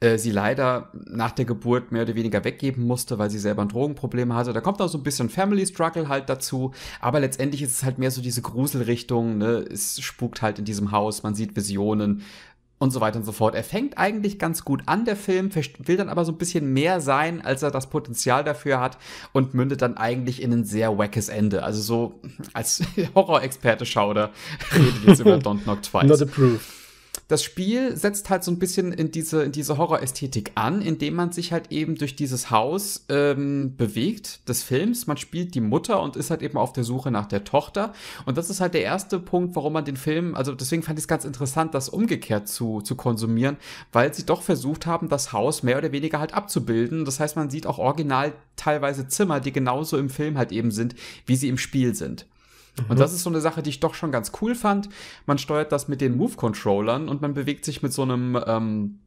S1: äh, sie leider nach der Geburt mehr oder weniger weggeben musste, weil sie selber ein Drogenproblem hatte. Da kommt auch so ein bisschen Family Struggle halt dazu, aber letztendlich ist es halt mehr so diese Gruselrichtung, ne? es spukt halt in diesem Haus, man sieht Visionen, und so weiter und so fort. Er fängt eigentlich ganz gut an, der Film, will dann aber so ein bisschen mehr sein, als er das Potenzial dafür hat und mündet dann eigentlich in ein sehr wackes Ende. Also so als Horrorexperte Schauder redet jetzt über Don't Knock Twice. Not approved das Spiel setzt halt so ein bisschen in diese, in diese Horrorästhetik an, indem man sich halt eben durch dieses Haus ähm, bewegt, des Films. Man spielt die Mutter und ist halt eben auf der Suche nach der Tochter. Und das ist halt der erste Punkt, warum man den Film, also deswegen fand ich es ganz interessant, das umgekehrt zu, zu konsumieren, weil sie doch versucht haben, das Haus mehr oder weniger halt abzubilden. Das heißt, man sieht auch original teilweise Zimmer, die genauso im Film halt eben sind, wie sie im Spiel sind. Mhm. Und das ist so eine Sache, die ich doch schon ganz cool fand. Man steuert das mit den Move-Controllern und man bewegt sich mit so einem, ähm,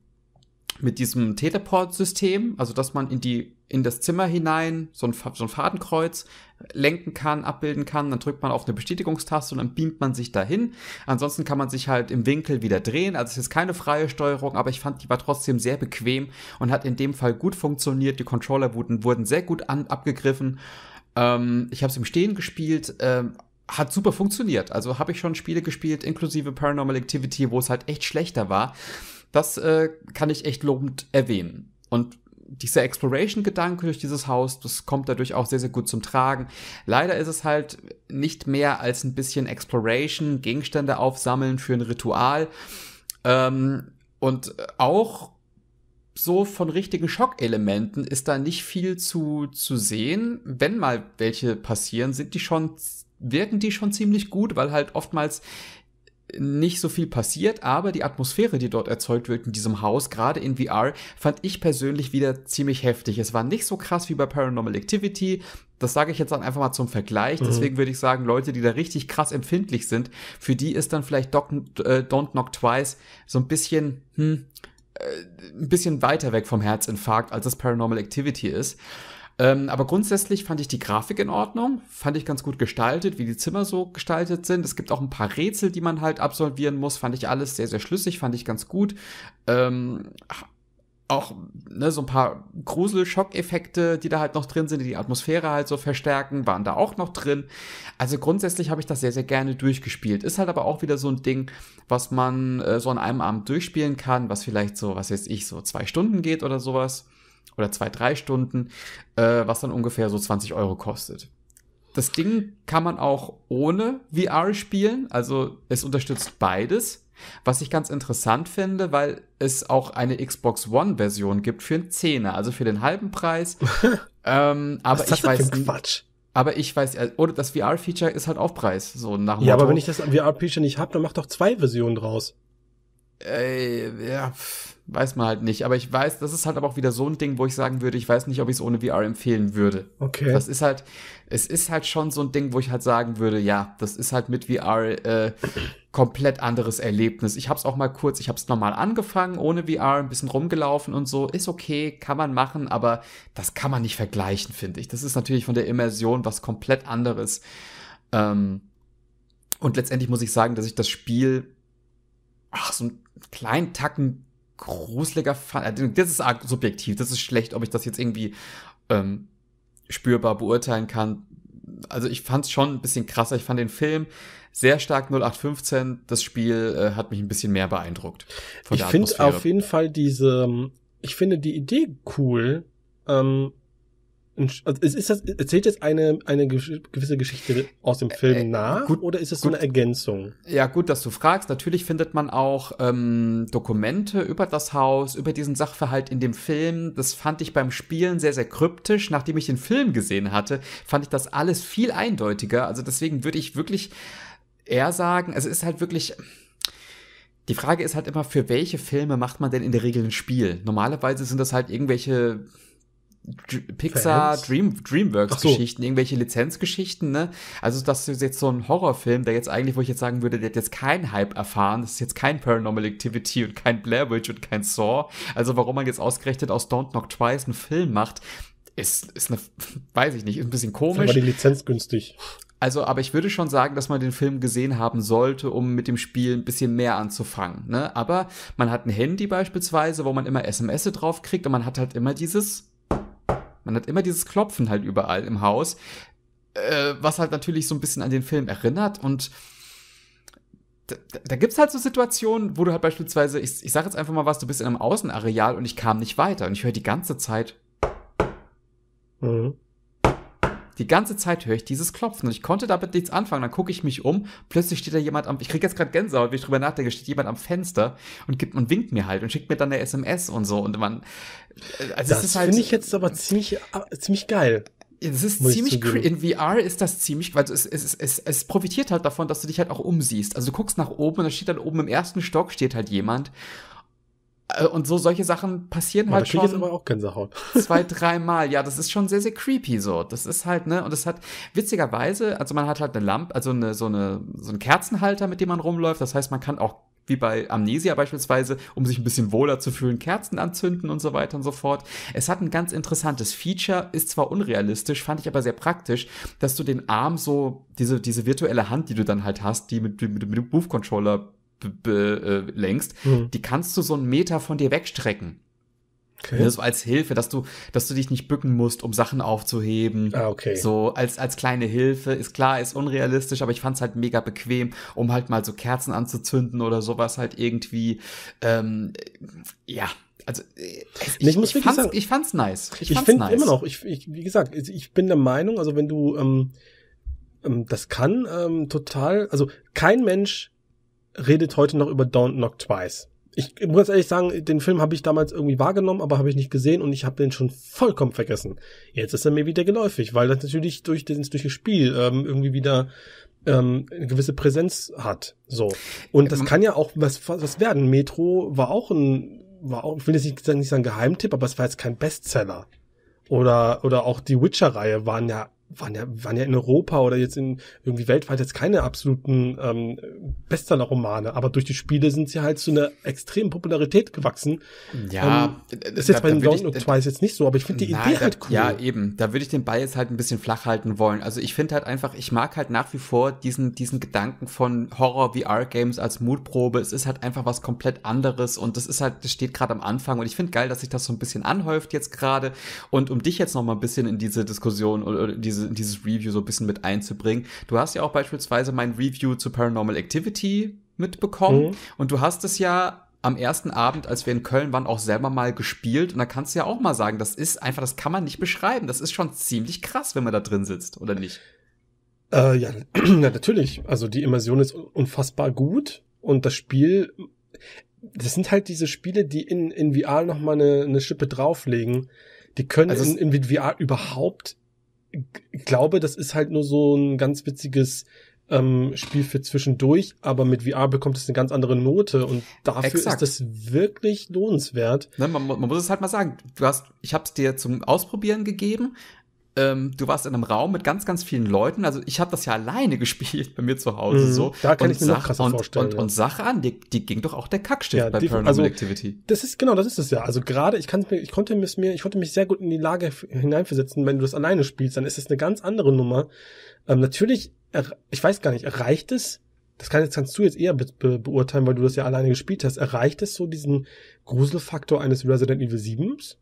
S1: mit diesem Teleport-System, also dass man in die, in das Zimmer hinein so ein, so ein Fadenkreuz lenken kann, abbilden kann, dann drückt man auf eine Bestätigungstaste und dann beamt man sich dahin. Ansonsten kann man sich halt im Winkel wieder drehen. Also es ist keine freie Steuerung, aber ich fand, die war trotzdem sehr bequem und hat in dem Fall gut funktioniert. Die Controller wurden, wurden sehr gut an, abgegriffen. Ähm, ich habe es im Stehen gespielt. Ähm, hat super funktioniert. Also habe ich schon Spiele gespielt, inklusive Paranormal Activity, wo es halt echt schlechter war. Das äh, kann ich echt lobend erwähnen. Und dieser Exploration-Gedanke durch dieses Haus, das kommt dadurch auch sehr, sehr gut zum Tragen. Leider ist es halt nicht mehr als ein bisschen Exploration, Gegenstände aufsammeln für ein Ritual. Ähm, und auch so von richtigen Schockelementen ist da nicht viel zu, zu sehen. Wenn mal welche passieren, sind die schon wirken die schon ziemlich gut, weil halt oftmals nicht so viel passiert, aber die Atmosphäre, die dort erzeugt wird in diesem Haus, gerade in VR, fand ich persönlich wieder ziemlich heftig. Es war nicht so krass wie bei Paranormal Activity. Das sage ich jetzt dann einfach mal zum Vergleich. Mhm. Deswegen würde ich sagen, Leute, die da richtig krass empfindlich sind, für die ist dann vielleicht Doc, äh, Don't Knock Twice so ein bisschen, hm, äh, ein bisschen weiter weg vom Herzinfarkt, als das Paranormal Activity ist. Ähm, aber grundsätzlich fand ich die Grafik in Ordnung, fand ich ganz gut gestaltet, wie die Zimmer so gestaltet sind. Es gibt auch ein paar Rätsel, die man halt absolvieren muss, fand ich alles sehr, sehr schlüssig, fand ich ganz gut. Ähm, auch ne, so ein paar Grusel-Schockeffekte, die da halt noch drin sind, die die Atmosphäre halt so verstärken, waren da auch noch drin. Also grundsätzlich habe ich das sehr, sehr gerne durchgespielt. Ist halt aber auch wieder so ein Ding, was man äh, so an einem Abend durchspielen kann, was vielleicht so, was jetzt ich, so zwei Stunden geht oder sowas oder zwei, drei Stunden, äh, was dann ungefähr so 20 Euro kostet. Das Ding kann man auch ohne VR spielen, also es unterstützt beides. Was ich ganz interessant finde, weil es auch eine Xbox One-Version gibt für einen Zehner, also für den halben Preis. ähm, aber Was ist das ich das weiß. Quatsch? Aber ich weiß, äh, oder das VR-Feature ist halt Preis. so nach dem Ja, Motto. aber wenn ich
S2: das VR-Feature nicht habe, dann mach doch zwei Versionen draus.
S1: Äh, ja weiß man halt nicht. Aber ich weiß, das ist halt aber auch wieder so ein Ding, wo ich sagen würde, ich weiß nicht, ob ich es ohne VR empfehlen würde. Okay. Das ist halt, es ist halt schon so ein Ding, wo ich halt sagen würde, ja, das ist halt mit VR äh, komplett anderes Erlebnis. Ich habe es auch mal kurz, ich habe es normal angefangen, ohne VR, ein bisschen rumgelaufen und so. Ist okay, kann man machen, aber das kann man nicht vergleichen, finde ich. Das ist natürlich von der Immersion was komplett anderes. Ähm, und letztendlich muss ich sagen, dass ich das Spiel ach, so einen kleinen Tacken gruseliger Fall. Also, das ist arg subjektiv. Das ist schlecht, ob ich das jetzt irgendwie ähm, spürbar beurteilen kann. Also ich fand es schon ein bisschen krasser. Ich fand den Film sehr stark 0815. Das Spiel äh, hat mich ein bisschen mehr beeindruckt. Ich finde auf
S2: jeden Fall diese, ich finde die Idee cool, ähm, also Ist das, erzählt jetzt eine, eine gewisse Geschichte aus dem Film äh, nach gut, oder ist es so eine Ergänzung?
S1: Ja, gut, dass du fragst. Natürlich findet man auch ähm, Dokumente über das Haus, über diesen Sachverhalt in dem Film. Das fand ich beim Spielen sehr, sehr kryptisch. Nachdem ich den Film gesehen hatte, fand ich das alles viel eindeutiger. Also deswegen würde ich wirklich eher sagen, also es ist halt wirklich. Die Frage ist halt immer, für welche Filme macht man denn in der Regel ein Spiel? Normalerweise sind das halt irgendwelche Pixar, Dream, Dreamworks-Geschichten, so. irgendwelche Lizenzgeschichten, ne? Also, das ist jetzt so ein Horrorfilm, der jetzt eigentlich, wo ich jetzt sagen würde, der hat jetzt keinen Hype erfahren. Das ist jetzt kein Paranormal Activity und kein Blair Witch und kein Saw. Also, warum man jetzt ausgerechnet aus Don't Knock Twice einen Film macht, ist, ist eine, weiß ich nicht, ist ein bisschen komisch. Aber die Lizenz günstig. Also, aber ich würde schon sagen, dass man den Film gesehen haben sollte, um mit dem Spiel ein bisschen mehr anzufangen. Ne? Aber man hat ein Handy beispielsweise, wo man immer SMS drauf kriegt und man hat halt immer dieses man hat immer dieses Klopfen halt überall im Haus, äh, was halt natürlich so ein bisschen an den Film erinnert und da, da gibt es halt so Situationen, wo du halt beispielsweise, ich, ich sage jetzt einfach mal was, du bist in einem Außenareal und ich kam nicht weiter und ich höre die ganze Zeit. Mhm die ganze Zeit höre ich dieses Klopfen und ich konnte damit nichts anfangen. Dann gucke ich mich um, plötzlich steht da jemand am, ich kriege jetzt gerade Gänsehaut, wenn ich drüber nachdenke, steht jemand am Fenster und gibt und winkt mir halt und schickt mir dann eine SMS und so und man, äh, also das, das halt, finde ich jetzt aber ziemlich, äh, ziemlich geil. Es ist ziemlich in VR ist das ziemlich, weil also es, es, es, es profitiert halt davon, dass du dich halt auch umsiehst. Also du guckst nach oben und da steht dann oben im ersten Stock steht halt jemand äh, und so solche Sachen passieren aber halt schon. Jetzt aber auch Gänsehaut. zwei, dreimal. Ja, das ist schon sehr, sehr creepy so. Das ist halt, ne? Und es hat witzigerweise, also man hat halt eine Lampe, also eine, so, eine, so einen Kerzenhalter, mit dem man rumläuft. Das heißt, man kann auch wie bei Amnesia beispielsweise, um sich ein bisschen wohler zu fühlen, Kerzen anzünden und so weiter und so fort. Es hat ein ganz interessantes Feature, ist zwar unrealistisch, fand ich aber sehr praktisch, dass du den Arm so, diese, diese virtuelle Hand, die du dann halt hast, die mit, mit, mit dem Move-Controller äh, lenkst, mhm. die kannst du so einen Meter von dir wegstrecken. Okay. Ja, so als Hilfe, dass du, dass du dich nicht bücken musst, um Sachen aufzuheben. Ah, okay. So als, als kleine Hilfe. Ist klar, ist unrealistisch, aber ich fand's halt mega bequem, um halt mal so Kerzen anzuzünden oder sowas halt irgendwie. Ähm, ja, also äh, ich, ich, muss ich, fand's, sagen, ich fand's nice. Ich, ich finde nice. immer noch, ich,
S2: ich, wie gesagt, ich bin der Meinung, also wenn du, ähm, ähm, das kann ähm, total, also kein Mensch redet heute noch über Don't Knock Twice. Ich muss ehrlich sagen, den Film habe ich damals irgendwie wahrgenommen, aber habe ich nicht gesehen und ich habe den schon vollkommen vergessen. Jetzt ist er mir wieder geläufig, weil das natürlich durch, das, durch das Spiel ähm, irgendwie wieder ähm, eine gewisse Präsenz hat. So. Und das ähm. kann ja auch was, was werden. Metro war auch ein, war auch, ich will jetzt nicht sagen, nicht sagen Geheimtipp, aber es war jetzt kein Bestseller. Oder, oder auch die Witcher-Reihe waren ja waren ja, waren ja in Europa oder jetzt in irgendwie weltweit jetzt keine absoluten ähm, Bestseller-Romane, aber durch die Spiele sind sie halt zu einer extremen Popularität gewachsen. Ja, ähm, ist jetzt da, bei den Donkey Twice jetzt nicht so, aber ich finde die na, Idee da, halt cool. Ja,
S1: eben. Da würde ich den Ball jetzt halt ein bisschen flach halten wollen. Also ich finde halt einfach, ich mag halt nach wie vor diesen, diesen Gedanken von Horror-VR-Games als Mutprobe. Es ist halt einfach was komplett anderes und das ist halt, das steht gerade am Anfang und ich finde geil, dass sich das so ein bisschen anhäuft jetzt gerade. Und um dich jetzt noch mal ein bisschen in diese Diskussion oder diese diese, dieses Review so ein bisschen mit einzubringen. Du hast ja auch beispielsweise mein Review zu Paranormal Activity mitbekommen mhm. und du hast es ja am ersten Abend, als wir in Köln waren, auch selber mal gespielt. Und da kannst du ja auch mal sagen, das ist einfach, das kann man nicht beschreiben. Das ist schon ziemlich krass, wenn man da drin sitzt, oder nicht?
S2: Äh, ja, na, natürlich. Also die Immersion ist unfassbar gut und das Spiel, das sind halt diese Spiele, die in, in VR nochmal eine, eine Schippe drauflegen. Die können also in, in VR überhaupt glaube, das ist halt nur so ein ganz witziges ähm, Spiel für zwischendurch, aber mit VR bekommt es eine ganz andere
S1: Note und dafür Exakt. ist das wirklich lohnenswert. Ne, man, man, muss es halt mal sagen, du hast, ich habe es dir zum Ausprobieren gegeben, ähm, du warst in einem Raum mit ganz, ganz vielen Leuten. Also ich habe das ja alleine gespielt bei mir zu Hause. Mhm, so. Da kann und ich mir Sach, noch krasser und, vorstellen. Und, ja. und Sache an, die, die ging doch auch der Kackstift ja, bei die, Paranormal also, Activity.
S2: Das ist, genau, das ist es ja. Also gerade, ich, kann's mir, ich, konnte mir, ich konnte mich sehr gut in die Lage hineinversetzen, wenn du das alleine spielst, dann ist es eine ganz andere Nummer. Ähm, natürlich, ich weiß gar nicht, erreicht es, das kannst du jetzt eher be be beurteilen, weil du das ja alleine gespielt hast, erreicht es so diesen Gruselfaktor eines Resident Evil 7s?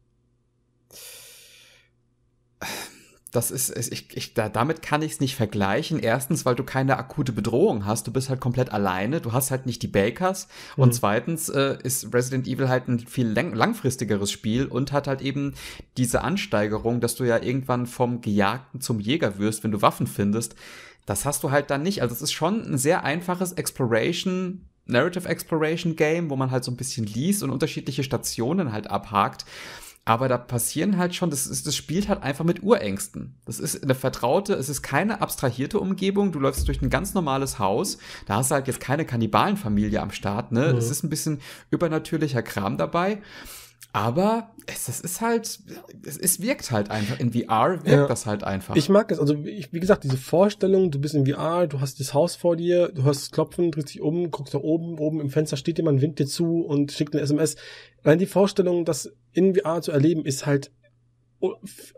S1: das ist, ich, ich, da, damit kann ich es nicht vergleichen. Erstens, weil du keine akute Bedrohung hast. Du bist halt komplett alleine. Du hast halt nicht die Bakers. Mhm. Und zweitens äh, ist Resident Evil halt ein viel lang langfristigeres Spiel und hat halt eben diese Ansteigerung, dass du ja irgendwann vom Gejagten zum Jäger wirst, wenn du Waffen findest. Das hast du halt dann nicht. Also es ist schon ein sehr einfaches Exploration Narrative Exploration Game, wo man halt so ein bisschen liest und unterschiedliche Stationen halt abhakt. Aber da passieren halt schon, das, ist, das spielt halt einfach mit Urängsten. Das ist eine vertraute, es ist keine abstrahierte Umgebung. Du läufst durch ein ganz normales Haus. Da hast du halt jetzt keine Kannibalenfamilie am Start, ne? Mhm. Es ist ein bisschen übernatürlicher Kram dabei. Aber es, es ist halt, es, es wirkt halt einfach. In VR wirkt ja. das halt einfach. Ich mag
S2: es. Also, ich, wie gesagt, diese Vorstellung, du bist in VR, du hast das Haus vor dir, du hörst das Klopfen, drehst dich um, guckst nach oben, oben im Fenster steht jemand, winkt dir zu und schickt eine SMS. Allein die Vorstellung, das in VR zu erleben, ist halt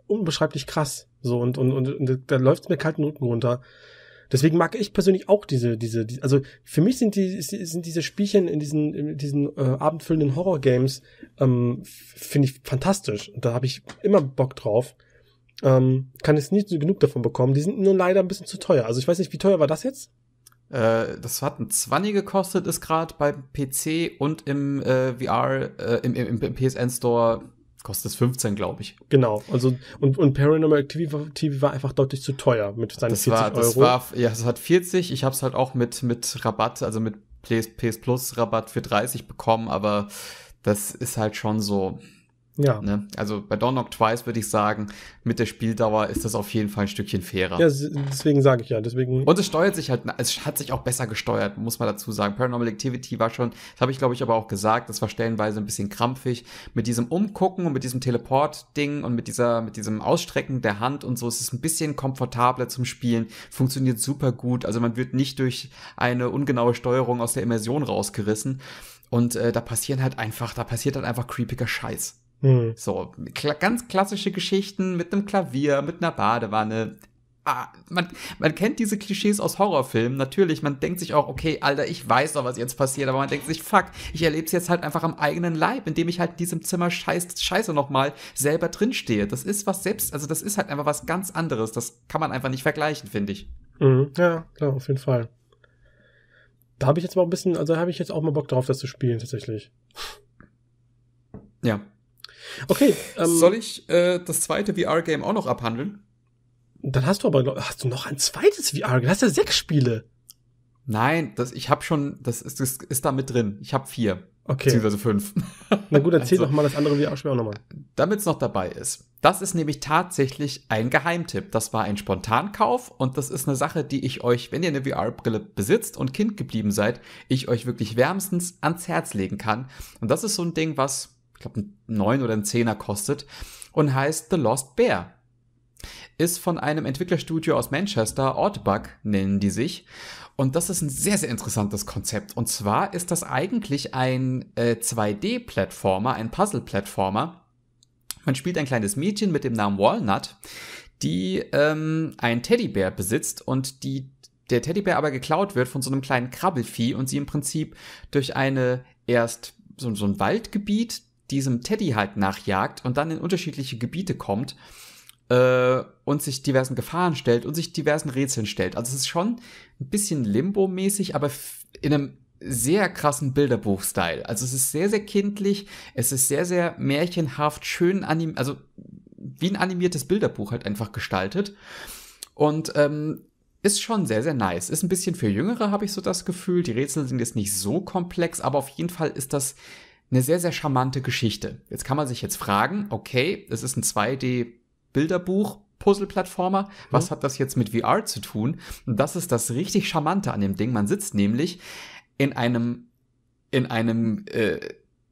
S2: unbeschreiblich krass. So, und, und, und, und da läuft's mir kalten Rücken runter. Deswegen mag ich persönlich auch diese, diese, die, also für mich sind die, sind diese Spielchen in diesen, in diesen äh, abendfüllenden Horror-Games, ähm, finde ich fantastisch. da habe ich immer Bock drauf. Ähm, kann jetzt nicht genug davon bekommen. Die sind nur leider ein bisschen zu teuer. Also ich weiß nicht, wie teuer war das jetzt?
S1: Äh, das hat ein 20 gekostet, ist gerade beim PC und im äh, VR, äh, im, im, im PSN Store kostet 15, glaube ich. Genau, also und, und Paranormal Activity war einfach deutlich zu teuer mit seinen das 40 war, das War, ja, es hat 40, ich habe es halt auch mit, mit Rabatt, also mit PS Plus Rabatt für 30 bekommen, aber das ist halt schon so, ja. Ne? Also bei Don't Knock Twice würde ich sagen, mit der Spieldauer ist das auf jeden Fall ein Stückchen fairer. Ja,
S2: deswegen sage ich ja. Deswegen und es
S1: steuert sich halt, es hat sich auch besser gesteuert, muss man dazu sagen. Paranormal Activity war schon, das habe ich glaube ich aber auch gesagt, das war stellenweise ein bisschen krampfig. Mit diesem Umgucken und mit diesem Teleport-Ding und mit, dieser, mit diesem Ausstrecken der Hand und so ist es ein bisschen komfortabler zum Spielen, funktioniert super gut. Also man wird nicht durch eine ungenaue Steuerung aus der Immersion rausgerissen. Und äh, da passieren halt einfach, da passiert halt einfach creepiger Scheiß. Hm. So, ganz klassische Geschichten mit einem Klavier, mit einer Badewanne. Ah, man, man kennt diese Klischees aus Horrorfilmen, natürlich, man denkt sich auch, okay, Alter, ich weiß doch, was jetzt passiert, aber man denkt sich, fuck, ich erlebe es jetzt halt einfach am eigenen Leib, indem ich halt in diesem Zimmer scheiß, scheiße nochmal selber drinstehe. Das ist was selbst, also das ist halt einfach was ganz anderes, das kann man einfach nicht vergleichen, finde ich.
S2: Mhm. Ja, klar, auf jeden Fall. Da habe ich jetzt mal ein bisschen, also habe ich jetzt auch mal Bock drauf, das zu spielen, tatsächlich.
S1: Ja, Okay. Ähm, Soll ich äh, das zweite VR-Game auch noch abhandeln?
S2: Dann hast du aber glaub, hast du noch ein zweites VR-Game. Hast ja sechs Spiele.
S1: Nein, das, ich habe schon, das ist, das ist da mit drin. Ich habe vier. Okay. Beziehungsweise fünf. Na gut, erzähl also, mal das andere VR-Spiel auch nochmal. Damit es noch dabei ist. Das ist nämlich tatsächlich ein Geheimtipp. Das war ein Spontankauf und das ist eine Sache, die ich euch, wenn ihr eine VR-Brille besitzt und Kind geblieben seid, ich euch wirklich wärmstens ans Herz legen kann. Und das ist so ein Ding, was ich glaube, einen Neun oder einen Zehner kostet und heißt The Lost Bear. Ist von einem Entwicklerstudio aus Manchester, Oddbug nennen die sich. Und das ist ein sehr, sehr interessantes Konzept. Und zwar ist das eigentlich ein äh, 2D-Plattformer, ein Puzzle-Plattformer. Man spielt ein kleines Mädchen mit dem Namen Walnut, die ähm, ein Teddybär besitzt und die der Teddybär aber geklaut wird von so einem kleinen Krabbelfieh und sie im Prinzip durch eine erst so, so ein Waldgebiet diesem Teddy halt nachjagt und dann in unterschiedliche Gebiete kommt äh, und sich diversen Gefahren stellt und sich diversen Rätseln stellt. Also es ist schon ein bisschen Limbo-mäßig, aber in einem sehr krassen Bilderbuch-Style. Also es ist sehr, sehr kindlich, es ist sehr, sehr märchenhaft, schön animiert, also wie ein animiertes Bilderbuch halt einfach gestaltet. Und ähm, ist schon sehr, sehr nice. Ist ein bisschen für Jüngere, habe ich so das Gefühl. Die Rätsel sind jetzt nicht so komplex, aber auf jeden Fall ist das eine sehr, sehr charmante Geschichte. Jetzt kann man sich jetzt fragen, okay, es ist ein 2D-Bilderbuch, Puzzle-Plattformer. Was mhm. hat das jetzt mit VR zu tun? Und das ist das richtig Charmante an dem Ding. Man sitzt nämlich in einem, in einem äh,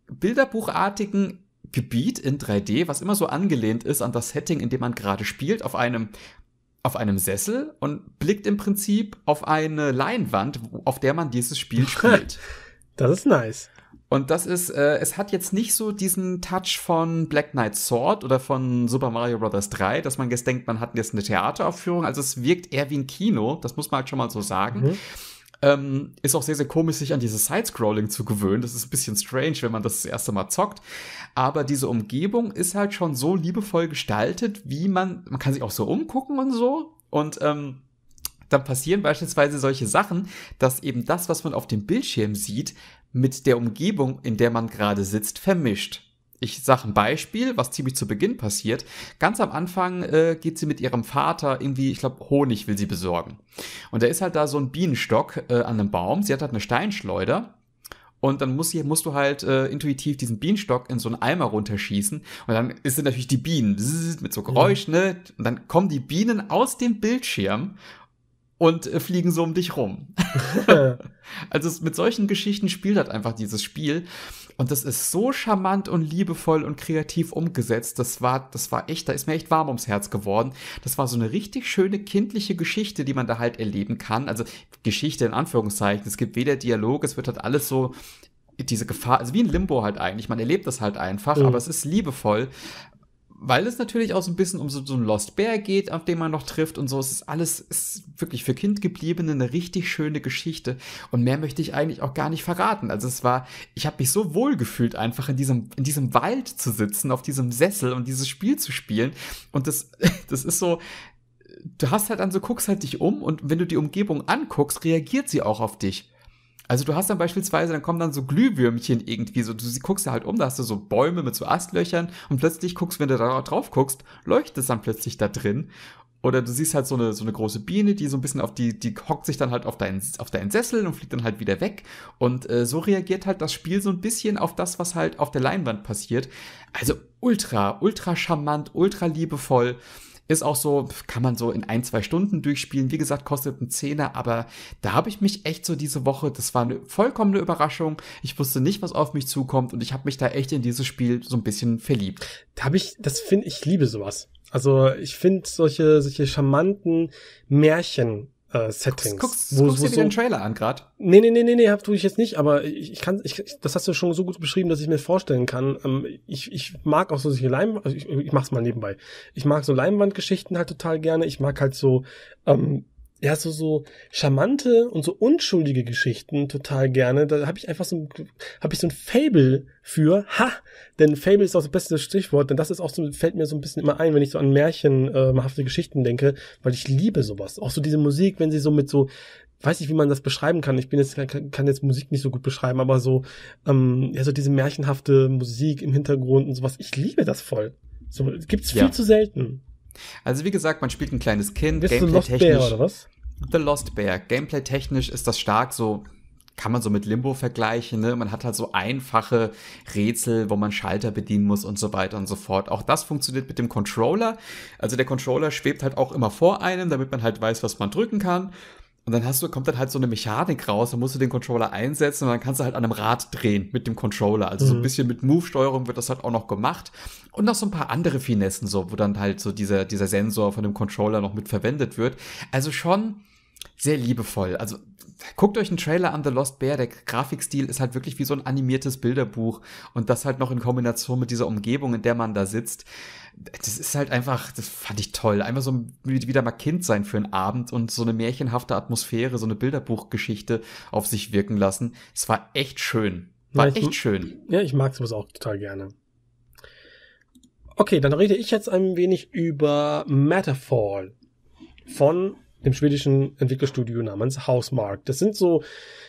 S1: Bilderbuchartigen Gebiet in 3D, was immer so angelehnt ist an das Setting, in dem man gerade spielt, auf einem auf einem Sessel und blickt im Prinzip auf eine Leinwand, auf der man dieses Spiel spielt. das ist nice. Und das ist, äh, es hat jetzt nicht so diesen Touch von Black Knight Sword oder von Super Mario Bros. 3, dass man jetzt denkt, man hat jetzt eine Theateraufführung. Also es wirkt eher wie ein Kino, das muss man halt schon mal so sagen. Mhm. Ähm, ist auch sehr, sehr komisch, sich an dieses Sidescrolling zu gewöhnen. Das ist ein bisschen strange, wenn man das das erste Mal zockt. Aber diese Umgebung ist halt schon so liebevoll gestaltet, wie man, man kann sich auch so umgucken und so. Und ähm, dann passieren beispielsweise solche Sachen, dass eben das, was man auf dem Bildschirm sieht, mit der Umgebung, in der man gerade sitzt, vermischt. Ich sage ein Beispiel, was ziemlich zu Beginn passiert. Ganz am Anfang äh, geht sie mit ihrem Vater irgendwie, ich glaube, Honig will sie besorgen. Und da ist halt da so ein Bienenstock äh, an einem Baum. Sie hat halt eine Steinschleuder. Und dann muss, du, musst du halt äh, intuitiv diesen Bienenstock in so einen Eimer runterschießen. Und dann sind natürlich die Bienen mit so Geräuschen. ja. ne? Und dann kommen die Bienen aus dem Bildschirm und äh, fliegen so um dich rum. also mit solchen Geschichten spielt halt einfach dieses Spiel. Und das ist so charmant und liebevoll und kreativ umgesetzt. Das war, das war echt, da ist mir echt warm ums Herz geworden. Das war so eine richtig schöne kindliche Geschichte, die man da halt erleben kann. Also Geschichte in Anführungszeichen. Es gibt weder Dialog, es wird halt alles so diese Gefahr, also wie ein Limbo halt eigentlich. Man erlebt das halt einfach, mhm. aber es ist liebevoll weil es natürlich auch so ein bisschen um so, so ein Lost Bear geht, auf den man noch trifft und so. Es ist alles ist wirklich für Kindgebliebene eine richtig schöne Geschichte. Und mehr möchte ich eigentlich auch gar nicht verraten. Also es war, ich habe mich so wohl gefühlt, einfach in diesem, in diesem Wald zu sitzen, auf diesem Sessel und dieses Spiel zu spielen. Und das, das ist so, du hast halt dann so, guckst halt dich um und wenn du die Umgebung anguckst, reagiert sie auch auf dich. Also du hast dann beispielsweise, dann kommen dann so Glühwürmchen irgendwie, so du guckst ja halt um, da hast du so Bäume mit so Astlöchern und plötzlich guckst, wenn du da drauf guckst, leuchtet es dann plötzlich da drin. Oder du siehst halt so eine, so eine große Biene, die so ein bisschen auf die, die hockt sich dann halt auf deinen, auf deinen Sessel und fliegt dann halt wieder weg. Und äh, so reagiert halt das Spiel so ein bisschen auf das, was halt auf der Leinwand passiert. Also ultra, ultra charmant, ultra liebevoll. Ist auch so, kann man so in ein, zwei Stunden durchspielen. Wie gesagt, kostet ein Zehner, aber da habe ich mich echt so diese Woche, das war eine vollkommene Überraschung. Ich wusste nicht, was auf mich zukommt und ich habe mich da echt in dieses Spiel so ein bisschen verliebt. Da habe ich, das finde ich, liebe sowas. Also ich finde
S2: solche, solche charmanten Märchen äh, Settings. Guckst, guckst, wo, guckst wo dir so, den Trailer an gerade? Nee, nee, nee, nee, nee, tue ich jetzt nicht, aber ich, ich kann, ich, das hast du schon so gut beschrieben, dass ich mir vorstellen kann. Ähm, ich, ich mag auch so solche Leinwand, also ich, ich mach's mal nebenbei. Ich mag so Leinwandgeschichten halt total gerne. Ich mag halt so ähm, ja, so, so charmante und so unschuldige Geschichten total gerne. Da habe ich einfach so ein, habe ich so ein Fable für. Ha! Denn Fable ist auch das beste Stichwort, denn das ist auch so, fällt mir so ein bisschen immer ein, wenn ich so an märchenhafte äh, Geschichten denke, weil ich liebe sowas. Auch so diese Musik, wenn sie so mit so, weiß nicht, wie man das beschreiben kann. Ich bin jetzt, kann jetzt Musik nicht so gut beschreiben, aber so, ähm, ja, so diese märchenhafte Musik im Hintergrund und sowas. Ich liebe das voll. So, gibt's viel ja. zu selten.
S1: Also wie gesagt, man spielt ein kleines Kind, Bist Gameplay technisch. Bär oder was? The Lost Bear. Gameplay-technisch ist das stark so, kann man so mit Limbo vergleichen. Ne? Man hat halt so einfache Rätsel, wo man Schalter bedienen muss und so weiter und so fort. Auch das funktioniert mit dem Controller. Also der Controller schwebt halt auch immer vor einem, damit man halt weiß, was man drücken kann. Und dann hast du, kommt dann halt so eine Mechanik raus, da musst du den Controller einsetzen und dann kannst du halt an einem Rad drehen mit dem Controller. Also mhm. so ein mhm. bisschen mit Move-Steuerung wird das halt auch noch gemacht. Und noch so ein paar andere Finessen, so, wo dann halt so dieser, dieser Sensor von dem Controller noch mit verwendet wird. Also schon sehr liebevoll. Also guckt euch einen Trailer an The Lost Bear. Der Grafikstil ist halt wirklich wie so ein animiertes Bilderbuch und das halt noch in Kombination mit dieser Umgebung, in der man da sitzt. Das ist halt einfach, das fand ich toll. Einfach so wieder mal Kind sein für einen Abend und so eine märchenhafte Atmosphäre, so eine Bilderbuchgeschichte auf sich wirken lassen. Es war echt schön. War ja, echt schön.
S2: Ja, ich mag sowas auch total gerne. Okay, dann rede ich jetzt ein wenig über Matterfall von dem schwedischen Entwicklerstudio namens Housemark. Das sind so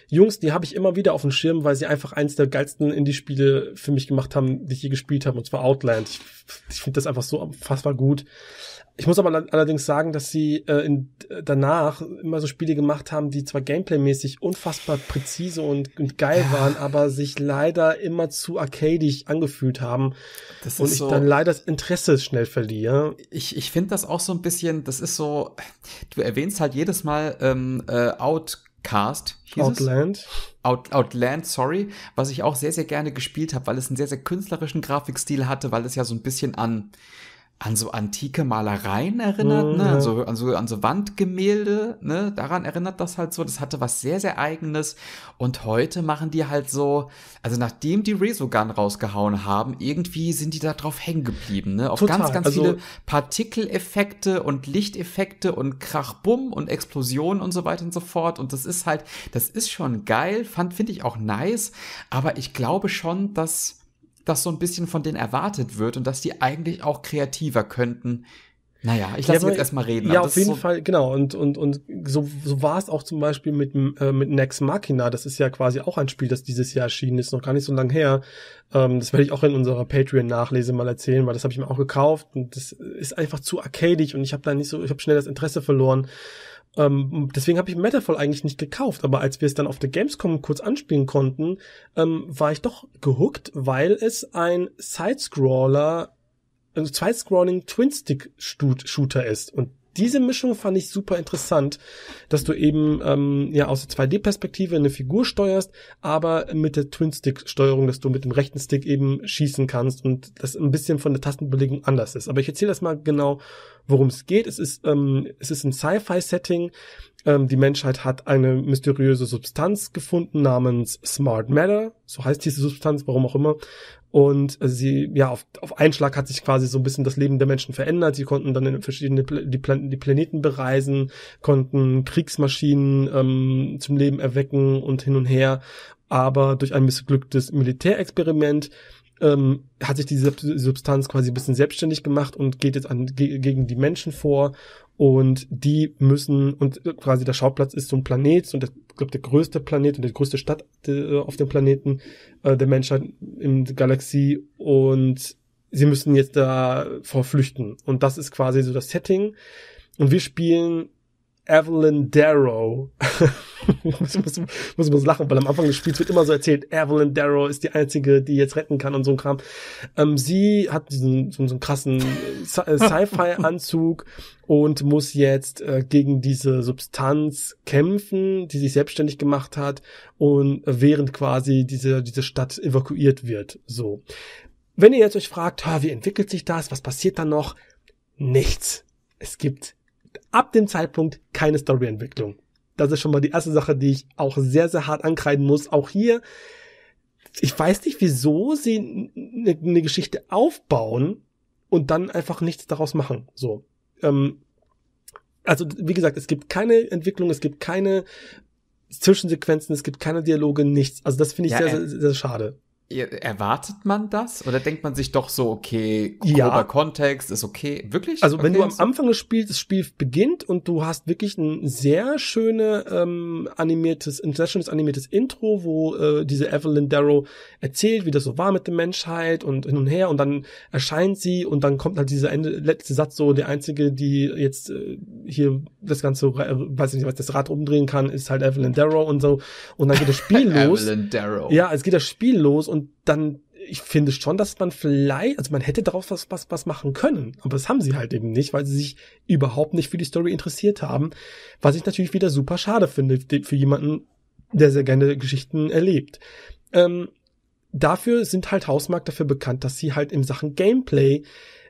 S2: Jungs, die habe ich immer wieder auf dem Schirm, weil sie einfach eins der geilsten Indie-Spiele für mich gemacht haben, die ich je gespielt habe, und zwar Outland. Ich, ich finde das einfach so unfassbar gut. Ich muss aber allerdings sagen, dass sie äh, in, danach immer so Spiele gemacht haben, die zwar gameplaymäßig unfassbar präzise und, und geil waren, aber sich leider immer zu arcadisch
S1: angefühlt haben das und ich so, dann leider das Interesse schnell verliere. Ich, ich finde das auch so ein bisschen, das ist so, du erwähnst halt jedes Mal ähm, äh, Outcast. hieß Outland. Es? Out, Outland, sorry, was ich auch sehr, sehr gerne gespielt habe, weil es einen sehr, sehr künstlerischen Grafikstil hatte, weil es ja so ein bisschen an an so antike Malereien erinnert, mm, ne? Mhm, ja. an, so, an, so, an so Wandgemälde, ne? daran erinnert das halt so. Das hatte was sehr, sehr eigenes. Und heute machen die halt so, also nachdem die Resogun rausgehauen haben, irgendwie sind die da drauf hängen geblieben. Ne? Auf Total. ganz, ganz also, viele Partikeleffekte und Lichteffekte und Krachbumm und Explosionen und so weiter und so fort. Und das ist halt, das ist schon geil, fand, finde ich auch nice. Aber ich glaube schon, dass das so ein bisschen von denen erwartet wird und dass die eigentlich auch kreativer könnten. Naja, ich lasse ja, jetzt erstmal reden. Ja, auf jeden so
S2: Fall, genau. Und, und, und so, so war es auch zum Beispiel mit, äh, mit Next Machina. Das ist ja quasi auch ein Spiel, das dieses Jahr erschienen ist, noch gar nicht so lang her. Ähm, das werde ich auch in unserer Patreon-Nachlese mal erzählen, weil das habe ich mir auch gekauft. Und das ist einfach zu arcadig und ich habe da nicht so, ich habe schnell das Interesse verloren. Ähm, deswegen habe ich Matterfall eigentlich nicht gekauft, aber als wir es dann auf der Gamescom kurz anspielen konnten, ähm, war ich doch gehuckt, weil es ein Sidescroller, also Zweiscrolling Twin-Stick-Shooter ist. Und diese Mischung fand ich super interessant, dass du eben ähm, ja aus der 2D-Perspektive eine Figur steuerst, aber mit der Twin-Stick-Steuerung, dass du mit dem rechten Stick eben schießen kannst und das ein bisschen von der Tastenbelegung anders ist. Aber ich erzähle das mal genau worum es geht. Es ist, ähm, es ist ein Sci-Fi-Setting. Ähm, die Menschheit hat eine mysteriöse Substanz gefunden namens Smart Matter. So heißt diese Substanz, warum auch immer. Und äh, sie, ja, auf, auf einen Schlag hat sich quasi so ein bisschen das Leben der Menschen verändert. Sie konnten dann in verschiedene die, Plan die Planeten bereisen, konnten Kriegsmaschinen ähm, zum Leben erwecken und hin und her. Aber durch ein missglücktes Militärexperiment ähm, hat sich diese Substanz quasi ein bisschen selbstständig gemacht und geht jetzt an, ge gegen die Menschen vor und die müssen, und quasi der Schauplatz ist so ein Planet, und ich glaube der größte Planet und die größte Stadt de, äh, auf dem Planeten äh, der Menschheit in der Galaxie und sie müssen jetzt da vorflüchten. Und das ist quasi so das Setting. Und wir spielen Evelyn Darrow. muss, muss, muss, muss lachen, weil am Anfang des Spiels wird immer so erzählt, Evelyn Darrow ist die einzige, die jetzt retten kann und so ein Kram. Ähm, sie hat diesen, so, so einen krassen äh, Sci-Fi-Anzug und muss jetzt äh, gegen diese Substanz kämpfen, die sich selbstständig gemacht hat und während quasi diese, diese Stadt evakuiert wird. So. Wenn ihr jetzt euch fragt, wie entwickelt sich das, was passiert da noch? Nichts. Es gibt ab dem Zeitpunkt keine Storyentwicklung. Das ist schon mal die erste Sache, die ich auch sehr, sehr hart ankreiden muss. Auch hier, ich weiß nicht, wieso sie eine Geschichte aufbauen und dann einfach nichts daraus machen. So. Ähm, also, wie gesagt, es gibt keine Entwicklung, es gibt keine Zwischensequenzen, es gibt keine Dialoge, nichts. Also das finde ich ja, sehr, äh, sehr, sehr, schade.
S1: Erwartet man das? Oder denkt man sich doch so, okay, grober ja. Kontext ist okay? Wirklich? Also, okay, wenn du am Anfang
S2: des Spiels, das Spiel beginnt und du hast wirklich ein sehr schönes ähm, animiertes, ein sehr schönes animiertes Intro, wo äh, diese Evelyn Darrow erzählt, wie das so war mit der Menschheit und hin und her und dann erscheint sie und dann kommt halt dieser Ende, letzte Satz so, der einzige, die jetzt äh, hier das ganze, äh, weiß nicht, was das Rad umdrehen kann, ist halt Evelyn Darrow und so und dann
S1: geht das Spiel los. Evelyn Darrow.
S2: Ja, es geht das Spiel los und und dann, ich finde schon, dass man vielleicht, also man hätte daraus was, was, was machen können. Aber das haben sie halt eben nicht, weil sie sich überhaupt nicht für die Story interessiert haben. Was ich natürlich wieder super schade finde für jemanden, der sehr gerne Geschichten erlebt. Ähm, dafür sind halt Hausmark dafür bekannt, dass sie halt in Sachen Gameplay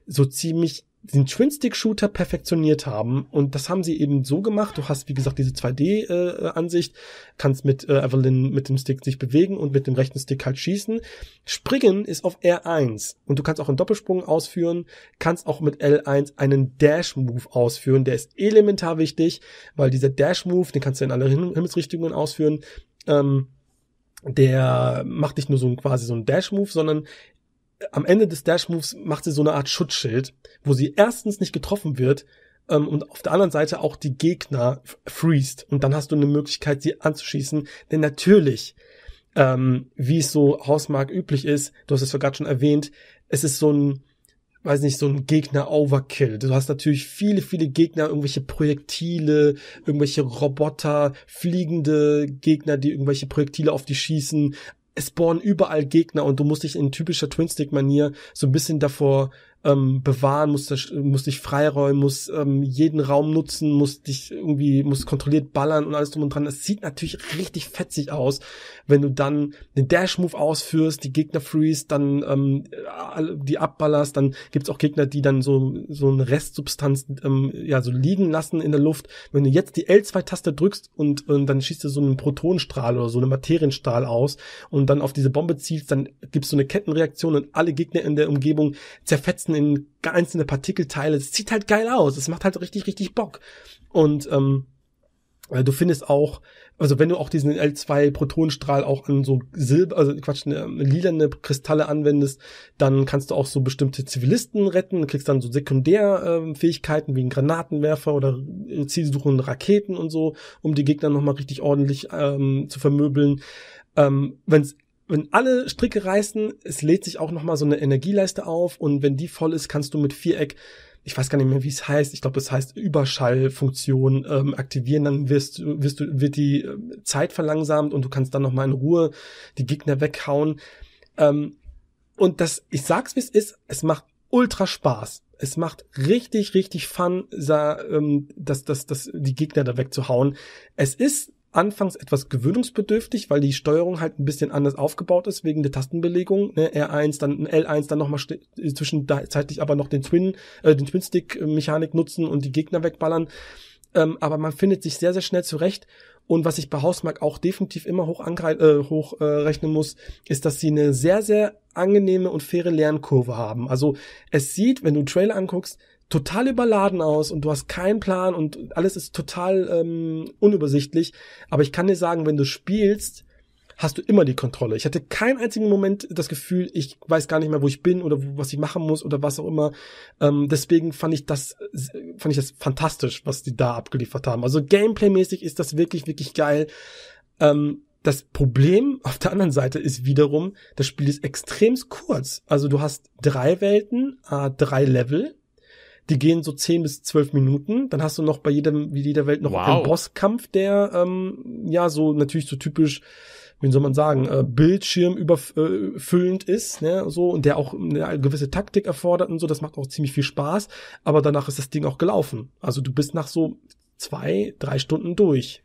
S2: so ziemlich den Twin-Stick-Shooter perfektioniert haben. Und das haben sie eben so gemacht. Du hast, wie gesagt, diese 2D-Ansicht, äh, kannst mit äh, Evelyn mit dem Stick sich bewegen und mit dem rechten Stick halt schießen. Springen ist auf R1 und du kannst auch einen Doppelsprung ausführen, kannst auch mit L1 einen Dash-Move ausführen. Der ist elementar wichtig, weil dieser Dash-Move, den kannst du in alle Himmelsrichtungen ausführen. Ähm, der macht nicht nur so ein, quasi so ein Dash-Move, sondern am Ende des Dash-Moves macht sie so eine Art Schutzschild, wo sie erstens nicht getroffen wird ähm, und auf der anderen Seite auch die Gegner freest. Und dann hast du eine Möglichkeit, sie anzuschießen. Denn natürlich, ähm, wie es so Hausmark üblich ist, du hast es ja gerade schon erwähnt, es ist so ein weiß nicht, so ein Gegner-Overkill. Du hast natürlich viele, viele Gegner, irgendwelche Projektile, irgendwelche Roboter, fliegende Gegner, die irgendwelche Projektile auf dich schießen, es spawnen überall Gegner und du musst dich in typischer Twinstick-Manier so ein bisschen davor ähm, bewahren, musst, musst dich freiräumen, musst ähm, jeden Raum nutzen, musst dich irgendwie, musst kontrolliert ballern und alles drum und dran. Das sieht natürlich richtig fetzig aus, wenn du dann den Dash-Move ausführst, die Gegner freeze, dann ähm, die abballerst, dann gibt's auch Gegner, die dann so, so eine Restsubstanz ähm, ja, so liegen lassen in der Luft. Wenn du jetzt die L2-Taste drückst und, und dann schießt du so einen Protonenstrahl oder so einen Materienstrahl aus und dann auf diese Bombe zielst, dann gibt's so eine Kettenreaktion und alle Gegner in der Umgebung zerfetzen Ganzen in einzelne Partikelteile. Es sieht halt geil aus. Es macht halt richtig, richtig Bock. Und ähm, äh, du findest auch, also wenn du auch diesen L2-Protonenstrahl auch an so Silber, also Quatsch, ne, ähm, lilane Kristalle anwendest, dann kannst du auch so bestimmte Zivilisten retten, kriegst dann so Sekundärfähigkeiten ähm, wie einen Granatenwerfer oder zielsuchende Raketen und so, um die Gegner nochmal richtig ordentlich ähm, zu vermöbeln. Ähm, wenn es wenn alle Stricke reißen, es lädt sich auch nochmal so eine Energieleiste auf und wenn die voll ist, kannst du mit Viereck, ich weiß gar nicht mehr, wie es heißt, ich glaube, das heißt Überschallfunktion ähm, aktivieren, dann wirst, wirst du, wird die ähm, Zeit verlangsamt und du kannst dann nochmal in Ruhe die Gegner weghauen. Ähm, und das, ich sag's wie es ist, es macht ultra Spaß. Es macht richtig, richtig Fun, da, ähm, das, das, das, die Gegner da wegzuhauen. Es ist anfangs etwas gewöhnungsbedürftig, weil die Steuerung halt ein bisschen anders aufgebaut ist wegen der Tastenbelegung. Ne? R1, dann L1, dann nochmal äh, zwischenzeitlich aber noch den Twin, äh, den Twin-Stick-Mechanik nutzen und die Gegner wegballern. Ähm, aber man findet sich sehr, sehr schnell zurecht. Und was ich bei Hausmark auch definitiv immer hoch, äh, hoch äh, rechnen muss, ist, dass sie eine sehr, sehr angenehme und faire Lernkurve haben. Also es sieht, wenn du einen Trailer anguckst, total überladen aus und du hast keinen Plan und alles ist total ähm, unübersichtlich. Aber ich kann dir sagen, wenn du spielst, hast du immer die Kontrolle. Ich hatte keinen einzigen Moment das Gefühl, ich weiß gar nicht mehr, wo ich bin oder was ich machen muss oder was auch immer. Ähm, deswegen fand ich das, fand ich das fantastisch, was die da abgeliefert haben. Also Gameplay-mäßig ist das wirklich, wirklich geil. Ähm, das Problem auf der anderen Seite ist wiederum, das Spiel ist extrem kurz. Also du hast drei Welten, äh, drei Level die gehen so zehn bis zwölf Minuten. Dann hast du noch bei jedem, wie jeder Welt, noch wow. einen Bosskampf, der ähm, ja so natürlich so typisch wie soll man sagen, äh, Bildschirm überfüllend äh, ist, ne, so, und der auch eine gewisse Taktik erfordert und so, das macht auch ziemlich viel Spaß, aber danach ist das Ding auch gelaufen. Also du bist nach so zwei, drei Stunden durch.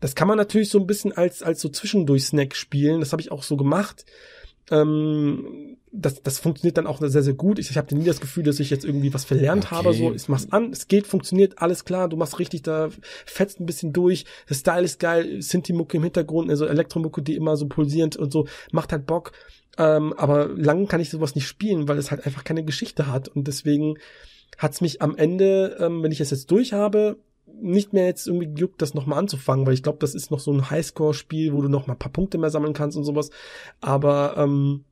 S2: Das kann man natürlich so ein bisschen als, als so Zwischendurch-Snack spielen, das habe ich auch so gemacht. Ähm, das, das funktioniert dann auch sehr, sehr gut. Ich, ich habe nie das Gefühl, dass ich jetzt irgendwie was verlernt okay. habe. So, ich mach's an, es geht, funktioniert, alles klar, du machst richtig, da fetzt ein bisschen durch, der Style ist geil, Sinti-Mucke im Hintergrund, also Elektromucke, die immer so pulsierend und so, macht halt Bock. Ähm, aber lang kann ich sowas nicht spielen, weil es halt einfach keine Geschichte hat. Und deswegen hat's mich am Ende, ähm, wenn ich es jetzt durch habe, nicht mehr jetzt irgendwie juckt, das nochmal anzufangen, weil ich glaube, das ist noch so ein Highscore-Spiel, wo du nochmal ein paar Punkte mehr sammeln kannst und sowas. Aber ähm,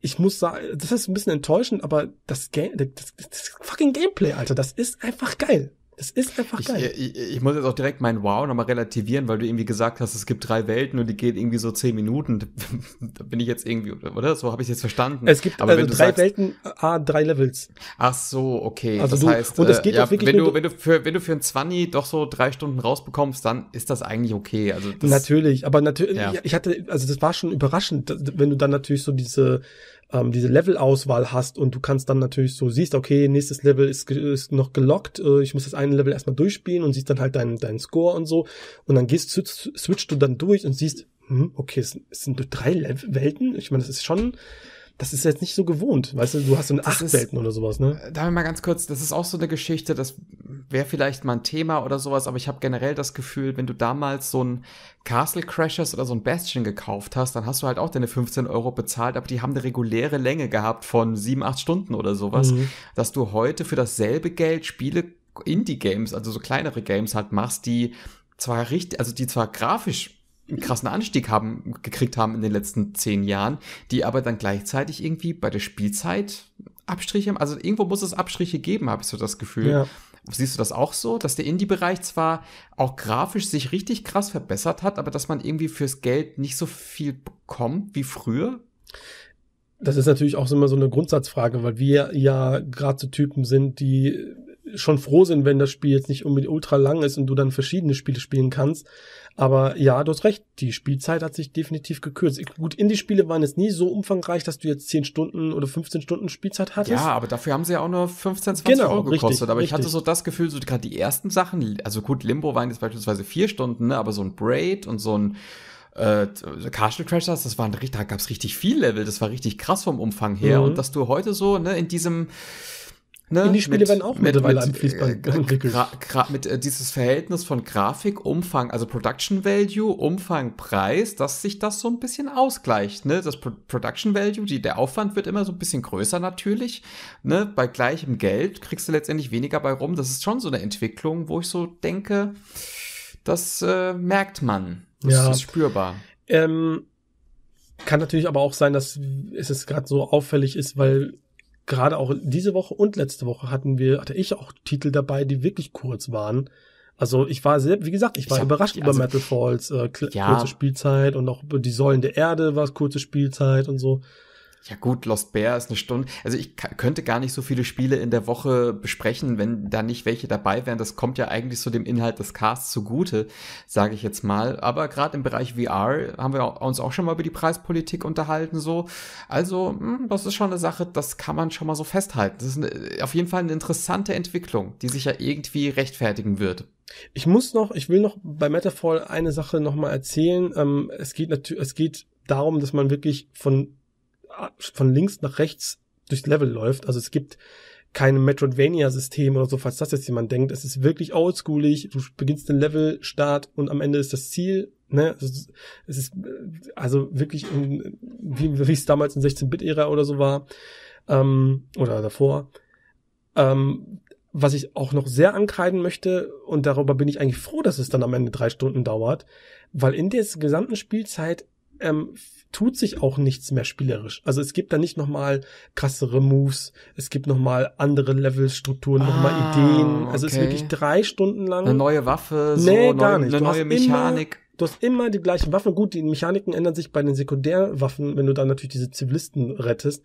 S2: ich muss sagen, das ist ein bisschen enttäuschend, aber das, Game, das, das fucking Gameplay, Alter, das ist einfach geil. Es ist einfach geil.
S1: Ich, ich, muss jetzt auch direkt mein Wow nochmal relativieren, weil du irgendwie gesagt hast, es gibt drei Welten und die geht irgendwie so zehn Minuten. da bin ich jetzt irgendwie, oder? So habe ich jetzt verstanden. Es gibt Aber also drei sagst, Welten, ah, drei Levels. Ach so, okay. Also das du, heißt, und es äh, geht äh, ja, wirklich wenn du, wenn du für, wenn du für ein 20 doch so drei Stunden rausbekommst, dann ist das eigentlich okay. Also das, natürlich, aber natürlich, ja.
S2: ich hatte, also das war schon überraschend, wenn du dann natürlich so diese ähm, diese Levelauswahl hast und du kannst dann natürlich so siehst, okay, nächstes Level ist, ist noch gelockt, äh, ich muss das eine Level erstmal durchspielen und siehst dann halt deinen deinen Score und so und dann gehst switchst du dann durch und siehst, hm, okay, es, es sind nur drei Level Welten. Ich meine, das ist schon das ist jetzt nicht so gewohnt. Weißt du, du hast so ein Achtwelten oder sowas, ne?
S1: Äh, da mal ganz kurz, das ist auch so eine Geschichte, das wäre vielleicht mal ein Thema oder sowas, aber ich habe generell das Gefühl, wenn du damals so ein Castle Crashers oder so ein Bastion gekauft hast, dann hast du halt auch deine 15 Euro bezahlt, aber die haben eine reguläre Länge gehabt von 7, 8 Stunden oder sowas, mhm. dass du heute für dasselbe Geld Spiele Indie-Games, also so kleinere Games halt machst, die zwar richtig, also die zwar grafisch einen krassen Anstieg haben, gekriegt haben in den letzten zehn Jahren, die aber dann gleichzeitig irgendwie bei der Spielzeit Abstriche haben. Also irgendwo muss es Abstriche geben, habe ich so das Gefühl. Ja. Siehst du das auch so, dass der Indie-Bereich zwar auch grafisch sich richtig krass verbessert hat, aber dass man irgendwie fürs Geld nicht so viel bekommt wie früher? Das ist natürlich auch
S2: immer so eine Grundsatzfrage, weil wir ja gerade so Typen sind, die schon froh sind, wenn das Spiel jetzt nicht unbedingt ultra lang ist und du dann verschiedene Spiele spielen kannst. Aber ja, du hast recht, die Spielzeit hat sich definitiv gekürzt. Gut, Indie-Spiele waren jetzt nie so umfangreich, dass du jetzt 10 Stunden oder 15 Stunden Spielzeit hattest. Ja, aber dafür haben sie ja auch nur 15, 20 genau, Euro gekostet. Richtig, aber richtig. ich hatte so
S1: das Gefühl, so gerade die ersten Sachen, also gut, Limbo waren jetzt beispielsweise 4 Stunden, ne, aber so ein Braid und so ein äh, Castle Crashers, das waren, richtig, da gab es richtig viel Level, das war richtig krass vom Umfang her. Mhm. Und dass du heute so ne, in diesem Ne? die spiele mit, werden auch mittlerweile mit, am äh, Fließband entwickelt. mit äh, dieses Verhältnis von Grafik, Umfang, also Production Value, Umfang, Preis, dass sich das so ein bisschen ausgleicht. Ne? Das Pro Production Value, die, der Aufwand wird immer so ein bisschen größer natürlich. Ne? Bei gleichem Geld kriegst du letztendlich weniger bei rum. Das ist schon so eine Entwicklung, wo ich so denke, das äh, merkt man.
S2: Das ja. ist spürbar. Ähm, kann natürlich aber auch sein, dass es jetzt gerade so auffällig ist, weil gerade auch diese Woche und letzte Woche hatten wir, hatte ich auch Titel dabei, die wirklich kurz waren. Also ich war sehr, wie gesagt, ich war ich überrascht hab, also, über Metal Falls, äh, ja. kurze
S1: Spielzeit und auch die Säulen der Erde war kurze Spielzeit und so. Ja gut, Lost Bear ist eine Stunde. Also ich könnte gar nicht so viele Spiele in der Woche besprechen, wenn da nicht welche dabei wären. Das kommt ja eigentlich so dem Inhalt des Casts zugute, sage ich jetzt mal. Aber gerade im Bereich VR haben wir uns auch schon mal über die Preispolitik unterhalten. So, also mh, hm, das ist schon eine Sache, das kann man schon mal so festhalten. Das ist eine, auf jeden Fall eine interessante Entwicklung, die sich ja irgendwie rechtfertigen wird. Ich muss noch, ich will noch bei Metaphor eine Sache noch mal erzählen.
S2: Ähm, es geht natürlich, es geht darum, dass man wirklich von von links nach rechts durchs Level läuft. Also es gibt keine Metroidvania-System oder so, falls das jetzt jemand denkt. Es ist wirklich oldschoolig. Du beginnst den Level-Start und am Ende ist das Ziel. Ne? Es ist also wirklich, in, wie, wie es damals in 16-Bit-Ära oder so war ähm, oder davor. Ähm, was ich auch noch sehr ankreiden möchte, und darüber bin ich eigentlich froh, dass es dann am Ende drei Stunden dauert, weil in der gesamten Spielzeit ähm, tut sich auch nichts mehr spielerisch. Also es gibt da nicht nochmal krassere Moves, es gibt nochmal andere Levelstrukturen, ah, nochmal Ideen. Also okay. es ist wirklich drei Stunden lang. Eine neue Waffe, so nee, gar nicht. eine du neue Mechanik. Du hast immer die gleichen Waffen. Gut, die Mechaniken ändern sich bei den Sekundärwaffen, wenn du dann natürlich diese Zivilisten rettest,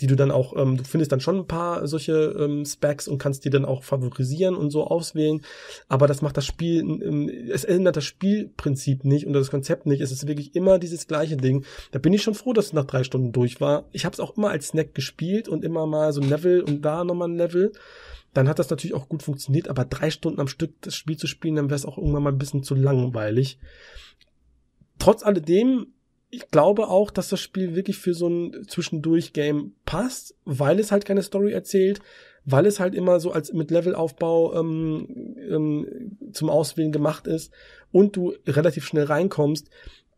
S2: die du dann auch, ähm, du findest dann schon ein paar solche ähm, Specs und kannst die dann auch favorisieren und so auswählen. Aber das macht das Spiel, ähm, es ändert das Spielprinzip nicht und das Konzept nicht. Es ist wirklich immer dieses gleiche Ding. Da bin ich schon froh, dass es nach drei Stunden durch war. Ich habe es auch immer als Snack gespielt und immer mal so ein Level und da nochmal ein Level dann hat das natürlich auch gut funktioniert, aber drei Stunden am Stück das Spiel zu spielen, dann wäre es auch irgendwann mal ein bisschen zu langweilig. Trotz alledem, ich glaube auch, dass das Spiel wirklich für so ein Zwischendurch-Game passt, weil es halt keine Story erzählt, weil es halt immer so als mit Levelaufbau ähm, ähm, zum Auswählen gemacht ist und du relativ schnell reinkommst,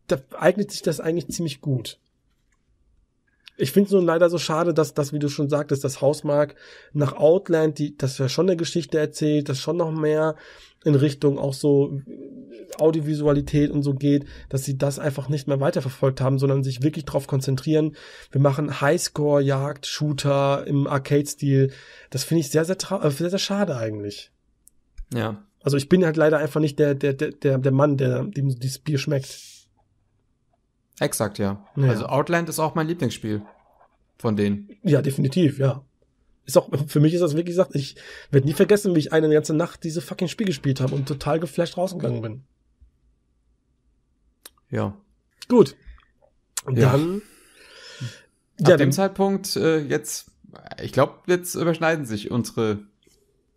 S2: da eignet sich das eigentlich ziemlich gut ich finde es nur leider so schade, dass das, wie du schon sagtest, das Hausmark nach Outland, die, das ja schon eine Geschichte erzählt, das schon noch mehr in Richtung auch so äh, Audiovisualität und so geht, dass sie das einfach nicht mehr weiterverfolgt haben, sondern sich wirklich darauf konzentrieren. Wir machen Highscore-Jagd, Shooter im Arcade-Stil. Das finde ich sehr, sehr, äh, sehr, sehr schade eigentlich. Ja. Also ich bin halt leider einfach nicht der, der, der, der Mann, der dem dieses Bier schmeckt.
S1: Exakt, ja. Naja. Also Outland ist auch mein Lieblingsspiel von denen.
S2: Ja, definitiv, ja. Ist auch, für mich ist das wirklich gesagt, ich werde nie vergessen, wie ich eine ganze Nacht diese fucking Spiel gespielt habe und total geflasht rausgegangen bin.
S1: Ja. Gut. Dann. Ja. Ab ja, dem Zeitpunkt äh, jetzt, ich glaube, jetzt überschneiden sich unsere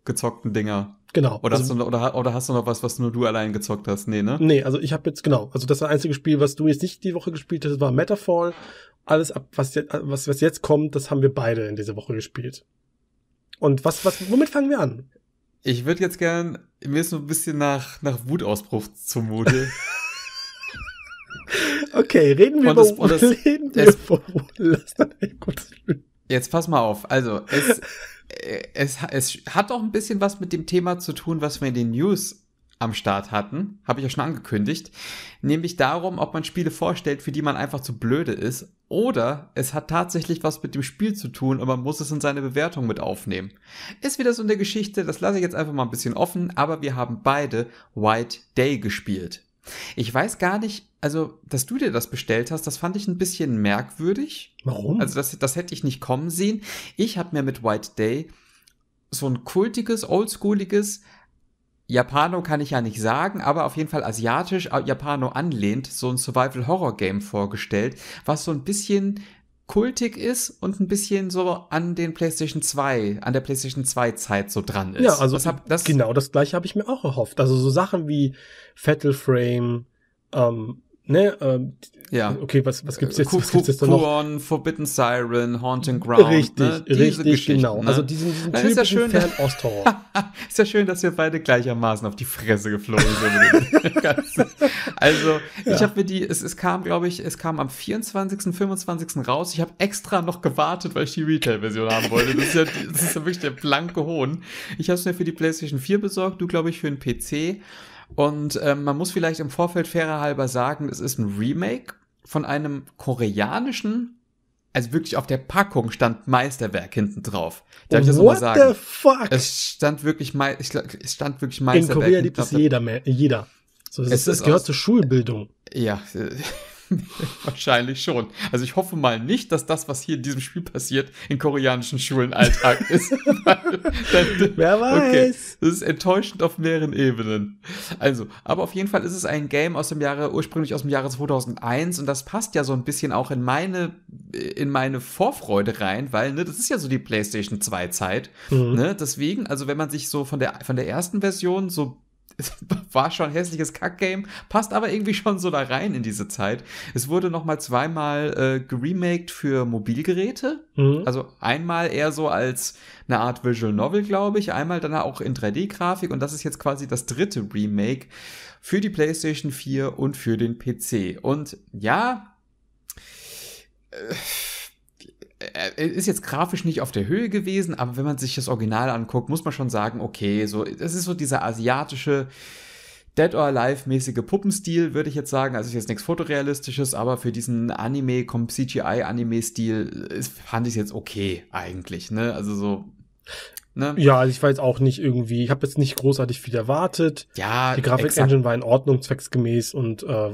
S1: gezockten Dinger. Genau. Oder, also, hast du, oder, oder, hast du noch was, was nur du allein gezockt hast? Nee, ne?
S2: Nee, also ich habe jetzt, genau. Also das einzige Spiel, was du jetzt nicht die Woche gespielt hast, war Metafall. Alles ab, was, jetzt, was, was jetzt kommt, das haben wir beide in dieser Woche gespielt. Und was, was, womit fangen wir an?
S1: Ich würde jetzt gern, mir ist so ein bisschen nach, nach Wutausbruch zumute.
S2: okay, reden wir und über, das, reden wir über, lass dann ein
S1: gutes Spiel. Jetzt pass mal auf. Also, es, äh, es, es hat auch ein bisschen was mit dem Thema zu tun, was wir in den News am Start hatten. Habe ich ja schon angekündigt. Nämlich darum, ob man Spiele vorstellt, für die man einfach zu blöde ist. Oder es hat tatsächlich was mit dem Spiel zu tun und man muss es in seine Bewertung mit aufnehmen. Ist wieder so eine Geschichte, das lasse ich jetzt einfach mal ein bisschen offen, aber wir haben beide White Day gespielt. Ich weiß gar nicht, also, dass du dir das bestellt hast, das fand ich ein bisschen merkwürdig. Warum? Also, das, das hätte ich nicht kommen sehen. Ich habe mir mit White Day so ein kultiges, oldschooliges, Japano kann ich ja nicht sagen, aber auf jeden Fall asiatisch äh, Japano anlehnt, so ein Survival-Horror-Game vorgestellt, was so ein bisschen kultig ist und ein bisschen so an den PlayStation 2, an der PlayStation 2 Zeit so dran ist. Ja, also das hab, das genau das
S2: gleiche habe ich mir auch erhofft. Also so Sachen wie Fatal Frame, ähm, ne, ähm, ja. Okay, was, was gibt's äh, jetzt? Was gibt's jetzt noch?
S1: Kuron, Forbidden Siren, Haunting Ground. Richtig, ne? richtig, genau. Also ne? Also diesen, diesen Dann typischen ist ja schön, Fernost-Horror. ist ja schön, dass wir beide gleichermaßen auf die Fresse geflogen sind. also, ja. ich habe mir die, es, es kam, glaube ich, es kam am 24., 25. raus. Ich habe extra noch gewartet, weil ich die Retail-Version haben wollte. Das ist, ja, das ist ja wirklich der blanke Hohn. Ich habe es mir für die PlayStation 4 besorgt, du, glaube ich, für den PC. Und ähm, man muss vielleicht im Vorfeld fairer halber sagen, es ist ein Remake von einem koreanischen, also wirklich auf der Packung stand Meisterwerk hinten drauf. Darf ich das nochmal sagen? What the fuck? Es stand wirklich, Me ich glaub, es stand wirklich Meisterwerk. In Korea liebt es jeder,
S2: mehr, jeder. So, es, es ist, ist gehört aus, zur Schulbildung.
S1: Ja, Wahrscheinlich schon. Also ich hoffe mal nicht, dass das, was hier in diesem Spiel passiert, in koreanischen Schulen Alltag ist. Wer weiß. Okay. Das ist enttäuschend auf mehreren Ebenen. Also, aber auf jeden Fall ist es ein Game aus dem Jahre, ursprünglich aus dem Jahre 2001 und das passt ja so ein bisschen auch in meine, in meine Vorfreude rein, weil, ne, das ist ja so die PlayStation 2 Zeit. Mhm. Ne? Deswegen, also wenn man sich so von der, von der ersten Version so war schon ein hässliches Kackgame, passt aber irgendwie schon so da rein in diese Zeit. Es wurde nochmal zweimal äh, geremaked für Mobilgeräte. Mhm. Also einmal eher so als eine Art Visual Novel, glaube ich, einmal dann auch in 3D-Grafik und das ist jetzt quasi das dritte Remake für die PlayStation 4 und für den PC. Und ja. Äh, äh, er ist jetzt grafisch nicht auf der Höhe gewesen, aber wenn man sich das Original anguckt, muss man schon sagen, okay, so, es ist so dieser asiatische Dead or Alive-mäßige Puppenstil, würde ich jetzt sagen. Also ist jetzt nichts Fotorealistisches, aber für diesen Anime, CGI-Anime-Stil äh, fand ich es jetzt okay, eigentlich, ne? Also so.
S2: Ne? Ja, also ich war jetzt auch nicht irgendwie, ich habe jetzt nicht großartig viel erwartet.
S1: Ja, die Grafik-Engine
S2: war in Ordnung, zwecksgemäß und äh,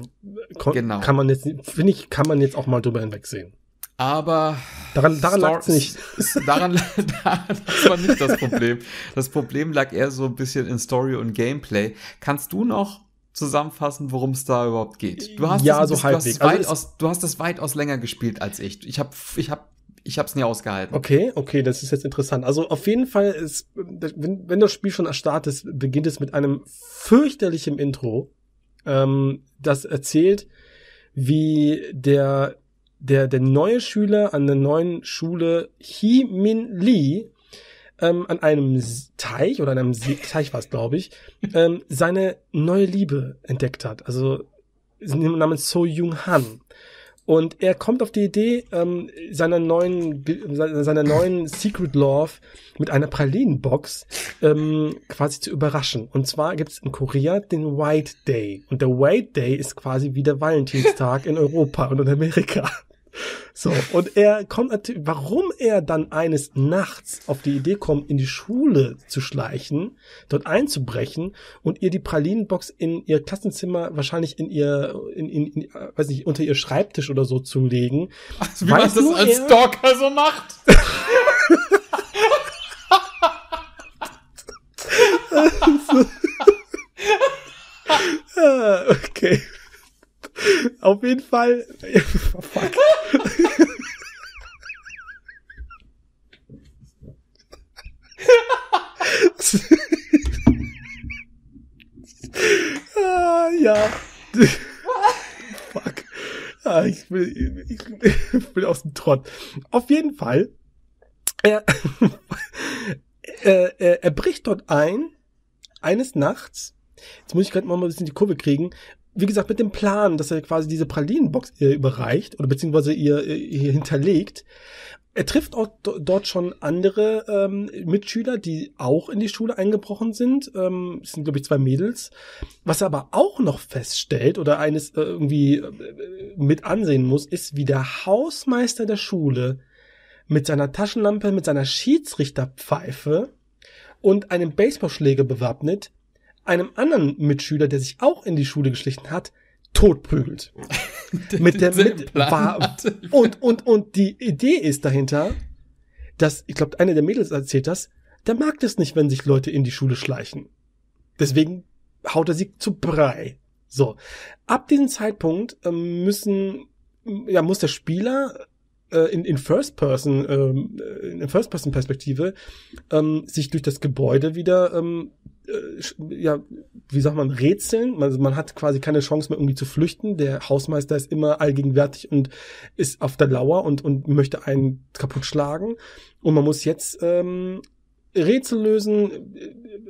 S2: genau. kann man jetzt, finde ich, kann man jetzt auch mal drüber hinwegsehen.
S1: Aber daran, daran lag es nicht. Daran, das war nicht das Problem. Das Problem lag eher so ein bisschen in Story und Gameplay. Kannst du noch zusammenfassen, worum es da überhaupt geht? Du hast ja, das, so bisschen, halbwegs. Du hast, also aus, du hast das weitaus länger gespielt als ich. Ich habe ich hab ich hab's nie ausgehalten.
S2: Okay, okay, das ist jetzt interessant. Also auf jeden Fall ist, wenn, wenn das Spiel schon erstarrt ist, beginnt es mit einem fürchterlichen Intro, ähm, das erzählt, wie der der, der neue Schüler an der neuen Schule Hee Min Lee ähm, an einem Teich oder an einem See, Teich war es, glaube ich, ähm, seine neue Liebe entdeckt hat. Also namens So Jung Han. Und er kommt auf die Idee, ähm, seiner neuen, seiner neuen Secret Love mit einer Pralinenbox ähm, quasi zu überraschen. Und zwar gibt es in Korea den White Day. Und der White Day ist quasi wie der Valentinstag in Europa und in Amerika. So, und er kommt natürlich, warum er dann eines Nachts auf die Idee kommt, in die Schule zu schleichen, dort einzubrechen und ihr die Pralinenbox in ihr Klassenzimmer, wahrscheinlich in ihr, in, in, in äh, weiß nicht, unter ihr Schreibtisch oder so zu legen. Also, wie man das als er, Stalker
S1: so macht.
S2: Ah, okay. Auf jeden Fall. Oh, fuck. ah, ja. fuck. Ah, ich, bin, ich, ich bin aus dem Trott. Auf jeden Fall. Er, er, er, er bricht dort ein, eines Nachts. Jetzt muss ich gerade mal ein bisschen die Kurve kriegen, wie gesagt, mit dem Plan, dass er quasi diese Pralinenbox ihr überreicht oder beziehungsweise ihr, äh, ihr hinterlegt. Er trifft auch dort schon andere ähm, Mitschüler, die auch in die Schule eingebrochen sind. Ähm, es sind, glaube ich, zwei Mädels. Was er aber auch noch feststellt oder eines äh, irgendwie äh, mit ansehen muss, ist, wie der Hausmeister der Schule mit seiner Taschenlampe, mit seiner Schiedsrichterpfeife und einem Baseballschläger bewappnet einem anderen Mitschüler, der sich auch in die Schule geschlichen hat, totprügelt. mit der mit und und und die Idee ist dahinter, dass ich glaube, eine der Mädels erzählt das, der mag das nicht, wenn sich Leute in die Schule schleichen. Deswegen haut er sie zu Brei. So, ab diesem Zeitpunkt äh, müssen ja muss der Spieler äh, in, in First Person ähm, äh, in First Person Perspektive ähm, sich durch das Gebäude wieder ähm, äh, ja, wie sagt man, rätseln. Also man hat quasi keine Chance mehr, irgendwie zu flüchten. Der Hausmeister ist immer allgegenwärtig und ist auf der Lauer und, und möchte einen kaputt schlagen. Und man muss jetzt ähm, Rätsel lösen,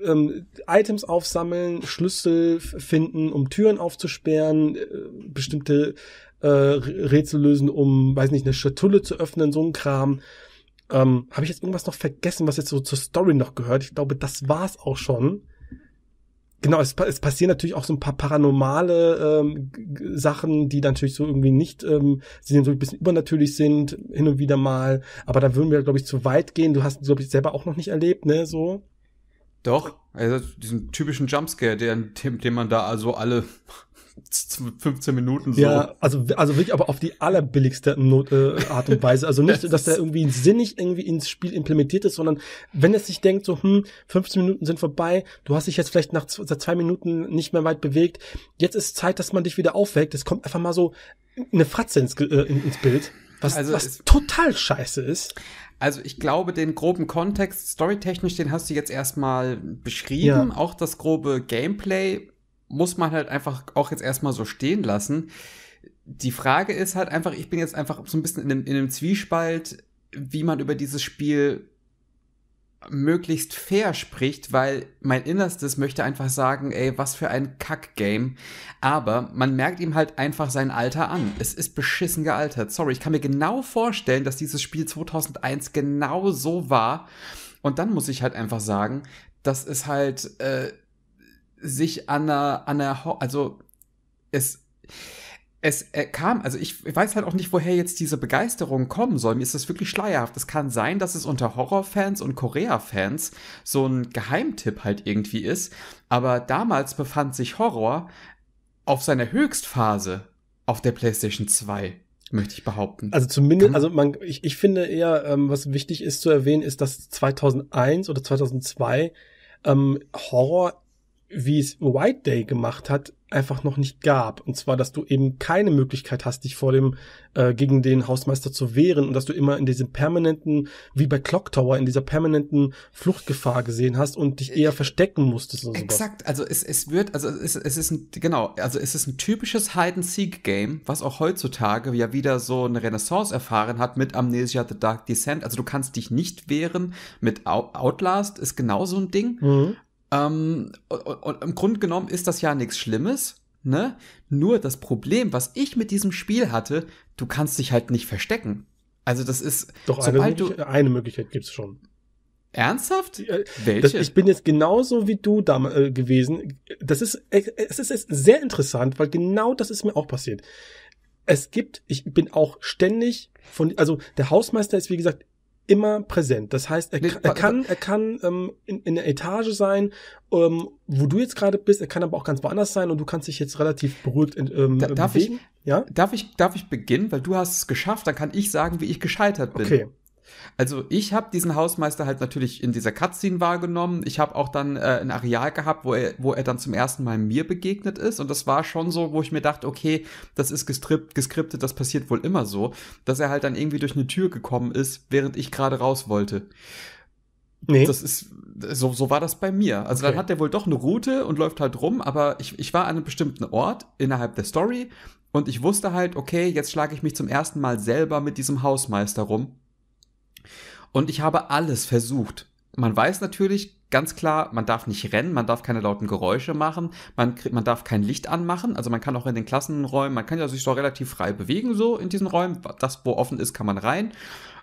S2: äh, äh, Items aufsammeln, Schlüssel finden, um Türen aufzusperren, äh, bestimmte äh, Rätsel lösen, um, weiß nicht, eine Schatulle zu öffnen, so ein Kram. Ähm, Habe ich jetzt irgendwas noch vergessen, was jetzt so zur Story noch gehört? Ich glaube, das war's auch schon. Genau, es, es, passieren natürlich auch so ein paar paranormale ähm, Sachen, die natürlich so irgendwie nicht, ähm, sind so ein bisschen übernatürlich sind, hin und wieder mal. Aber da würden wir, glaube ich, zu weit gehen. Du hast, glaube ich, selber auch noch nicht erlebt, ne, so.
S1: Doch, also diesen typischen Jumpscare, den, den man da also alle 15 Minuten so. Ja,
S2: also, also wirklich aber auf die allerbilligste Not, äh, Art und Weise. Also nicht, dass der irgendwie sinnig irgendwie ins Spiel implementiert ist, sondern wenn es sich denkt, so, hm, 15 Minuten sind vorbei, du hast dich jetzt vielleicht nach seit zwei Minuten nicht mehr weit bewegt, jetzt ist Zeit, dass man dich wieder aufweckt. Es kommt einfach mal so eine Fratze ins, äh, ins Bild. Was, also was
S1: total scheiße ist. Also ich glaube, den groben Kontext, storytechnisch, den hast du jetzt erstmal beschrieben. Ja. Auch das grobe Gameplay muss man halt einfach auch jetzt erstmal so stehen lassen. Die Frage ist halt einfach, ich bin jetzt einfach so ein bisschen in einem, in einem Zwiespalt, wie man über dieses Spiel möglichst fair spricht, weil mein Innerstes möchte einfach sagen, ey, was für ein Kack-Game. Aber man merkt ihm halt einfach sein Alter an. Es ist beschissen gealtert. Sorry, ich kann mir genau vorstellen, dass dieses Spiel 2001 genau so war. Und dann muss ich halt einfach sagen, dass es halt äh, sich an einer, an einer also es es äh, kam, also ich weiß halt auch nicht, woher jetzt diese Begeisterung kommen soll. Mir ist das wirklich schleierhaft. Es kann sein, dass es unter Horrorfans und Korea-Fans so ein Geheimtipp halt irgendwie ist. Aber damals befand sich Horror auf seiner Höchstphase auf der PlayStation 2 möchte ich behaupten. Also zumindest, also man, ich, ich finde eher, ähm, was wichtig
S2: ist zu erwähnen, ist, dass 2001 oder 2002 ähm, Horror wie es White Day gemacht hat, einfach noch nicht gab. Und zwar, dass du eben keine Möglichkeit hast, dich vor dem äh, gegen den Hausmeister zu wehren und dass du immer in diesem permanenten, wie bei Clock Tower, in dieser permanenten Fluchtgefahr gesehen hast und dich eher äh, verstecken musstest. Oder Exakt,
S1: sowas. also es, es wird, also es, es ist ein, genau, also es ist ein typisches Hide-and-Seek-Game, was auch heutzutage ja wieder so eine Renaissance erfahren hat mit Amnesia The Dark Descent. Also du kannst dich nicht wehren mit Outlast, ist genauso ein Ding. Mhm. Ähm, und, und im Grunde genommen ist das ja nichts Schlimmes. Ne? Nur das Problem, was ich mit diesem Spiel hatte, du kannst dich halt nicht verstecken. Also das ist doch sobald eine, du eine Möglichkeit gibt's schon. Ernsthaft? Äh, Welche? ich bin jetzt genauso wie du da äh,
S2: gewesen. Das ist äh, es ist sehr interessant, weil genau das ist mir auch passiert. Es gibt, ich bin auch ständig von, also der Hausmeister ist wie gesagt immer präsent. Das heißt, er, nee, er kann, er kann ähm, in, in der Etage sein, ähm, wo du
S1: jetzt gerade bist. Er kann aber auch ganz woanders sein und du kannst dich jetzt relativ beruhigt ähm, da, darf bewegen. Ich, ja? Darf ich, darf ich beginnen, weil du hast es geschafft. Dann kann ich sagen, wie ich gescheitert bin. Okay. Also ich habe diesen Hausmeister halt natürlich in dieser Cutscene wahrgenommen. Ich habe auch dann äh, ein Areal gehabt, wo er, wo er dann zum ersten Mal mir begegnet ist. Und das war schon so, wo ich mir dachte, okay, das ist gestrippt, geskriptet, das passiert wohl immer so, dass er halt dann irgendwie durch eine Tür gekommen ist, während ich gerade raus wollte. Nee. Das ist, so, so war das bei mir. Also okay. dann hat er wohl doch eine Route und läuft halt rum, aber ich, ich war an einem bestimmten Ort innerhalb der Story und ich wusste halt, okay, jetzt schlage ich mich zum ersten Mal selber mit diesem Hausmeister rum und ich habe alles versucht. Man weiß natürlich ganz klar, man darf nicht rennen, man darf keine lauten Geräusche machen, man, man darf kein Licht anmachen, also man kann auch in den Klassenräumen, man kann ja sich doch relativ frei bewegen so in diesen Räumen, das wo offen ist, kann man rein,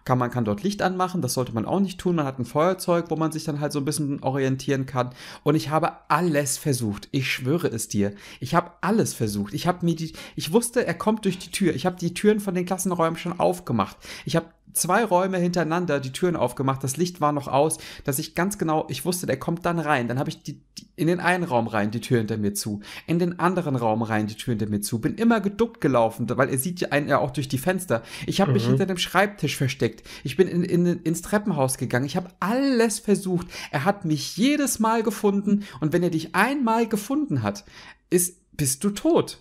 S1: kann man kann dort Licht anmachen, das sollte man auch nicht tun, man hat ein Feuerzeug, wo man sich dann halt so ein bisschen orientieren kann und ich habe alles versucht, ich schwöre es dir, ich habe alles versucht, ich habe mir die, ich wusste, er kommt durch die Tür, ich habe die Türen von den Klassenräumen schon aufgemacht, ich habe zwei Räume hintereinander die Türen aufgemacht, das Licht war noch aus, dass ich ganz genau, ich wusste, der kommt dann rein. Dann habe ich die, die, in den einen Raum rein die Tür hinter mir zu, in den anderen Raum rein die Tür hinter mir zu, bin immer geduckt gelaufen, weil er sieht ja einen ja auch durch die Fenster. Ich habe mhm. mich hinter dem Schreibtisch versteckt, ich bin in, in, ins Treppenhaus gegangen, ich habe alles versucht. Er hat mich jedes Mal gefunden und wenn er dich einmal gefunden hat, ist, bist du tot.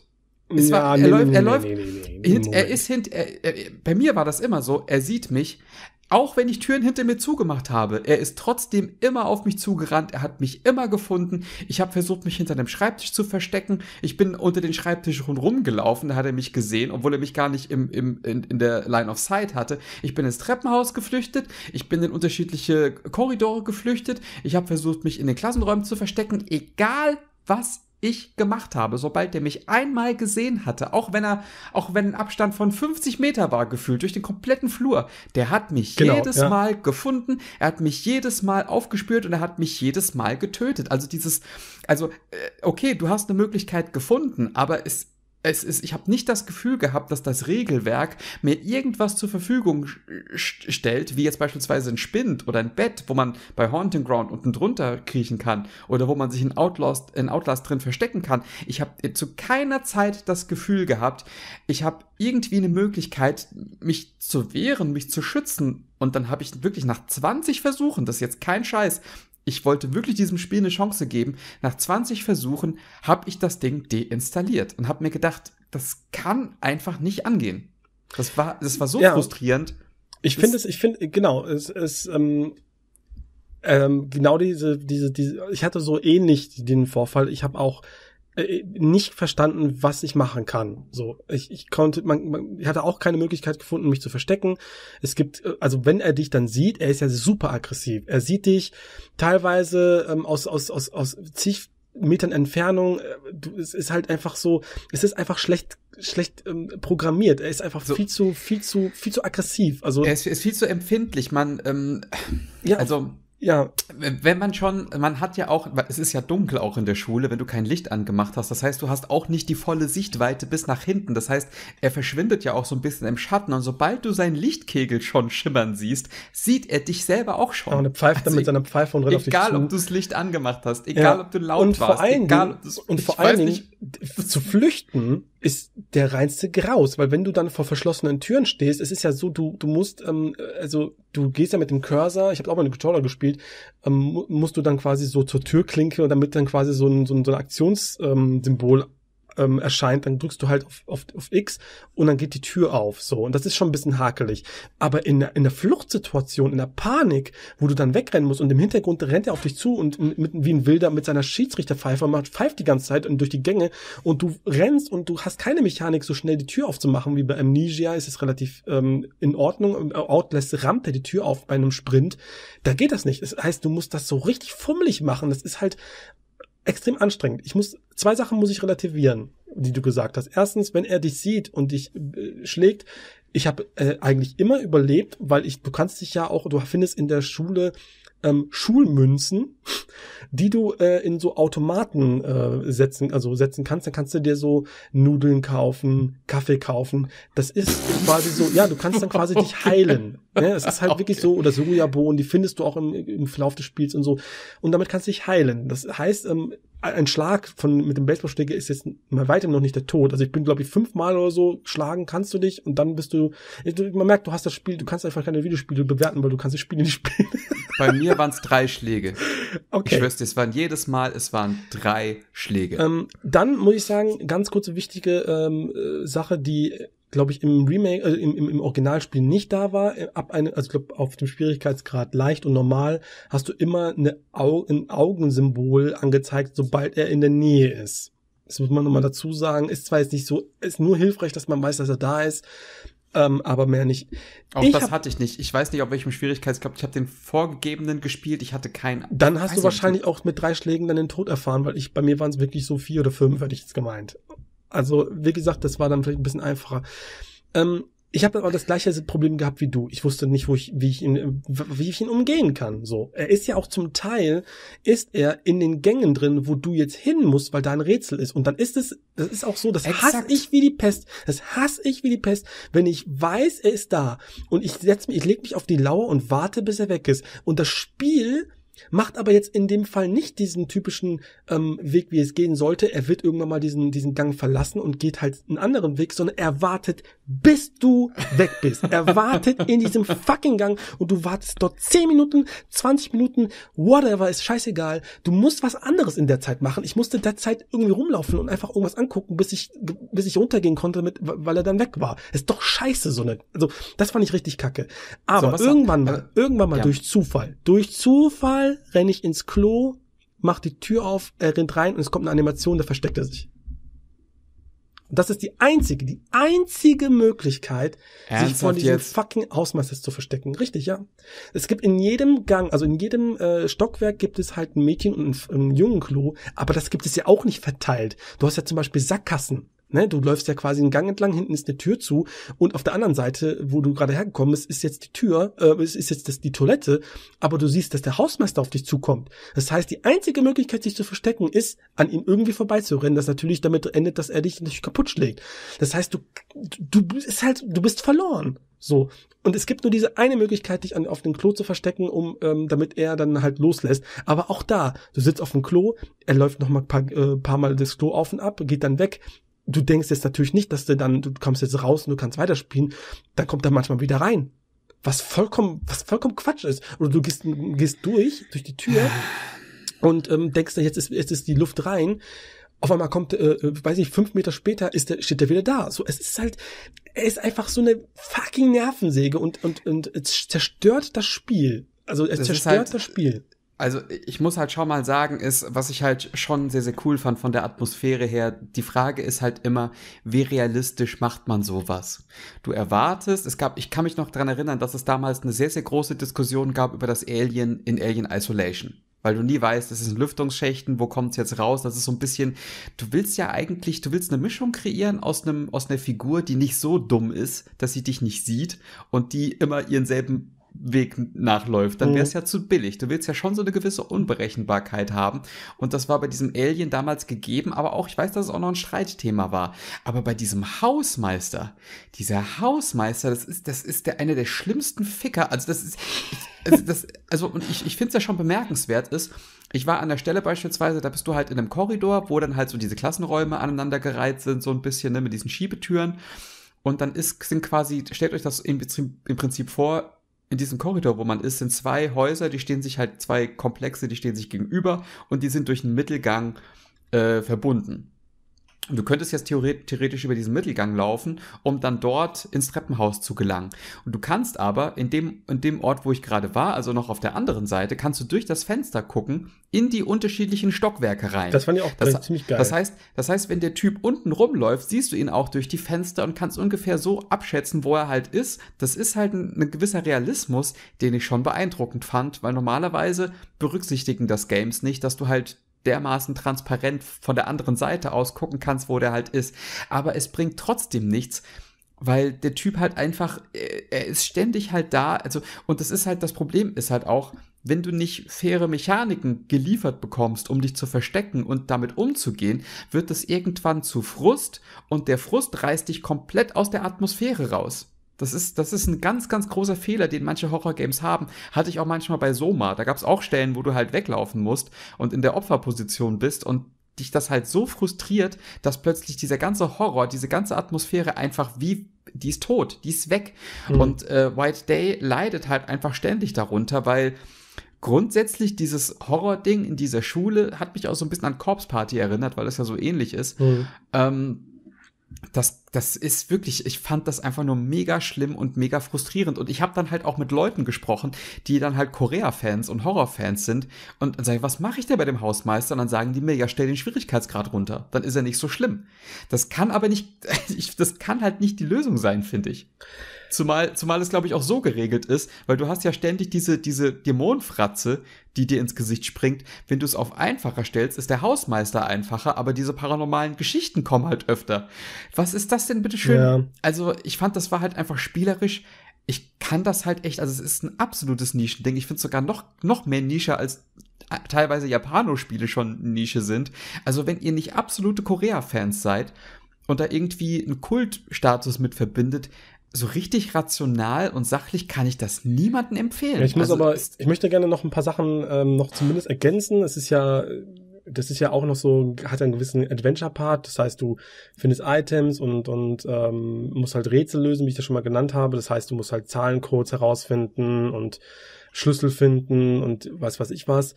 S1: Es ja, er nee, läuft, er nee, läuft,
S2: nee, hint, er
S1: ist hinter, er, bei mir war das immer so, er sieht mich, auch wenn ich Türen hinter mir zugemacht habe, er ist trotzdem immer auf mich zugerannt, er hat mich immer gefunden. Ich habe versucht, mich hinter dem Schreibtisch zu verstecken. Ich bin unter den Schreibtisch rumgelaufen, da hat er mich gesehen, obwohl er mich gar nicht im, im, in, in der Line of Sight hatte. Ich bin ins Treppenhaus geflüchtet, ich bin in unterschiedliche Korridore geflüchtet, ich habe versucht, mich in den Klassenräumen zu verstecken, egal was ich gemacht habe, sobald der mich einmal gesehen hatte, auch wenn er, auch wenn ein Abstand von 50 Meter war, gefühlt durch den kompletten Flur, der hat mich genau, jedes ja. Mal gefunden, er hat mich jedes Mal aufgespürt und er hat mich jedes Mal getötet. Also dieses, also, äh, okay, du hast eine Möglichkeit gefunden, aber es es ist, ich habe nicht das Gefühl gehabt, dass das Regelwerk mir irgendwas zur Verfügung stellt, wie jetzt beispielsweise ein Spind oder ein Bett, wo man bei Haunting Ground unten drunter kriechen kann oder wo man sich in Outlast, in Outlast drin verstecken kann. Ich habe äh, zu keiner Zeit das Gefühl gehabt, ich habe irgendwie eine Möglichkeit, mich zu wehren, mich zu schützen. Und dann habe ich wirklich nach 20 Versuchen, das ist jetzt kein Scheiß, ich wollte wirklich diesem Spiel eine Chance geben. Nach 20 Versuchen habe ich das Ding deinstalliert und habe mir gedacht, das kann einfach nicht angehen. Das war, das war so ja. frustrierend. Ich finde es, ich finde, genau,
S2: es ist, ähm, ähm, genau diese, diese, diese, ich hatte so ähnlich den Vorfall. Ich habe auch äh, nicht verstanden, was ich machen kann. So, ich, ich konnte, man, man ich hatte auch keine Möglichkeit gefunden, mich zu verstecken. Es gibt, äh, also wenn er dich dann sieht, er ist ja super aggressiv. Er sieht dich teilweise ähm, aus aus aus aus zig Metern Entfernung. Äh, du, es ist halt einfach so, es ist einfach schlecht schlecht ähm,
S1: programmiert. Er ist einfach so. viel zu viel zu viel zu aggressiv. Also er ist, ist viel zu empfindlich. Man ähm, ja also ja. Wenn man schon, man hat ja auch, es ist ja dunkel auch in der Schule, wenn du kein Licht angemacht hast. Das heißt, du hast auch nicht die volle Sichtweite bis nach hinten. Das heißt, er verschwindet ja auch so ein bisschen im Schatten. Und sobald du seinen Lichtkegel schon schimmern siehst, sieht er dich selber auch schon. und er pfeift also mit seiner Pfeife und rennt auf dich Egal, ob du das Licht angemacht hast, egal, ja. ob du laut und warst, vor allen egal, ob Und vor allen Dingen,
S2: nicht. zu flüchten ist der reinste Graus, weil wenn du dann vor verschlossenen Türen stehst, es ist ja so, du, du musst, ähm, also du gehst ja mit dem Cursor, ich habe auch mal einen Controller gespielt, ähm, musst du dann quasi so zur Türklinke und damit dann quasi so ein, so ein, so ein Aktionssymbol ähm, ähm, erscheint, dann drückst du halt auf, auf, auf X und dann geht die Tür auf. So, und das ist schon ein bisschen hakelig. Aber in, in der Fluchtsituation, in der Panik, wo du dann wegrennen musst und im Hintergrund rennt er auf dich zu und mit, wie ein Wilder mit seiner Schiedsrichterpfeife macht, pfeift die ganze Zeit und durch die Gänge und du rennst und du hast keine Mechanik, so schnell die Tür aufzumachen wie bei Amnesia, ist es relativ ähm, in Ordnung. Outlast rammt er die Tür auf bei einem Sprint. Da geht das nicht. Das heißt, du musst das so richtig fummelig machen. Das ist halt extrem anstrengend. Ich muss, zwei Sachen muss ich relativieren, die du gesagt hast. Erstens, wenn er dich sieht und dich äh, schlägt, ich habe äh, eigentlich immer überlebt, weil ich, du kannst dich ja auch, du findest in der Schule ähm, Schulmünzen, die du äh, in so Automaten äh, setzen, also setzen kannst. Dann kannst du dir so Nudeln kaufen, Kaffee kaufen. Das ist quasi so, ja, du kannst dann quasi okay. dich heilen. Ne? Es ist halt okay. wirklich so, oder Sojabohnen, die findest du auch im, im Verlauf des Spiels und so. Und damit kannst du dich heilen. Das heißt, ähm, ein Schlag von, mit dem Baseballschläger ist jetzt mal weitem noch nicht der Tod. Also ich bin, glaube ich, fünfmal oder so schlagen kannst du dich und dann bist du, man merkt, du hast das Spiel, du kannst einfach keine Videospiele bewerten, weil du kannst das Spiel nicht spielen.
S1: Bei mir waren es drei Schläge. Okay. Ich wüsste, es waren jedes Mal, es waren drei Schläge. Ähm,
S2: dann muss ich sagen, ganz kurze wichtige ähm, äh, Sache, die glaube ich im Remake, also im, im, Originalspiel nicht da war. Äh, ab einem, also ich glaube auf dem Schwierigkeitsgrad leicht und normal hast du immer eine Au ein Augensymbol angezeigt, sobald er in der Nähe ist. Das muss man nochmal dazu sagen. Ist zwar jetzt nicht so, ist nur hilfreich, dass man weiß, dass er
S1: da ist. Ähm, aber mehr nicht. Auch ich das hab, hatte ich nicht. Ich weiß nicht, auf welchem Schwierigkeitsgrad. Ich habe den vorgegebenen gespielt. Ich hatte keinen. Dann hast du wahrscheinlich
S2: auch mit drei Schlägen dann den Tod erfahren, weil ich bei mir waren es wirklich so vier oder fünf, hätte ich jetzt gemeint. Also wie gesagt, das war dann vielleicht ein bisschen einfacher. Ähm, ich habe aber das gleiche Problem gehabt wie du. Ich wusste nicht, wo ich, wie ich ihn, wie ich ihn umgehen kann. So, er ist ja auch zum Teil ist er in den Gängen drin, wo du jetzt hin musst, weil da ein Rätsel ist. Und dann ist es, das ist auch so, das Exakt. hasse ich wie die Pest. Das hasse ich wie die Pest, wenn ich weiß, er ist da und ich setze mich, ich leg mich auf die Lauer und warte, bis er weg ist. Und das Spiel macht aber jetzt in dem Fall nicht diesen typischen ähm, Weg, wie es gehen sollte. Er wird irgendwann mal diesen, diesen Gang verlassen und geht halt einen anderen Weg, sondern er wartet, bis du weg bist. Er wartet in diesem fucking Gang und du wartest dort 10 Minuten, 20 Minuten, whatever, ist scheißegal. Du musst was anderes in der Zeit machen. Ich musste der Zeit irgendwie rumlaufen und einfach irgendwas angucken, bis ich, bis ich runtergehen konnte, mit, weil er dann weg war. Ist doch scheiße, so eine, also, das fand ich richtig kacke. Aber so, irgendwann mal, äh, irgendwann mal ja. durch Zufall, durch Zufall Mal renne ich ins Klo, macht die Tür auf, er rennt rein und es kommt eine Animation, da versteckt er sich. Das ist die einzige, die einzige Möglichkeit, Ernsthaft sich vor diesem jetzt? fucking Hausmeister zu verstecken. Richtig, ja. Es gibt in jedem Gang, also in jedem äh, Stockwerk gibt es halt ein Mädchen und ein, ein Jungenklo, aber das gibt es ja auch nicht verteilt. Du hast ja zum Beispiel Sackkassen. Ne, du läufst ja quasi einen Gang entlang, hinten ist eine Tür zu und auf der anderen Seite, wo du gerade hergekommen bist, ist jetzt die Tür, äh, ist, ist jetzt das, die Toilette, aber du siehst, dass der Hausmeister auf dich zukommt. Das heißt, die einzige Möglichkeit, sich zu verstecken, ist, an ihm irgendwie vorbeizurennen, das natürlich damit endet, dass er dich natürlich kaputt schlägt. Das heißt, du, du bist halt, du bist verloren. So. Und es gibt nur diese eine Möglichkeit, dich an, auf dem Klo zu verstecken, um, ähm, damit er dann halt loslässt. Aber auch da, du sitzt auf dem Klo, er läuft noch mal ein paar, äh, paar Mal das Klo auf und ab, geht dann weg, du denkst jetzt natürlich nicht, dass du dann, du kommst jetzt raus und du kannst weiterspielen, dann kommt er manchmal wieder rein. Was vollkommen, was vollkommen Quatsch ist. Oder du gehst, gehst durch, durch die Tür und ähm, denkst dann, jetzt ist, jetzt ist die Luft rein. Auf einmal kommt, äh, äh weiß ich, fünf Meter später ist der, steht der wieder da. So, es ist halt, er ist einfach so eine fucking Nervensäge und, und, und es zerstört das Spiel. Also es das zerstört halt, das Spiel
S1: also ich muss halt schon mal sagen, ist, was ich halt schon sehr, sehr cool fand von der Atmosphäre her, die Frage ist halt immer, wie realistisch macht man sowas? Du erwartest, es gab, ich kann mich noch dran erinnern, dass es damals eine sehr, sehr große Diskussion gab über das Alien in Alien Isolation weil du nie weißt, das ist ein Lüftungsschächten, wo kommt's jetzt raus? Das ist so ein bisschen, du willst ja eigentlich, du willst eine Mischung kreieren aus einem, aus einer Figur, die nicht so dumm ist, dass sie dich nicht sieht und die immer ihren selben Weg nachläuft, dann wäre es mhm. ja zu billig. Du willst ja schon so eine gewisse Unberechenbarkeit haben. Und das war bei diesem Alien damals gegeben, aber auch, ich weiß, dass es auch noch ein Streitthema war. Aber bei diesem Hausmeister, dieser Hausmeister, das ist, das ist der eine der schlimmsten Ficker. Also das ist. Also, das, also und ich, ich finde es ja schon bemerkenswert ist, ich war an der Stelle beispielsweise, da bist du halt in einem Korridor, wo dann halt so diese Klassenräume aneinander gereiht sind, so ein bisschen, ne, mit diesen Schiebetüren. Und dann ist, sind quasi, stellt euch das im, im Prinzip vor, in diesem Korridor, wo man ist, sind zwei Häuser, die stehen sich halt, zwei Komplexe, die stehen sich gegenüber und die sind durch einen Mittelgang äh, verbunden du könntest jetzt theoretisch über diesen Mittelgang laufen, um dann dort ins Treppenhaus zu gelangen. Und du kannst aber in dem, in dem Ort, wo ich gerade war, also noch auf der anderen Seite, kannst du durch das Fenster gucken in die unterschiedlichen Stockwerke rein. Das fand ich auch das, ziemlich geil. Das heißt, das heißt, wenn der Typ unten rumläuft, siehst du ihn auch durch die Fenster und kannst ungefähr so abschätzen, wo er halt ist. Das ist halt ein, ein gewisser Realismus, den ich schon beeindruckend fand, weil normalerweise berücksichtigen das Games nicht, dass du halt dermaßen transparent von der anderen Seite aus gucken kannst, wo der halt ist. Aber es bringt trotzdem nichts, weil der Typ halt einfach, äh, er ist ständig halt da. Also, und das ist halt, das Problem ist halt auch, wenn du nicht faire Mechaniken geliefert bekommst, um dich zu verstecken und damit umzugehen, wird das irgendwann zu Frust und der Frust reißt dich komplett aus der Atmosphäre raus. Das ist, das ist ein ganz, ganz großer Fehler, den manche Horror-Games haben. Hatte ich auch manchmal bei Soma. Da gab es auch Stellen, wo du halt weglaufen musst und in der Opferposition bist und dich das halt so frustriert, dass plötzlich dieser ganze Horror, diese ganze Atmosphäre einfach wie die ist tot, die ist weg. Mhm. Und äh, White Day leidet halt einfach ständig darunter, weil grundsätzlich dieses Horror-Ding in dieser Schule hat mich auch so ein bisschen an Corpse Party erinnert, weil das ja so ähnlich ist. Mhm. Ähm, das, das ist wirklich, ich fand das einfach nur mega schlimm und mega frustrierend. Und ich habe dann halt auch mit Leuten gesprochen, die dann halt Korea-Fans und Horror-Fans sind. Und dann sage ich, was mache ich denn bei dem Hausmeister? Und dann sagen die mir, ja, stell den Schwierigkeitsgrad runter. Dann ist er nicht so schlimm. Das kann aber nicht, das kann halt nicht die Lösung sein, finde ich. Zumal, zumal es, glaube ich, auch so geregelt ist, weil du hast ja ständig diese, diese Dämonenfratze, die dir ins Gesicht springt. Wenn du es auf einfacher stellst, ist der Hausmeister einfacher, aber diese paranormalen Geschichten kommen halt öfter. Was ist das denn bitte schön? Ja. Also, ich fand, das war halt einfach spielerisch. Ich kann das halt echt, also es ist ein absolutes Nischending. Ich finde es sogar noch, noch mehr Nische als äh, teilweise Japano-Spiele schon Nische sind. Also wenn ihr nicht absolute Korea-Fans seid und da irgendwie einen Kultstatus mit verbindet, so richtig rational und sachlich kann ich das niemandem empfehlen. ich muss also, aber,
S2: ich möchte gerne noch ein paar Sachen ähm, noch zumindest ergänzen. Es ist ja, das ist ja auch noch so, hat einen gewissen Adventure-Part. Das heißt, du findest Items und, und ähm, musst halt Rätsel lösen, wie ich das schon mal genannt habe. Das heißt, du musst halt Zahlencodes herausfinden und Schlüssel finden und was weiß ich was.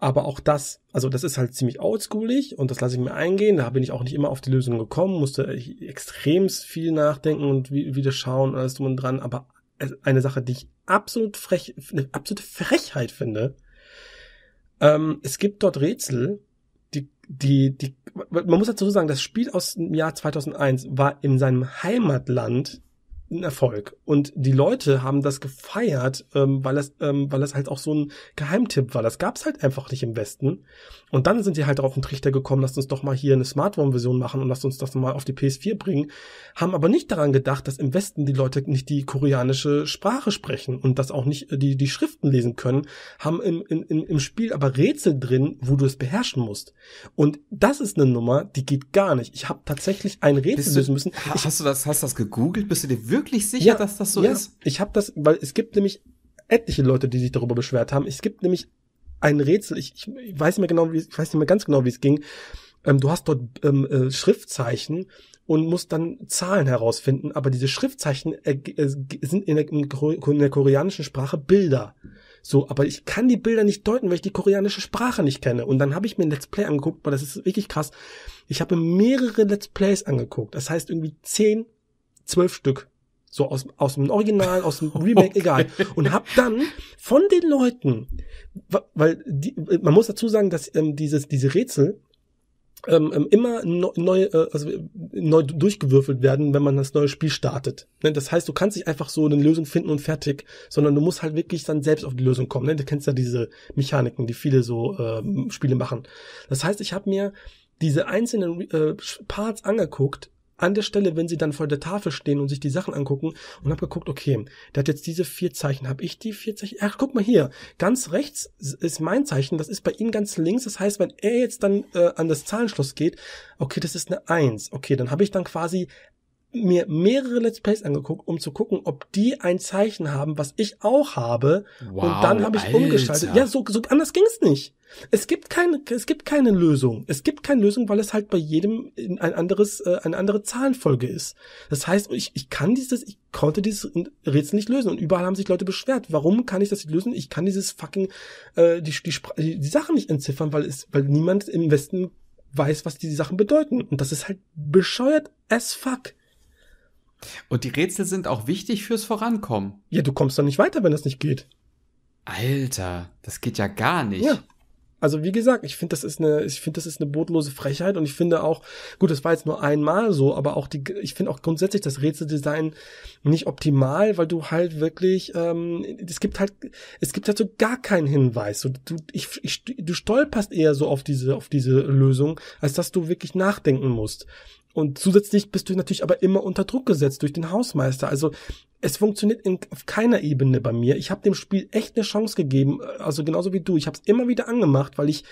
S2: Aber auch das, also das ist halt ziemlich oldschoolig und das lasse ich mir eingehen. Da bin ich auch nicht immer auf die Lösung gekommen, musste extrem viel nachdenken und wieder schauen, alles drum und dran. Aber eine Sache, die ich absolut frech, eine absolute Frechheit finde. Ähm, es gibt dort Rätsel, die, die, die, man muss dazu sagen, das Spiel aus dem Jahr 2001 war in seinem Heimatland ein Erfolg. Und die Leute haben das gefeiert, ähm, weil, das, ähm, weil das halt auch so ein Geheimtipp war. Das gab's halt einfach nicht im Westen. Und dann sind sie halt drauf den Trichter gekommen, lasst uns doch mal hier eine Smartphone-Version machen und lasst uns das mal auf die PS4 bringen. Haben aber nicht daran gedacht, dass im Westen die Leute nicht die koreanische Sprache sprechen und das auch nicht äh, die, die Schriften lesen können. Haben im, im, im Spiel aber Rätsel drin, wo du es beherrschen musst. Und das ist eine Nummer, die geht gar nicht. Ich habe tatsächlich ein Rätsel lösen müssen. Ich,
S1: hast du das, hast das
S2: gegoogelt? Bist du dir wirklich wirklich sicher, ja, dass das so ja. ist? Ich habe das, weil es gibt nämlich etliche Leute, die sich darüber beschwert haben. Es gibt nämlich ein Rätsel. Ich, ich, weiß nicht mehr genau, wie, ich weiß nicht mehr ganz genau, wie es ging. Ähm, du hast dort ähm, äh, Schriftzeichen und musst dann Zahlen herausfinden, aber diese Schriftzeichen äh, äh, sind in der, in der koreanischen Sprache Bilder. So, aber ich kann die Bilder nicht deuten, weil ich die koreanische Sprache nicht kenne. Und dann habe ich mir ein Let's Play angeguckt, weil das ist wirklich krass. Ich habe mehrere Let's Plays angeguckt. Das heißt irgendwie zehn, zwölf Stück so aus, aus dem Original, aus dem Remake, okay. egal. Und hab dann von den Leuten, weil die, man muss dazu sagen, dass ähm, dieses, diese Rätsel ähm, ähm, immer neu, neu, äh, also neu durchgewürfelt werden, wenn man das neue Spiel startet. Ne, das heißt, du kannst nicht einfach so eine Lösung finden und fertig, sondern du musst halt wirklich dann selbst auf die Lösung kommen. Ne, du kennst ja diese Mechaniken, die viele so äh, Spiele machen. Das heißt, ich habe mir diese einzelnen äh, Parts angeguckt an der Stelle, wenn sie dann vor der Tafel stehen und sich die Sachen angucken und habe geguckt, okay, der hat jetzt diese vier Zeichen, habe ich die vier Zeichen? Ach, guck mal hier, ganz rechts ist mein Zeichen, das ist bei ihm ganz links. Das heißt, wenn er jetzt dann äh, an das Zahlenschloss geht, okay, das ist eine Eins. Okay, dann habe ich dann quasi mir mehrere Let's Plays angeguckt, um zu gucken, ob die ein Zeichen haben, was ich auch habe. Wow, und dann habe ich Alter. umgeschaltet. Ja, so, so anders ging es nicht. Es gibt keine, es gibt keine Lösung. Es gibt keine Lösung, weil es halt bei jedem ein anderes, äh, eine andere Zahlenfolge ist. Das heißt, ich, ich kann dieses, ich konnte dieses Rätsel nicht lösen und überall haben sich Leute beschwert. Warum kann ich das nicht lösen? Ich kann dieses fucking äh, die, die, die, die Sachen nicht entziffern, weil es, weil niemand im Westen weiß, was diese Sachen bedeuten. Und das ist halt bescheuert as fuck.
S1: Und die Rätsel sind auch wichtig fürs Vorankommen. Ja,
S2: du kommst dann nicht weiter, wenn das nicht geht. Alter, das
S1: geht ja gar nicht. Ja. Also wie gesagt, ich finde, das ist eine, ich finde, das ist eine bodenlose
S2: Frechheit und ich finde auch, gut, das war jetzt nur einmal so, aber auch die, ich finde auch grundsätzlich das Rätseldesign nicht optimal, weil du halt wirklich, ähm, es gibt halt, es gibt halt so gar keinen Hinweis. So, du, ich, ich, du stolperst eher so auf diese, auf diese Lösung, als dass du wirklich nachdenken musst. Und zusätzlich bist du natürlich aber immer unter Druck gesetzt durch den Hausmeister. Also es funktioniert in, auf keiner Ebene bei mir. Ich habe dem Spiel echt eine Chance gegeben, äh, also genauso wie du. Ich habe es immer wieder angemacht, weil ich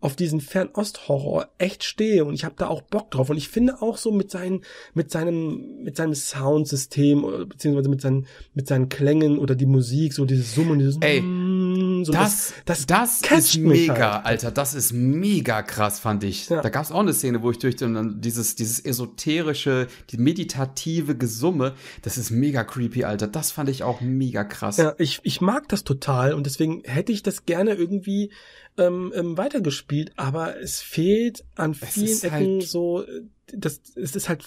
S2: auf diesen Fernost-Horror echt stehe und ich habe da auch Bock drauf und ich finde auch so mit seinen mit seinem mit seinem Soundsystem äh, beziehungsweise mit seinen mit seinen Klängen oder die Musik so dieses Summen dieses Ey, so. Das, das, das, das ist mega,
S1: halt. Alter. Das ist mega krass, fand ich. Ja. Da gab es auch eine Szene, wo ich durch den, dieses, dieses esoterische, die meditative Gesumme, das ist mega creepy, Alter. Das fand ich auch mega krass. Ja, ich, ich mag das total und deswegen
S2: hätte ich das gerne irgendwie ähm, ähm weitergespielt, aber es fehlt an vielen Ecken halt so, äh, das, es ist halt,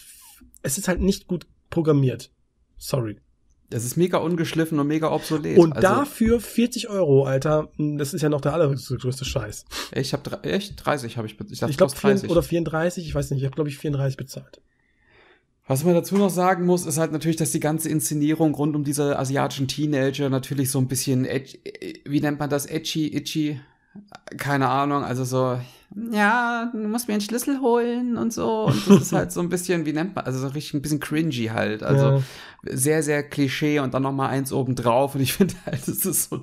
S2: es ist halt nicht gut programmiert.
S1: Sorry. Es ist mega ungeschliffen und mega obsolet. Und also,
S2: dafür 40 Euro, Alter. Hm, das ist ja noch der allergrößte Scheiß.
S1: Ich habe echt 30 habe ich bezahlt. Ich, ich glaube 30 oder
S2: 34, ich weiß nicht. Ich habe glaube ich 34 bezahlt.
S1: Was man dazu noch sagen muss, ist halt natürlich, dass die ganze Inszenierung rund um diese asiatischen Teenager natürlich so ein bisschen, wie nennt man das, edgy, itchy, keine Ahnung, also so, ja, du musst mir einen Schlüssel holen und so. Und das ist halt so ein bisschen, wie nennt man, also so richtig ein bisschen cringy halt. Also ja sehr, sehr Klischee und dann nochmal eins obendrauf. Und ich finde halt, es ist so,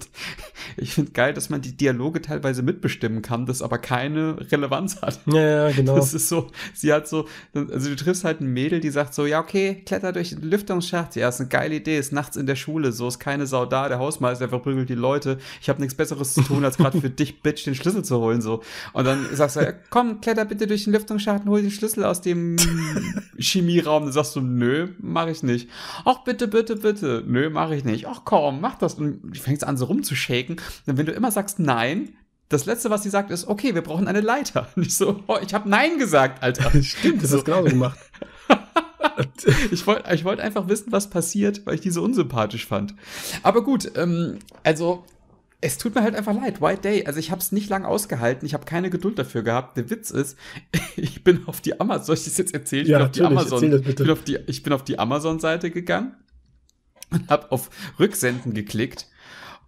S1: ich finde geil, dass man die Dialoge teilweise mitbestimmen kann, das aber keine Relevanz hat. Ja, ja, genau. Das ist so, sie hat so, also du triffst halt ein Mädel, die sagt so, ja, okay, kletter durch den Lüftungsschacht. Ja, ist eine geile Idee, ist nachts in der Schule, so ist keine Sau da, der Hausmeister verprügelt die Leute. Ich habe nichts Besseres zu tun, als gerade für dich, Bitch, den Schlüssel zu holen, so. Und dann sagst du, ja, komm, kletter bitte durch den Lüftungsschacht und hol den Schlüssel aus dem Chemieraum. Dann sagst du, nö, mach ich nicht ach bitte, bitte, bitte, nö, mache ich nicht, ach komm, mach das. Und du fängst an, so rumzuschaken. Und wenn du immer sagst Nein, das Letzte, was sie sagt, ist, okay, wir brauchen eine Leiter. Und ich so, oh, ich habe Nein gesagt, Alter. Stimmt, das so. genau gemacht. ich wollte ich wollt einfach wissen, was passiert, weil ich die so unsympathisch fand. Aber gut, ähm, also es tut mir halt einfach leid. White Day. Also ich habe es nicht lang ausgehalten. Ich habe keine Geduld dafür gehabt. Der Witz ist, ich bin auf die Amazon. Soll ich das jetzt erzählen? Ich ja, bin Amazon, das bitte. Ich bin auf die, ich bin auf die Amazon-Seite gegangen und habe auf Rücksenden geklickt.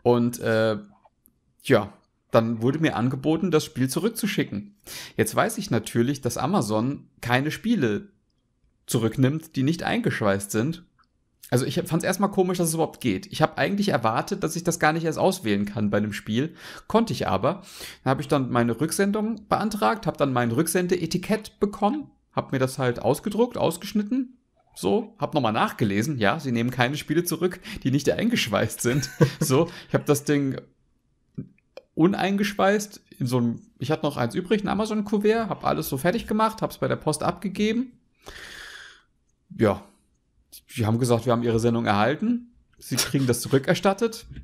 S1: Und äh, ja, dann wurde mir angeboten, das Spiel zurückzuschicken. Jetzt weiß ich natürlich, dass Amazon keine Spiele zurücknimmt, die nicht eingeschweißt sind. Also ich fand es erstmal komisch, dass es überhaupt geht. Ich habe eigentlich erwartet, dass ich das gar nicht erst auswählen kann bei einem Spiel, konnte ich aber. Dann habe ich dann meine Rücksendung beantragt, habe dann mein Rücksendeetikett bekommen, habe mir das halt ausgedruckt, ausgeschnitten, so, hab nochmal nachgelesen, ja, sie nehmen keine Spiele zurück, die nicht eingeschweißt sind. so, ich habe das Ding uneingeschweißt in so einem, ich hatte noch eins übrig, ein Amazon-Kuvert, hab alles so fertig gemacht, hab's bei der Post abgegeben. Ja, die haben gesagt, wir haben ihre Sendung erhalten. Sie kriegen das zurückerstattet. Die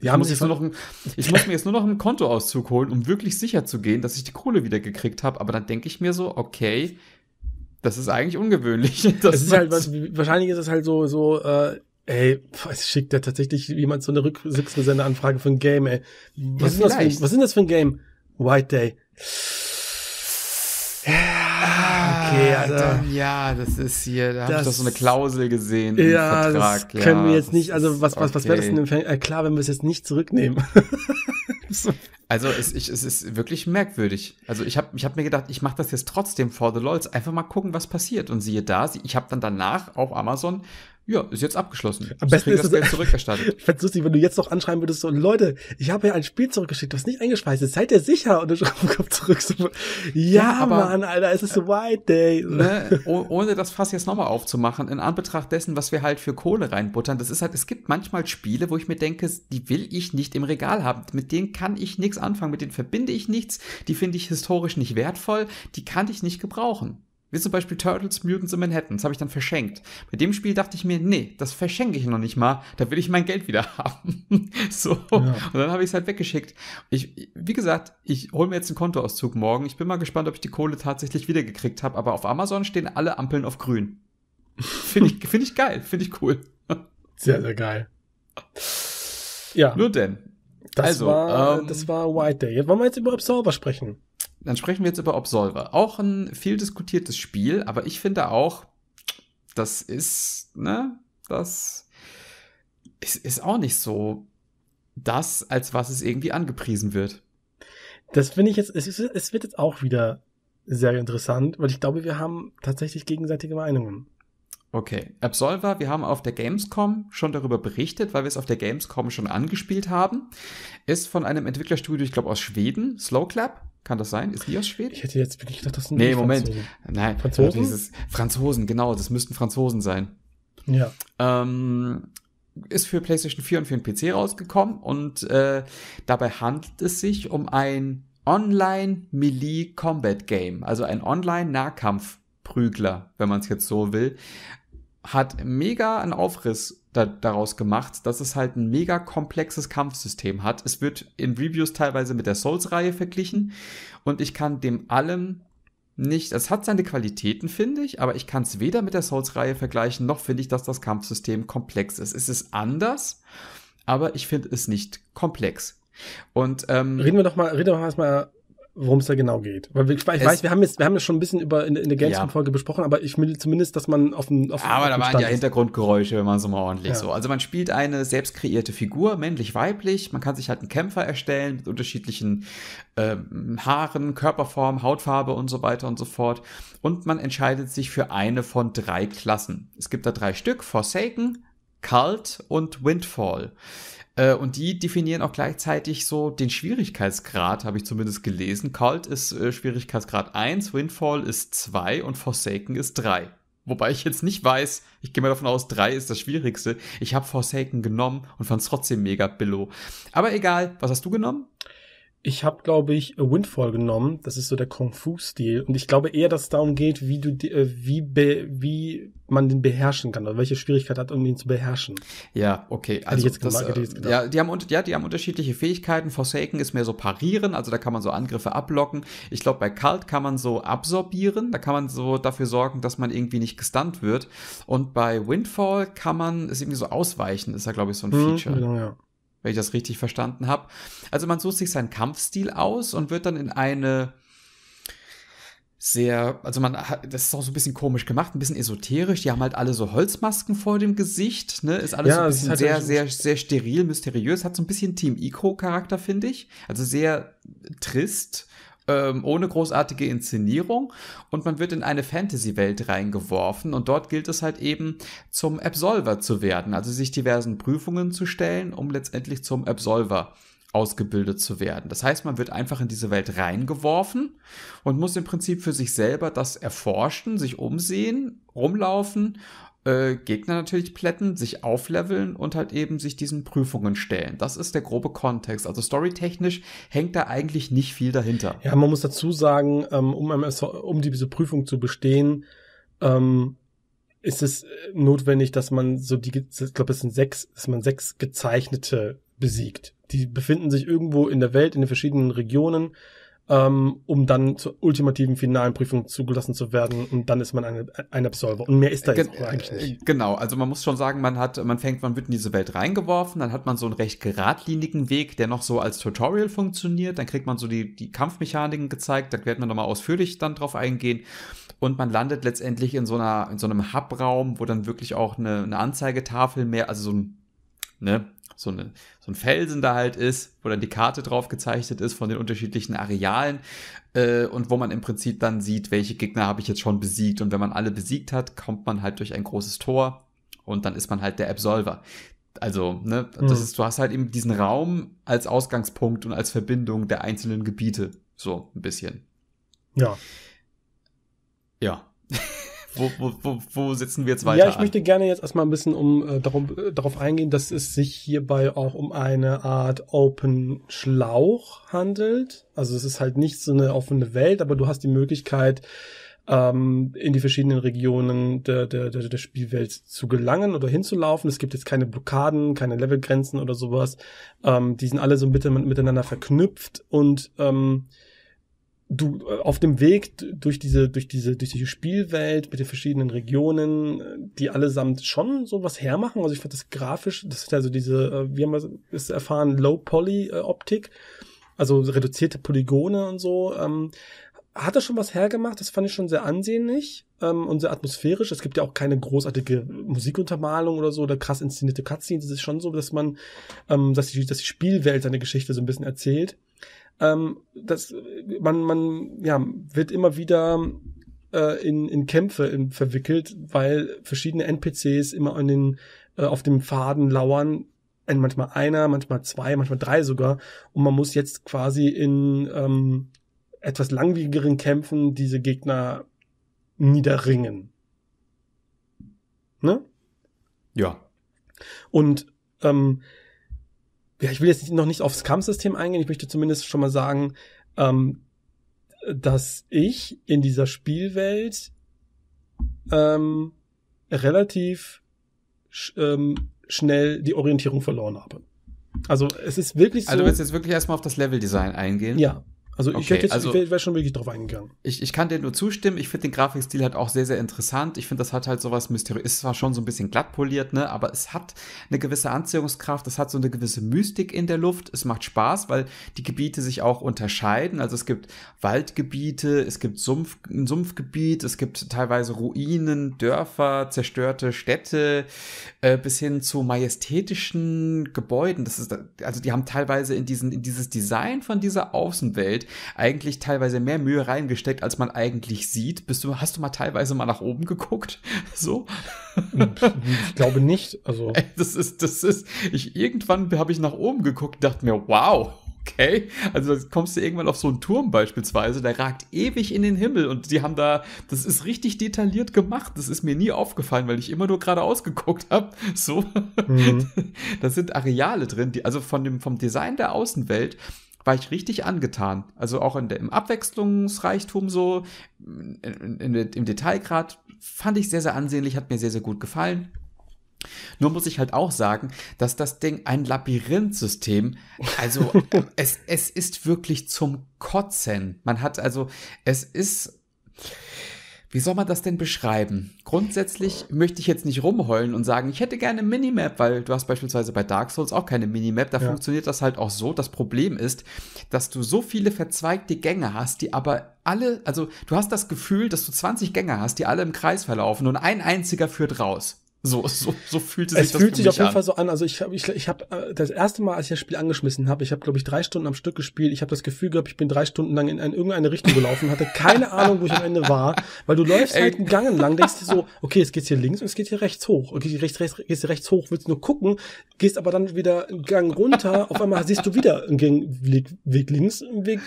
S1: ich haben sie nur noch ein, ich muss mir jetzt nur noch einen Kontoauszug holen, um wirklich sicher zu gehen, dass ich die Kohle wieder gekriegt habe. Aber dann denke ich mir so, okay, das ist eigentlich ungewöhnlich. Das ist halt
S2: was, wahrscheinlich ist es halt so, so, äh, ey, es schickt ja tatsächlich jemand so eine Rücksendeanfrage für ein
S1: Game, ey. Was, ja, ist das für, was ist
S2: das für ein Game? White Day.
S1: Ja okay, Alter. Dann, ja, das ist hier, da habe ich doch so eine Klausel gesehen. Ja, im Vertrag. das können ja, wir jetzt nicht, also was, was, okay. was wäre das denn?
S2: Äh, klar, wenn wir es jetzt nicht zurücknehmen.
S1: so, also es, ich, es ist wirklich merkwürdig. Also ich habe ich hab mir gedacht, ich mache das jetzt trotzdem for the lols, einfach mal gucken, was passiert. Und siehe da, ich habe dann danach auf Amazon, ja, ist jetzt abgeschlossen. Am besten ist das Geld zurückerstattet.
S2: ich fände lustig, wenn du jetzt noch anschreiben würdest, so Leute, ich habe ja ein Spiel zurückgeschickt, du hast nicht eingespeist seid ihr sicher? Und du kommst zurück so, ja, ja aber, Mann, Alter, es ist äh, White Day. Ne,
S1: ohne das Fass jetzt nochmal aufzumachen, in Anbetracht dessen, was wir halt für Kohle reinbuttern, das ist halt, es gibt manchmal Spiele, wo ich mir denke, die will ich nicht im Regal haben, mit denen kann ich nichts anfangen, mit denen verbinde ich nichts, die finde ich historisch nicht wertvoll, die kann ich nicht gebrauchen. Wie zum Beispiel Turtles, Mutants in Manhattan. Das habe ich dann verschenkt. Bei dem Spiel dachte ich mir, nee, das verschenke ich noch nicht mal. Da will ich mein Geld wieder haben. so. Ja. Und dann habe ich es halt weggeschickt. Ich, wie gesagt, ich hole mir jetzt einen Kontoauszug morgen. Ich bin mal gespannt, ob ich die Kohle tatsächlich wiedergekriegt habe. Aber auf Amazon stehen alle Ampeln auf grün. Finde ich, find ich geil. Finde ich cool. Sehr, sehr geil. Ja. Nur denn. Das, also, war, ähm, das
S2: war White Day. Jetzt Wollen wir jetzt über Absolver sprechen?
S1: Dann sprechen wir jetzt über Absolver. Auch ein viel diskutiertes Spiel, aber ich finde auch, das ist, ne, das ist, ist auch nicht so das, als was es irgendwie angepriesen wird. Das finde ich jetzt, es, es wird jetzt auch wieder
S2: sehr interessant, weil ich glaube, wir haben tatsächlich gegenseitige Meinungen.
S1: Okay, Absolver, wir haben auf der Gamescom schon darüber berichtet, weil wir es auf der Gamescom schon angespielt haben. Ist von einem Entwicklerstudio, ich glaube aus Schweden, Slowclap. Kann das sein? Ist die aus Schweden? Ich hätte jetzt wirklich gedacht, das sind Nee, Moment. Franzosen. Nein, Franzosen? Dieses, Franzosen, genau, das müssten Franzosen sein. Ja. Ähm, ist für PlayStation 4 und für den PC rausgekommen und äh, dabei handelt es sich um ein Online-Melee-Combat-Game, also ein Online-Nahkampf Prügler, wenn man es jetzt so will hat mega einen Aufriss da, daraus gemacht, dass es halt ein mega komplexes Kampfsystem hat. Es wird in Reviews teilweise mit der Souls-Reihe verglichen und ich kann dem allem nicht, es hat seine Qualitäten, finde ich, aber ich kann es weder mit der Souls-Reihe vergleichen, noch finde ich, dass das Kampfsystem komplex ist. Es ist anders, aber ich finde es nicht komplex. Und ähm, reden
S2: wir doch mal, reden wir doch erstmal worum es da genau geht. Weil ich, ich weiß, wir haben jetzt, wir haben es schon ein bisschen über in, in der Gamescom-Folge ja. besprochen, aber ich will zumindest, dass man auf dem auf Aber da waren Stand ja
S1: Hintergrundgeräusche, wenn man so mal ordentlich ja. so. Also man spielt eine selbst kreierte Figur, männlich, weiblich. Man kann sich halt einen Kämpfer erstellen mit unterschiedlichen äh, Haaren, Körperform, Hautfarbe und so weiter und so fort. Und man entscheidet sich für eine von drei Klassen. Es gibt da drei Stück: Forsaken, Cult und Windfall. Äh, und die definieren auch gleichzeitig so den Schwierigkeitsgrad, habe ich zumindest gelesen. Cult ist äh, Schwierigkeitsgrad 1, Windfall ist 2 und Forsaken ist 3. Wobei ich jetzt nicht weiß, ich gehe mal davon aus, 3 ist das Schwierigste. Ich habe Forsaken genommen und fand es trotzdem mega billow. Aber egal, was hast du genommen? Ich habe, glaube ich, Windfall genommen. Das ist so der Kung-Fu-Stil.
S2: Und ich glaube eher, dass es darum geht, wie du, äh, wie, be, wie man den beherrschen kann oder welche Schwierigkeit hat, um ihn zu beherrschen.
S1: Ja, okay. Also, das, gemacht, äh, ja, die haben, ja, die haben unterschiedliche Fähigkeiten. Forsaken ist mehr so parieren, also da kann man so Angriffe ablocken. Ich glaube, bei Kalt kann man so absorbieren. Da kann man so dafür sorgen, dass man irgendwie nicht gestunt wird. Und bei Windfall kann man es irgendwie so ausweichen. Ist ja, glaube ich, so ein mhm, Feature. Hm, genau, ja wenn ich das richtig verstanden habe. Also man sucht sich seinen Kampfstil aus und wird dann in eine sehr, also man hat, das ist auch so ein bisschen komisch gemacht, ein bisschen esoterisch. Die haben halt alle so Holzmasken vor dem Gesicht, ne? Ist alles ja, so ein bisschen halt sehr, sehr, sehr steril, mysteriös. Hat so ein bisschen Team Ico-Charakter, finde ich. Also sehr trist ähm, ohne großartige Inszenierung und man wird in eine Fantasy-Welt reingeworfen und dort gilt es halt eben zum Absolver zu werden, also sich diversen Prüfungen zu stellen, um letztendlich zum Absolver ausgebildet zu werden. Das heißt, man wird einfach in diese Welt reingeworfen und muss im Prinzip für sich selber das erforschen, sich umsehen, rumlaufen äh, Gegner natürlich plätten, sich aufleveln und halt eben sich diesen Prüfungen stellen. Das ist der grobe Kontext. Also storytechnisch hängt da eigentlich nicht viel dahinter.
S2: Ja, man muss dazu sagen, ähm, um, MS, um diese Prüfung zu bestehen, ähm, ist es äh, notwendig, dass man so die, ich glaube, es sind sechs, dass man sechs gezeichnete besiegt. Die befinden sich irgendwo in der Welt, in den verschiedenen Regionen ähm, um dann zur ultimativen finalen Prüfung zugelassen zu werden und dann ist man ein, ein Absolver. Und mehr ist da Gen jetzt eigentlich
S1: nicht. Äh, genau, also man muss schon sagen, man hat, man fängt, man wird in diese Welt reingeworfen, dann hat man so einen recht geradlinigen Weg, der noch so als Tutorial funktioniert, dann kriegt man so die, die Kampfmechaniken gezeigt, da werden wir nochmal ausführlich dann drauf eingehen. Und man landet letztendlich in so, einer, in so einem Hubraum, wo dann wirklich auch eine, eine Anzeigetafel mehr, also so ein, ne, so, eine, so ein Felsen da halt ist, wo dann die Karte drauf gezeichnet ist von den unterschiedlichen Arealen äh, und wo man im Prinzip dann sieht, welche Gegner habe ich jetzt schon besiegt. Und wenn man alle besiegt hat, kommt man halt durch ein großes Tor und dann ist man halt der Absolver. Also, ne, mhm. ist, du hast halt eben diesen Raum als Ausgangspunkt und als Verbindung der einzelnen Gebiete. So ein bisschen. Ja. Ja. wo, wo, wo, wo setzen wir jetzt weiter? Ja, ich an?
S2: möchte gerne jetzt erstmal ein bisschen um, äh, darum, äh, darauf eingehen, dass es sich hierbei auch um eine Art Open Schlauch handelt. Also es ist halt nicht so eine offene Welt, aber du hast die Möglichkeit, ähm, in die verschiedenen Regionen der, der, der, der Spielwelt zu gelangen oder hinzulaufen. Es gibt jetzt keine Blockaden, keine Levelgrenzen oder sowas. Ähm, die sind alle so ein bisschen miteinander verknüpft und ähm, du äh, auf dem Weg durch diese durch diese durch diese Spielwelt mit den verschiedenen Regionen, äh, die allesamt schon so was hermachen. Also ich fand das grafisch, das ist also diese, äh, wie haben wir es erfahren, Low Poly Optik, also reduzierte Polygone und so. Ähm, hat er schon was hergemacht, das fand ich schon sehr ansehnlich ähm, und sehr atmosphärisch. Es gibt ja auch keine großartige Musikuntermalung oder so oder krass inszenierte Cutscenes. Es ist schon so, dass man, ähm, dass, die, dass die Spielwelt seine Geschichte so ein bisschen erzählt ähm, das, man, man ja, wird immer wieder äh, in, in Kämpfe in, verwickelt, weil verschiedene NPCs immer an den, äh, auf dem Faden lauern. manchmal einer, manchmal zwei, manchmal drei sogar. Und man muss jetzt quasi in ähm, etwas langwierigeren Kämpfen diese Gegner niederringen. Ne? Ja. Und ähm, ja, ich will jetzt noch nicht aufs Kampfsystem eingehen, ich möchte zumindest schon mal sagen, ähm, dass ich in dieser Spielwelt ähm, relativ sch ähm, schnell die Orientierung verloren habe. Also es ist wirklich also, so. Also du willst
S1: jetzt wirklich erstmal auf das Leveldesign eingehen? Ja. Also okay, ich hätte jetzt, also,
S2: wäre schon wirklich drauf eingegangen.
S1: Ich, ich kann dir nur zustimmen. Ich finde den Grafikstil halt auch sehr, sehr interessant. Ich finde, das hat halt sowas mysteriös. Ist zwar schon so ein bisschen glatt poliert, ne? Aber es hat eine gewisse Anziehungskraft. Es hat so eine gewisse Mystik in der Luft. Es macht Spaß, weil die Gebiete sich auch unterscheiden. Also es gibt Waldgebiete, es gibt Sumpf, ein Sumpfgebiet, es gibt teilweise Ruinen, Dörfer, zerstörte Städte, äh, bis hin zu majestätischen Gebäuden. Das ist, also die haben teilweise in diesen, in dieses Design von dieser Außenwelt eigentlich teilweise mehr Mühe reingesteckt, als man eigentlich sieht. Bist du, hast du mal teilweise mal nach oben geguckt? So? Ich glaube nicht. Also. Das ist, das ist, ich, irgendwann habe ich nach oben geguckt und dachte mir, wow, okay. Also da kommst du irgendwann auf so einen Turm beispielsweise, der ragt ewig in den Himmel und die haben da, das ist richtig detailliert gemacht. Das ist mir nie aufgefallen, weil ich immer nur geradeaus geguckt habe. So, mhm. das sind Areale drin, die also von dem vom Design der Außenwelt war ich richtig angetan. Also auch in der, im Abwechslungsreichtum so, in, in, im Detailgrad fand ich sehr, sehr ansehnlich, hat mir sehr, sehr gut gefallen. Nur muss ich halt auch sagen, dass das Ding ein Labyrinthsystem, also es, es ist wirklich zum Kotzen. Man hat also, es ist wie soll man das denn beschreiben? Grundsätzlich möchte ich jetzt nicht rumheulen und sagen, ich hätte gerne Minimap, weil du hast beispielsweise bei Dark Souls auch keine Minimap. Da ja. funktioniert das halt auch so. Das Problem ist, dass du so viele verzweigte Gänge hast, die aber alle, also du hast das Gefühl, dass du 20 Gänge hast, die alle im Kreis verlaufen und ein einziger führt raus. So, so, so fühlte sich es das fühlt sich auf jeden an. Fall
S2: so an. Also ich habe ich, ich hab, äh, das erste Mal, als ich das Spiel angeschmissen habe, ich habe, glaube ich, drei Stunden am Stück gespielt. Ich habe das Gefühl gehabt, ich bin drei Stunden lang in, in irgendeine Richtung gelaufen, hatte keine Ahnung, wo ich am Ende war, weil du läufst Ey. halt einen Gang entlang, denkst dir so, okay, es geht hier links und es geht hier rechts hoch. Okay, rechts, rechts, gehst rechts hoch, willst nur gucken, gehst aber dann wieder einen Gang runter, auf einmal siehst du wieder einen Gang, Weg, Weg links, einen Weg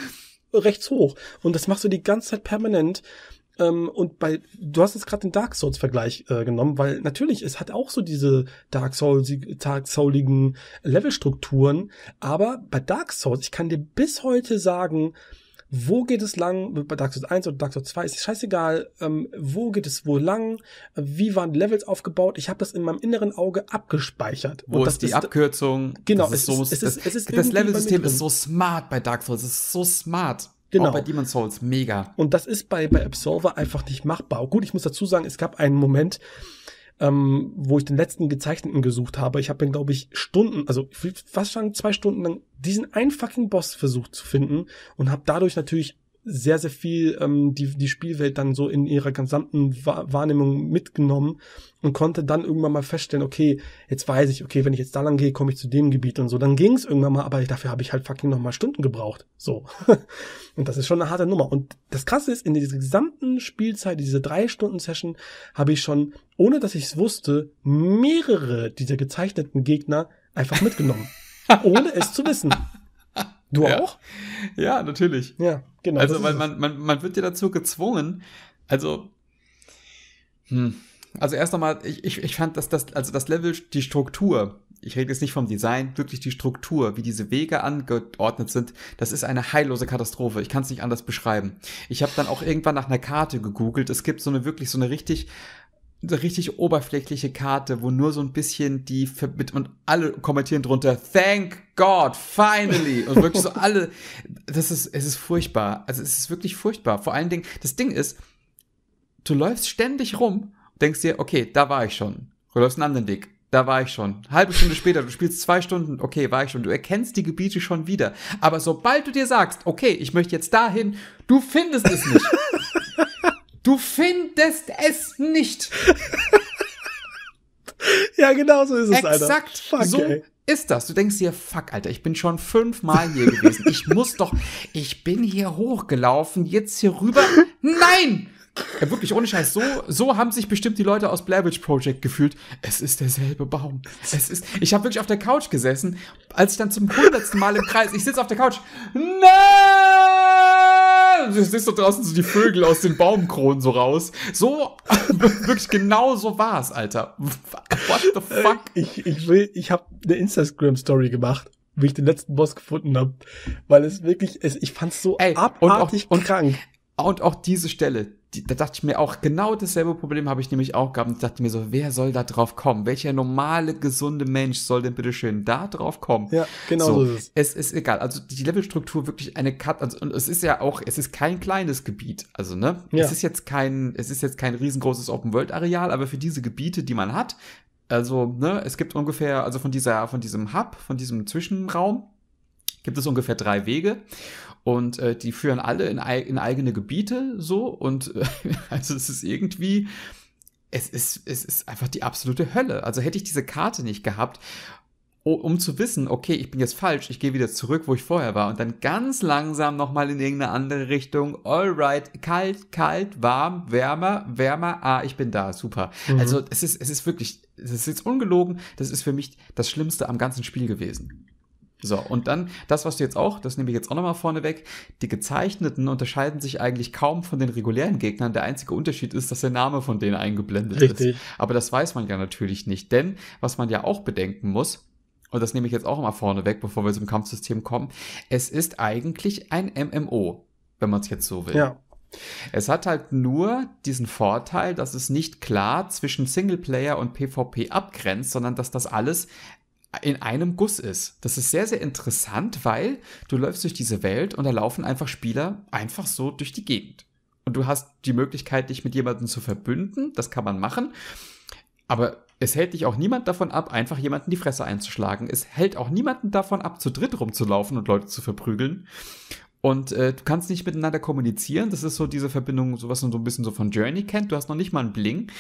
S2: rechts hoch. Und das machst du die ganze Zeit permanent. Ähm, und bei, du hast jetzt gerade den Dark Souls Vergleich äh, genommen, weil natürlich, es hat auch so diese Dark Souls, Dark Souligen Levelstrukturen. Aber bei Dark Souls, ich kann dir bis heute sagen, wo geht es lang, bei Dark Souls 1 oder Dark Souls 2, ist es scheißegal, ähm, wo geht es wo lang, wie waren die Levels aufgebaut, ich habe das in meinem inneren Auge abgespeichert. Wo ist die ist,
S1: Abkürzung? Genau, es ist, es, so, es, ist, es ist, es ist Das Levelsystem ist so smart bei Dark Souls, es ist so smart. Genau. Auch bei Demon's Souls, mega. Und das ist bei, bei
S2: Absolver einfach nicht machbar. Gut, ich muss dazu sagen, es gab einen Moment, ähm, wo ich den letzten Gezeichneten gesucht habe. Ich habe dann, glaube ich, Stunden, also fast schon zwei Stunden lang diesen einen fucking Boss versucht zu finden und habe dadurch natürlich sehr, sehr viel ähm, die, die Spielwelt dann so in ihrer gesamten Wahrnehmung mitgenommen und konnte dann irgendwann mal feststellen, okay, jetzt weiß ich, okay, wenn ich jetzt da lang gehe, komme ich zu dem Gebiet und so. Dann ging es irgendwann mal, aber dafür habe ich halt fucking nochmal Stunden gebraucht. So. und das ist schon eine harte Nummer. Und das Krasse ist, in dieser gesamten Spielzeit, diese drei Stunden Session, habe ich schon, ohne dass ich es wusste, mehrere dieser gezeichneten Gegner einfach mitgenommen. ohne es zu wissen.
S1: Du ja. auch? Ja, natürlich. Ja. Genau. Also, weil man, man, man wird ja dazu gezwungen. Also, hm. Also erst einmal, ich, ich, ich fand, dass das, also das Level, die Struktur, ich rede jetzt nicht vom Design, wirklich die Struktur, wie diese Wege angeordnet sind, das ist eine heillose Katastrophe. Ich kann es nicht anders beschreiben. Ich habe dann auch irgendwann nach einer Karte gegoogelt. Es gibt so eine wirklich so eine richtig eine richtig oberflächliche Karte, wo nur so ein bisschen die mit und alle kommentieren drunter Thank God finally und wirklich so alle das ist es ist furchtbar. Also es ist wirklich furchtbar. Vor allen Dingen das Ding ist, du läufst ständig rum, denkst dir, okay, da war ich schon. Du läufst einen anderen Weg. Da war ich schon. Halbe Stunde später, du spielst zwei Stunden, okay, war ich schon. Du erkennst die Gebiete schon wieder. Aber sobald du dir sagst, okay, ich möchte jetzt dahin, du findest es nicht. Du findest es nicht. ja, genau so ist es, Exakt Alter. Exakt fuck, so ey. ist das. Du denkst dir, fuck, Alter, ich bin schon fünfmal hier gewesen. Ich muss doch, ich bin hier hochgelaufen, jetzt hier rüber. Nein! Ja, äh, wirklich, ohne Scheiß, so, so haben sich bestimmt die Leute aus Blavich Project gefühlt. Es ist derselbe Baum. Es ist, ich habe wirklich auf der Couch gesessen, als ich dann zum hundertsten Mal im Kreis, ich sitze auf der Couch. Nein! du siehst doch draußen so die Vögel aus den Baumkronen so raus. So, wirklich genau so war's, Alter. What
S2: the fuck? Ich, ich will, ich habe eine Instagram-Story gemacht wie ich den letzten Boss gefunden habe, weil es wirklich, es, ich fand's so Ey, abartig
S1: und auch, und, krank. Und auch diese Stelle, die, da dachte ich mir auch, genau dasselbe Problem habe ich nämlich auch gehabt. Und dachte mir so, wer soll da drauf kommen? Welcher normale, gesunde Mensch soll denn bitte schön da drauf kommen? Ja, genau so, so ist es. Es ist egal. Also die Levelstruktur wirklich eine Cut. Also, und es ist ja auch, es ist kein kleines Gebiet. Also, ne? Ja. Es ist jetzt kein, es ist jetzt kein riesengroßes Open-World-Areal, aber für diese Gebiete, die man hat, also, ne, es gibt ungefähr, also von dieser, von diesem Hub, von diesem Zwischenraum, gibt es ungefähr drei Wege und äh, die führen alle in, in, eigene Gebiete so und äh, also es ist irgendwie es ist es ist einfach die absolute Hölle. Also hätte ich diese Karte nicht gehabt, um zu wissen, okay, ich bin jetzt falsch, ich gehe wieder zurück, wo ich vorher war und dann ganz langsam nochmal in irgendeine andere Richtung. All right, kalt, kalt, warm, wärmer, wärmer, ah, ich bin da, super. Mhm. Also es ist, es ist wirklich, es ist jetzt ungelogen, das ist für mich das Schlimmste am ganzen Spiel gewesen. So, und dann das, was du jetzt auch, das nehme ich jetzt auch nochmal vorneweg, die gezeichneten unterscheiden sich eigentlich kaum von den regulären Gegnern. Der einzige Unterschied ist, dass der Name von denen eingeblendet Richtig. ist. Aber das weiß man ja natürlich nicht, denn was man ja auch bedenken muss, und das nehme ich jetzt auch mal vorneweg, bevor wir zum Kampfsystem kommen, es ist eigentlich ein MMO, wenn man es jetzt so will. Ja. Es hat halt nur diesen Vorteil, dass es nicht klar zwischen Singleplayer und PvP abgrenzt, sondern dass das alles in einem Guss ist. Das ist sehr, sehr interessant, weil du läufst durch diese Welt und da laufen einfach Spieler einfach so durch die Gegend. Und du hast die Möglichkeit, dich mit jemandem zu verbünden, das kann man machen. Aber es hält dich auch niemand davon ab, einfach jemanden die Fresse einzuschlagen. Es hält auch niemanden davon ab, zu dritt rumzulaufen und Leute zu verprügeln. Und äh, du kannst nicht miteinander kommunizieren. Das ist so diese Verbindung, so was man so ein bisschen so von Journey kennt. Du hast noch nicht mal einen Bling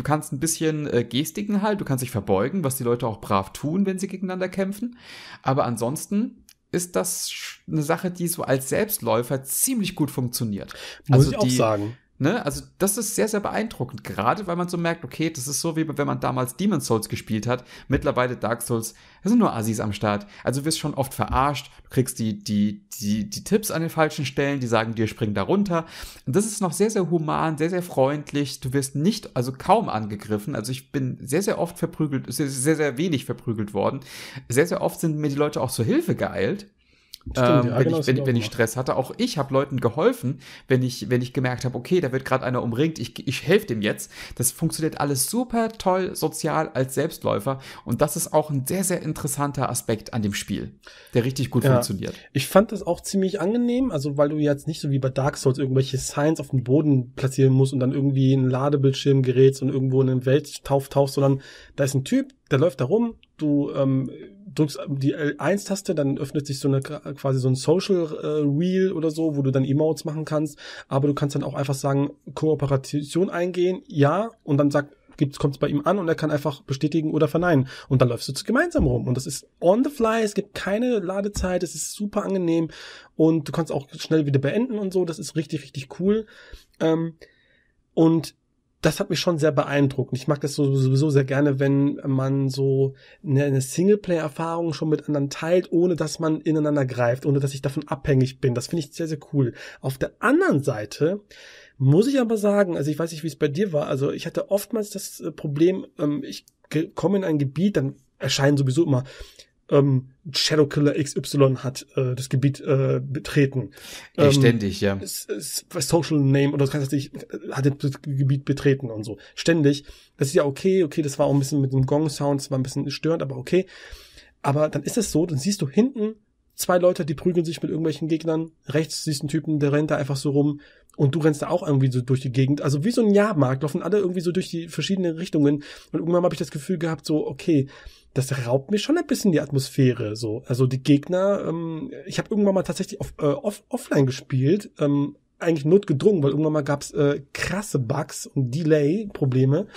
S1: du kannst ein bisschen äh, Gestiken halt, du kannst dich verbeugen, was die Leute auch brav tun, wenn sie gegeneinander kämpfen. Aber ansonsten ist das eine Sache, die so als Selbstläufer ziemlich gut funktioniert. Muss also ich auch die, sagen. Ne? Also das ist sehr, sehr beeindruckend, gerade weil man so merkt, okay, das ist so wie wenn man damals Demon Souls gespielt hat, mittlerweile Dark Souls, da sind nur Assis am Start. Also du wirst schon oft verarscht, du kriegst die, die, die, die Tipps an den falschen Stellen, die sagen dir, spring da runter. Und das ist noch sehr, sehr human, sehr, sehr freundlich, du wirst nicht, also kaum angegriffen, also ich bin sehr, sehr oft verprügelt, sehr, sehr wenig verprügelt worden. Sehr, sehr oft sind mir die Leute auch zur Hilfe geeilt Stimmt, ähm, ja, wenn, genau ich, wenn, wenn ich, Stress hatte. Auch ich habe Leuten geholfen, wenn ich, wenn ich gemerkt habe, okay, da wird gerade einer umringt, ich, ich helfe dem jetzt. Das funktioniert alles super toll sozial als Selbstläufer. Und das ist auch ein sehr, sehr interessanter Aspekt an dem Spiel, der richtig gut ja. funktioniert.
S2: Ich fand das auch ziemlich angenehm, also weil du jetzt nicht so wie bei Dark Souls irgendwelche Signs auf dem Boden platzieren musst und dann irgendwie in einen Ladebildschirm gerätst und irgendwo in eine Welt tauft, sondern da ist ein Typ, der läuft da rum, du ähm, drückst die L1-Taste, dann öffnet sich so eine quasi so ein Social äh, Reel oder so, wo du dann Emotes machen kannst. Aber du kannst dann auch einfach sagen, Kooperation eingehen, ja, und dann sagt gibt's, kommt's bei ihm an und er kann einfach bestätigen oder verneinen. Und dann läufst du gemeinsam rum. Und das ist on the fly, es gibt keine Ladezeit, es ist super angenehm und du kannst auch schnell wieder beenden und so. Das ist richtig, richtig cool. Ähm, und das hat mich schon sehr beeindruckt. Ich mag das sowieso sehr gerne, wenn man so eine Singleplayer-Erfahrung schon mit anderen teilt, ohne dass man ineinander greift, ohne dass ich davon abhängig bin. Das finde ich sehr, sehr cool. Auf der anderen Seite muss ich aber sagen, also ich weiß nicht, wie es bei dir war, also ich hatte oftmals das äh, Problem, ähm, ich komme in ein Gebiet, dann erscheinen sowieso immer ähm, Shadowkiller XY hat äh, das Gebiet äh, betreten. Ähm, ständig, ja. Social Name oder das heißt, ich, äh, hat das Gebiet betreten und so. Ständig. Das ist ja okay, okay, das war auch ein bisschen mit dem Gong-Sound, das war ein bisschen störend, aber okay. Aber dann ist es so, dann siehst du hinten zwei Leute, die prügeln sich mit irgendwelchen Gegnern. Rechts siehst du einen Typen, der rennt da einfach so rum. Und du rennst da auch irgendwie so durch die Gegend. Also wie so ein Jahrmarkt laufen alle irgendwie so durch die verschiedenen Richtungen. Und irgendwann habe ich das Gefühl gehabt, so, okay, das raubt mir schon ein bisschen die Atmosphäre. So, also die Gegner. Ähm, ich habe irgendwann mal tatsächlich auf, äh, off, offline gespielt. Ähm, eigentlich notgedrungen, weil irgendwann mal gab's äh, krasse Bugs und Delay-Probleme.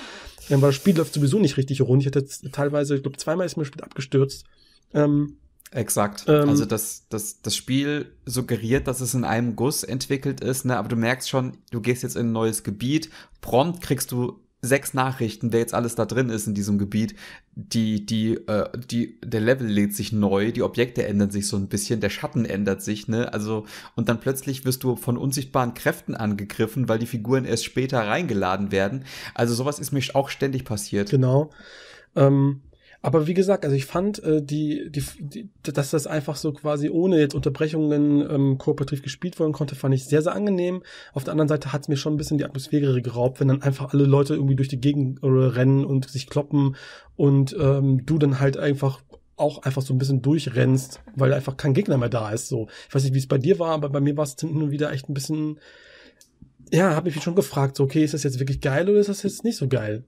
S2: Ähm, weil das Spiel läuft sowieso nicht richtig rund. Ich hatte teilweise, ich glaube, zweimal ist mir das Spiel abgestürzt. Ähm,
S1: Exakt. Ähm, also das, das, das Spiel suggeriert, dass es in einem Guss entwickelt ist, ne? aber du merkst schon, du gehst jetzt in ein neues Gebiet, prompt kriegst du sechs Nachrichten, der jetzt alles da drin ist in diesem Gebiet. Die, die, äh, die, der Level lädt sich neu, die Objekte ändern sich so ein bisschen, der Schatten ändert sich, ne? Also, und dann plötzlich wirst du von unsichtbaren Kräften angegriffen, weil die Figuren erst später reingeladen werden. Also sowas ist mir auch ständig passiert. Genau. Ähm,
S2: aber wie gesagt, also ich fand, äh, die, die, die, dass das einfach so quasi ohne jetzt Unterbrechungen ähm, kooperativ gespielt worden konnte, fand ich sehr, sehr angenehm. Auf der anderen Seite hat es mir schon ein bisschen die Atmosphäre geraubt, wenn dann einfach alle Leute irgendwie durch die Gegend äh, rennen und sich kloppen und ähm, du dann halt einfach auch einfach so ein bisschen durchrennst, weil einfach kein Gegner mehr da ist. So, ich weiß nicht, wie es bei dir war, aber bei mir war es hinten und wieder echt ein bisschen. Ja, habe mich schon gefragt, so, okay, ist das jetzt wirklich geil oder ist das jetzt nicht so geil?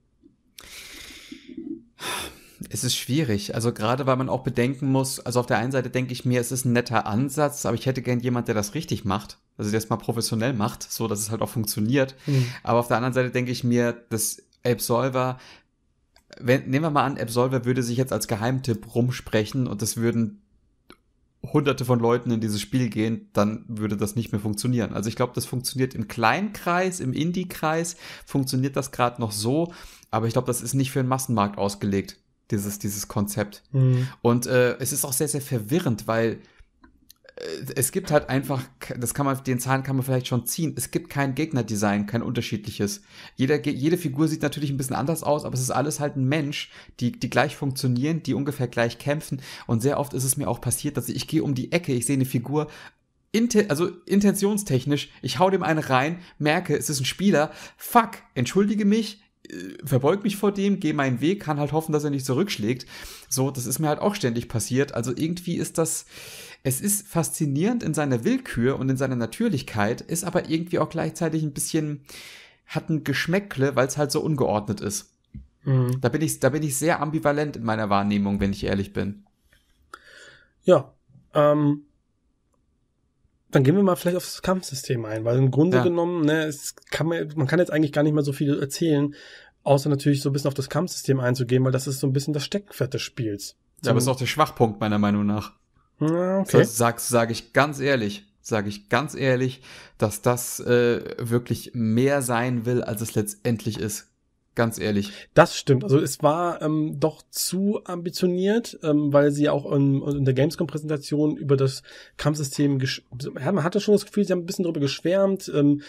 S1: Es ist schwierig. Also gerade weil man auch bedenken muss, also auf der einen Seite denke ich mir, es ist ein netter Ansatz, aber ich hätte gern jemand, der das richtig macht. Also der es mal professionell macht, so dass es halt auch funktioniert. Mhm. Aber auf der anderen Seite denke ich mir, dass Absolver, wenn, nehmen wir mal an, Absolver würde sich jetzt als Geheimtipp rumsprechen und das würden hunderte von Leuten in dieses Spiel gehen, dann würde das nicht mehr funktionieren. Also ich glaube, das funktioniert im Kleinkreis, im Indie-Kreis, funktioniert das gerade noch so, aber ich glaube, das ist nicht für den Massenmarkt ausgelegt dieses, dieses Konzept. Mhm. Und äh, es ist auch sehr, sehr verwirrend, weil äh, es gibt halt einfach, das kann man, den Zahlen kann man vielleicht schon ziehen, es gibt kein Gegnerdesign, kein unterschiedliches. Jeder, jede Figur sieht natürlich ein bisschen anders aus, aber es ist alles halt ein Mensch, die, die gleich funktionieren, die ungefähr gleich kämpfen. Und sehr oft ist es mir auch passiert, dass ich, ich gehe um die Ecke, ich sehe eine Figur, Inten also intentionstechnisch, ich hau dem eine rein, merke, es ist ein Spieler, fuck, entschuldige mich, äh, verbeug mich vor dem, gehe meinen Weg, kann halt hoffen, dass er nicht zurückschlägt. So, das ist mir halt auch ständig passiert. Also irgendwie ist das, es ist faszinierend in seiner Willkür und in seiner Natürlichkeit, ist aber irgendwie auch gleichzeitig ein bisschen, hat ein Geschmäckle, weil es halt so ungeordnet ist. Mhm. Da bin ich, da bin ich sehr ambivalent in meiner Wahrnehmung, wenn ich ehrlich bin. Ja, ähm,
S2: dann gehen wir mal vielleicht aufs Kampfsystem ein, weil im Grunde ja. genommen, ne, es kann man, man kann jetzt eigentlich gar nicht mehr so viel erzählen, außer natürlich so ein bisschen auf das Kampfsystem einzugehen, weil das ist so ein bisschen das Steckenpferd des Spiels. Ja, aber es ist
S1: auch der Schwachpunkt meiner Meinung nach. Ja, okay. Das sag, sag ich ganz ehrlich, sage ich ganz ehrlich, dass das äh, wirklich mehr sein will, als es letztendlich ist. Ganz ehrlich. Das stimmt. Also es war ähm, doch
S2: zu ambitioniert, ähm, weil sie auch in, in der Gamescom-Präsentation über das Kampfsystem, ja, man hatte schon das Gefühl, sie haben ein bisschen darüber geschwärmt. Ähm,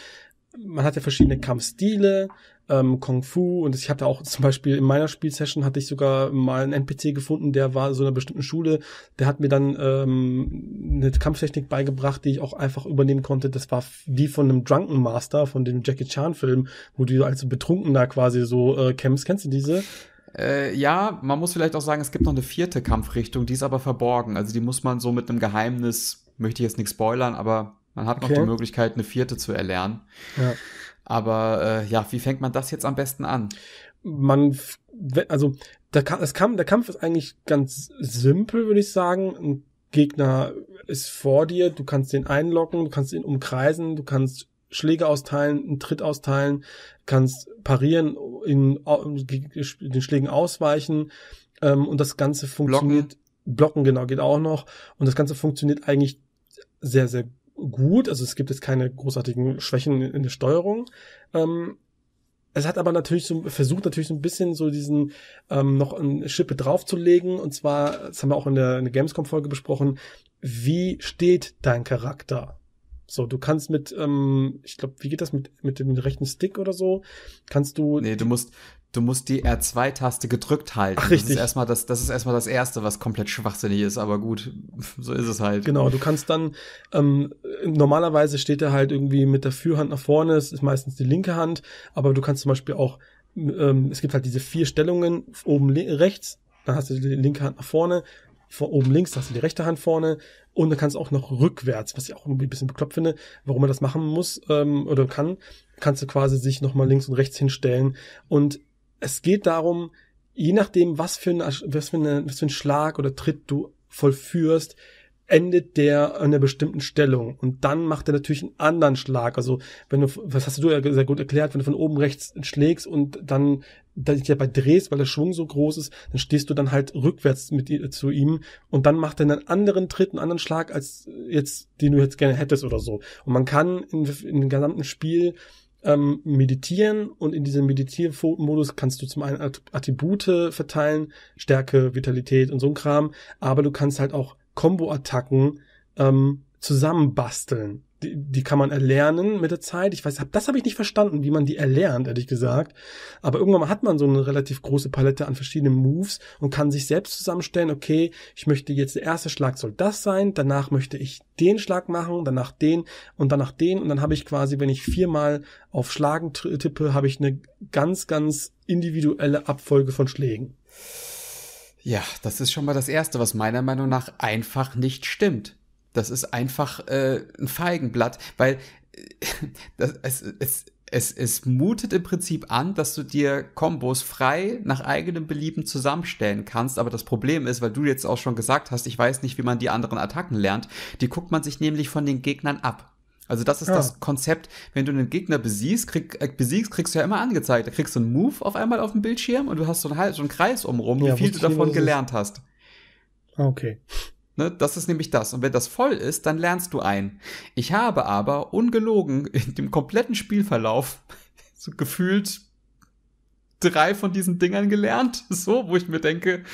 S2: man hat ja verschiedene Kampfstile, ähm, Kung Fu und ich habe da auch zum Beispiel in meiner Spielsession hatte ich sogar mal einen NPC gefunden, der war so einer bestimmten Schule, der hat mir dann ähm, eine Kampftechnik beigebracht, die ich auch einfach übernehmen konnte. Das war die von einem Drunken Master, von dem Jackie Chan Film, wo du als Betrunkener quasi so äh, kämpfst. Kennst du diese?
S1: Äh, ja, man muss vielleicht auch sagen, es gibt noch eine vierte Kampfrichtung, die ist aber verborgen. Also die muss man so mit einem Geheimnis, möchte ich jetzt nicht spoilern, aber man hat noch okay. die Möglichkeit, eine vierte zu erlernen. Ja. Aber äh, ja, wie fängt man das jetzt am besten an? Man, also der, das Kampf,
S2: der Kampf ist eigentlich ganz simpel, würde ich sagen. Ein Gegner ist vor dir, du kannst den einlocken, du kannst ihn umkreisen, du kannst Schläge austeilen, einen Tritt austeilen, kannst parieren, in, in den Schlägen ausweichen ähm, und das Ganze funktioniert. Blocken. Blocken, genau, geht auch noch. Und das Ganze funktioniert eigentlich sehr, sehr gut. Also es gibt jetzt keine großartigen Schwächen in der Steuerung. Ähm, es hat aber natürlich so, versucht natürlich so ein bisschen so diesen ähm, noch eine Schippe draufzulegen. Und zwar, das haben wir auch in der, der Gamescom-Folge besprochen, wie steht dein Charakter? So, du kannst mit, ähm, ich glaube, wie geht das mit, mit dem rechten Stick
S1: oder so? Kannst du. Nee, du musst, du musst die R2-Taste gedrückt halten. Ach, richtig. Das ist, erstmal das, das ist erstmal das Erste, was komplett schwachsinnig ist, aber gut, so ist es halt. Genau, du kannst dann,
S2: ähm, normalerweise steht er halt irgendwie mit der Führhand nach vorne, es ist meistens die linke Hand, aber du kannst zum Beispiel auch, ähm, es gibt halt diese vier Stellungen, oben rechts, dann hast du die linke Hand nach vorne, von oben links hast du die rechte Hand vorne und dann kannst du auch noch rückwärts, was ich auch irgendwie ein bisschen bekloppt finde, warum man das machen muss ähm, oder kann, kannst du quasi sich nochmal links und rechts hinstellen und es geht darum, je nachdem, was für, ein, was, für eine, was für ein Schlag oder Tritt du vollführst, endet der an einer bestimmten Stellung und dann macht er natürlich einen anderen Schlag. Also wenn du, was hast du ja sehr gut erklärt, wenn du von oben rechts schlägst und dann dich dabei drehst, weil der Schwung so groß ist, dann stehst du dann halt rückwärts mit zu ihm und dann macht er einen anderen Tritt, einen anderen Schlag als jetzt, den du jetzt gerne hättest oder so. Und man kann in, in dem gesamten Spiel ähm, meditieren und in diesem Meditiermodus kannst du zum einen Attribute verteilen, Stärke, Vitalität und so ein Kram, aber du kannst halt auch Combo-Attacken ähm, zusammenbasteln die, die kann man erlernen mit der Zeit. Ich weiß, hab, das habe ich nicht verstanden, wie man die erlernt, ehrlich gesagt. Aber irgendwann mal hat man so eine relativ große Palette an verschiedenen Moves und kann sich selbst zusammenstellen, okay, ich möchte jetzt der erste Schlag soll das sein, danach möchte ich den Schlag machen, danach den und danach den. Und dann habe ich quasi, wenn ich viermal auf Schlagen tippe, habe ich eine ganz, ganz individuelle Abfolge von Schlägen.
S1: Ja, das ist schon mal das Erste, was meiner Meinung nach einfach nicht stimmt. Das ist einfach äh, ein Feigenblatt, weil äh, das, es, es, es, es mutet im Prinzip an, dass du dir Kombos frei nach eigenem Belieben zusammenstellen kannst. Aber das Problem ist, weil du jetzt auch schon gesagt hast, ich weiß nicht, wie man die anderen Attacken lernt, die guckt man sich nämlich von den Gegnern ab. Also das ist ja. das Konzept, wenn du einen Gegner besiegst, krieg, äh, besiegst, kriegst du ja immer angezeigt. Da kriegst du einen Move auf einmal auf dem Bildschirm und du hast so einen, so einen Kreis umrum, ja, wie viel du davon gelernt hast. Ah, okay. Ne, das ist nämlich das. Und wenn das voll ist, dann lernst du ein. Ich habe aber ungelogen in dem kompletten Spielverlauf so gefühlt drei von diesen Dingern gelernt. So, wo ich mir denke,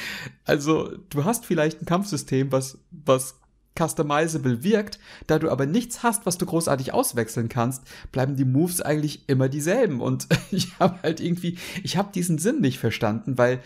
S1: also du hast vielleicht ein Kampfsystem, was, was customizable wirkt, da du aber nichts hast, was du großartig auswechseln kannst, bleiben die Moves eigentlich immer dieselben. Und ich habe halt irgendwie, ich habe diesen Sinn nicht verstanden, weil,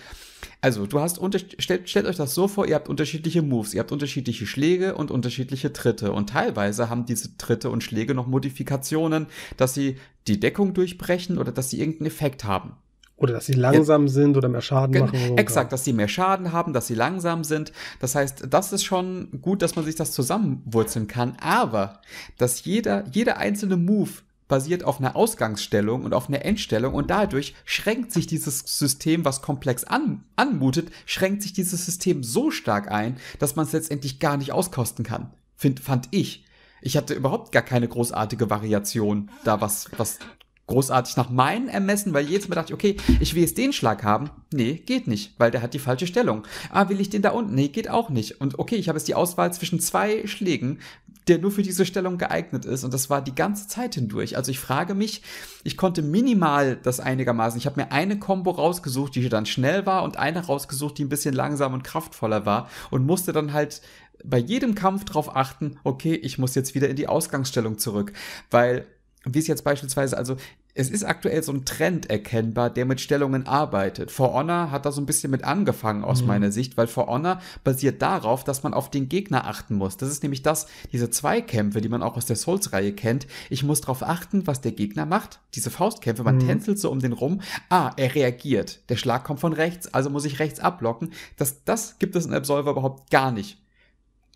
S1: also du hast, stellt, stellt euch das so vor, ihr habt unterschiedliche Moves, ihr habt unterschiedliche Schläge und unterschiedliche Tritte. Und teilweise haben diese Tritte und Schläge noch Modifikationen, dass sie die Deckung durchbrechen oder dass sie irgendeinen Effekt haben.
S2: Oder dass sie langsam ja. sind oder mehr Schaden machen. Oder exakt,
S1: oder. dass sie mehr Schaden haben, dass sie langsam sind. Das heißt, das ist schon gut, dass man sich das zusammenwurzeln kann. Aber, dass jeder, jeder einzelne Move basiert auf einer Ausgangsstellung und auf einer Endstellung und dadurch schränkt sich dieses System, was komplex an, anmutet, schränkt sich dieses System so stark ein, dass man es letztendlich gar nicht auskosten kann. Find, fand ich. Ich hatte überhaupt gar keine großartige Variation, da was, was großartig nach meinen Ermessen, weil jedes Mal dachte ich, okay, ich will jetzt den Schlag haben. Nee, geht nicht, weil der hat die falsche Stellung. Ah, will ich den da unten? Nee, geht auch nicht. Und okay, ich habe jetzt die Auswahl zwischen zwei Schlägen, der nur für diese Stellung geeignet ist. Und das war die ganze Zeit hindurch. Also ich frage mich, ich konnte minimal das einigermaßen. Ich habe mir eine Combo rausgesucht, die dann schnell war und eine rausgesucht, die ein bisschen langsam und kraftvoller war und musste dann halt bei jedem Kampf darauf achten, okay, ich muss jetzt wieder in die Ausgangsstellung zurück, weil wie es jetzt beispielsweise, also es ist aktuell so ein Trend erkennbar, der mit Stellungen arbeitet. For Honor hat da so ein bisschen mit angefangen aus mhm. meiner Sicht, weil For Honor basiert darauf, dass man auf den Gegner achten muss. Das ist nämlich das, diese Zweikämpfe, die man auch aus der Souls-Reihe kennt. Ich muss darauf achten, was der Gegner macht. Diese Faustkämpfe, man mhm. tänzelt so um den rum. Ah, er reagiert. Der Schlag kommt von rechts, also muss ich rechts ablocken. Das, das gibt es in Absolver überhaupt gar nicht.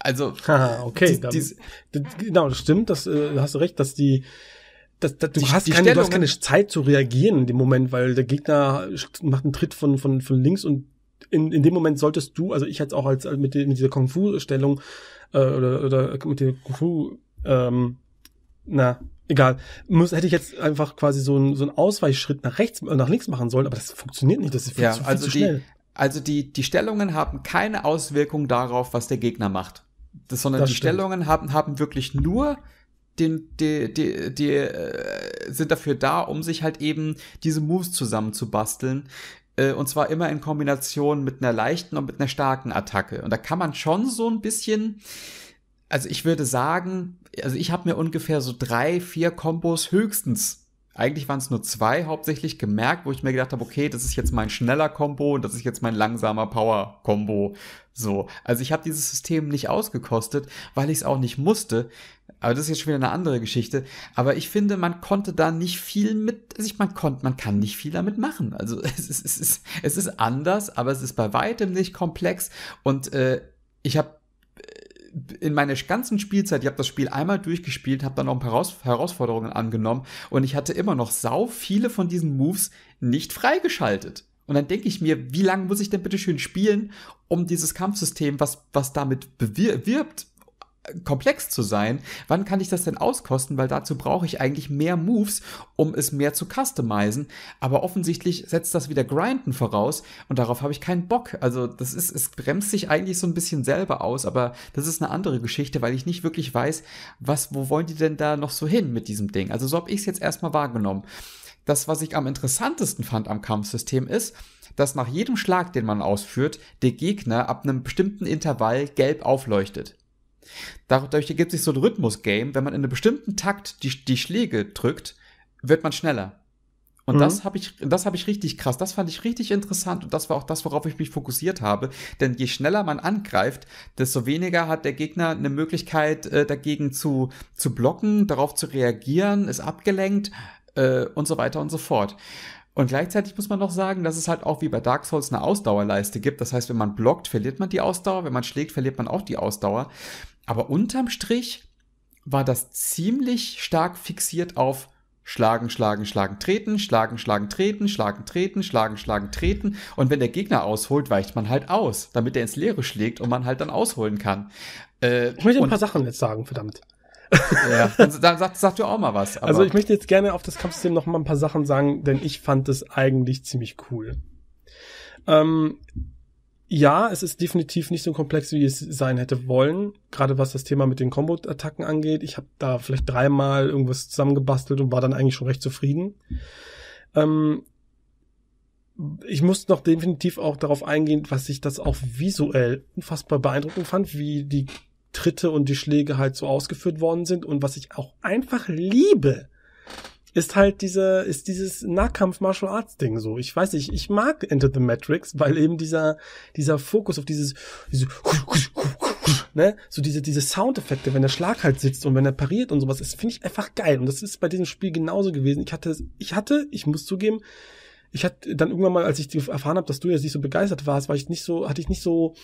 S1: Also, Haha, okay, die,
S2: dann, genau, das stimmt, das äh, hast du recht, dass die das, das, du, die, hast die keine, du hast ne? keine Zeit zu reagieren in dem Moment, weil der Gegner macht einen Tritt von, von, von links und in, in dem Moment solltest du, also ich jetzt auch als mit, mit dieser Kung Fu-Stellung äh, oder, oder mit der Kung Fu, ähm, na, egal, muss, hätte ich jetzt einfach quasi so einen so einen Ausweichschritt nach rechts, äh, nach links machen sollen, aber das funktioniert nicht, das ist viel, ja, zu, viel also zu schnell. Die,
S1: also die, die Stellungen haben keine Auswirkung darauf, was der Gegner macht. Das, sondern das die stimmt. Stellungen haben, haben wirklich nur den, die, die, die äh, sind dafür da, um sich halt eben diese Moves zusammenzubasteln. Äh, und zwar immer in Kombination mit einer leichten und mit einer starken Attacke. Und da kann man schon so ein bisschen, also ich würde sagen, also ich habe mir ungefähr so drei, vier Kombos höchstens eigentlich waren es nur zwei hauptsächlich gemerkt, wo ich mir gedacht habe, okay, das ist jetzt mein schneller Combo und das ist jetzt mein langsamer Power Combo. So, also ich habe dieses System nicht ausgekostet, weil ich es auch nicht musste. Aber das ist jetzt schon wieder eine andere Geschichte. Aber ich finde, man konnte da nicht viel mit, also ich, man konnte, man kann nicht viel damit machen. Also es ist, es ist, es ist anders, aber es ist bei weitem nicht komplex und äh, ich habe äh, in meiner ganzen Spielzeit, ich habe das Spiel einmal durchgespielt, habe dann noch ein paar Herausforderungen angenommen und ich hatte immer noch sau viele von diesen Moves nicht freigeschaltet. Und dann denke ich mir, wie lange muss ich denn bitte schön spielen, um dieses Kampfsystem, was, was damit bewirbt, komplex zu sein, wann kann ich das denn auskosten, weil dazu brauche ich eigentlich mehr Moves, um es mehr zu customizen, aber offensichtlich setzt das wieder Grinden voraus und darauf habe ich keinen Bock. Also das ist, es bremst sich eigentlich so ein bisschen selber aus, aber das ist eine andere Geschichte, weil ich nicht wirklich weiß, was, wo wollen die denn da noch so hin mit diesem Ding? Also so habe ich es jetzt erstmal wahrgenommen. Das, was ich am interessantesten fand am Kampfsystem ist, dass nach jedem Schlag, den man ausführt, der Gegner ab einem bestimmten Intervall gelb aufleuchtet. Dadurch ergibt sich so ein Rhythmus-Game. Wenn man in einem bestimmten Takt die, die Schläge drückt, wird man schneller. Und mhm. das habe ich, das habe ich richtig krass. Das fand ich richtig interessant und das war auch das, worauf ich mich fokussiert habe. Denn je schneller man angreift, desto weniger hat der Gegner eine Möglichkeit, äh, dagegen zu, zu blocken, darauf zu reagieren, ist abgelenkt äh, und so weiter und so fort. Und gleichzeitig muss man noch sagen, dass es halt auch wie bei Dark Souls eine Ausdauerleiste gibt. Das heißt, wenn man blockt, verliert man die Ausdauer. Wenn man schlägt, verliert man auch die Ausdauer. Aber unterm Strich war das ziemlich stark fixiert auf Schlagen, schlagen, schlagen, treten, schlagen, schlagen, treten, schlagen, treten, schlagen, schlagen, treten. Und wenn der Gegner ausholt, weicht man halt aus, damit er ins Leere schlägt und man halt dann ausholen kann. Äh, ich möchte ein paar
S2: Sachen jetzt sagen, verdammt.
S1: ja, dann, dann sag, sag du auch mal was. Aber. Also ich
S2: möchte jetzt gerne auf das Kampfsystem noch mal ein paar Sachen sagen, denn ich fand es eigentlich ziemlich cool. Ähm, ja, es ist definitiv nicht so komplex, wie es sein hätte wollen. Gerade was das Thema mit den Combo-Attacken angeht. Ich habe da vielleicht dreimal irgendwas zusammengebastelt und war dann eigentlich schon recht zufrieden. Ähm, ich muss noch definitiv auch darauf eingehen, was ich das auch visuell unfassbar beeindruckend fand, wie die Tritte und die Schläge halt so ausgeführt worden sind und was ich auch einfach liebe ist halt diese, ist dieses Nahkampf-Martial-Arts-Ding so. Ich weiß nicht, ich mag Enter the Matrix, weil eben dieser, dieser Fokus auf dieses, diese, ne, so diese, diese Soundeffekte, wenn der Schlag halt sitzt und wenn er pariert und sowas, das finde ich einfach geil. Und das ist bei diesem Spiel genauso gewesen. Ich hatte, ich hatte, ich muss zugeben, ich hatte dann irgendwann mal, als ich erfahren habe, dass du jetzt nicht so begeistert warst, war ich nicht so, hatte ich nicht so,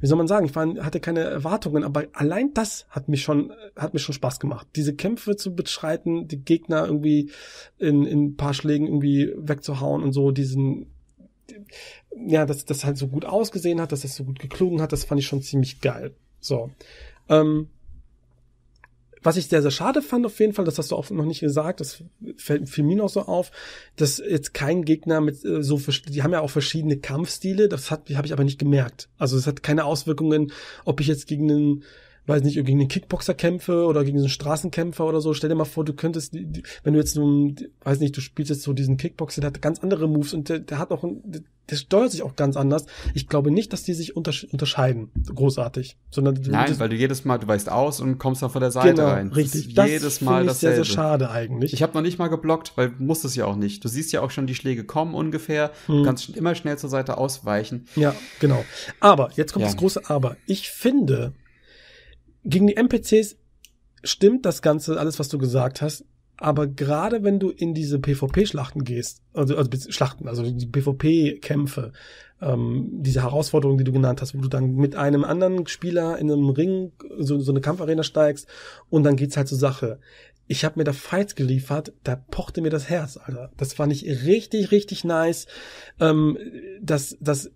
S2: wie soll man sagen, ich war, hatte keine Erwartungen, aber allein das hat mich schon, hat mir schon Spaß gemacht. Diese Kämpfe zu beschreiten, die Gegner irgendwie in, in ein paar Schlägen irgendwie wegzuhauen und so, diesen, ja, dass das halt so gut ausgesehen hat, dass das so gut geklungen hat, das fand ich schon ziemlich geil. So. Ähm, was ich sehr, sehr schade fand auf jeden Fall, das hast du auch noch nicht gesagt, das fällt für mich noch so auf, dass jetzt kein Gegner mit äh, so, die haben ja auch verschiedene Kampfstile, das hat habe ich aber nicht gemerkt. Also es hat keine Auswirkungen, ob ich jetzt gegen einen weiß nicht, gegen den Kickboxer kämpfe oder gegen so einen Straßenkämpfer oder so. Stell dir mal vor, du könntest, wenn du jetzt so, weiß nicht, du spielst jetzt so diesen Kickboxer, der hat ganz andere Moves und der, der hat auch, ein, der steuert sich auch ganz anders. Ich glaube nicht, dass die sich untersche unterscheiden, großartig, sondern nein,
S1: weil du jedes Mal, du weißt aus und kommst dann von der Seite genau, rein. Richtig, das jedes Mal ich dasselbe. Sehr, sehr schade eigentlich. Ich habe noch nicht mal geblockt, weil musst es ja auch nicht. Du siehst ja auch schon die Schläge kommen ungefähr. Hm. Du kannst immer schnell zur Seite ausweichen. Ja, genau. Aber jetzt kommt ja. das große Aber. Ich finde, gegen die NPCs
S2: stimmt das Ganze, alles, was du gesagt hast. Aber gerade wenn du in diese PvP-Schlachten gehst, also, also Schlachten, also die PvP-Kämpfe, ähm, diese Herausforderungen, die du genannt hast, wo du dann mit einem anderen Spieler in einem Ring so, so eine Kampfarena steigst und dann geht's halt zur Sache. Ich habe mir da Fights geliefert, da pochte mir das Herz, Alter. Das fand ich richtig, richtig nice. Ähm, das, das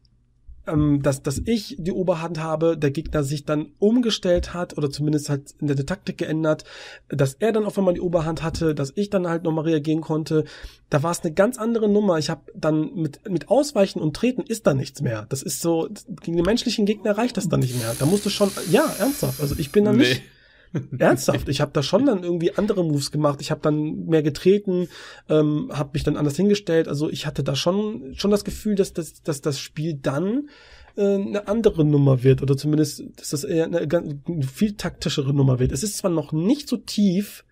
S2: ähm, dass, dass ich die Oberhand habe, der Gegner sich dann umgestellt hat oder zumindest halt in der Taktik geändert, dass er dann auf einmal die Oberhand hatte, dass ich dann halt nochmal reagieren konnte. Da war es eine ganz andere Nummer. Ich habe dann mit, mit Ausweichen und Treten ist da nichts mehr. Das ist so, gegen den menschlichen Gegner reicht das dann nicht mehr. Da musst du schon, ja, ernsthaft. Also ich bin da nee. nicht Ernsthaft, ich habe da schon dann irgendwie andere Moves gemacht. Ich habe dann mehr getreten, ähm, habe mich dann anders hingestellt. Also ich hatte da schon schon das Gefühl, dass, das dass das Spiel dann äh, eine andere Nummer wird oder zumindest, dass das eher eine, eine viel taktischere Nummer wird. Es ist zwar noch nicht so tief,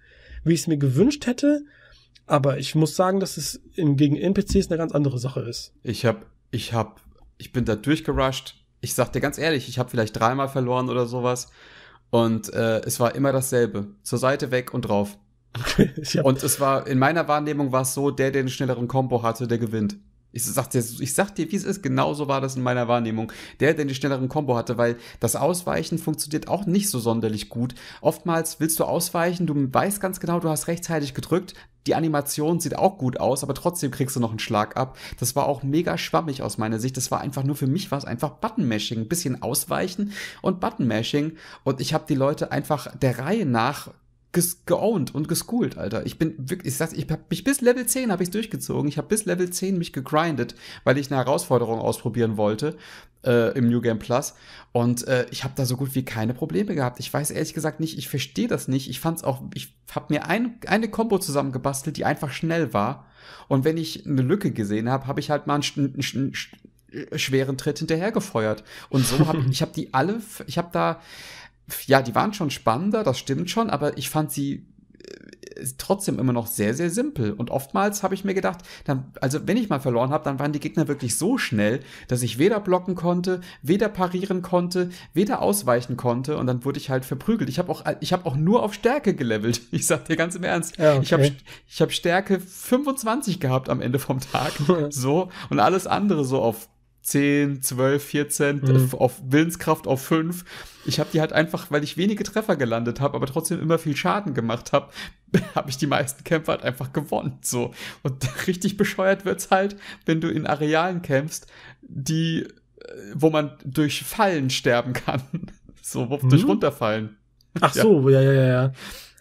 S2: wie ich es mir gewünscht hätte, aber ich muss sagen, dass es im, gegen NPCs eine ganz andere Sache ist.
S1: Ich habe, ich habe, ich bin da durchgerusht. Ich sag dir ganz ehrlich, ich habe vielleicht dreimal verloren oder sowas. Und äh, es war immer dasselbe. Zur Seite weg und drauf. Okay, und es war, in meiner Wahrnehmung war es so, der, der den schnelleren Combo hatte, der gewinnt. Ich sag, dir, ich sag dir, wie es ist, genauso war das in meiner Wahrnehmung. Der, der den schnelleren Combo hatte, weil das Ausweichen funktioniert auch nicht so sonderlich gut. Oftmals willst du ausweichen, du weißt ganz genau, du hast rechtzeitig gedrückt, die Animation sieht auch gut aus, aber trotzdem kriegst du noch einen Schlag ab. Das war auch mega schwammig aus meiner Sicht. Das war einfach nur für mich war es einfach Buttonmashing, ein bisschen ausweichen und Buttonmashing und ich habe die Leute einfach der Reihe nach ges geowned und geschoolt, Alter. Ich bin wirklich, ich sag, ich hab mich bis Level 10 habe ich durchgezogen. Ich habe bis Level 10 mich gegrindet, weil ich eine Herausforderung ausprobieren wollte äh, im New Game Plus. Und äh, ich habe da so gut wie keine Probleme gehabt. Ich weiß ehrlich gesagt nicht, ich verstehe das nicht. Ich fand's auch, ich habe mir ein, eine Combo zusammengebastelt, die einfach schnell war. Und wenn ich eine Lücke gesehen habe, habe ich halt mal einen, einen, einen, äh, schweren Tritt hinterhergefeuert. Und so habe ich, ich habe die alle, ich habe da ja, die waren schon spannender, das stimmt schon, aber ich fand sie äh, trotzdem immer noch sehr, sehr simpel. Und oftmals habe ich mir gedacht, dann, also wenn ich mal verloren habe, dann waren die Gegner wirklich so schnell, dass ich weder blocken konnte, weder parieren konnte, weder ausweichen konnte und dann wurde ich halt verprügelt. Ich habe auch, ich habe auch nur auf Stärke gelevelt. Ich sag dir ganz im Ernst. Ja, okay. Ich habe ich hab Stärke 25 gehabt am Ende vom Tag. so und alles andere so auf 10, 12, 14 mhm. auf Willenskraft auf 5. Ich habe die halt einfach, weil ich wenige Treffer gelandet habe, aber trotzdem immer viel Schaden gemacht habe, habe ich die meisten Kämpfe halt einfach gewonnen. So. Und richtig bescheuert wird's halt, wenn du in Arealen kämpfst, die, äh, wo man durch Fallen sterben kann. So, wo, mhm. durch runterfallen. Ach ja. so,
S2: ja, ja, ja, ja.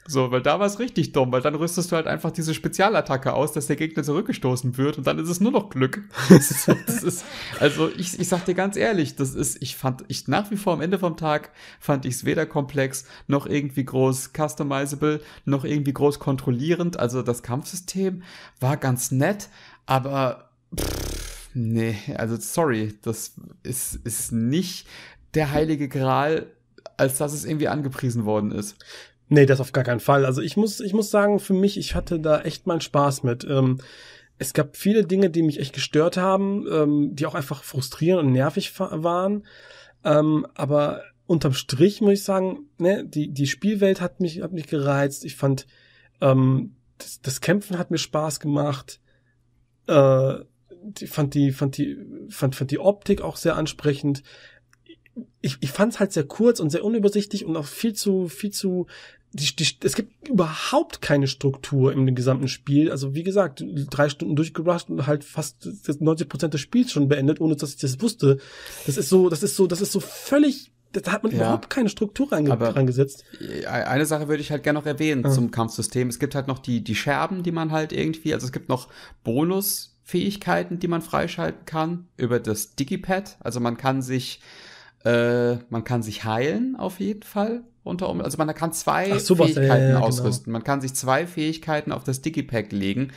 S1: So, weil da war es richtig dumm, weil dann rüstest du halt einfach diese Spezialattacke aus, dass der Gegner zurückgestoßen wird und dann ist es nur noch Glück. das ist, also ich, ich sag dir ganz ehrlich, das ist, ich fand, ich nach wie vor am Ende vom Tag fand ich es weder komplex noch irgendwie groß customizable, noch irgendwie groß kontrollierend. Also das Kampfsystem war ganz nett, aber pff, nee, also sorry, das ist, ist nicht der heilige Gral, als dass es irgendwie angepriesen worden ist. Nee, das auf gar
S2: keinen Fall. Also ich muss, ich muss sagen, für mich, ich hatte da echt meinen Spaß mit. Ähm, es gab viele Dinge, die mich echt gestört haben, ähm, die auch einfach frustrierend und nervig waren. Ähm, aber unterm Strich muss ich sagen, ne, die, die Spielwelt hat mich, hat mich gereizt. Ich fand, ähm, das, das Kämpfen hat mir Spaß gemacht. Äh, die, fand die, fand die, fand, fand die Optik auch sehr ansprechend ich, ich fand es halt sehr kurz und sehr unübersichtlich und auch viel zu, viel zu. Die, die, es gibt überhaupt keine Struktur im gesamten Spiel. Also wie gesagt, drei Stunden durchgebrusht und halt fast 90 Prozent des Spiels schon beendet, ohne dass ich das wusste. Das ist so, das ist so, das ist so völlig da hat man ja. überhaupt keine Struktur reingesetzt.
S1: E-, eine Sache würde ich halt gerne noch erwähnen ah. zum Kampfsystem. Es gibt halt noch die, die Scherben, die man halt irgendwie, also es gibt noch Bonusfähigkeiten, die man freischalten kann über das Digipad. Also man kann sich äh, man kann sich heilen auf jeden Fall. Unter, um also man kann zwei super, Fähigkeiten ja, genau. ausrüsten. Genau. Man kann sich zwei Fähigkeiten auf das Digipack legen.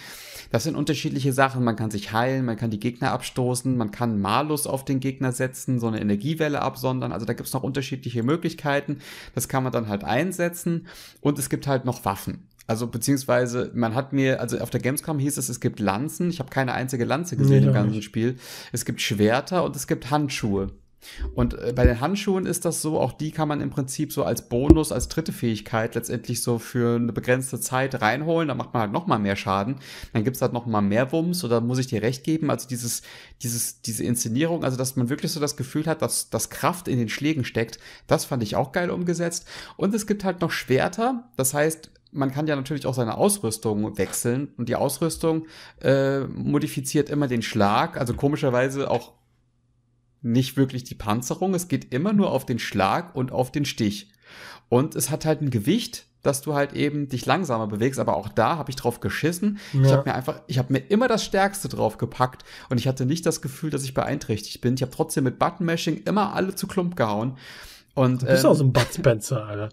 S1: Das sind unterschiedliche Sachen. Man kann sich heilen, man kann die Gegner abstoßen, man kann Malus auf den Gegner setzen, so eine Energiewelle absondern. Also da gibt es noch unterschiedliche Möglichkeiten. Das kann man dann halt einsetzen. Und es gibt halt noch Waffen. Also beziehungsweise, man hat mir, also auf der Gamescom hieß es, es gibt Lanzen. Ich habe keine einzige Lanze gesehen nee, im ganzen nicht. Spiel. Es gibt Schwerter und es gibt Handschuhe. Und äh, bei den Handschuhen ist das so, auch die kann man im Prinzip so als Bonus, als dritte Fähigkeit letztendlich so für eine begrenzte Zeit reinholen. Da macht man halt nochmal mehr Schaden. Dann gibt's halt nochmal mehr Wumms oder muss ich dir recht geben. Also dieses, dieses, diese Inszenierung, also dass man wirklich so das Gefühl hat, dass, dass Kraft in den Schlägen steckt, das fand ich auch geil umgesetzt. Und es gibt halt noch Schwerter. Das heißt, man kann ja natürlich auch seine Ausrüstung wechseln und die Ausrüstung äh, modifiziert immer den Schlag. Also komischerweise auch nicht wirklich die Panzerung. Es geht immer nur auf den Schlag und auf den Stich. Und es hat halt ein Gewicht, dass du halt eben dich langsamer bewegst, aber auch da habe ich drauf geschissen. Ja. Ich habe mir einfach, ich habe mir immer das Stärkste drauf gepackt und ich hatte nicht das Gefühl, dass ich beeinträchtigt bin. Ich habe trotzdem mit Button Mashing immer alle zu Klump gehauen. Und, du bist ähm, auch so ein ähm, Buttspencer, Alter.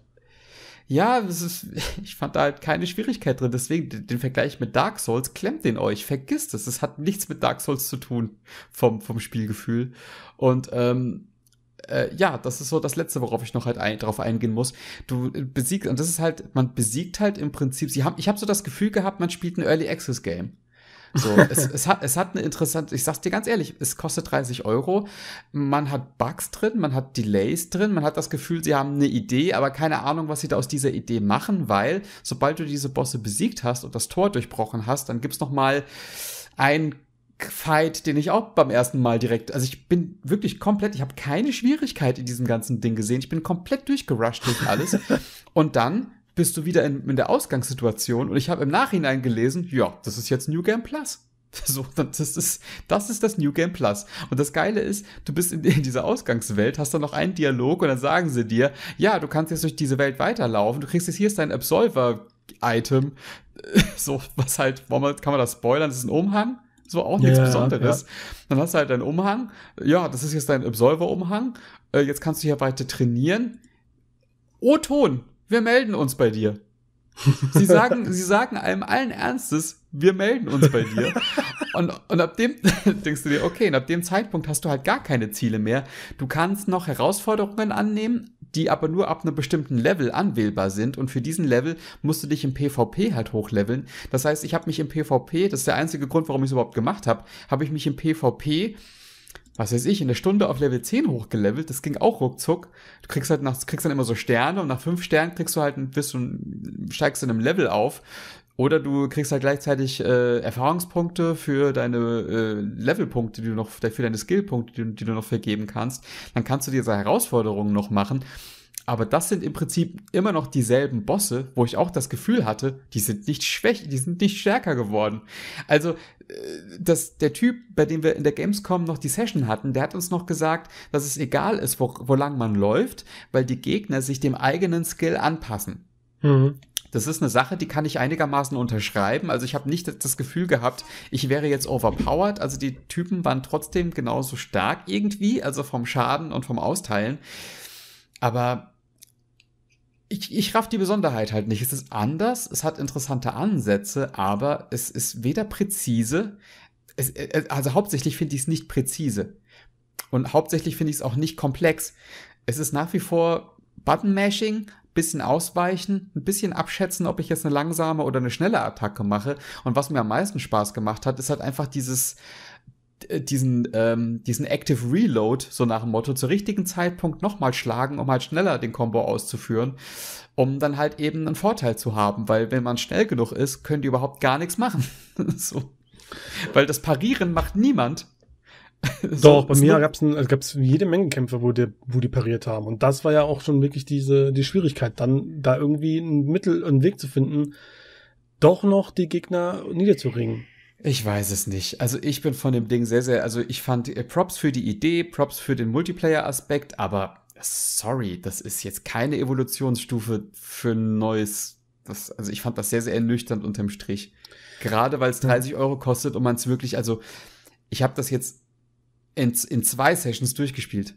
S1: ja, das ist, ich fand da halt keine Schwierigkeit drin. Deswegen, den Vergleich mit Dark Souls, klemmt den euch. Vergisst es. Es hat nichts mit Dark Souls zu tun vom, vom Spielgefühl. Und ähm, äh, ja, das ist so das Letzte, worauf ich noch halt ein, drauf eingehen muss. Du besiegst, und das ist halt, man besiegt halt im Prinzip, sie haben, ich habe so das Gefühl gehabt, man spielt ein Early Access Game. So, es, es, hat, es hat eine interessante, ich sag's dir ganz ehrlich, es kostet 30 Euro. Man hat Bugs drin, man hat Delays drin, man hat das Gefühl, sie haben eine Idee, aber keine Ahnung, was sie da aus dieser Idee machen, weil sobald du diese Bosse besiegt hast und das Tor durchbrochen hast, dann gibt's noch mal ein Fight, den ich auch beim ersten Mal direkt, also ich bin wirklich komplett, ich habe keine Schwierigkeit in diesem ganzen Ding gesehen. Ich bin komplett durchgerusht durch alles. und dann bist du wieder in, in der Ausgangssituation und ich habe im Nachhinein gelesen, ja, das ist jetzt New Game Plus. So, das ist, das ist das New Game Plus. Und das Geile ist, du bist in, in, dieser Ausgangswelt, hast dann noch einen Dialog und dann sagen sie dir, ja, du kannst jetzt durch diese Welt weiterlaufen, du kriegst jetzt hier ist dein Absolver-Item. So, was halt, kann man das spoilern? Das ist ein Umhang das war auch ja, nichts Besonderes. Ja. Dann hast du halt deinen Umhang. Ja, das ist jetzt dein Absolver-Umhang. Äh, jetzt kannst du hier weiter trainieren. O-Ton, wir melden uns bei dir. Sie sagen, sie sagen einem allen Ernstes, wir melden uns bei dir. und, und ab dem denkst du dir, okay, und ab dem Zeitpunkt hast du halt gar keine Ziele mehr. Du kannst noch Herausforderungen annehmen, die aber nur ab einem bestimmten Level anwählbar sind. Und für diesen Level musst du dich im PvP halt hochleveln. Das heißt, ich habe mich im PvP, das ist der einzige Grund, warum ich es überhaupt gemacht habe, habe ich mich im PvP was weiß ich, in der Stunde auf Level 10 hochgelevelt, das ging auch ruckzuck. Du kriegst halt nach, kriegst dann immer so Sterne und nach fünf Sternen kriegst du halt, bist du, steigst in einem Level auf. Oder du kriegst halt gleichzeitig äh, Erfahrungspunkte für deine äh, Levelpunkte, die du noch, für deine Skillpunkte, die, die du noch vergeben kannst. Dann kannst du diese Herausforderungen noch machen. Aber das sind im Prinzip immer noch dieselben Bosse, wo ich auch das Gefühl hatte, die sind nicht schwäch, die sind nicht stärker geworden. Also, äh, dass der Typ, bei dem wir in der Gamescom noch die Session hatten, der hat uns noch gesagt, dass es egal ist, wo, wo lang man läuft, weil die Gegner sich dem eigenen Skill anpassen. Mhm. Das ist eine Sache, die kann ich einigermaßen unterschreiben. Also ich habe nicht das Gefühl gehabt, ich wäre jetzt overpowered. Also die Typen waren trotzdem genauso stark irgendwie, also vom Schaden und vom Austeilen. Aber ich, ich raff die Besonderheit halt nicht. Es ist anders, es hat interessante Ansätze, aber es ist weder präzise, es, äh, äh, also hauptsächlich finde ich es nicht präzise. Und hauptsächlich finde ich es auch nicht komplex. Es ist nach wie vor Button-Mashing, bisschen ausweichen, ein bisschen abschätzen, ob ich jetzt eine langsame oder eine schnelle Attacke mache. Und was mir am meisten Spaß gemacht hat, ist halt einfach dieses äh, diesen, ähm, diesen Active Reload, so nach dem Motto, zur richtigen Zeitpunkt nochmal schlagen, um halt schneller den Combo auszuführen, um dann halt eben einen Vorteil zu haben, weil wenn man schnell genug ist, können die überhaupt gar nichts machen. so. Weil das Parieren macht niemand Doch, bei mir
S2: gab es also gab's jede Menge Kämpfe, wo, die, wo die pariert haben. Und das war ja auch schon wirklich diese, die Schwierigkeit, dann da irgendwie ein Mittel, einen Weg
S1: zu finden, doch noch die Gegner niederzuringen. Ich weiß es nicht. Also ich bin von dem Ding sehr, sehr, also ich fand äh, Props für die Idee, Props für den Multiplayer-Aspekt, aber sorry, das ist jetzt keine Evolutionsstufe für ein neues. Das, also ich fand das sehr, sehr ernüchternd unterm Strich. Gerade weil es 30 Euro kostet und man es wirklich, also ich habe das jetzt in, in zwei Sessions durchgespielt.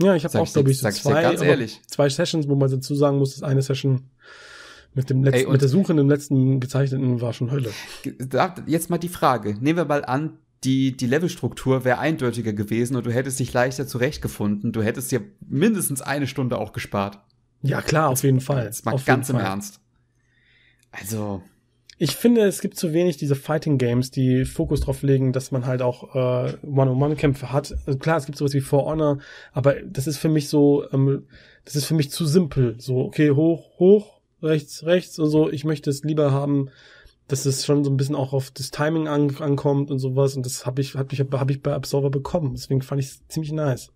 S1: Ja, ich habe auch, glaube ich, so zwei, ganz ehrlich. zwei
S2: Sessions, wo man dazu sagen muss, dass eine Session mit, dem letzten, Ey, mit der Suche in dem letzten gezeichneten war schon Hölle.
S1: Jetzt mal die Frage. Nehmen wir mal an, die, die Levelstruktur wäre eindeutiger gewesen und du hättest dich leichter zurechtgefunden. Du hättest dir mindestens eine Stunde auch gespart. Ja, klar, auf jeden Fall. Jetzt mal auf ganz im Fall. Ernst. Also,
S2: ich finde, es gibt zu wenig diese Fighting Games, die Fokus drauf legen, dass man halt auch äh, One-on-One-Kämpfe hat. Also klar, es gibt sowas wie For Honor, aber das ist für mich so, ähm, das ist für mich zu simpel. So, okay, hoch, hoch, rechts, rechts und so. Ich möchte es lieber haben, dass es schon so ein bisschen auch auf das Timing an, ankommt und sowas. Und das habe ich, hab ich, hab ich bei Absorber bekommen. Deswegen fand ich es ziemlich nice.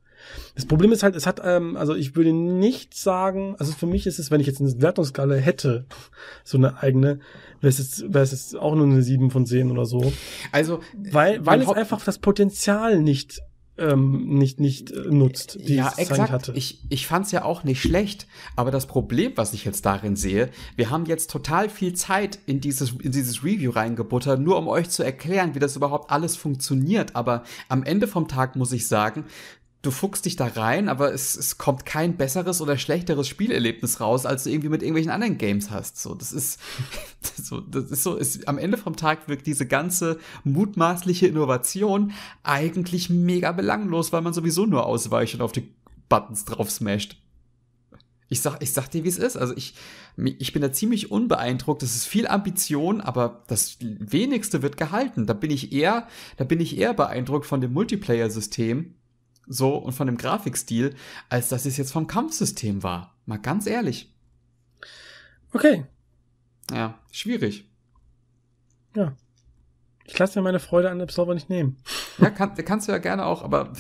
S2: Das Problem ist halt, es hat, ähm, also ich würde nicht sagen, also für mich ist es, wenn ich jetzt eine Wertungsskala hätte, so eine eigene, wäre es, jetzt, wäre es jetzt auch nur eine 7 von 10 oder so. Also, weil, äh, weil es einfach das Potenzial nicht ähm, nicht, nicht äh, nutzt, die ja, es exakt. hatte.
S1: Ich, ich fand es ja auch nicht schlecht, aber das Problem, was ich jetzt darin sehe, wir haben jetzt total viel Zeit in dieses, in dieses Review reingebuttert, nur um euch zu erklären, wie das überhaupt alles funktioniert. Aber am Ende vom Tag muss ich sagen, du fuchst dich da rein, aber es, es kommt kein besseres oder schlechteres Spielerlebnis raus, als du irgendwie mit irgendwelchen anderen Games hast. So, das ist so, das ist so, ist, am Ende vom Tag wirkt diese ganze mutmaßliche Innovation eigentlich mega belanglos, weil man sowieso nur ausweicht und auf die Buttons drauf smasht. Ich sag, ich sag dir, wie es ist. Also ich, ich bin da ziemlich unbeeindruckt. Das ist viel Ambition, aber das wenigste wird gehalten. Da bin ich eher, da bin ich eher beeindruckt von dem Multiplayer-System, so und von dem Grafikstil, als dass es jetzt vom Kampfsystem war. Mal ganz ehrlich. Okay. Ja, schwierig.
S2: Ja. Ich lasse mir meine Freude an Absolver nicht nehmen.
S1: Ja, kann, kannst du ja gerne auch, aber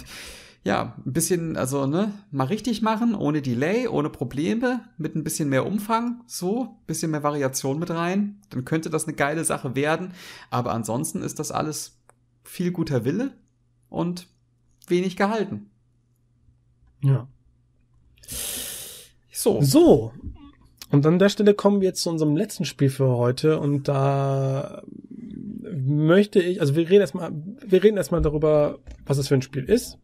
S1: ja, ein bisschen, also, ne, mal richtig machen, ohne Delay, ohne Probleme, mit ein bisschen mehr Umfang, so, bisschen mehr Variation mit rein, dann könnte das eine geile Sache werden. Aber ansonsten ist das alles viel guter Wille und wenig gehalten.
S2: Ja. So. So. Und an der Stelle kommen wir jetzt zu unserem letzten Spiel für heute und da möchte ich, also wir reden erstmal, wir reden erstmal darüber, was das für ein Spiel ist,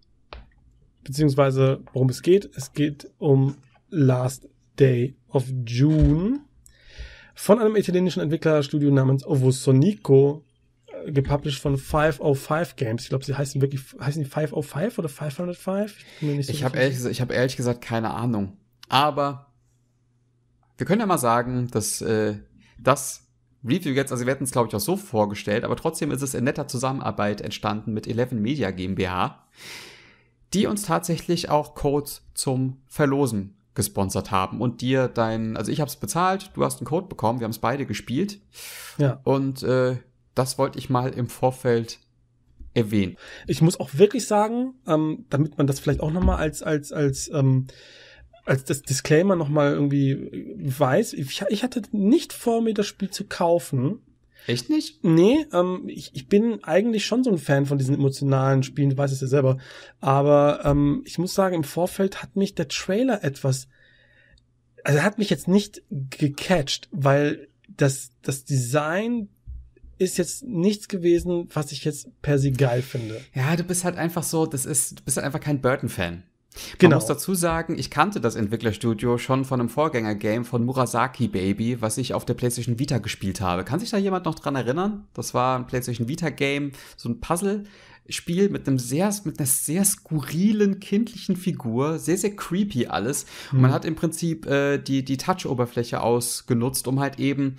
S2: beziehungsweise worum es geht. Es geht um Last Day of June von einem italienischen Entwicklerstudio namens Ovosonico gepublished von 505 Games. Ich glaube, sie heißen wirklich, heißen die 505 oder 505? Ich, so ich habe ehrlich,
S1: hab ehrlich gesagt keine Ahnung. Aber wir können ja mal sagen, dass äh, das Review jetzt, also wir hätten es glaube ich auch so vorgestellt, aber trotzdem ist es in netter Zusammenarbeit entstanden mit 11 Media GmbH, die uns tatsächlich auch Codes zum Verlosen gesponsert haben und dir dein, also ich habe es bezahlt, du hast einen Code bekommen, wir haben es beide gespielt. Ja. Und äh, das wollte ich mal im Vorfeld erwähnen.
S2: Ich muss auch wirklich sagen, ähm, damit man das vielleicht auch nochmal als, als, als, ähm, als das Disclaimer nochmal irgendwie weiß, ich, ich hatte nicht vor, mir das Spiel zu kaufen. Echt nicht? Nee, ähm, ich, ich bin eigentlich schon so ein Fan von diesen emotionalen Spielen, du weißt es ja selber. Aber ähm, ich muss sagen, im Vorfeld hat mich der Trailer etwas, also er hat mich jetzt nicht gecatcht, weil das, das Design ist jetzt nichts gewesen, was ich jetzt per se geil finde.
S1: Ja, du bist halt einfach so, das ist, du bist halt einfach kein Burton-Fan. Genau. Man muss dazu sagen, ich kannte das Entwicklerstudio schon von einem Vorgängergame von Murasaki Baby, was ich auf der PlayStation Vita gespielt habe. Kann sich da jemand noch dran erinnern? Das war ein PlayStation Vita Game, so ein Puzzle. Spiel mit einem sehr, mit einer sehr skurrilen kindlichen Figur, sehr, sehr creepy alles. Und man hm. hat im Prinzip äh, die, die Touch-Oberfläche ausgenutzt, um halt eben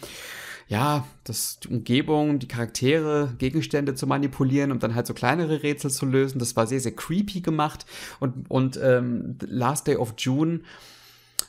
S1: ja, das, die Umgebung, die Charaktere, Gegenstände zu manipulieren und dann halt so kleinere Rätsel zu lösen. Das war sehr, sehr creepy gemacht. Und, und ähm, Last Day of June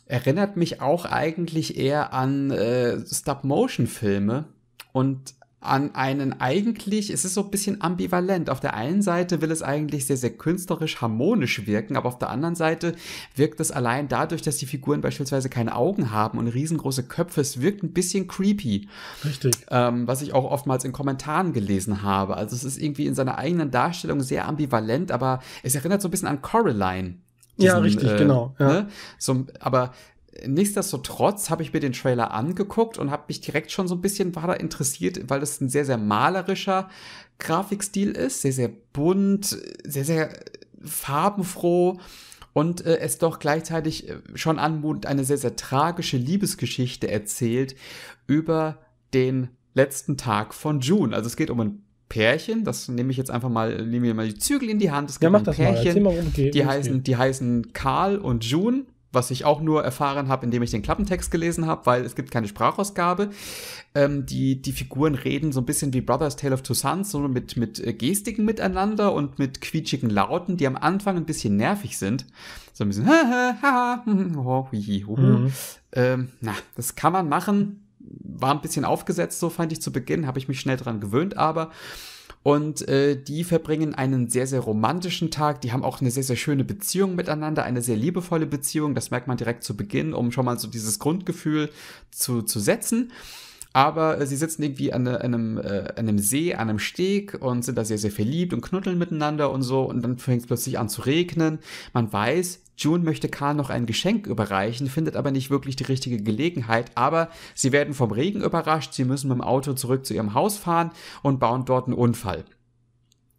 S1: erinnert mich auch eigentlich eher an äh, Stop-Motion-Filme und an einen eigentlich, es ist so ein bisschen ambivalent. Auf der einen Seite will es eigentlich sehr, sehr künstlerisch harmonisch wirken, aber auf der anderen Seite wirkt es allein dadurch, dass die Figuren beispielsweise keine Augen haben und riesengroße Köpfe, es wirkt ein bisschen creepy. Richtig. Ähm, was ich auch oftmals in Kommentaren gelesen habe. Also es ist irgendwie in seiner eigenen Darstellung sehr ambivalent, aber es erinnert so ein bisschen an Coraline. Diesen, ja, richtig, äh, genau. Ja. Ne? So, aber Nichtsdestotrotz habe ich mir den Trailer angeguckt und habe mich direkt schon so ein bisschen weiter interessiert, weil das ein sehr, sehr malerischer Grafikstil ist, sehr, sehr bunt, sehr, sehr farbenfroh und äh, es doch gleichzeitig äh, schon anmutend eine sehr, sehr tragische Liebesgeschichte erzählt über den letzten Tag von June. Also es geht um ein Pärchen, das nehme ich jetzt einfach mal, nehme mir mal die Zügel in die Hand. Es gibt ja, ein Pärchen, mal. Mal, die, heißen, die heißen Karl und June was ich auch nur erfahren habe, indem ich den Klappentext gelesen habe, weil es gibt keine Sprachausgabe. Ähm, die, die Figuren reden so ein bisschen wie Brothers Tale of Two Sons, so mit, mit äh, Gestiken miteinander und mit quietschigen Lauten, die am Anfang ein bisschen nervig sind. So ein bisschen, haha, oh, hui, hu. mhm. ähm, Na, das kann man machen. War ein bisschen aufgesetzt, so fand ich zu Beginn, habe ich mich schnell dran gewöhnt, aber und äh, die verbringen einen sehr, sehr romantischen Tag. Die haben auch eine sehr, sehr schöne Beziehung miteinander, eine sehr liebevolle Beziehung. Das merkt man direkt zu Beginn, um schon mal so dieses Grundgefühl zu, zu setzen. Aber äh, sie sitzen irgendwie an, äh, einem, äh, an einem See, an einem Steg und sind da sehr, sehr verliebt und knuddeln miteinander und so. Und dann fängt es plötzlich an zu regnen. Man weiß, June möchte Karl noch ein Geschenk überreichen, findet aber nicht wirklich die richtige Gelegenheit. Aber sie werden vom Regen überrascht. Sie müssen mit dem Auto zurück zu ihrem Haus fahren und bauen dort einen Unfall.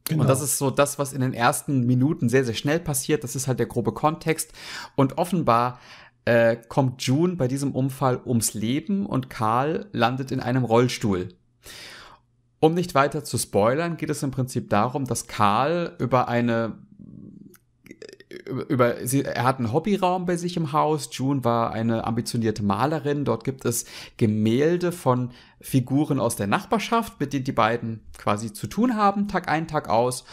S1: Genau. Und das ist so das, was in den ersten Minuten sehr, sehr schnell passiert. Das ist halt der grobe Kontext. Und offenbar äh, kommt June bei diesem Unfall ums Leben und Karl landet in einem Rollstuhl. Um nicht weiter zu spoilern, geht es im Prinzip darum, dass Karl über eine äh, über, sie, er hat einen Hobbyraum bei sich im Haus. June war eine ambitionierte Malerin. Dort gibt es Gemälde von Figuren aus der Nachbarschaft, mit denen die beiden quasi zu tun haben, Tag ein, Tag aus.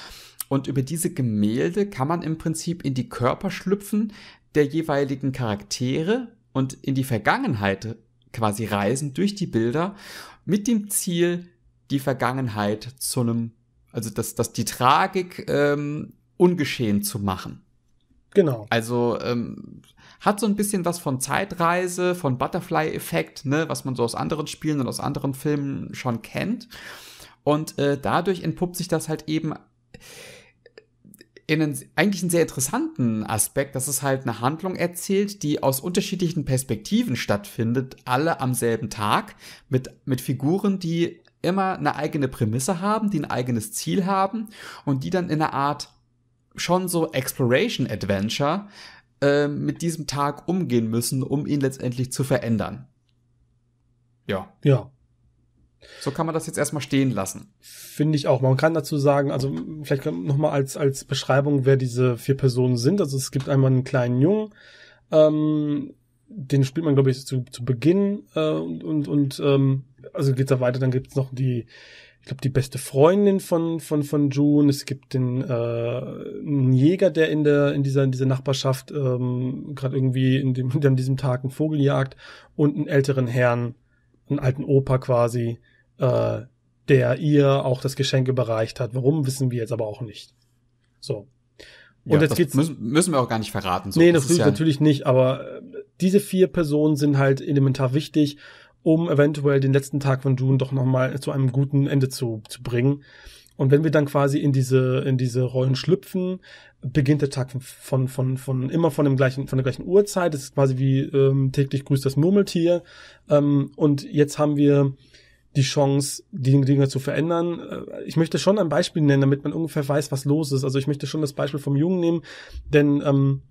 S1: Und über diese Gemälde kann man im Prinzip in die Körper schlüpfen, der jeweiligen Charaktere und in die Vergangenheit quasi reisen durch die Bilder mit dem Ziel, die Vergangenheit zu einem, also dass das die Tragik ähm, ungeschehen zu machen. Genau. Also ähm, hat so ein bisschen was von Zeitreise, von Butterfly-Effekt, ne, was man so aus anderen Spielen und aus anderen Filmen schon kennt. Und äh, dadurch entpuppt sich das halt eben in einen, eigentlich einen sehr interessanten Aspekt, dass es halt eine Handlung erzählt, die aus unterschiedlichen Perspektiven stattfindet, alle am selben Tag, mit, mit Figuren, die immer eine eigene Prämisse haben, die ein eigenes Ziel haben und die dann in einer Art schon so Exploration Adventure äh, mit diesem Tag umgehen müssen, um ihn letztendlich zu verändern. Ja. Ja. So kann man das jetzt erstmal stehen lassen. Finde ich auch. Man kann dazu sagen, also
S2: vielleicht nochmal als, als Beschreibung, wer diese vier Personen sind. Also es gibt einmal einen kleinen Jungen, ähm, den spielt man, glaube ich, zu, zu Beginn äh, und, und, und ähm, also geht's da weiter, dann gibt's noch die, ich glaube, die beste Freundin von, von, von June. Es gibt den äh, einen Jäger, der in der, in dieser, in dieser Nachbarschaft ähm, gerade irgendwie in dem, an diesem Tag einen Vogel jagt und einen älteren Herrn, einen alten Opa quasi, äh, der ihr auch das Geschenk überreicht hat. Warum, wissen wir jetzt aber auch nicht. So. Und ja, jetzt das geht's, müssen, müssen wir auch gar nicht
S1: verraten. So. Nee, das, das ja natürlich
S2: nicht, aber äh, diese vier Personen sind halt elementar wichtig, um eventuell den letzten Tag von June doch nochmal zu einem guten Ende zu, zu bringen. Und wenn wir dann quasi in diese, in diese Rollen schlüpfen, beginnt der Tag von, von, von, immer von dem gleichen, von der gleichen Uhrzeit. Es ist quasi wie ähm, täglich grüßt das Murmeltier. Ähm, und jetzt haben wir die Chance, die Dinge zu verändern. Äh, ich möchte schon ein Beispiel nennen, damit man ungefähr weiß, was los ist. Also ich möchte schon das Beispiel vom Jungen nehmen, denn ähm,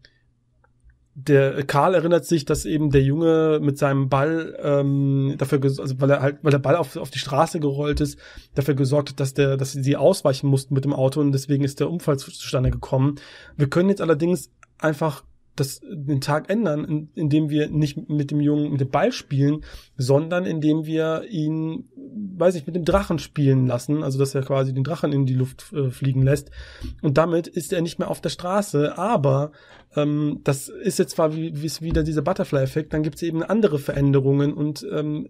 S2: der Karl erinnert sich, dass eben der Junge mit seinem Ball ähm, dafür, also weil er halt, weil der Ball auf, auf die Straße gerollt ist, dafür gesorgt hat, dass der, dass sie ausweichen mussten mit dem Auto und deswegen ist der Unfall zustande gekommen. Wir können jetzt allerdings einfach das den Tag ändern, in, indem wir nicht mit dem Jungen mit dem Ball spielen, sondern indem wir ihn, weiß ich, mit dem Drachen spielen lassen, also dass er quasi den Drachen in die Luft äh, fliegen lässt. Und damit ist er nicht mehr auf der Straße, aber ähm, das ist jetzt zwar wie, ist wieder dieser Butterfly-Effekt, dann gibt es eben andere Veränderungen und ähm,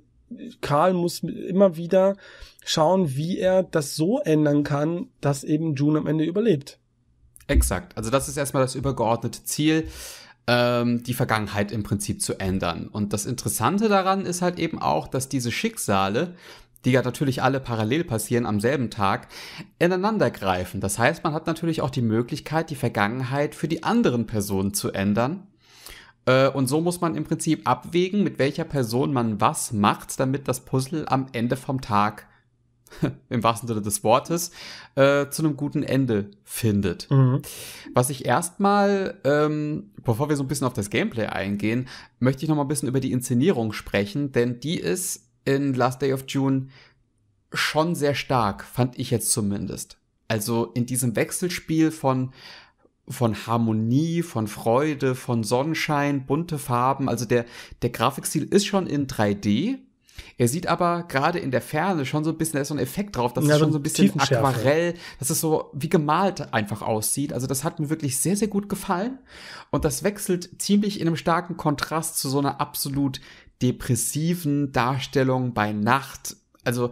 S2: Karl muss immer wieder schauen, wie er das so ändern kann, dass eben
S1: June am Ende überlebt. Exakt. Also das ist erstmal das übergeordnete Ziel. Ähm, die Vergangenheit im Prinzip zu ändern. Und das Interessante daran ist halt eben auch, dass diese Schicksale, die ja natürlich alle parallel passieren am selben Tag, ineinander greifen. Das heißt, man hat natürlich auch die Möglichkeit, die Vergangenheit für die anderen Personen zu ändern. Äh, und so muss man im Prinzip abwägen, mit welcher Person man was macht, damit das Puzzle am Ende vom Tag im wahrsten Sinne des Wortes, äh, zu einem guten Ende findet. Mhm. Was ich erstmal, ähm, bevor wir so ein bisschen auf das Gameplay eingehen, möchte ich noch mal ein bisschen über die Inszenierung sprechen, denn die ist in Last Day of June schon sehr stark, fand ich jetzt zumindest. Also in diesem Wechselspiel von von Harmonie, von Freude, von Sonnenschein, bunte Farben. Also der, der Grafikstil ist schon in 3D, er sieht aber gerade in der Ferne schon so ein bisschen, da ist so ein Effekt drauf, dass ja, es schon so ein bisschen Aquarell, dass es so wie gemalt einfach aussieht. Also das hat mir wirklich sehr, sehr gut gefallen. Und das wechselt ziemlich in einem starken Kontrast zu so einer absolut depressiven Darstellung bei Nacht. Also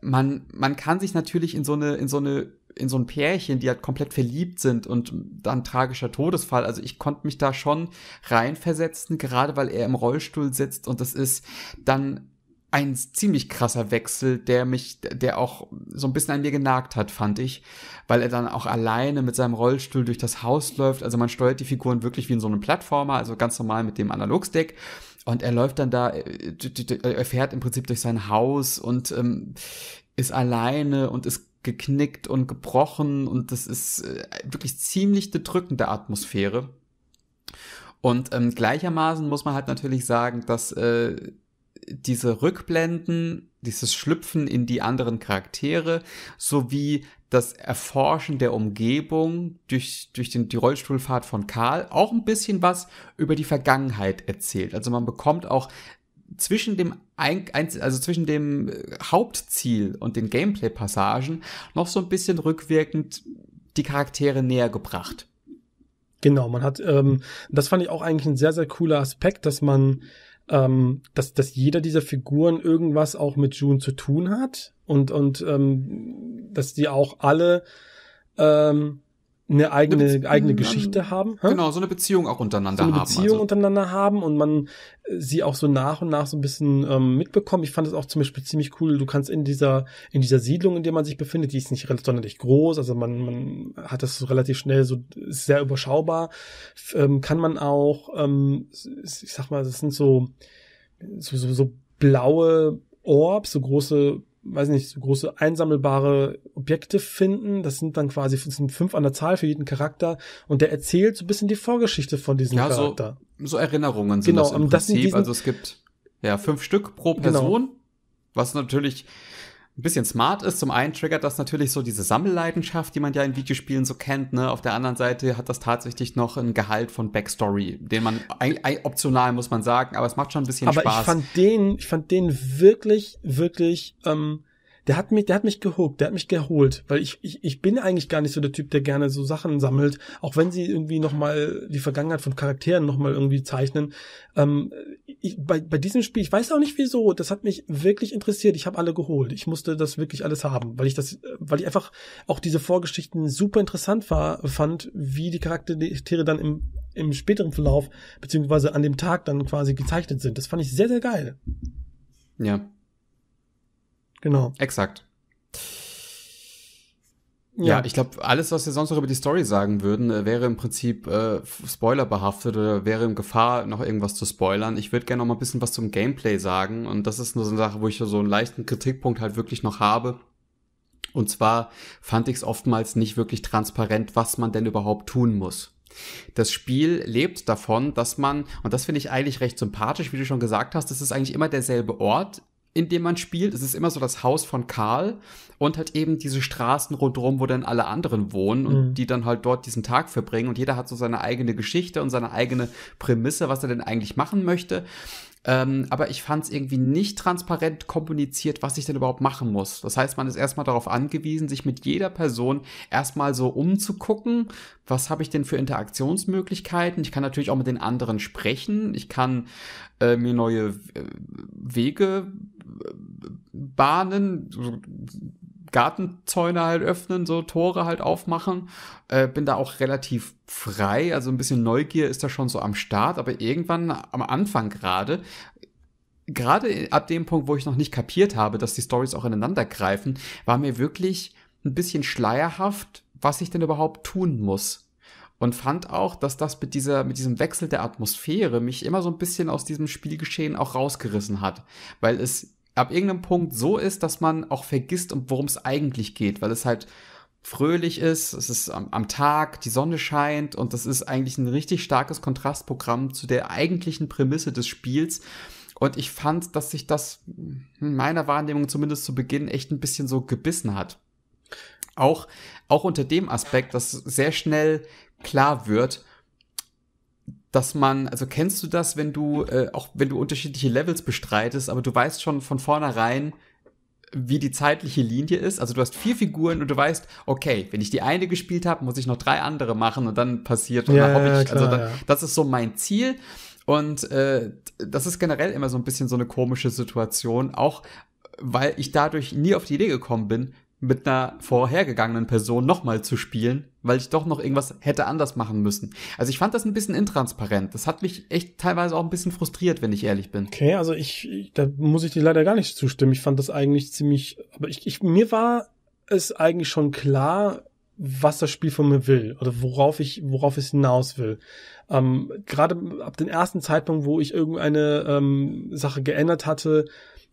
S1: man, man kann sich natürlich in so eine, in so eine in so ein Pärchen, die halt komplett verliebt sind und dann tragischer Todesfall. Also ich konnte mich da schon reinversetzen, gerade weil er im Rollstuhl sitzt und das ist dann ein ziemlich krasser Wechsel, der mich, der auch so ein bisschen an mir genagt hat, fand ich, weil er dann auch alleine mit seinem Rollstuhl durch das Haus läuft. Also man steuert die Figuren wirklich wie in so einem Plattformer, also ganz normal mit dem Analogstick. Und er läuft dann da, äh, er fährt im Prinzip durch sein Haus und ähm, ist alleine und ist geknickt und gebrochen und das ist äh, wirklich ziemlich bedrückende Atmosphäre. Und ähm, gleichermaßen muss man halt natürlich sagen, dass äh, diese Rückblenden, dieses Schlüpfen in die anderen Charaktere sowie das Erforschen der Umgebung durch, durch den, die Rollstuhlfahrt von Karl auch ein bisschen was über die Vergangenheit erzählt. Also man bekommt auch zwischen dem also zwischen dem äh, Hauptziel und den Gameplay Passagen noch so ein bisschen rückwirkend die Charaktere näher gebracht.
S2: Genau, man hat ähm, das fand ich auch eigentlich ein sehr sehr cooler Aspekt, dass man ähm, dass, dass jeder dieser Figuren irgendwas auch mit June zu tun hat und, und ähm, dass die auch alle
S1: ähm, eine eigene, eine eigene Geschichte haben. Hä? Genau, so eine Beziehung auch untereinander haben. So eine haben, Beziehung also.
S2: untereinander haben und man äh, sie auch so nach und nach so ein bisschen ähm, mitbekommt. Ich fand es auch zum Beispiel ziemlich cool. Du kannst in dieser, in dieser Siedlung, in der man sich befindet, die ist nicht sonderlich groß, also man, man hat das so relativ schnell, so ist sehr überschaubar, ähm, kann man auch, ähm, ich sag mal, das sind so, so, so, so blaue Orbs, so große weiß nicht, so große einsammelbare Objekte finden. Das sind dann quasi sind fünf an der Zahl für jeden Charakter und der erzählt so ein bisschen die Vorgeschichte von diesem ja, Charakter.
S1: So, so Erinnerungen sind genau, das im Prinzip. Das sind also es gibt ja fünf Stück pro genau. Person, genau. was natürlich ein bisschen smart ist. Zum einen triggert das natürlich so diese Sammelleidenschaft, die man ja in Videospielen so kennt. Ne? Auf der anderen Seite hat das tatsächlich noch ein Gehalt von Backstory, den man optional muss man sagen, aber es macht schon ein bisschen aber Spaß. Aber ich
S2: fand den, ich fand den wirklich, wirklich ähm, der hat mich, der hat mich gehuckt, der hat mich geholt, weil ich, ich, ich bin eigentlich gar nicht so der Typ, der gerne so Sachen sammelt, auch wenn sie irgendwie nochmal die Vergangenheit von Charakteren nochmal irgendwie zeichnen. Ähm, ich, bei, bei diesem Spiel, ich weiß auch nicht wieso, das hat mich wirklich interessiert. Ich habe alle geholt. Ich musste das wirklich alles haben, weil ich das, weil ich einfach auch diese Vorgeschichten super interessant war, fand, wie die Charaktere dann im, im späteren Verlauf, beziehungsweise an dem Tag dann quasi gezeichnet sind. Das fand ich sehr, sehr geil.
S1: Ja, Genau. Exakt. Ja, ja ich glaube, alles, was wir sonst noch über die Story sagen würden, äh, wäre im Prinzip äh, spoilerbehaftet oder wäre in Gefahr, noch irgendwas zu spoilern. Ich würde gerne noch mal ein bisschen was zum Gameplay sagen. Und das ist nur so eine Sache, wo ich so einen leichten Kritikpunkt halt wirklich noch habe. Und zwar fand ich es oftmals nicht wirklich transparent, was man denn überhaupt tun muss. Das Spiel lebt davon, dass man, und das finde ich eigentlich recht sympathisch, wie du schon gesagt hast, das ist eigentlich immer derselbe Ort, in dem man spielt. Es ist immer so das Haus von Karl und halt eben diese Straßen rundherum, wo dann alle anderen wohnen und mhm. die dann halt dort diesen Tag verbringen und jeder hat so seine eigene Geschichte und seine eigene Prämisse, was er denn eigentlich machen möchte. Ähm, aber ich fand es irgendwie nicht transparent kommuniziert, was ich denn überhaupt machen muss. Das heißt, man ist erstmal darauf angewiesen, sich mit jeder Person erstmal so umzugucken, was habe ich denn für Interaktionsmöglichkeiten. Ich kann natürlich auch mit den anderen sprechen, ich kann äh, mir neue äh, Wege Bahnen, so Gartenzäune halt öffnen, so Tore halt aufmachen. Äh, bin da auch relativ frei, also ein bisschen Neugier ist da schon so am Start, aber irgendwann am Anfang gerade gerade ab dem Punkt, wo ich noch nicht kapiert habe, dass die Stories auch ineinander greifen, war mir wirklich ein bisschen schleierhaft, was ich denn überhaupt tun muss. Und fand auch, dass das mit dieser, mit diesem Wechsel der Atmosphäre mich immer so ein bisschen aus diesem Spielgeschehen auch rausgerissen hat. Weil es ab irgendeinem Punkt so ist, dass man auch vergisst, worum es eigentlich geht, weil es halt fröhlich ist, es ist am, am, Tag, die Sonne scheint und das ist eigentlich ein richtig starkes Kontrastprogramm zu der eigentlichen Prämisse des Spiels. Und ich fand, dass sich das in meiner Wahrnehmung zumindest zu Beginn echt ein bisschen so gebissen hat. Auch, auch unter dem Aspekt, dass sehr schnell klar wird, dass man, also kennst du das, wenn du, äh, auch wenn du unterschiedliche Levels bestreitest, aber du weißt schon von vornherein, wie die zeitliche Linie ist. Also du hast vier Figuren und du weißt, okay, wenn ich die eine gespielt habe, muss ich noch drei andere machen und dann passiert und ja, dann ja, ich, also klar, also dann, ja. das ist so mein Ziel. Und äh, das ist generell immer so ein bisschen so eine komische Situation, auch weil ich dadurch nie auf die Idee gekommen bin, mit einer vorhergegangenen Person nochmal zu spielen, weil ich doch noch irgendwas hätte anders machen müssen. Also ich fand das ein bisschen intransparent. Das hat mich echt teilweise auch ein bisschen frustriert, wenn ich ehrlich bin. Okay, also ich,
S2: da muss ich dir leider gar nicht zustimmen. Ich fand das eigentlich ziemlich, aber ich, ich mir war es eigentlich schon klar, was das Spiel von mir will oder worauf ich, worauf es hinaus will. Ähm, Gerade ab dem ersten Zeitpunkt, wo ich irgendeine ähm, Sache geändert hatte,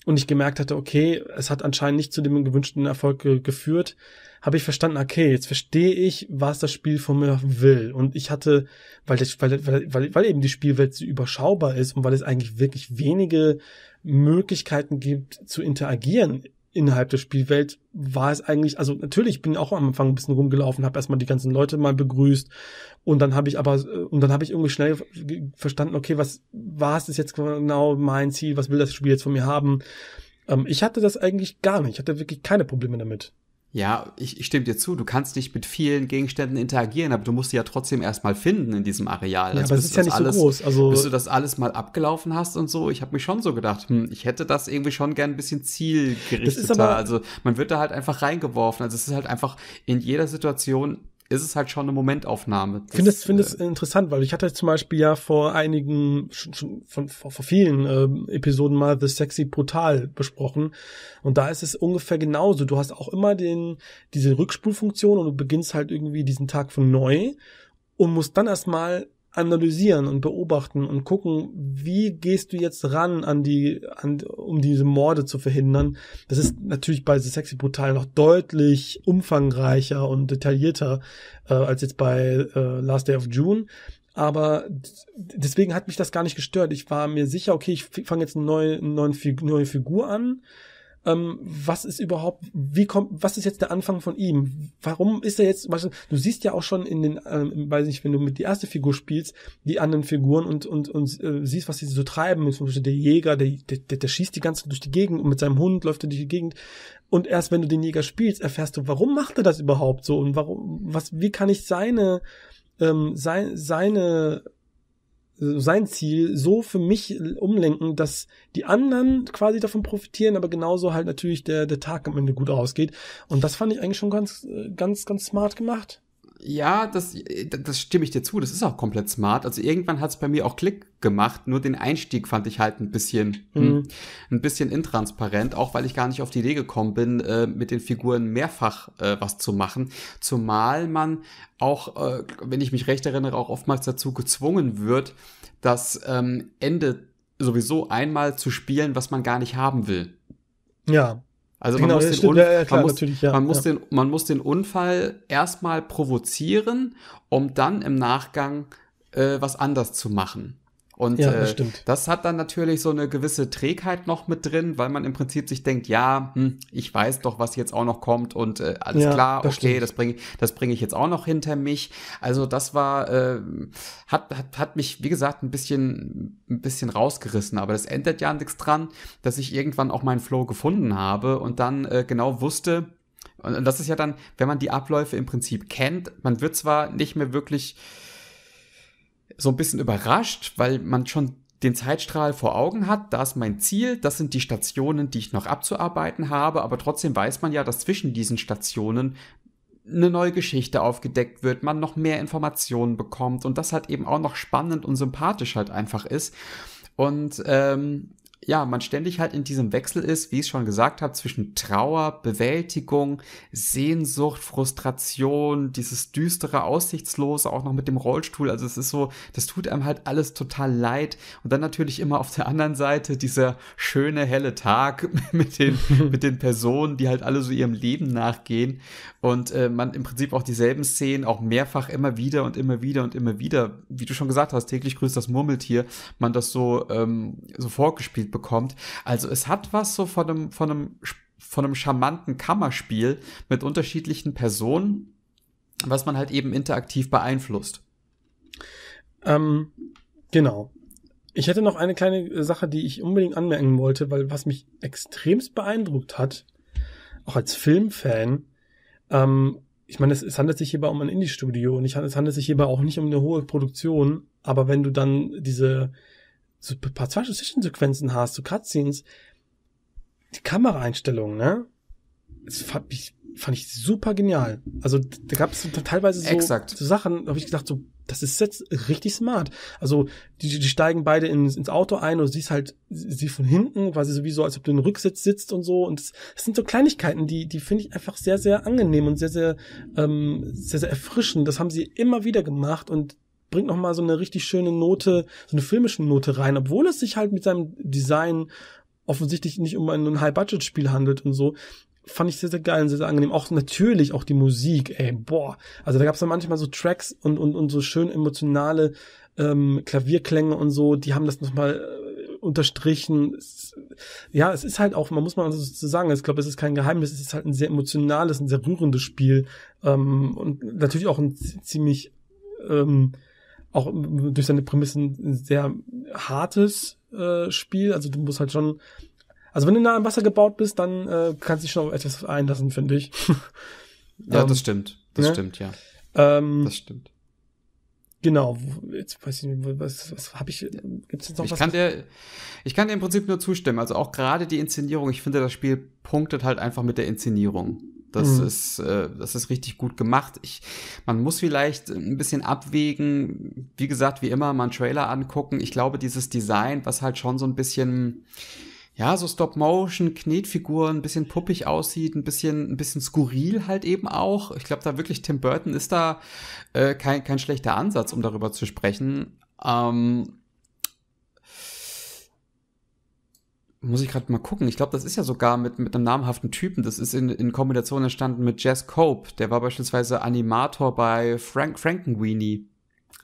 S2: und ich gemerkt hatte, okay, es hat anscheinend nicht zu dem gewünschten Erfolg geführt, habe ich verstanden, okay, jetzt verstehe ich, was das Spiel von mir will. Und ich hatte, weil, das, weil, weil, weil eben die Spielwelt so überschaubar ist und weil es eigentlich wirklich wenige Möglichkeiten gibt zu interagieren innerhalb der Spielwelt war es eigentlich, also natürlich bin ich auch am Anfang ein bisschen rumgelaufen, habe erstmal die ganzen Leute mal begrüßt und dann habe ich aber äh, und dann habe ich irgendwie schnell verstanden, okay, was war es jetzt genau mein Ziel, was will das Spiel jetzt von mir haben? Ähm, ich hatte das eigentlich gar nicht, ich hatte wirklich keine Probleme damit.
S1: Ja, ich, ich stimme dir zu, du kannst nicht mit vielen Gegenständen interagieren, aber du musst sie ja trotzdem erstmal finden in diesem Areal. Ja, also aber es ist ja nicht alles, so groß. Also bis du das alles mal abgelaufen hast und so, ich habe mich schon so gedacht, hm, ich hätte das irgendwie schon gern ein bisschen zielgerichteter. also man wird da halt einfach reingeworfen. Also es ist halt einfach in jeder Situation ist es halt schon eine Momentaufnahme. Ich finde es
S2: find äh, interessant, weil ich hatte zum Beispiel ja vor einigen, schon, schon von, vor, vor vielen äh, Episoden mal The Sexy Brutal besprochen. Und da ist es ungefähr genauso. Du hast auch immer den, diese Rückspulfunktion und du beginnst halt irgendwie diesen Tag von neu und musst dann erstmal analysieren und beobachten und gucken, wie gehst du jetzt ran an die, an, um diese Morde zu verhindern. Das ist natürlich bei The Sexy Brutal noch deutlich umfangreicher und detaillierter äh, als jetzt bei äh, Last Day of June. Aber deswegen hat mich das gar nicht gestört. Ich war mir sicher, okay, ich fange jetzt eine neue, neue, Figur an ähm, was ist überhaupt, wie kommt, was ist jetzt der Anfang von ihm? Warum ist er jetzt, du siehst ja auch schon in den, ähm, weiß nicht, wenn du mit die erste Figur spielst, die anderen Figuren und, und, und äh, siehst, was sie so treiben. Zum Beispiel der Jäger, der, der, der schießt die ganze Zeit durch die Gegend und mit seinem Hund läuft er durch die Gegend. Und erst wenn du den Jäger spielst, erfährst du, warum macht er das überhaupt so und warum, was, wie kann ich seine, ähm, sein, seine sein Ziel so für mich umlenken, dass die anderen quasi davon profitieren, aber genauso halt natürlich der, der Tag am Ende gut ausgeht. Und das fand ich eigentlich schon ganz, äh, ganz, ganz smart gemacht
S1: ja, das, das stimme ich dir zu. Das ist auch komplett smart. Also irgendwann hat es bei mir auch Klick gemacht. Nur den Einstieg fand ich halt ein bisschen, mhm. mh, hm, ein bisschen intransparent, auch weil ich gar nicht auf die Idee gekommen bin, äh, mit den Figuren mehrfach äh, was zu machen. Zumal man auch, äh, wenn ich mich recht erinnere, auch oftmals dazu gezwungen wird, das ähm, Ende sowieso einmal zu spielen, was man gar nicht haben will. Ja, also genau, man, muss den, ja, klar, man, muss, ja, man ja. den, man muss den Unfall erstmal provozieren, um dann im Nachgang äh, was anders zu machen. Und ja, äh, das, äh, das, hat dann natürlich so eine gewisse Trägheit noch mit drin, weil man im Prinzip sich denkt, ja, hm, ich weiß doch, was jetzt auch noch kommt und äh, alles ja, klar, das okay, das bringe das bring ich jetzt auch noch hinter mich. Also das war, äh, hat, hat, hat mich, wie gesagt, ein bisschen, ein bisschen rausgerissen, aber das ändert ja nichts dran, dass ich irgendwann auch meinen Flow gefunden habe und dann äh, genau wusste, und, und das ist ja dann, wenn man die Abläufe im Prinzip kennt, man wird zwar nicht mehr wirklich so ein bisschen überrascht, weil man schon den Zeitstrahl vor Augen hat, da ist mein Ziel, das sind die Stationen, die ich noch abzuarbeiten habe, aber trotzdem weiß man ja, dass zwischen diesen Stationen eine neue Geschichte aufgedeckt wird, man noch mehr Informationen bekommt und das halt eben auch noch spannend und sympathisch halt einfach ist. Und ähm, ja, man ständig halt in diesem Wechsel ist, wie ich schon gesagt habe, zwischen Trauer, Bewältigung, Sehnsucht, Frustration, dieses düstere, aussichtslose, auch noch mit dem Rollstuhl. Also es ist so, das tut einem halt alles total leid. Und dann natürlich immer auf der anderen Seite dieser schöne, helle Tag mit den, mit den Personen, die halt alle so ihrem Leben nachgehen. Und äh, man im Prinzip auch dieselben Szenen auch mehrfach immer wieder und immer wieder und immer wieder, wie du schon gesagt hast, täglich grüßt das Murmeltier, man das so, ähm, so vorgespielt bekommt bekommt. Also es hat was so von einem, von einem, von einem charmanten Kammerspiel mit unterschiedlichen Personen, was man halt eben interaktiv beeinflusst. Ähm, genau.
S2: Ich hätte noch eine kleine Sache, die ich unbedingt anmerken wollte, weil was mich extremst beeindruckt hat, auch als Filmfan, ähm, ich meine, es, es, handelt sich hierbei um ein Indie-Studio und ich, es handelt sich hierbei auch nicht um eine hohe Produktion, aber wenn du dann diese so ein paar Zwischensequenzen hast, so Cutscenes, die Kameraeinstellungen, ne? Das fand ich, fand ich super genial. Also da gab es teilweise so, Exakt. so Sachen, habe ich gedacht, so, das ist jetzt richtig smart. Also die, die steigen beide ins, ins Auto ein und siehst halt sie von hinten, quasi sowieso, als ob du im Rücksitz sitzt und so. Und das, das sind so Kleinigkeiten, die, die finde ich einfach sehr, sehr angenehm und sehr, sehr, ähm, sehr, sehr erfrischend. Das haben sie immer wieder gemacht und bringt noch mal so eine richtig schöne Note, so eine filmische Note rein, obwohl es sich halt mit seinem Design offensichtlich nicht um ein High-Budget-Spiel handelt und so. Fand ich sehr, sehr geil und sehr, sehr angenehm. Auch natürlich auch die Musik, ey, boah. Also da gab es ja manchmal so Tracks und, und, und so schön emotionale ähm, Klavierklänge und so, die haben das nochmal äh, unterstrichen. Es, ja, es ist halt auch, man muss mal so sagen, ich glaube, es ist kein Geheimnis, es ist halt ein sehr emotionales, ein sehr rührendes Spiel ähm, und natürlich auch ein ziemlich ähm, auch durch seine Prämissen ein sehr hartes äh, Spiel. Also du musst halt schon, also wenn du nah am Wasser gebaut bist, dann äh, kannst du dich schon auf etwas einlassen, finde ich. ja, um, ähm, das stimmt. Das ne? stimmt, ja.
S1: Ähm, das stimmt.
S2: Genau, jetzt weiß ich nicht, was, was habe ich,
S1: gibt's jetzt noch ich was? Kann dir, ich kann dir im Prinzip nur zustimmen, also auch gerade die Inszenierung, ich finde, das Spiel punktet halt einfach mit der Inszenierung. Das, mhm. ist, äh, das ist richtig gut gemacht. Ich, man muss vielleicht ein bisschen abwägen, wie gesagt, wie immer, mal einen Trailer angucken. Ich glaube, dieses Design, was halt schon so ein bisschen ja, so Stop-Motion, Knetfiguren, ein bisschen puppig aussieht, ein bisschen, ein bisschen skurril halt eben auch. Ich glaube da wirklich, Tim Burton ist da äh, kein, kein schlechter Ansatz, um darüber zu sprechen. Ähm, muss ich gerade mal gucken. Ich glaube, das ist ja sogar mit, mit einem namhaften Typen. Das ist in, in Kombination entstanden mit Jess Cope. Der war beispielsweise Animator bei Frank Frankenweenie.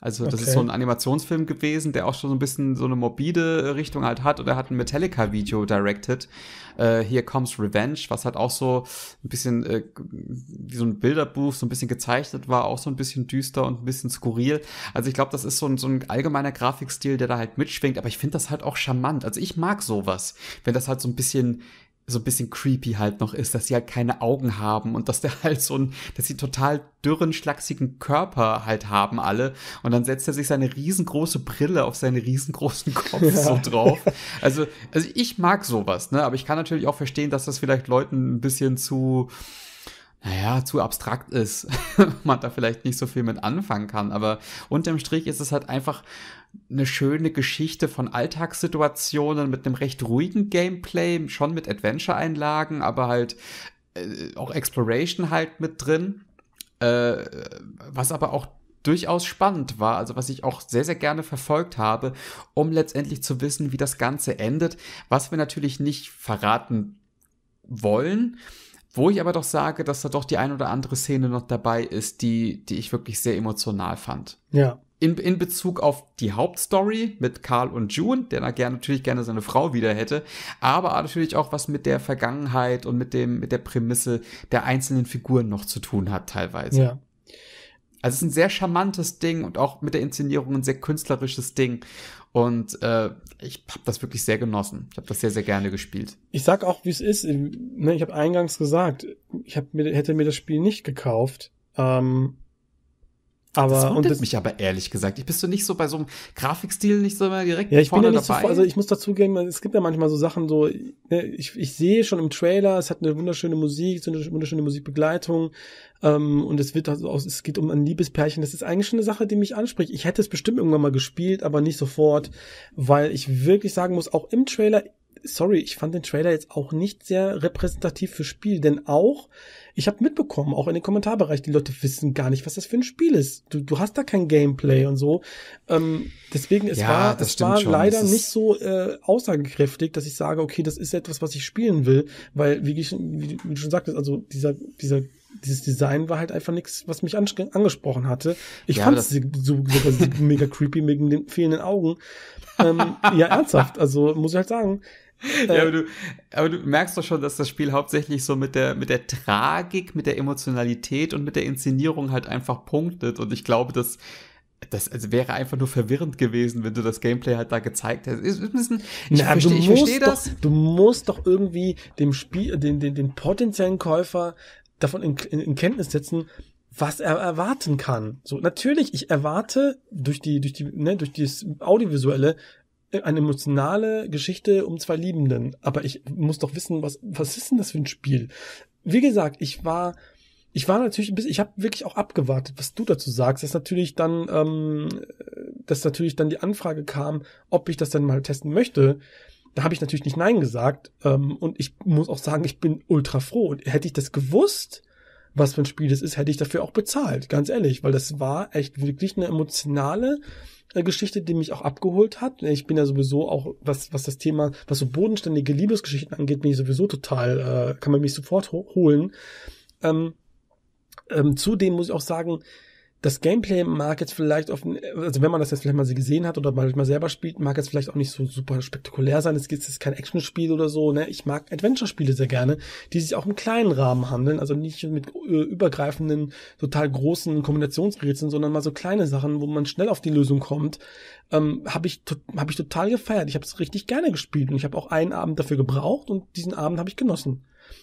S1: Also das okay. ist so ein Animationsfilm gewesen, der auch schon so ein bisschen so eine morbide Richtung halt hat. Und er hat ein Metallica-Video directed, äh, Here Comes Revenge, was halt auch so ein bisschen äh, wie so ein Bilderbuch, so ein bisschen gezeichnet war, auch so ein bisschen düster und ein bisschen skurril. Also ich glaube, das ist so ein, so ein allgemeiner Grafikstil, der da halt mitschwingt. Aber ich finde das halt auch charmant. Also ich mag sowas, wenn das halt so ein bisschen so ein bisschen creepy halt noch ist, dass sie halt keine Augen haben und dass der halt so ein, dass sie total dürren, schlachsigen Körper halt haben alle. Und dann setzt er sich seine riesengroße Brille auf seinen riesengroßen Kopf ja. so drauf. Also, also ich mag sowas, ne? Aber ich kann natürlich auch verstehen, dass das vielleicht Leuten ein bisschen zu, naja, zu abstrakt ist, man da vielleicht nicht so viel mit anfangen kann. Aber unterm Strich ist es halt einfach eine schöne Geschichte von Alltagssituationen mit einem recht ruhigen Gameplay, schon mit Adventure-Einlagen, aber halt äh, auch Exploration halt mit drin. Äh, was aber auch durchaus spannend war, also was ich auch sehr, sehr gerne verfolgt habe, um letztendlich zu wissen, wie das Ganze endet, was wir natürlich nicht verraten wollen. Wo ich aber doch sage, dass da doch die ein oder andere Szene noch dabei ist, die, die ich wirklich sehr emotional fand. Ja, in, in Bezug auf die Hauptstory mit Karl und June, der gerne, natürlich gerne seine Frau wieder hätte, aber natürlich auch was mit der Vergangenheit und mit dem, mit der Prämisse der einzelnen Figuren noch zu tun hat, teilweise. Ja. Also es ist ein sehr charmantes Ding und auch mit der Inszenierung ein sehr künstlerisches Ding. Und äh, ich habe das wirklich sehr genossen. Ich habe das sehr, sehr gerne gespielt. Ich sag auch, wie es ist. Ich
S2: ne, habe eingangs gesagt, ich hab mir, hätte mir das Spiel nicht gekauft, ähm,
S1: aber, das wundert mich aber ehrlich gesagt. Ich bist du nicht so bei so einem Grafikstil nicht so mehr direkt ja, ich vorne bin ja nicht dabei. So, also ich
S2: muss dazu gehen, es gibt ja manchmal so Sachen so, ne, ich, ich sehe schon im Trailer, es hat eine wunderschöne Musik, so eine wunderschöne Musikbegleitung ähm, und es wird auch, es geht um ein Liebespärchen. Das ist eigentlich schon eine Sache, die mich anspricht. Ich hätte es bestimmt irgendwann mal gespielt, aber nicht sofort, weil ich wirklich sagen muss, auch im Trailer sorry, ich fand den Trailer jetzt auch nicht sehr repräsentativ fürs Spiel, denn auch, ich habe mitbekommen, auch in den Kommentarbereich, die Leute wissen gar nicht, was das für ein Spiel ist. Du, du hast da kein Gameplay und so. Ähm, deswegen, es ja, war, es war leider es nicht so äh, aussagekräftig, dass ich sage, okay, das ist etwas, was ich spielen will, weil, wie, ich, wie du schon sagtest, also dieser, dieser dieses Design war halt einfach nichts, was mich ans angesprochen hatte. Ich ja, fand es so, sogar mega creepy wegen den fehlenden Augen. Ähm,
S1: ja, ernsthaft. Also muss ich halt sagen, ja, aber du, aber du merkst doch schon, dass das Spiel hauptsächlich so mit der, mit der Tragik, mit der Emotionalität und mit der Inszenierung halt einfach punktet. Und ich glaube, dass das also wäre einfach nur verwirrend gewesen, wenn du das Gameplay halt da gezeigt hättest. Ich, ich, ich, Na, verstehe, ich verstehe doch, das.
S2: Du musst doch irgendwie dem Spiel, den, den, den potenziellen Käufer davon in, in, in Kenntnis setzen, was er erwarten kann. So natürlich, ich erwarte durch die durch die ne, durch das audiovisuelle eine emotionale Geschichte um zwei Liebenden. Aber ich muss doch wissen, was, was ist denn das für ein Spiel? Wie gesagt, ich war, ich war natürlich ein bisschen, ich habe wirklich auch abgewartet, was du dazu sagst, dass natürlich dann, ähm, dass natürlich dann die Anfrage kam, ob ich das dann mal testen möchte. Da habe ich natürlich nicht Nein gesagt. Ähm, und ich muss auch sagen, ich bin ultra froh. Und hätte ich das gewusst, was für ein Spiel das ist, hätte ich dafür auch bezahlt, ganz ehrlich, weil das war echt wirklich eine emotionale äh, Geschichte, die mich auch abgeholt hat. Ich bin ja sowieso auch, was, was das Thema, was so bodenständige Liebesgeschichten angeht, bin ich sowieso total, äh, kann man mich sofort ho holen. Ähm, ähm, zudem muss ich auch sagen, das Gameplay mag jetzt vielleicht auf, also wenn man das jetzt vielleicht mal gesehen hat oder mal selber spielt, mag jetzt vielleicht auch nicht so super spektakulär sein. Es ist kein Actionspiel oder so, ne? Ich mag Adventure-Spiele sehr gerne, die sich auch im kleinen Rahmen handeln, also nicht mit äh, übergreifenden, total großen Kombinationsrätseln, sondern mal so kleine Sachen, wo man schnell auf die Lösung kommt. Ähm, habe ich, hab ich total gefeiert. Ich habe es richtig gerne gespielt und ich habe auch einen Abend dafür gebraucht und diesen Abend habe ich genossen.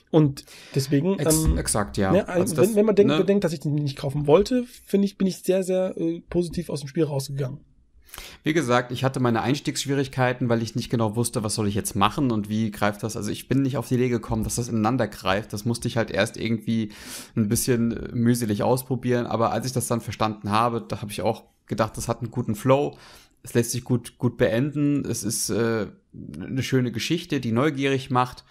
S2: Und deswegen. Ex ähm, exakt, ja. Ne, also, also wenn, das, wenn, man denkt, ne? bedenkt, dass ich den nicht kaufen wollte, finde ich, bin ich sehr, sehr äh, positiv aus dem Spiel rausgegangen.
S1: Wie gesagt, ich hatte meine Einstiegsschwierigkeiten, weil ich nicht genau wusste, was soll ich jetzt machen und wie greift das. Also ich bin nicht auf die Idee gekommen, dass das ineinander greift. Das musste ich halt erst irgendwie ein bisschen äh, mühselig ausprobieren. Aber als ich das dann verstanden habe, da habe ich auch gedacht, das hat einen guten Flow. Es lässt sich gut, gut beenden. Es ist äh, eine schöne Geschichte, die neugierig macht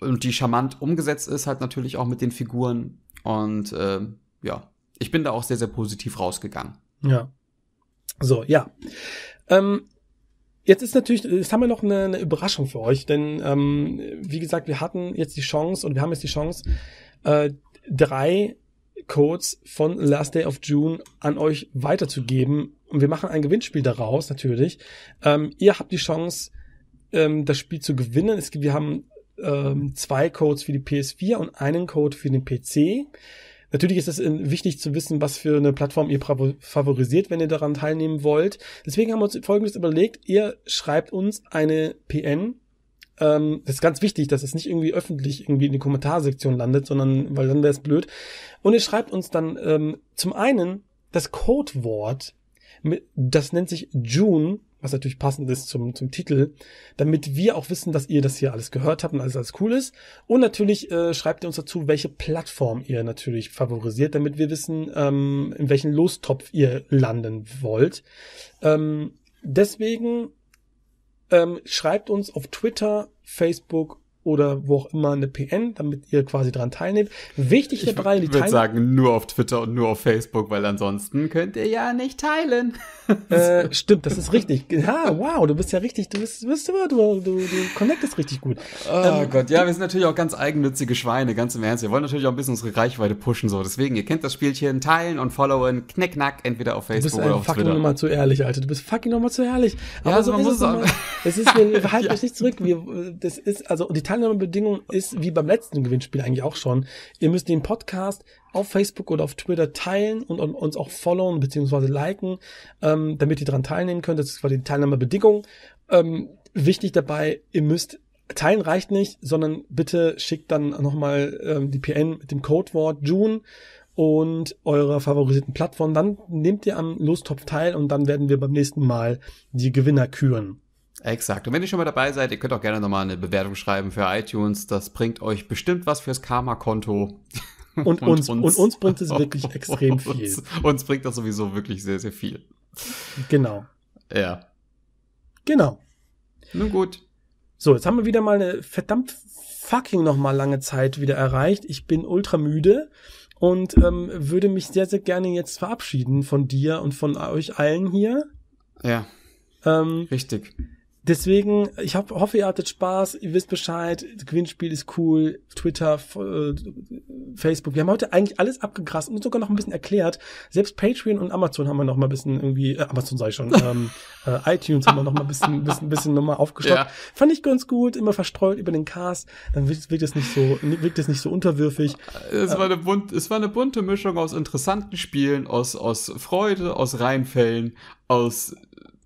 S1: und die charmant umgesetzt ist, halt natürlich auch mit den Figuren. Und äh, ja, ich bin da auch sehr, sehr positiv rausgegangen.
S2: Ja. So, ja. Ähm, jetzt ist natürlich, jetzt haben wir noch eine, eine Überraschung für euch, denn ähm, wie gesagt, wir hatten jetzt die Chance und wir haben jetzt die Chance, äh, drei Codes von Last Day of June an euch weiterzugeben. Und wir machen ein Gewinnspiel daraus, natürlich. Ähm, ihr habt die Chance, ähm, das Spiel zu gewinnen. Es, wir haben ähm, zwei Codes für die PS4 und einen Code für den PC. Natürlich ist es ähm, wichtig zu wissen, was für eine Plattform ihr favorisiert, wenn ihr daran teilnehmen wollt. Deswegen haben wir uns Folgendes überlegt. Ihr schreibt uns eine PN. Ähm, das ist ganz wichtig, dass es nicht irgendwie öffentlich irgendwie in die Kommentarsektion landet, sondern, weil dann wäre es blöd. Und ihr schreibt uns dann ähm, zum einen das Codewort, das nennt sich June was natürlich passend ist zum, zum Titel, damit wir auch wissen, dass ihr das hier alles gehört habt und alles, alles cool ist. Und natürlich äh, schreibt ihr uns dazu, welche Plattform ihr natürlich favorisiert, damit wir wissen, ähm, in welchen Lostopf ihr landen wollt. Ähm, deswegen ähm, schreibt uns auf Twitter, Facebook oder wo auch immer eine PN,
S1: damit ihr quasi dran teilnehmt. Wichtig ich dabei, die Ich würde sagen, nur auf Twitter und nur auf Facebook, weil ansonsten könnt ihr ja nicht teilen. Äh, stimmt, das ist richtig. Ja, ah, wow, du bist ja richtig, du bist, bist immer, du, du, du connectest richtig gut. Oh ähm, Gott, ja, wir sind natürlich auch ganz eigennützige Schweine, ganz im Ernst. Wir wollen natürlich auch ein bisschen unsere Reichweite pushen, so. Deswegen, ihr kennt das Spielchen, teilen und followen, knickknack, entweder auf Facebook oder auf Twitter. Du bist fucking nochmal
S2: zu ehrlich, Alter. Du bist fucking nochmal zu ehrlich. Aber ja, also so man ist muss es, auch. es ist, wir, wir halten ja. euch nicht zurück. Wir, das ist, also, die Teil Teilnahmebedingung ist, wie beim letzten Gewinnspiel eigentlich auch schon, ihr müsst den Podcast auf Facebook oder auf Twitter teilen und uns auch followen bzw. liken, ähm, damit ihr daran teilnehmen könnt. Das ist quasi die Teilnahmebedingung. Ähm, wichtig dabei, ihr müsst Teilen reicht nicht, sondern bitte schickt dann nochmal ähm, die PN mit dem Codewort June und eurer favorisierten Plattform. Dann nehmt ihr am Lostopf teil und dann werden wir beim nächsten Mal die Gewinner küren.
S1: Exakt. Und wenn ihr schon mal dabei seid, ihr könnt auch gerne nochmal eine Bewertung schreiben für iTunes. Das bringt euch bestimmt was fürs Karma-Konto.
S2: Und, und, uns, und uns bringt es wirklich oh, extrem uns, viel.
S1: Uns bringt das sowieso wirklich sehr, sehr viel. Genau. Ja.
S2: Genau. Nun gut. So, jetzt haben wir wieder mal eine verdammt fucking nochmal lange Zeit wieder erreicht. Ich bin ultra müde und ähm, würde mich sehr, sehr gerne jetzt verabschieden von dir und von euch allen hier. Ja. Ähm, Richtig. Deswegen, ich hab, hoffe, ihr hattet Spaß, ihr wisst Bescheid, Gewinnspiel ist cool, Twitter, äh, Facebook. Wir haben heute eigentlich alles abgegrast und sogar noch ein bisschen erklärt. Selbst Patreon und Amazon haben wir noch mal ein bisschen irgendwie, äh, Amazon sei schon, ähm, äh, iTunes haben wir noch mal ein bisschen, bisschen, bisschen noch mal aufgestockt. Ja. Fand ich ganz gut, immer verstreut über den Cast, dann wirkt, wirkt es nicht so, wirkt es nicht so unterwürfig. Es äh, war,
S1: eine bunt, es war eine bunte Mischung aus interessanten Spielen, aus, aus Freude, aus Reinfällen, aus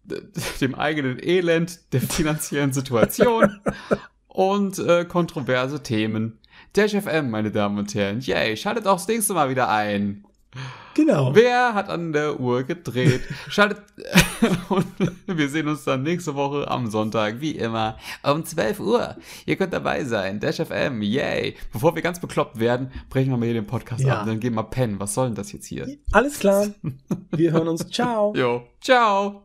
S1: dem eigenen Elend, der finanziellen Situation und äh, kontroverse Themen. Dash FM, meine Damen und Herren. Yay, schaltet auch das nächste Mal wieder ein. Genau. Wer hat an der Uhr gedreht? Schaltet. und wir sehen uns dann nächste Woche am Sonntag, wie immer, um 12 Uhr. Ihr könnt dabei sein. Dash FM, yay. Bevor wir ganz bekloppt werden, brechen wir mal hier den Podcast ja. ab. Dann gehen wir pennen. Was soll denn das jetzt hier?
S2: Alles klar. Wir hören uns. Ciao.
S1: Jo. Ciao.